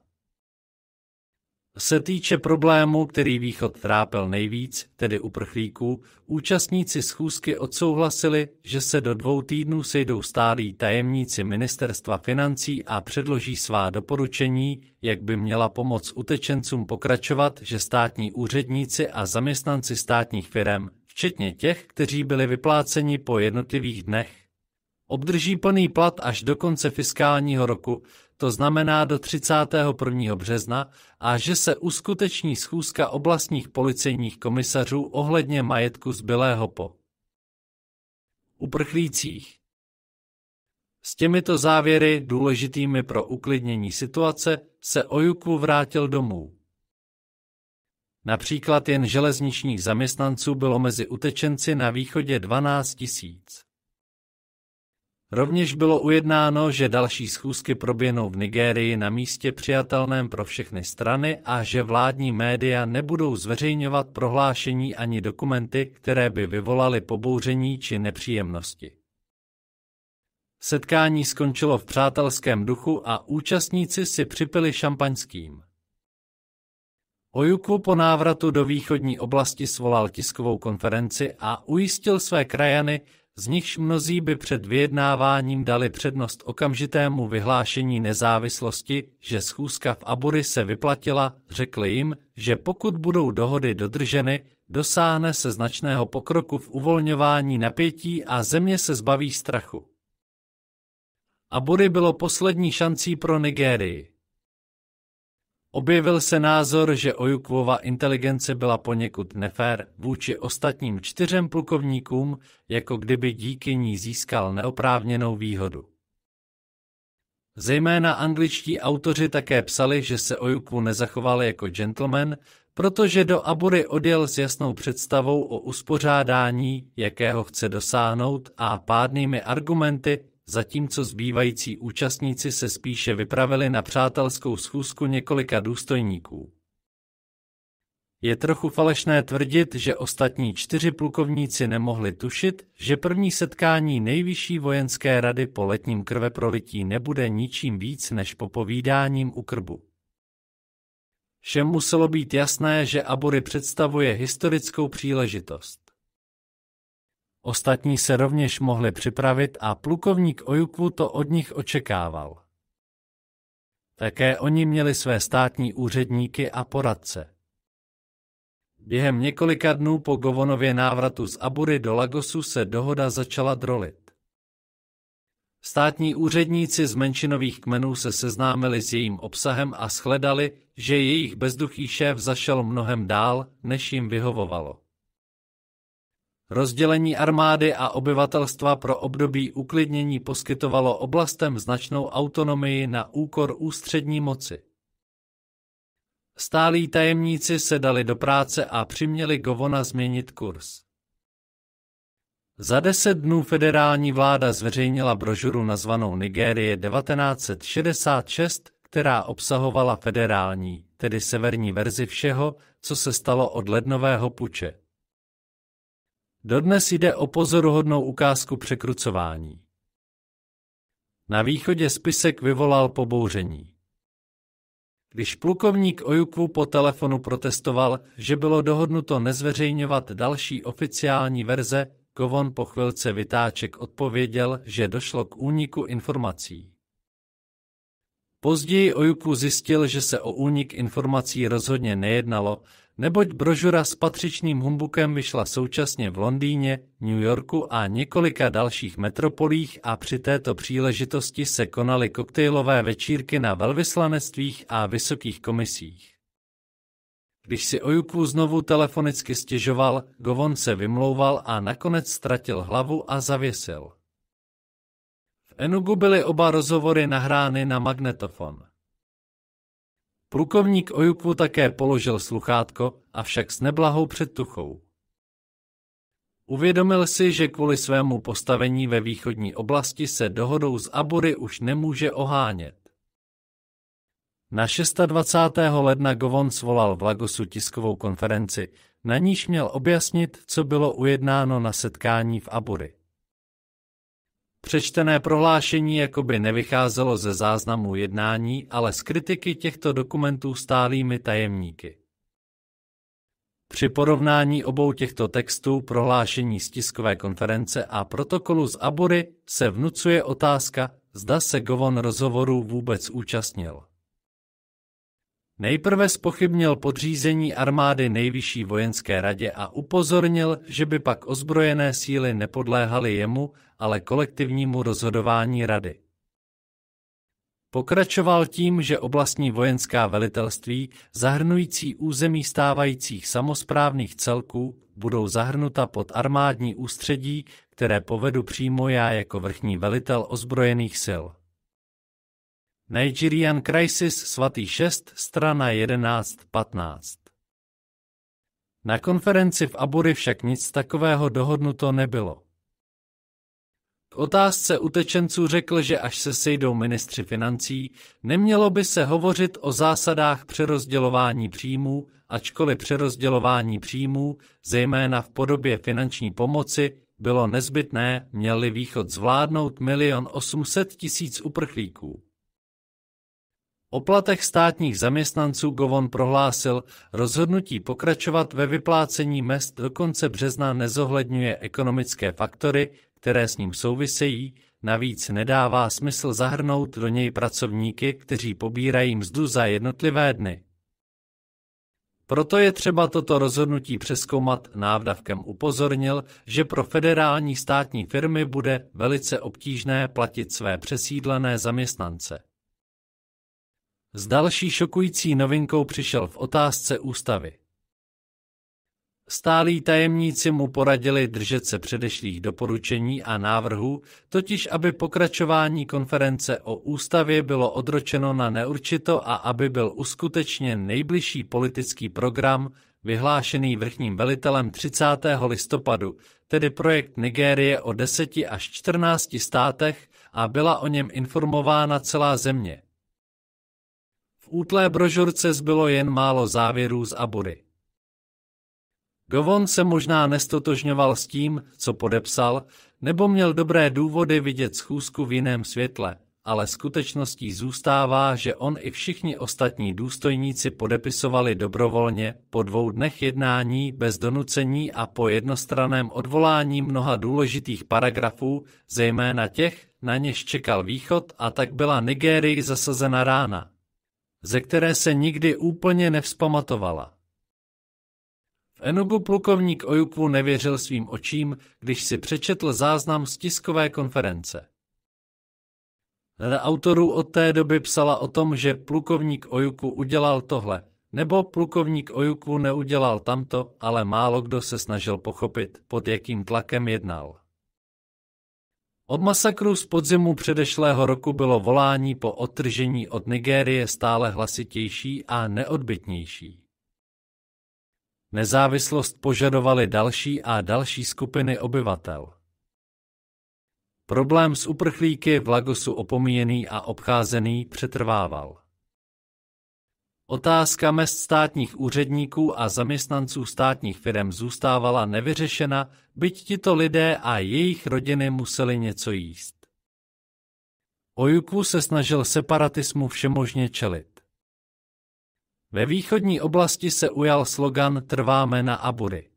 se týče problému, který východ trápil nejvíc, tedy uprchlíků, účastníci schůzky odsouhlasili, že se do dvou týdnů sejdou stálí tajemníci ministerstva financí a předloží svá doporučení, jak by měla pomoc utečencům pokračovat, že státní úředníci a zaměstnanci státních firm, včetně těch, kteří byli vypláceni po jednotlivých dnech, obdrží plný plat až do konce fiskálního roku, to znamená do 31. března, a že se uskuteční schůzka oblastních policejních komisařů ohledně majetku zbylého po uprchlících. S těmito závěry, důležitými pro uklidnění situace, se Ojuku vrátil domů. Například jen železničních zaměstnanců bylo mezi utečenci na východě 12 tisíc. Rovněž bylo ujednáno, že další schůzky proběhnou v Nigérii na místě přijatelném pro všechny strany a že vládní média nebudou zveřejňovat prohlášení ani dokumenty, které by vyvolaly pobouření či nepříjemnosti. Setkání skončilo v přátelském duchu a účastníci si připili šampaňským. Ojuku po návratu do východní oblasti svolal tiskovou konferenci a ujistil své krajany, z nichž mnozí by před vyjednáváním dali přednost okamžitému vyhlášení nezávislosti, že schůzka v Abury se vyplatila, řekli jim, že pokud budou dohody dodrženy, dosáhne se značného pokroku v uvolňování napětí a země se zbaví strachu. Abury bylo poslední šancí pro Nigérii. Objevil se názor, že Ojukvova inteligence byla poněkud nefér vůči ostatním čtyřem plukovníkům, jako kdyby díky ní získal neoprávněnou výhodu. Zejména angličtí autoři také psali, že se Ojukvu nezachoval jako gentleman, protože do Abury odjel s jasnou představou o uspořádání, jakého chce dosáhnout a pádnými argumenty zatímco zbývající účastníci se spíše vypravili na přátelskou schůzku několika důstojníků. Je trochu falešné tvrdit, že ostatní čtyři plukovníci nemohli tušit, že první setkání nejvyšší vojenské rady po letním krveprolití nebude ničím víc než popovídáním u krbu. Všem muselo být jasné, že Abory představuje historickou příležitost. Ostatní se rovněž mohli připravit a plukovník Ojukvu to od nich očekával. Také oni měli své státní úředníky a poradce. Během několika dnů po Govonově návratu z Abury do Lagosu se dohoda začala drolit. Státní úředníci z menšinových kmenů se seznámili s jejím obsahem a shledali, že jejich bezduchý šéf zašel mnohem dál, než jim vyhovovalo. Rozdělení armády a obyvatelstva pro období uklidnění poskytovalo oblastem značnou autonomii na úkor ústřední moci. Stálí tajemníci se dali do práce a přiměli Govona změnit kurz. Za deset dnů federální vláda zveřejnila brožuru nazvanou Nigérie 1966, která obsahovala federální, tedy severní verzi všeho, co se stalo od lednového puče. Dodnes jde o pozoruhodnou ukázku překrucování. Na východě spisek vyvolal pobouření. Když plukovník Ojukvu po telefonu protestoval, že bylo dohodnuto nezveřejňovat další oficiální verze, Kovon po chvilce vytáček odpověděl, že došlo k úniku informací. Později Ojuku zjistil, že se o únik informací rozhodně nejednalo, neboť brožura s patřičným humbukem vyšla současně v Londýně, New Yorku a několika dalších metropolích a při této příležitosti se konaly koktejlové večírky na velvyslanectvích a vysokých komisích. Když si Ojuku znovu telefonicky stěžoval, Govon se vymlouval a nakonec ztratil hlavu a zavěsil. V Enugu byly oba rozhovory nahrány na magnetofon. Plukovník Ojuku také položil sluchátko, avšak s neblahou předtuchou. Uvědomil si, že kvůli svému postavení ve východní oblasti se dohodou z Abury už nemůže ohánět. Na 26. ledna Govon svolal v Lagosu tiskovou konferenci, na níž měl objasnit, co bylo ujednáno na setkání v Abury. Přečtené prohlášení jakoby nevycházelo ze záznamu jednání, ale z kritiky těchto dokumentů stálými tajemníky. Při porovnání obou těchto textů prohlášení z tiskové konference a protokolu z Abury se vnucuje otázka, zda se Govon rozhovoru vůbec účastnil. Nejprve spochybnil podřízení armády nejvyšší vojenské radě a upozornil, že by pak ozbrojené síly nepodléhaly jemu, ale kolektivnímu rozhodování rady. Pokračoval tím, že oblastní vojenská velitelství, zahrnující území stávajících samozprávných celků, budou zahrnuta pod armádní ústředí, které povedu přímo já jako vrchní velitel ozbrojených sil. Nigerian Crisis svatý 6, strana 1115. Na konferenci v Abury však nic takového dohodnuto nebylo. V otázce utečenců řekl, že až se sejdou ministři financí, nemělo by se hovořit o zásadách přerozdělování příjmů, ačkoliv přerozdělování příjmů, zejména v podobě finanční pomoci, bylo nezbytné, měli východ zvládnout milion 800 tisíc uprchlíků. O platech státních zaměstnanců Govon prohlásil, rozhodnutí pokračovat ve vyplácení mest do konce března nezohledňuje ekonomické faktory, které s ním souvisejí, navíc nedává smysl zahrnout do něj pracovníky, kteří pobírají mzdu za jednotlivé dny. Proto je třeba toto rozhodnutí přeskoumat, návdavkem upozornil, že pro federální státní firmy bude velice obtížné platit své přesídlené zaměstnance. S další šokující novinkou přišel v otázce ústavy. Stálí tajemníci mu poradili držet se předešlých doporučení a návrhů, totiž aby pokračování konference o ústavě bylo odročeno na neurčito a aby byl uskutečněn nejbližší politický program vyhlášený vrchním velitelem 30. listopadu, tedy projekt Nigérie o 10 až 14 státech a byla o něm informována celá země útlé brožurce zbylo jen málo závěrů z Abury. Govon se možná nestotožňoval s tím, co podepsal, nebo měl dobré důvody vidět schůzku v jiném světle, ale skutečností zůstává, že on i všichni ostatní důstojníci podepisovali dobrovolně po dvou dnech jednání bez donucení a po jednostraném odvolání mnoha důležitých paragrafů, zejména těch, na něž čekal východ a tak byla Nigérii zasazena rána ze které se nikdy úplně nevzpamatovala. V Enugu plukovník Ojukvu nevěřil svým očím, když si přečetl záznam z tiskové konference. Řada autorů od té doby psala o tom, že plukovník Ojuku udělal tohle, nebo plukovník Ojuku neudělal tamto, ale málo kdo se snažil pochopit, pod jakým tlakem jednal. Od masakru z podzimu předešlého roku bylo volání po odtržení od Nigérie stále hlasitější a neodbytnější. Nezávislost požadovaly další a další skupiny obyvatel. Problém s uprchlíky v Lagosu opomíjený a obcházený přetrvával. Otázka mest státních úředníků a zaměstnanců státních firm zůstávala nevyřešena, byť tito lidé a jejich rodiny museli něco jíst. Ojuku se snažil separatismu všemožně čelit. Ve východní oblasti se ujal slogan Trváme na Abury.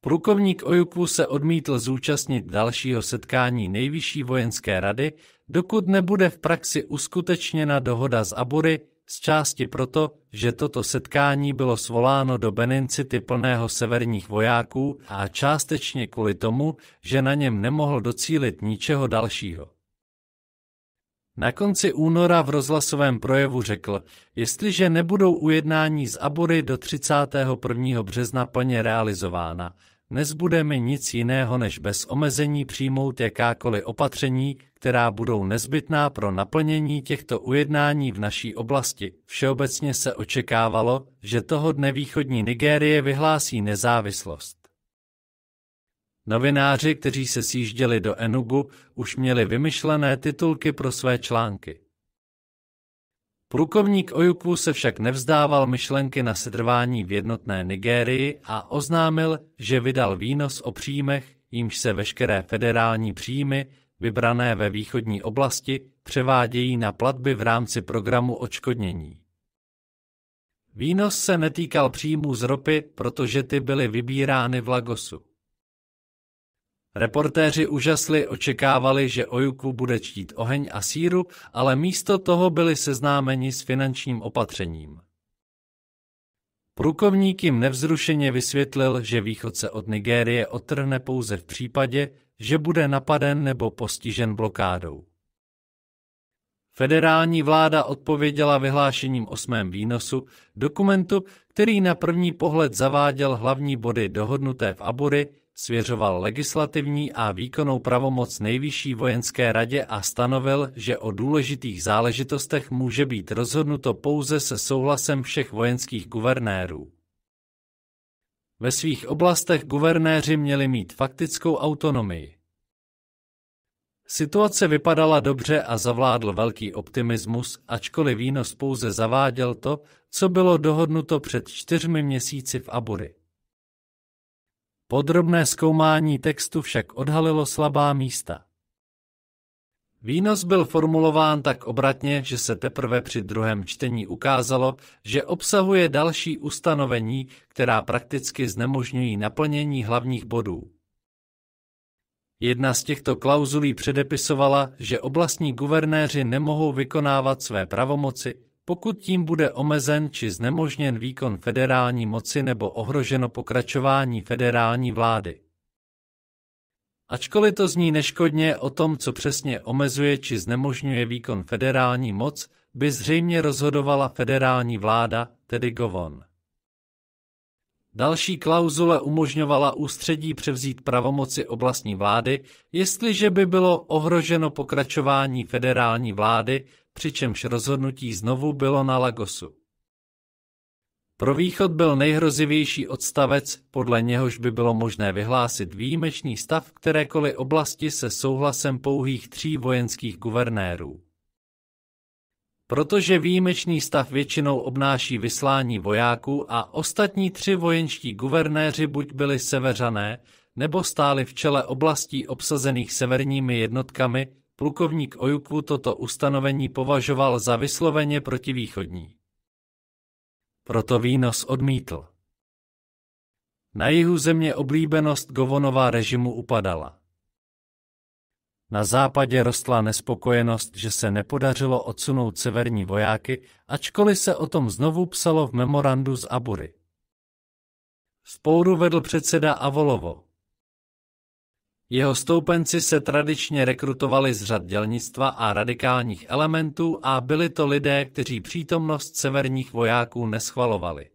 Plukovník Ojuku se odmítl zúčastnit dalšího setkání Nejvyšší vojenské rady, dokud nebude v praxi uskutečněna dohoda z Abury, z části proto, že toto setkání bylo svoláno do Benin City plného severních vojáků a částečně kvůli tomu, že na něm nemohl docílit ničeho dalšího. Na konci února v rozhlasovém projevu řekl, jestliže nebudou ujednání z Abory do 31. března plně realizována, nezbude mi nic jiného, než bez omezení přijmout jakákoliv opatření, která budou nezbytná pro naplnění těchto ujednání v naší oblasti. Všeobecně se očekávalo, že toho dne východní Nigérie vyhlásí nezávislost. Novináři, kteří se sjížděli do Enugu, už měli vymyšlené titulky pro své články. Průkovník Ojuku se však nevzdával myšlenky na setrvání v jednotné Nigérii a oznámil, že vydal výnos o příjmech, jímž se veškeré federální příjmy, vybrané ve východní oblasti, převádějí na platby v rámci programu očkodnění. Výnos se netýkal příjmů z ropy, protože ty byly vybírány v Lagosu. Reportéři úžasli očekávali, že Ojuku bude čtít oheň a síru, ale místo toho byli seznámeni s finančním opatřením. Průkovník jim nevzrušeně vysvětlil, že východ se od Nigérie otrhne pouze v případě, že bude napaden nebo postižen blokádou. Federální vláda odpověděla vyhlášením osmém výnosu dokumentu, který na první pohled zaváděl hlavní body dohodnuté v Abury, svěřoval legislativní a výkonnou pravomoc nejvyšší vojenské radě a stanovil, že o důležitých záležitostech může být rozhodnuto pouze se souhlasem všech vojenských guvernérů. Ve svých oblastech guvernéři měli mít faktickou autonomii. Situace vypadala dobře a zavládl velký optimismus, ačkoliv výnos pouze zaváděl to, co bylo dohodnuto před čtyřmi měsíci v Abury. Podrobné zkoumání textu však odhalilo slabá místa. Výnos byl formulován tak obratně, že se teprve při druhém čtení ukázalo, že obsahuje další ustanovení, která prakticky znemožňují naplnění hlavních bodů. Jedna z těchto klauzulí předepisovala, že oblastní guvernéři nemohou vykonávat své pravomoci, pokud tím bude omezen či znemožněn výkon federální moci nebo ohroženo pokračování federální vlády. Ačkoliv to zní neškodně o tom, co přesně omezuje či znemožňuje výkon federální moc, by zřejmě rozhodovala federální vláda, tedy Govon. Další klauzule umožňovala ústředí převzít pravomoci oblastní vlády, jestliže by bylo ohroženo pokračování federální vlády, přičemž rozhodnutí znovu bylo na Lagosu. Pro východ byl nejhrozivější odstavec, podle něhož by bylo možné vyhlásit výjimečný stav kterékoliv oblasti se souhlasem pouhých tří vojenských guvernérů. Protože výjimečný stav většinou obnáší vyslání vojáků a ostatní tři vojenští guvernéři buď byli severané, nebo stáli v čele oblastí obsazených severními jednotkami, Plukovník Ojuku toto ustanovení považoval za vysloveně protivýchodní. Proto výnos odmítl. Na jihu země oblíbenost Govonová režimu upadala. Na západě rostla nespokojenost, že se nepodařilo odsunout severní vojáky, ačkoliv se o tom znovu psalo v memorandu z Abury. Spouru vedl předseda Avolovo. Jeho stoupenci se tradičně rekrutovali z řad dělnictva a radikálních elementů a byli to lidé, kteří přítomnost severních vojáků neschvalovali.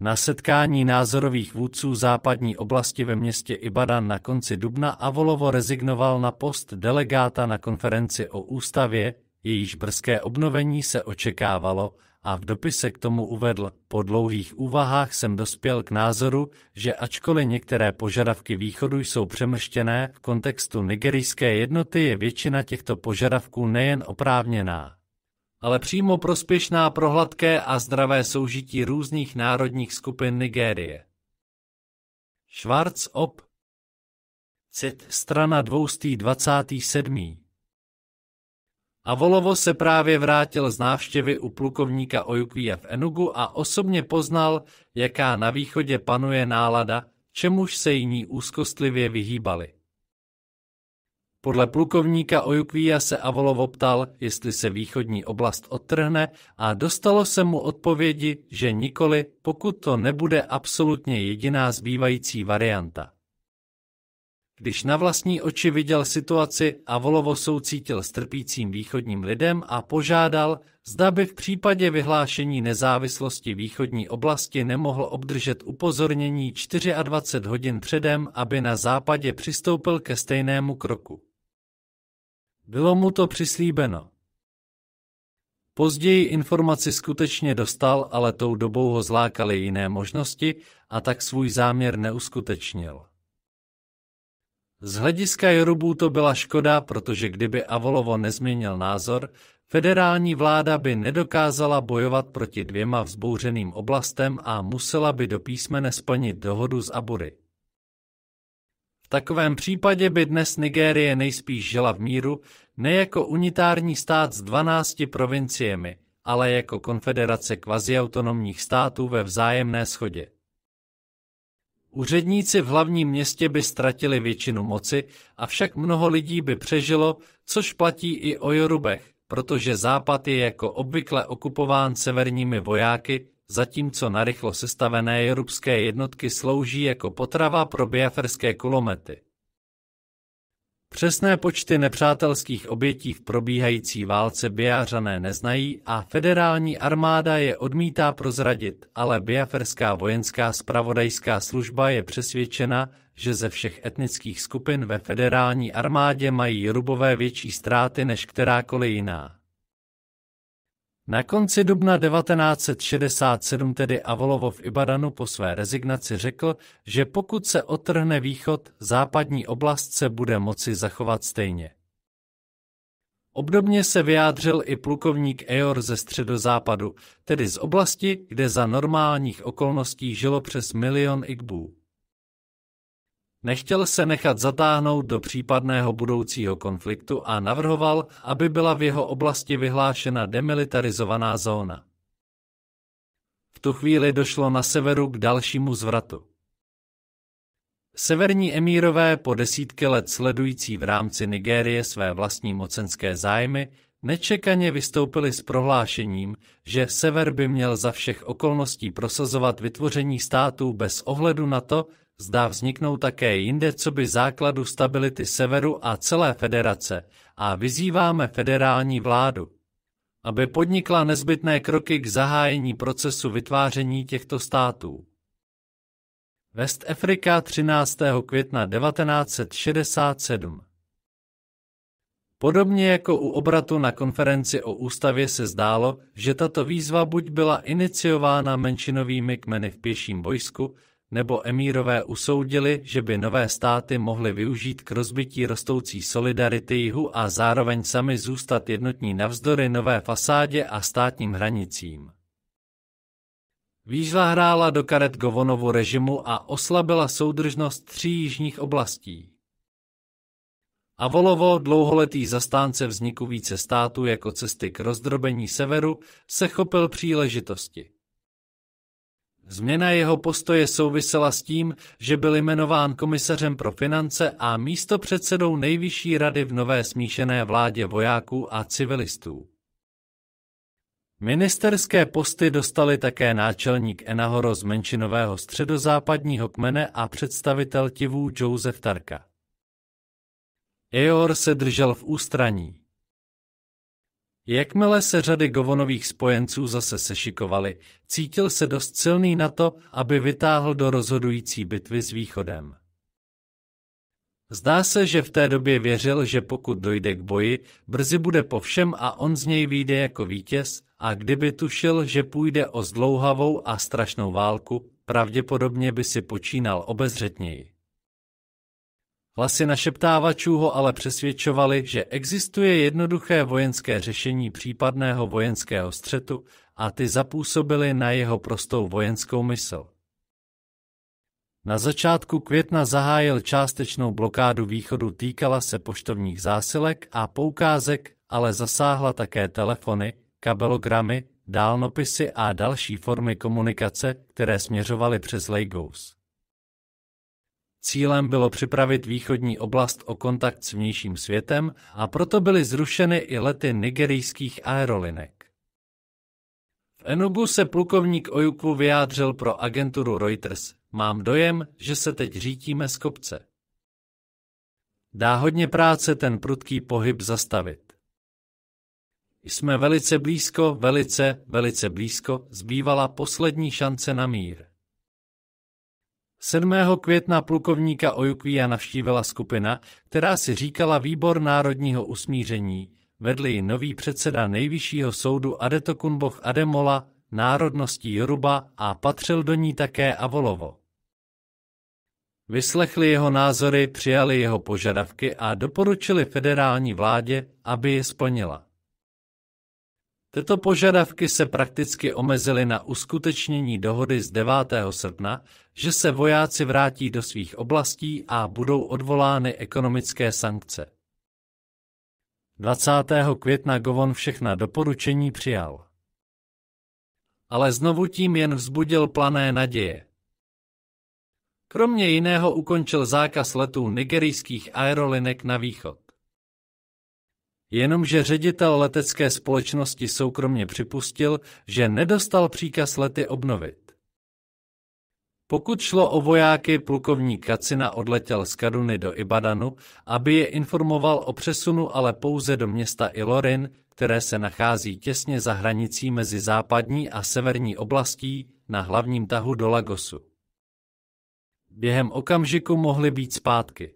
Na setkání názorových vůdců západní oblasti ve městě Ibadan na konci dubna Avolovo rezignoval na post delegáta na konferenci o ústavě, jejíž brzké obnovení se očekávalo, a v dopise k tomu uvedl, po dlouhých úvahách jsem dospěl k názoru, že ačkoliv některé požadavky východu jsou přemrštěné, v kontextu nigerijské jednoty je většina těchto požadavků nejen oprávněná, ale přímo prospěšná pro hladké a zdravé soužití různých národních skupin Nigérie. Schwarz op. Cit strana 227. Avolovo se právě vrátil z návštěvy u plukovníka Ojukvíje v Enugu a osobně poznal, jaká na východě panuje nálada, čemuž se jiní úzkostlivě vyhýbali. Podle plukovníka Ojukvíja se Avolov ptal, jestli se východní oblast odtrhne a dostalo se mu odpovědi, že nikoli, pokud to nebude absolutně jediná zbývající varianta. Když na vlastní oči viděl situaci, volovo soucítil s trpícím východním lidem a požádal, zda by v případě vyhlášení nezávislosti východní oblasti nemohl obdržet upozornění 24 hodin předem, aby na západě přistoupil ke stejnému kroku. Bylo mu to přislíbeno. Později informaci skutečně dostal, ale tou dobou ho zlákaly jiné možnosti a tak svůj záměr neuskutečnil. Z hlediska Jorubů to byla škoda, protože kdyby Avolovo nezměnil názor, federální vláda by nedokázala bojovat proti dvěma vzbouřeným oblastem a musela by do písmene splnit dohodu z Abury. V takovém případě by dnes Nigérie nejspíš žila v míru, ne jako unitární stát s 12 provinciemi, ale jako konfederace kvaziautonomních států ve vzájemné schodě. Úředníci v hlavním městě by ztratili většinu moci, avšak mnoho lidí by přežilo, což platí i o Jorubech, protože Západ je jako obvykle okupován severními vojáky, zatímco narychlo sestavené jorubské jednotky slouží jako potrava pro biaferské kulomety. Přesné počty nepřátelských obětí v probíhající válce Biařané neznají a federální armáda je odmítá prozradit, ale Biaferská vojenská spravodajská služba je přesvědčena, že ze všech etnických skupin ve federální armádě mají Rubové větší ztráty než kterákoliv jiná. Na konci dubna 1967 tedy Avolovo v Ibadanu po své rezignaci řekl, že pokud se otrhne východ, západní oblast se bude moci zachovat stejně. Obdobně se vyjádřil i plukovník Eor ze středozápadu, tedy z oblasti, kde za normálních okolností žilo přes milion Igbů. Nechtěl se nechat zatáhnout do případného budoucího konfliktu a navrhoval, aby byla v jeho oblasti vyhlášena demilitarizovaná zóna. V tu chvíli došlo na severu k dalšímu zvratu. Severní emírové po desítky let sledující v rámci Nigérie své vlastní mocenské zájmy nečekaně vystoupili s prohlášením, že sever by měl za všech okolností prosazovat vytvoření států bez ohledu na to, zdá vzniknou také jinde, co by základu stability severu a celé federace a vyzýváme federální vládu, aby podnikla nezbytné kroky k zahájení procesu vytváření těchto států. West Afrika 13. května 1967 Podobně jako u obratu na konferenci o ústavě se zdálo, že tato výzva buď byla iniciována menšinovými kmeny v pěším vojsku, nebo emírové usoudili, že by nové státy mohly využít k rozbití rostoucí solidarity jihu a zároveň sami zůstat jednotní navzdory nové fasádě a státním hranicím. Výzva hrála do karet Govonovu režimu a oslabila soudržnost tří jižních oblastí. Avolovo, dlouholetý zastánce vzniku více států jako cesty k rozdrobení severu, se chopil příležitosti. Změna jeho postoje souvisela s tím, že byl jmenován komisařem pro finance a místo předsedou Nejvyšší rady v nové smíšené vládě vojáků a civilistů. Ministerské posty dostali také náčelník Enahoro z menšinového středozápadního kmene a představitel tivů Josef Tarka. Eor se držel v ústraní. Jakmile se řady Govonových spojenců zase sešikovaly, cítil se dost silný na to, aby vytáhl do rozhodující bitvy s východem. Zdá se, že v té době věřil, že pokud dojde k boji, brzy bude po všem a on z něj vyjde jako vítěz a kdyby tušil, že půjde o zdlouhavou a strašnou válku, pravděpodobně by si počínal obezřetněji. Hlasy našeptávačů ho ale přesvědčovaly, že existuje jednoduché vojenské řešení případného vojenského střetu a ty zapůsobily na jeho prostou vojenskou mysl. Na začátku května zahájil částečnou blokádu východu, týkala se poštovních zásilek a poukázek, ale zasáhla také telefony, kabelogramy, dálnopisy a další formy komunikace, které směřovaly přes Lagos. Cílem bylo připravit východní oblast o kontakt s vnějším světem a proto byly zrušeny i lety nigerijských aerolinek. V Enugu se plukovník Ojuku vyjádřil pro agenturu Reuters. Mám dojem, že se teď řítíme z kopce. Dá hodně práce ten prudký pohyb zastavit. Jsme velice blízko, velice, velice blízko, zbývala poslední šance na mír. 7. května plukovníka Ojukvia navštívila skupina, která si říkala Výbor národního usmíření. Vedli ji nový předseda nejvyššího soudu Adetokunboch Ademola, národností Joruba a patřil do ní také Avolovo. Vyslechli jeho názory, přijali jeho požadavky a doporučili federální vládě, aby je splnila. Tyto požadavky se prakticky omezily na uskutečnění dohody z 9. srpna, že se vojáci vrátí do svých oblastí a budou odvolány ekonomické sankce. 20. května Govon všechna doporučení přijal. Ale znovu tím jen vzbudil plané naděje. Kromě jiného ukončil zákaz letů nigerijských aerolinek na východ. Jenomže ředitel letecké společnosti soukromně připustil, že nedostal příkaz lety obnovit. Pokud šlo o vojáky, plukovník Kacina odletěl z Kaduny do Ibadanu, aby je informoval o přesunu, ale pouze do města Ilorin, které se nachází těsně za hranicí mezi západní a severní oblastí na hlavním tahu do Lagosu. Během okamžiku mohli být zpátky.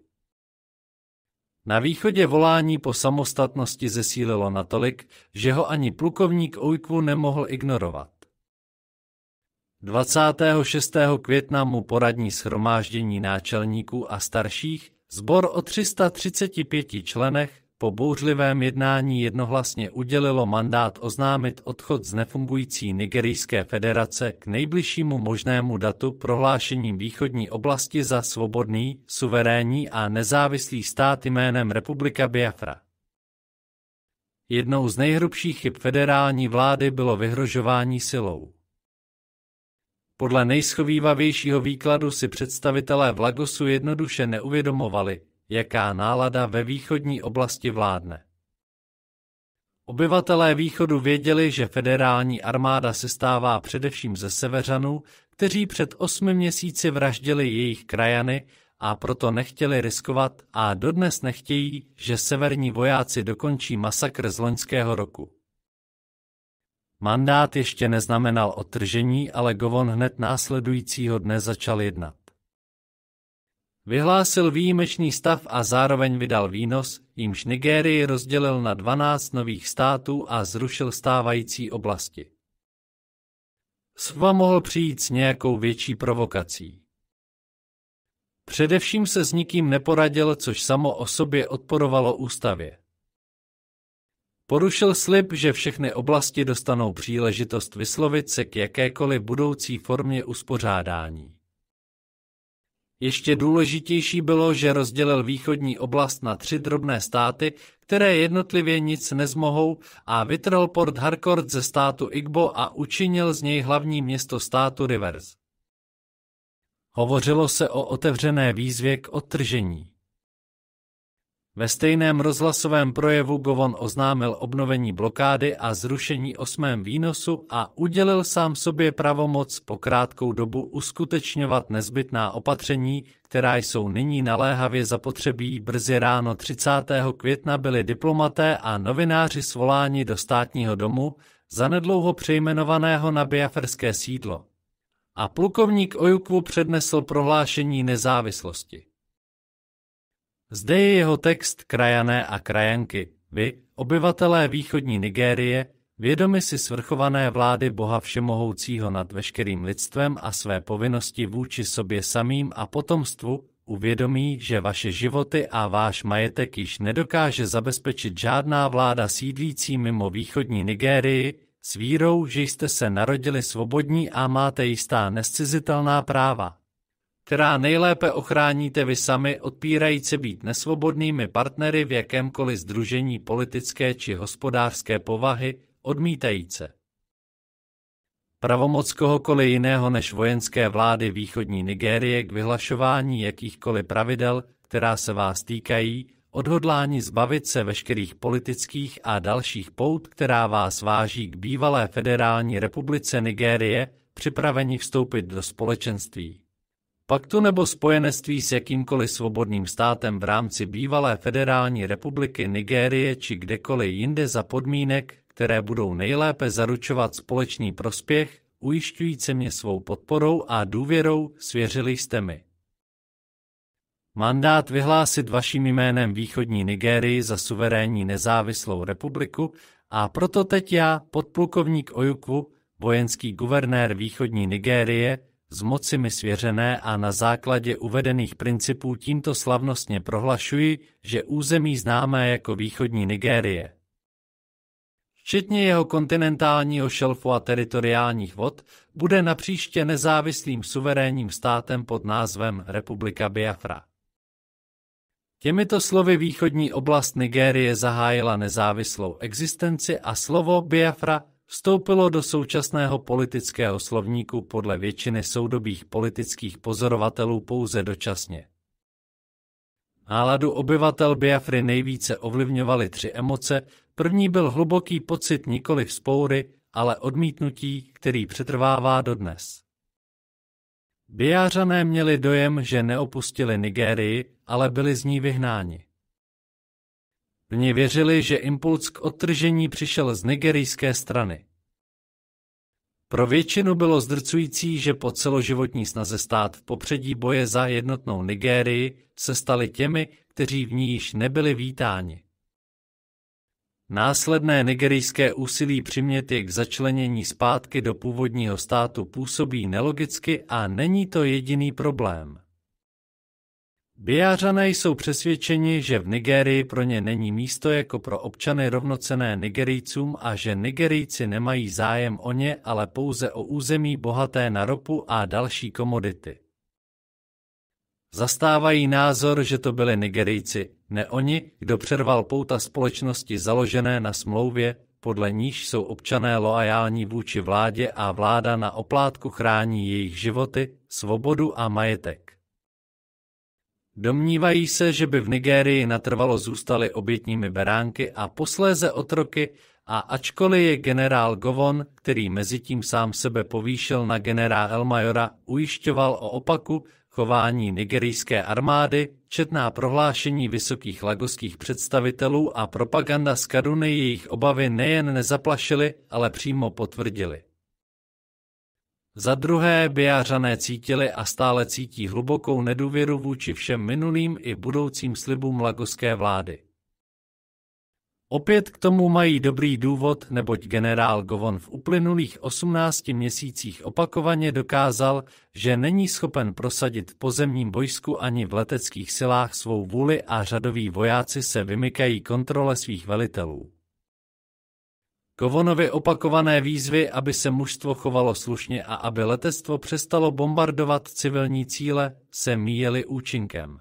Na východě volání po samostatnosti zesílilo natolik, že ho ani plukovník Ujku nemohl ignorovat. 26. května mu poradní schromáždění náčelníků a starších, zbor o 335 členech, po bouřlivém jednání jednohlasně udělilo mandát oznámit odchod z nefungující nigerijské federace k nejbližšímu možnému datu prohlášením východní oblasti za svobodný, suverénní a nezávislý stát jménem Republika Biafra. Jednou z nejhrubších chyb federální vlády bylo vyhrožování silou. Podle nejschovývavějšího výkladu si představitelé Vlagosu Lagosu jednoduše neuvědomovali, jaká nálada ve východní oblasti vládne. Obyvatelé východu věděli, že federální armáda se stává především ze severanů, kteří před osmi měsíci vraždili jejich krajany a proto nechtěli riskovat a dodnes nechtějí, že severní vojáci dokončí masakr z loňského roku. Mandát ještě neznamenal otržení, ale Govon hned následujícího dne začal jednat. Vyhlásil výjimečný stav a zároveň vydal výnos, jimž Nigérii rozdělil na 12 nových států a zrušil stávající oblasti. Sva mohl přijít s nějakou větší provokací. Především se s nikým neporadil, což samo o sobě odporovalo ústavě. Porušil slib, že všechny oblasti dostanou příležitost vyslovit se k jakékoliv budoucí formě uspořádání. Ještě důležitější bylo, že rozdělil východní oblast na tři drobné státy, které jednotlivě nic nezmohou a vytrhl Port Harcourt ze státu Igbo a učinil z něj hlavní město státu Rivers. Hovořilo se o otevřené výzvě k odtržení. Ve stejném rozhlasovém projevu govon oznámil obnovení blokády a zrušení osmém výnosu a udělil sám sobě pravomoc po krátkou dobu uskutečňovat nezbytná opatření, která jsou nyní naléhavě zapotřebí. Brzy ráno 30. května byli diplomaté a novináři svoláni do státního domu, zanedlouho přejmenovaného na biaferské sídlo. A plukovník Ojukvu přednesl prohlášení nezávislosti. Zde je jeho text Krajané a krajanky. Vy, obyvatelé východní Nigérie, vědomi si svrchované vlády Boha Všemohoucího nad veškerým lidstvem a své povinnosti vůči sobě samým a potomstvu, uvědomí, že vaše životy a váš majetek již nedokáže zabezpečit žádná vláda sídlící mimo východní Nigérii, s vírou, že jste se narodili svobodní a máte jistá nescizitelná práva která nejlépe ochráníte vy sami, odpírajíce být nesvobodnými partnery v jakémkoliv združení politické či hospodářské povahy, odmítajíce. Pravomoc kohokoliv jiného než vojenské vlády východní Nigérie k vyhlašování jakýchkoliv pravidel, která se vás týkají, odhodlání zbavit se veškerých politických a dalších pout, která vás váží k bývalé federální republice Nigérie, připraveni vstoupit do společenství paktu nebo spojenectví s jakýmkoliv svobodným státem v rámci bývalé federální republiky Nigérie či kdekoliv jinde za podmínek, které budou nejlépe zaručovat společný prospěch, ujišťujíce mě svou podporou a důvěrou, svěřili jste mi. Mandát vyhlásit vaším jménem východní Nigérii za suverénní nezávislou republiku a proto teď já, podplukovník Ojuku, vojenský guvernér východní Nigérie, z moci mi svěřené a na základě uvedených principů tímto slavnostně prohlašuji, že území známé jako východní Nigérie, včetně jeho kontinentálního šelfu a teritoriálních vod, bude napříště nezávislým suverénním státem pod názvem Republika Biafra. Těmito slovy východní oblast Nigérie zahájila nezávislou existenci a slovo Biafra vstoupilo do současného politického slovníku podle většiny soudobých politických pozorovatelů pouze dočasně. Náladu obyvatel Biafry nejvíce ovlivňovaly tři emoce. První byl hluboký pocit nikoli vzpoury, ale odmítnutí, který přetrvává dodnes. Biářané měli dojem, že neopustili Nigérii, ale byli z ní vyhnáni. Oni věřili, že impuls k odtržení přišel z nigerijské strany. Pro většinu bylo zdrcující, že po celoživotní snaze stát v popředí boje za jednotnou Nigérii se stali těmi, kteří v ní již nebyli vítáni. Následné nigerijské úsilí přimět je k začlenění zpátky do původního státu působí nelogicky a není to jediný problém. Biářané jsou přesvědčeni, že v Nigérii pro ně není místo jako pro občany rovnocené Nigerijcům a že Nigerijci nemají zájem o ně, ale pouze o území bohaté na ropu a další komodity. Zastávají názor, že to byli Nigerijci, ne oni, kdo přerval pouta společnosti založené na smlouvě, podle níž jsou občané loajální vůči vládě a vláda na oplátku chrání jejich životy, svobodu a majetek. Domnívají se, že by v Nigérii natrvalo zůstali obětními beránky a posléze otroky a ačkoliv je generál Govon, který mezitím sám sebe povýšil na generál Elmajora, ujišťoval o opaku chování nigerijské armády, četná prohlášení vysokých lagoských představitelů a propaganda z Kaduny jejich obavy nejen nezaplašily, ale přímo potvrdili. Za druhé, Biařané cítili a stále cítí hlubokou nedůvěru vůči všem minulým i budoucím slibům lagoské vlády. Opět k tomu mají dobrý důvod, neboť generál Govon v uplynulých 18 měsících opakovaně dokázal, že není schopen prosadit v pozemním bojsku ani v leteckých silách svou vůli a řadoví vojáci se vymykají kontrole svých velitelů. Kovonovi opakované výzvy, aby se mužstvo chovalo slušně a aby letectvo přestalo bombardovat civilní cíle, se míjeli účinkem.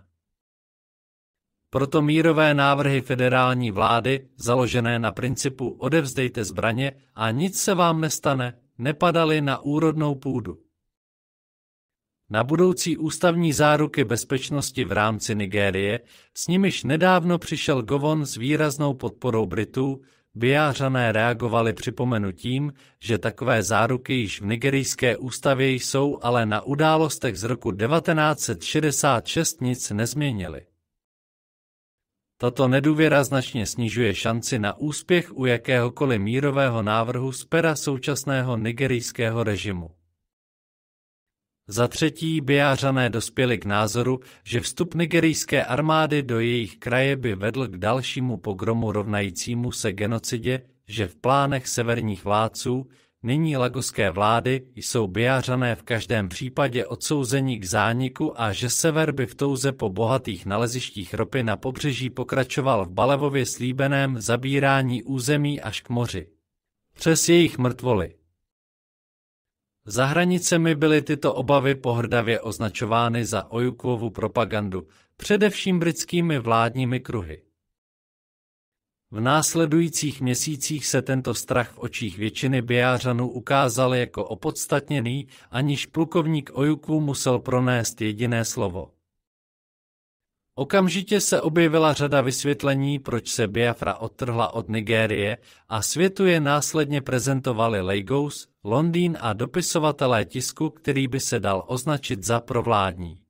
Proto mírové návrhy federální vlády, založené na principu odevzdejte zbraně a nic se vám nestane, nepadaly na úrodnou půdu. Na budoucí ústavní záruky bezpečnosti v rámci Nigérie, s nimiž nedávno přišel Govon s výraznou podporou Britů, Vyjářané reagovali připomenutím, že takové záruky již v nigerijské ústavě jsou, ale na událostech z roku 1966 nic nezměnili. Tato nedůvěra značně snižuje šanci na úspěch u jakéhokoliv mírového návrhu z pera současného nigerijského režimu. Za třetí Biářané dospěli k názoru, že vstup nigerijské armády do jejich kraje by vedl k dalšímu pogromu rovnajícímu se genocidě, že v plánech severních vládců, nyní lagoské vlády, jsou Biářané v každém případě odsouzeni k zániku a že sever by v touze po bohatých nalezištích ropy na pobřeží pokračoval v Balevově slíbeném zabírání území až k moři. Přes jejich mrtvoly. Za hranicemi byly tyto obavy pohrdavě označovány za ojukovou propagandu, především britskými vládními kruhy. V následujících měsících se tento strach v očích většiny Bijářanů ukázal jako opodstatněný, aniž plukovník Ojuku musel pronést jediné slovo. Okamžitě se objevila řada vysvětlení, proč se Biafra odtrhla od Nigérie a světu je následně prezentovali Lagos, Londýn a dopisovatelé tisku, který by se dal označit za provládní.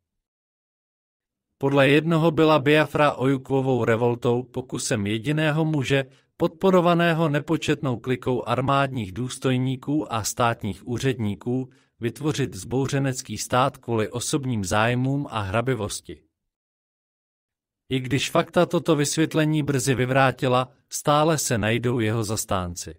Podle jednoho byla Biafra ojukovou revoltou pokusem jediného muže, podporovaného nepočetnou klikou armádních důstojníků a státních úředníků, vytvořit zbouřenecký stát kvůli osobním zájmům a hrabivosti. I když fakta toto vysvětlení brzy vyvrátila, stále se najdou jeho zastánci.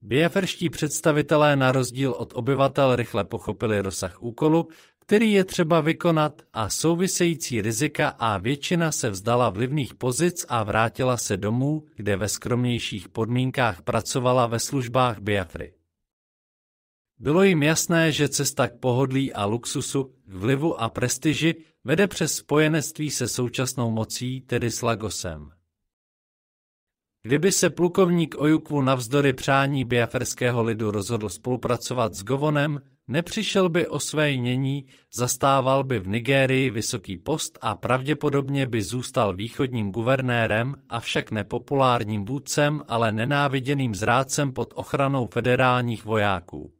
Biaferští představitelé na rozdíl od obyvatel rychle pochopili rozsah úkolu, který je třeba vykonat a související rizika a většina se vzdala vlivných pozic a vrátila se domů, kde ve skromnějších podmínkách pracovala ve službách Biafry. Bylo jim jasné, že cesta k pohodlí a luxusu, vlivu a prestiži vede přes spojenectví se současnou mocí, tedy s Lagosem. Kdyby se plukovník Ojukvu navzdory přání biaferského lidu rozhodl spolupracovat s Govonem, nepřišel by o své jnění, zastával by v Nigérii vysoký post a pravděpodobně by zůstal východním guvernérem, avšak nepopulárním vůdcem, ale nenáviděným zrádcem pod ochranou federálních vojáků.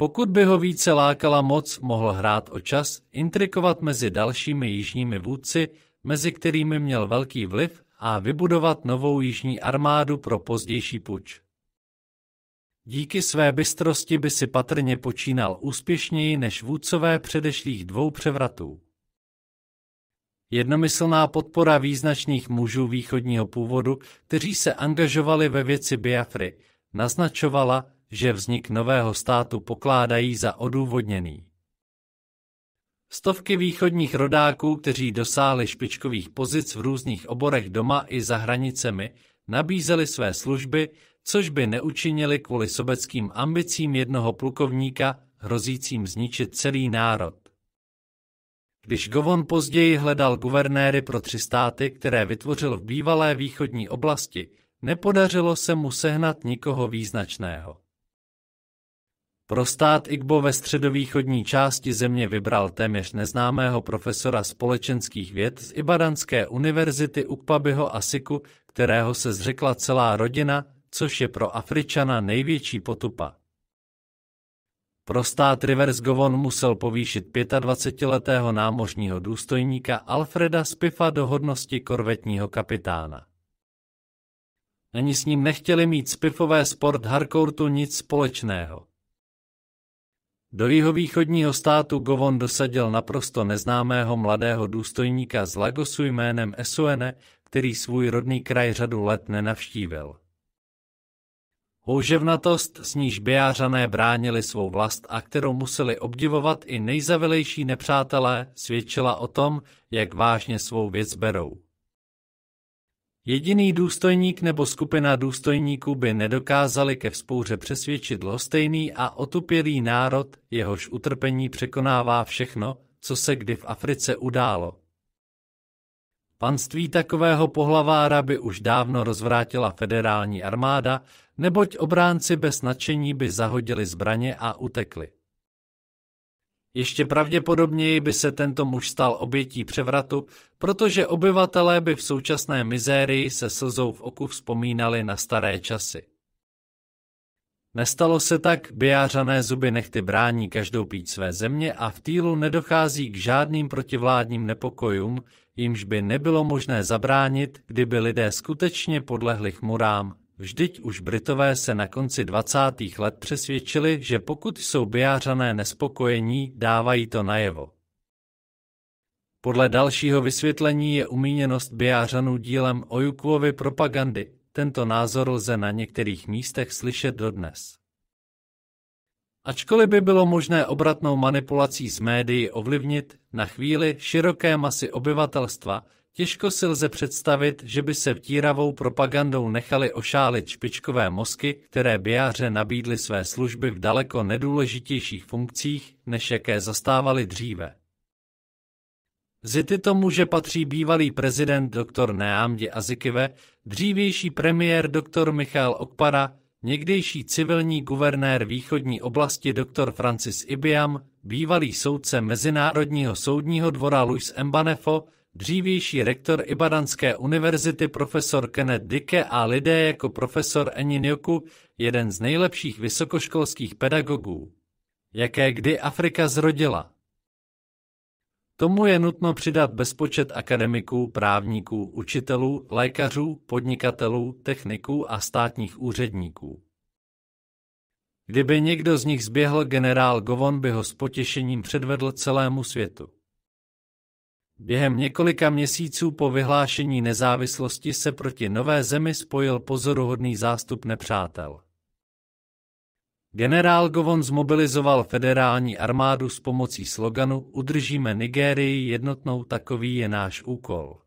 Pokud by ho více lákala moc, mohl hrát o čas, intrikovat mezi dalšími jižními vůdci, mezi kterými měl velký vliv a vybudovat novou jižní armádu pro pozdější puč. Díky své bystrosti by si patrně počínal úspěšněji než vůdcové předešlých dvou převratů. Jednomyslná podpora význačných mužů východního původu, kteří se angažovali ve věci Biafry, naznačovala, že vznik nového státu pokládají za odůvodněný. Stovky východních rodáků, kteří dosáhli špičkových pozic v různých oborech doma i za hranicemi, nabízeli své služby, což by neučinili kvůli sobeckým ambicím jednoho plukovníka, hrozícím zničit celý národ. Když Govon později hledal guvernéry pro tři státy, které vytvořil v bývalé východní oblasti, nepodařilo se mu sehnat nikoho význačného. Pro stát Igbo ve středovýchodní části země vybral téměř neznámého profesora společenských věd z Ibadanské univerzity Ukpabiho Asiku, kterého se zřekla celá rodina, což je pro Afričana největší potupa. Pro stát Rivers Govon musel povýšit 25-letého námořního důstojníka Alfreda Spifa do hodnosti korvetního kapitána. Ani s ním nechtěli mít Spifové sport Harcourtu nic společného. Do východního státu Govon dosadil naprosto neznámého mladého důstojníka z Lagosu jménem Esuene, který svůj rodný kraj řadu let nenavštívil. Houževnatost, s níž Beářané bránili svou vlast a kterou museli obdivovat i nejzavilejší nepřátelé, svědčila o tom, jak vážně svou věc berou. Jediný důstojník nebo skupina důstojníků by nedokázali ke vzpouře přesvědčit lostejný a otupělý národ, jehož utrpení překonává všechno, co se kdy v Africe událo. Panství takového pohlavára by už dávno rozvrátila federální armáda, neboť obránci bez nadšení by zahodili zbraně a utekli. Ještě pravděpodobněji by se tento muž stal obětí převratu, protože obyvatelé by v současné mizérii se slzou v oku vzpomínali na staré časy. Nestalo se tak, bijářané zuby nechty brání každou pít své země a v týlu nedochází k žádným protivládním nepokojům, jimž by nebylo možné zabránit, kdyby lidé skutečně podlehli chmurám, Vždyť už Britové se na konci 20. let přesvědčili, že pokud jsou bijářané nespokojení, dávají to najevo. Podle dalšího vysvětlení je umíněnost bijářanů dílem Ojukuovy propagandy. Tento názor lze na některých místech slyšet dodnes. Ačkoliv by bylo možné obratnou manipulací s médií ovlivnit na chvíli široké masy obyvatelstva, Těžko si lze představit, že by se vtíravou propagandou nechali ošálit špičkové mozky, které biáře nabídly své služby v daleko nedůležitějších funkcích, než jaké zastávali dříve. Zity tomu, že patří bývalý prezident dr. Neamdi Azikive, dřívější premiér dr. Michal Okpara, někdejší civilní guvernér východní oblasti dr. Francis Ibiam, bývalý soudce Mezinárodního soudního dvora Luis Mbanefo, dřívější rektor Ibadanské univerzity profesor Kenneth Dicke a lidé jako profesor Nyoku, jeden z nejlepších vysokoškolských pedagogů, jaké kdy Afrika zrodila. Tomu je nutno přidat bezpočet akademiků, právníků, učitelů, lékařů, podnikatelů, techniků a státních úředníků. Kdyby někdo z nich zběhl generál Govon, by ho s potěšením předvedl celému světu. Během několika měsíců po vyhlášení nezávislosti se proti nové zemi spojil pozoruhodný zástup nepřátel. Generál Govon zmobilizoval federální armádu s pomocí sloganu Udržíme Nigérii jednotnou, takový je náš úkol.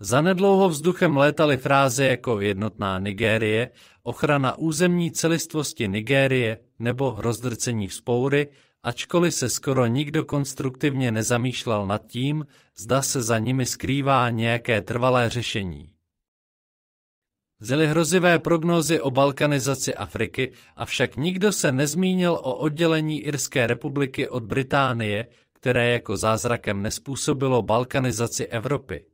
Zanedlouho vzduchem létaly fráze jako jednotná Nigérie, ochrana územní celistvosti Nigérie nebo rozdrcení vzpoury, ačkoliv se skoro nikdo konstruktivně nezamýšlel nad tím, zda se za nimi skrývá nějaké trvalé řešení. Zily hrozivé prognózy o balkanizaci Afriky, avšak nikdo se nezmínil o oddělení Irské republiky od Británie, které jako zázrakem nespůsobilo balkanizaci Evropy.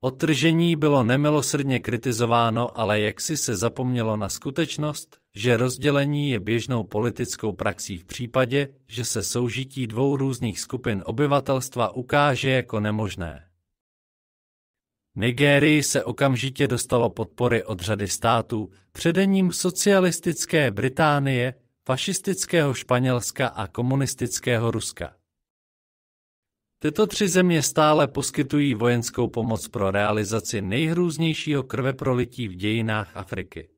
Otržení bylo nemilosrdně kritizováno, ale jaksi se zapomnělo na skutečnost, že rozdělení je běžnou politickou praxí v případě, že se soužití dvou různých skupin obyvatelstva ukáže jako nemožné. Nigérii se okamžitě dostalo podpory od řady států, předením socialistické Británie, fašistického Španělska a komunistického Ruska. Tyto tři země stále poskytují vojenskou pomoc pro realizaci nejhrůznějšího krveprolití v dějinách Afriky.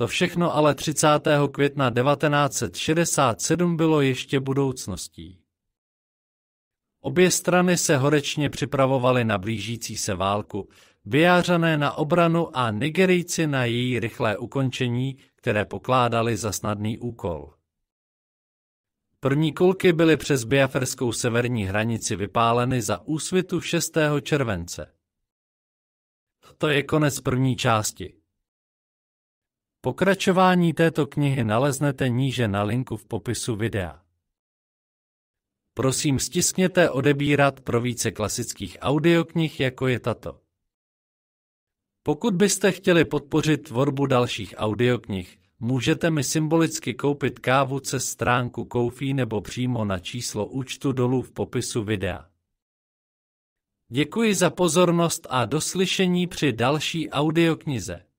To všechno ale 30. května 1967 bylo ještě budoucností. Obě strany se horečně připravovaly na blížící se válku, vyjářané na obranu a Nigerijci na její rychlé ukončení, které pokládali za snadný úkol. První kulky byly přes biaferskou severní hranici vypáleny za úsvitu 6. července. To je konec první části. Pokračování této knihy naleznete níže na linku v popisu videa. Prosím stiskněte odebírat pro více klasických audioknih jako je tato. Pokud byste chtěli podpořit tvorbu dalších audioknih, můžete mi symbolicky koupit kávu cez stránku Koufí nebo přímo na číslo účtu dolů v popisu videa. Děkuji za pozornost a doslyšení při další audioknize.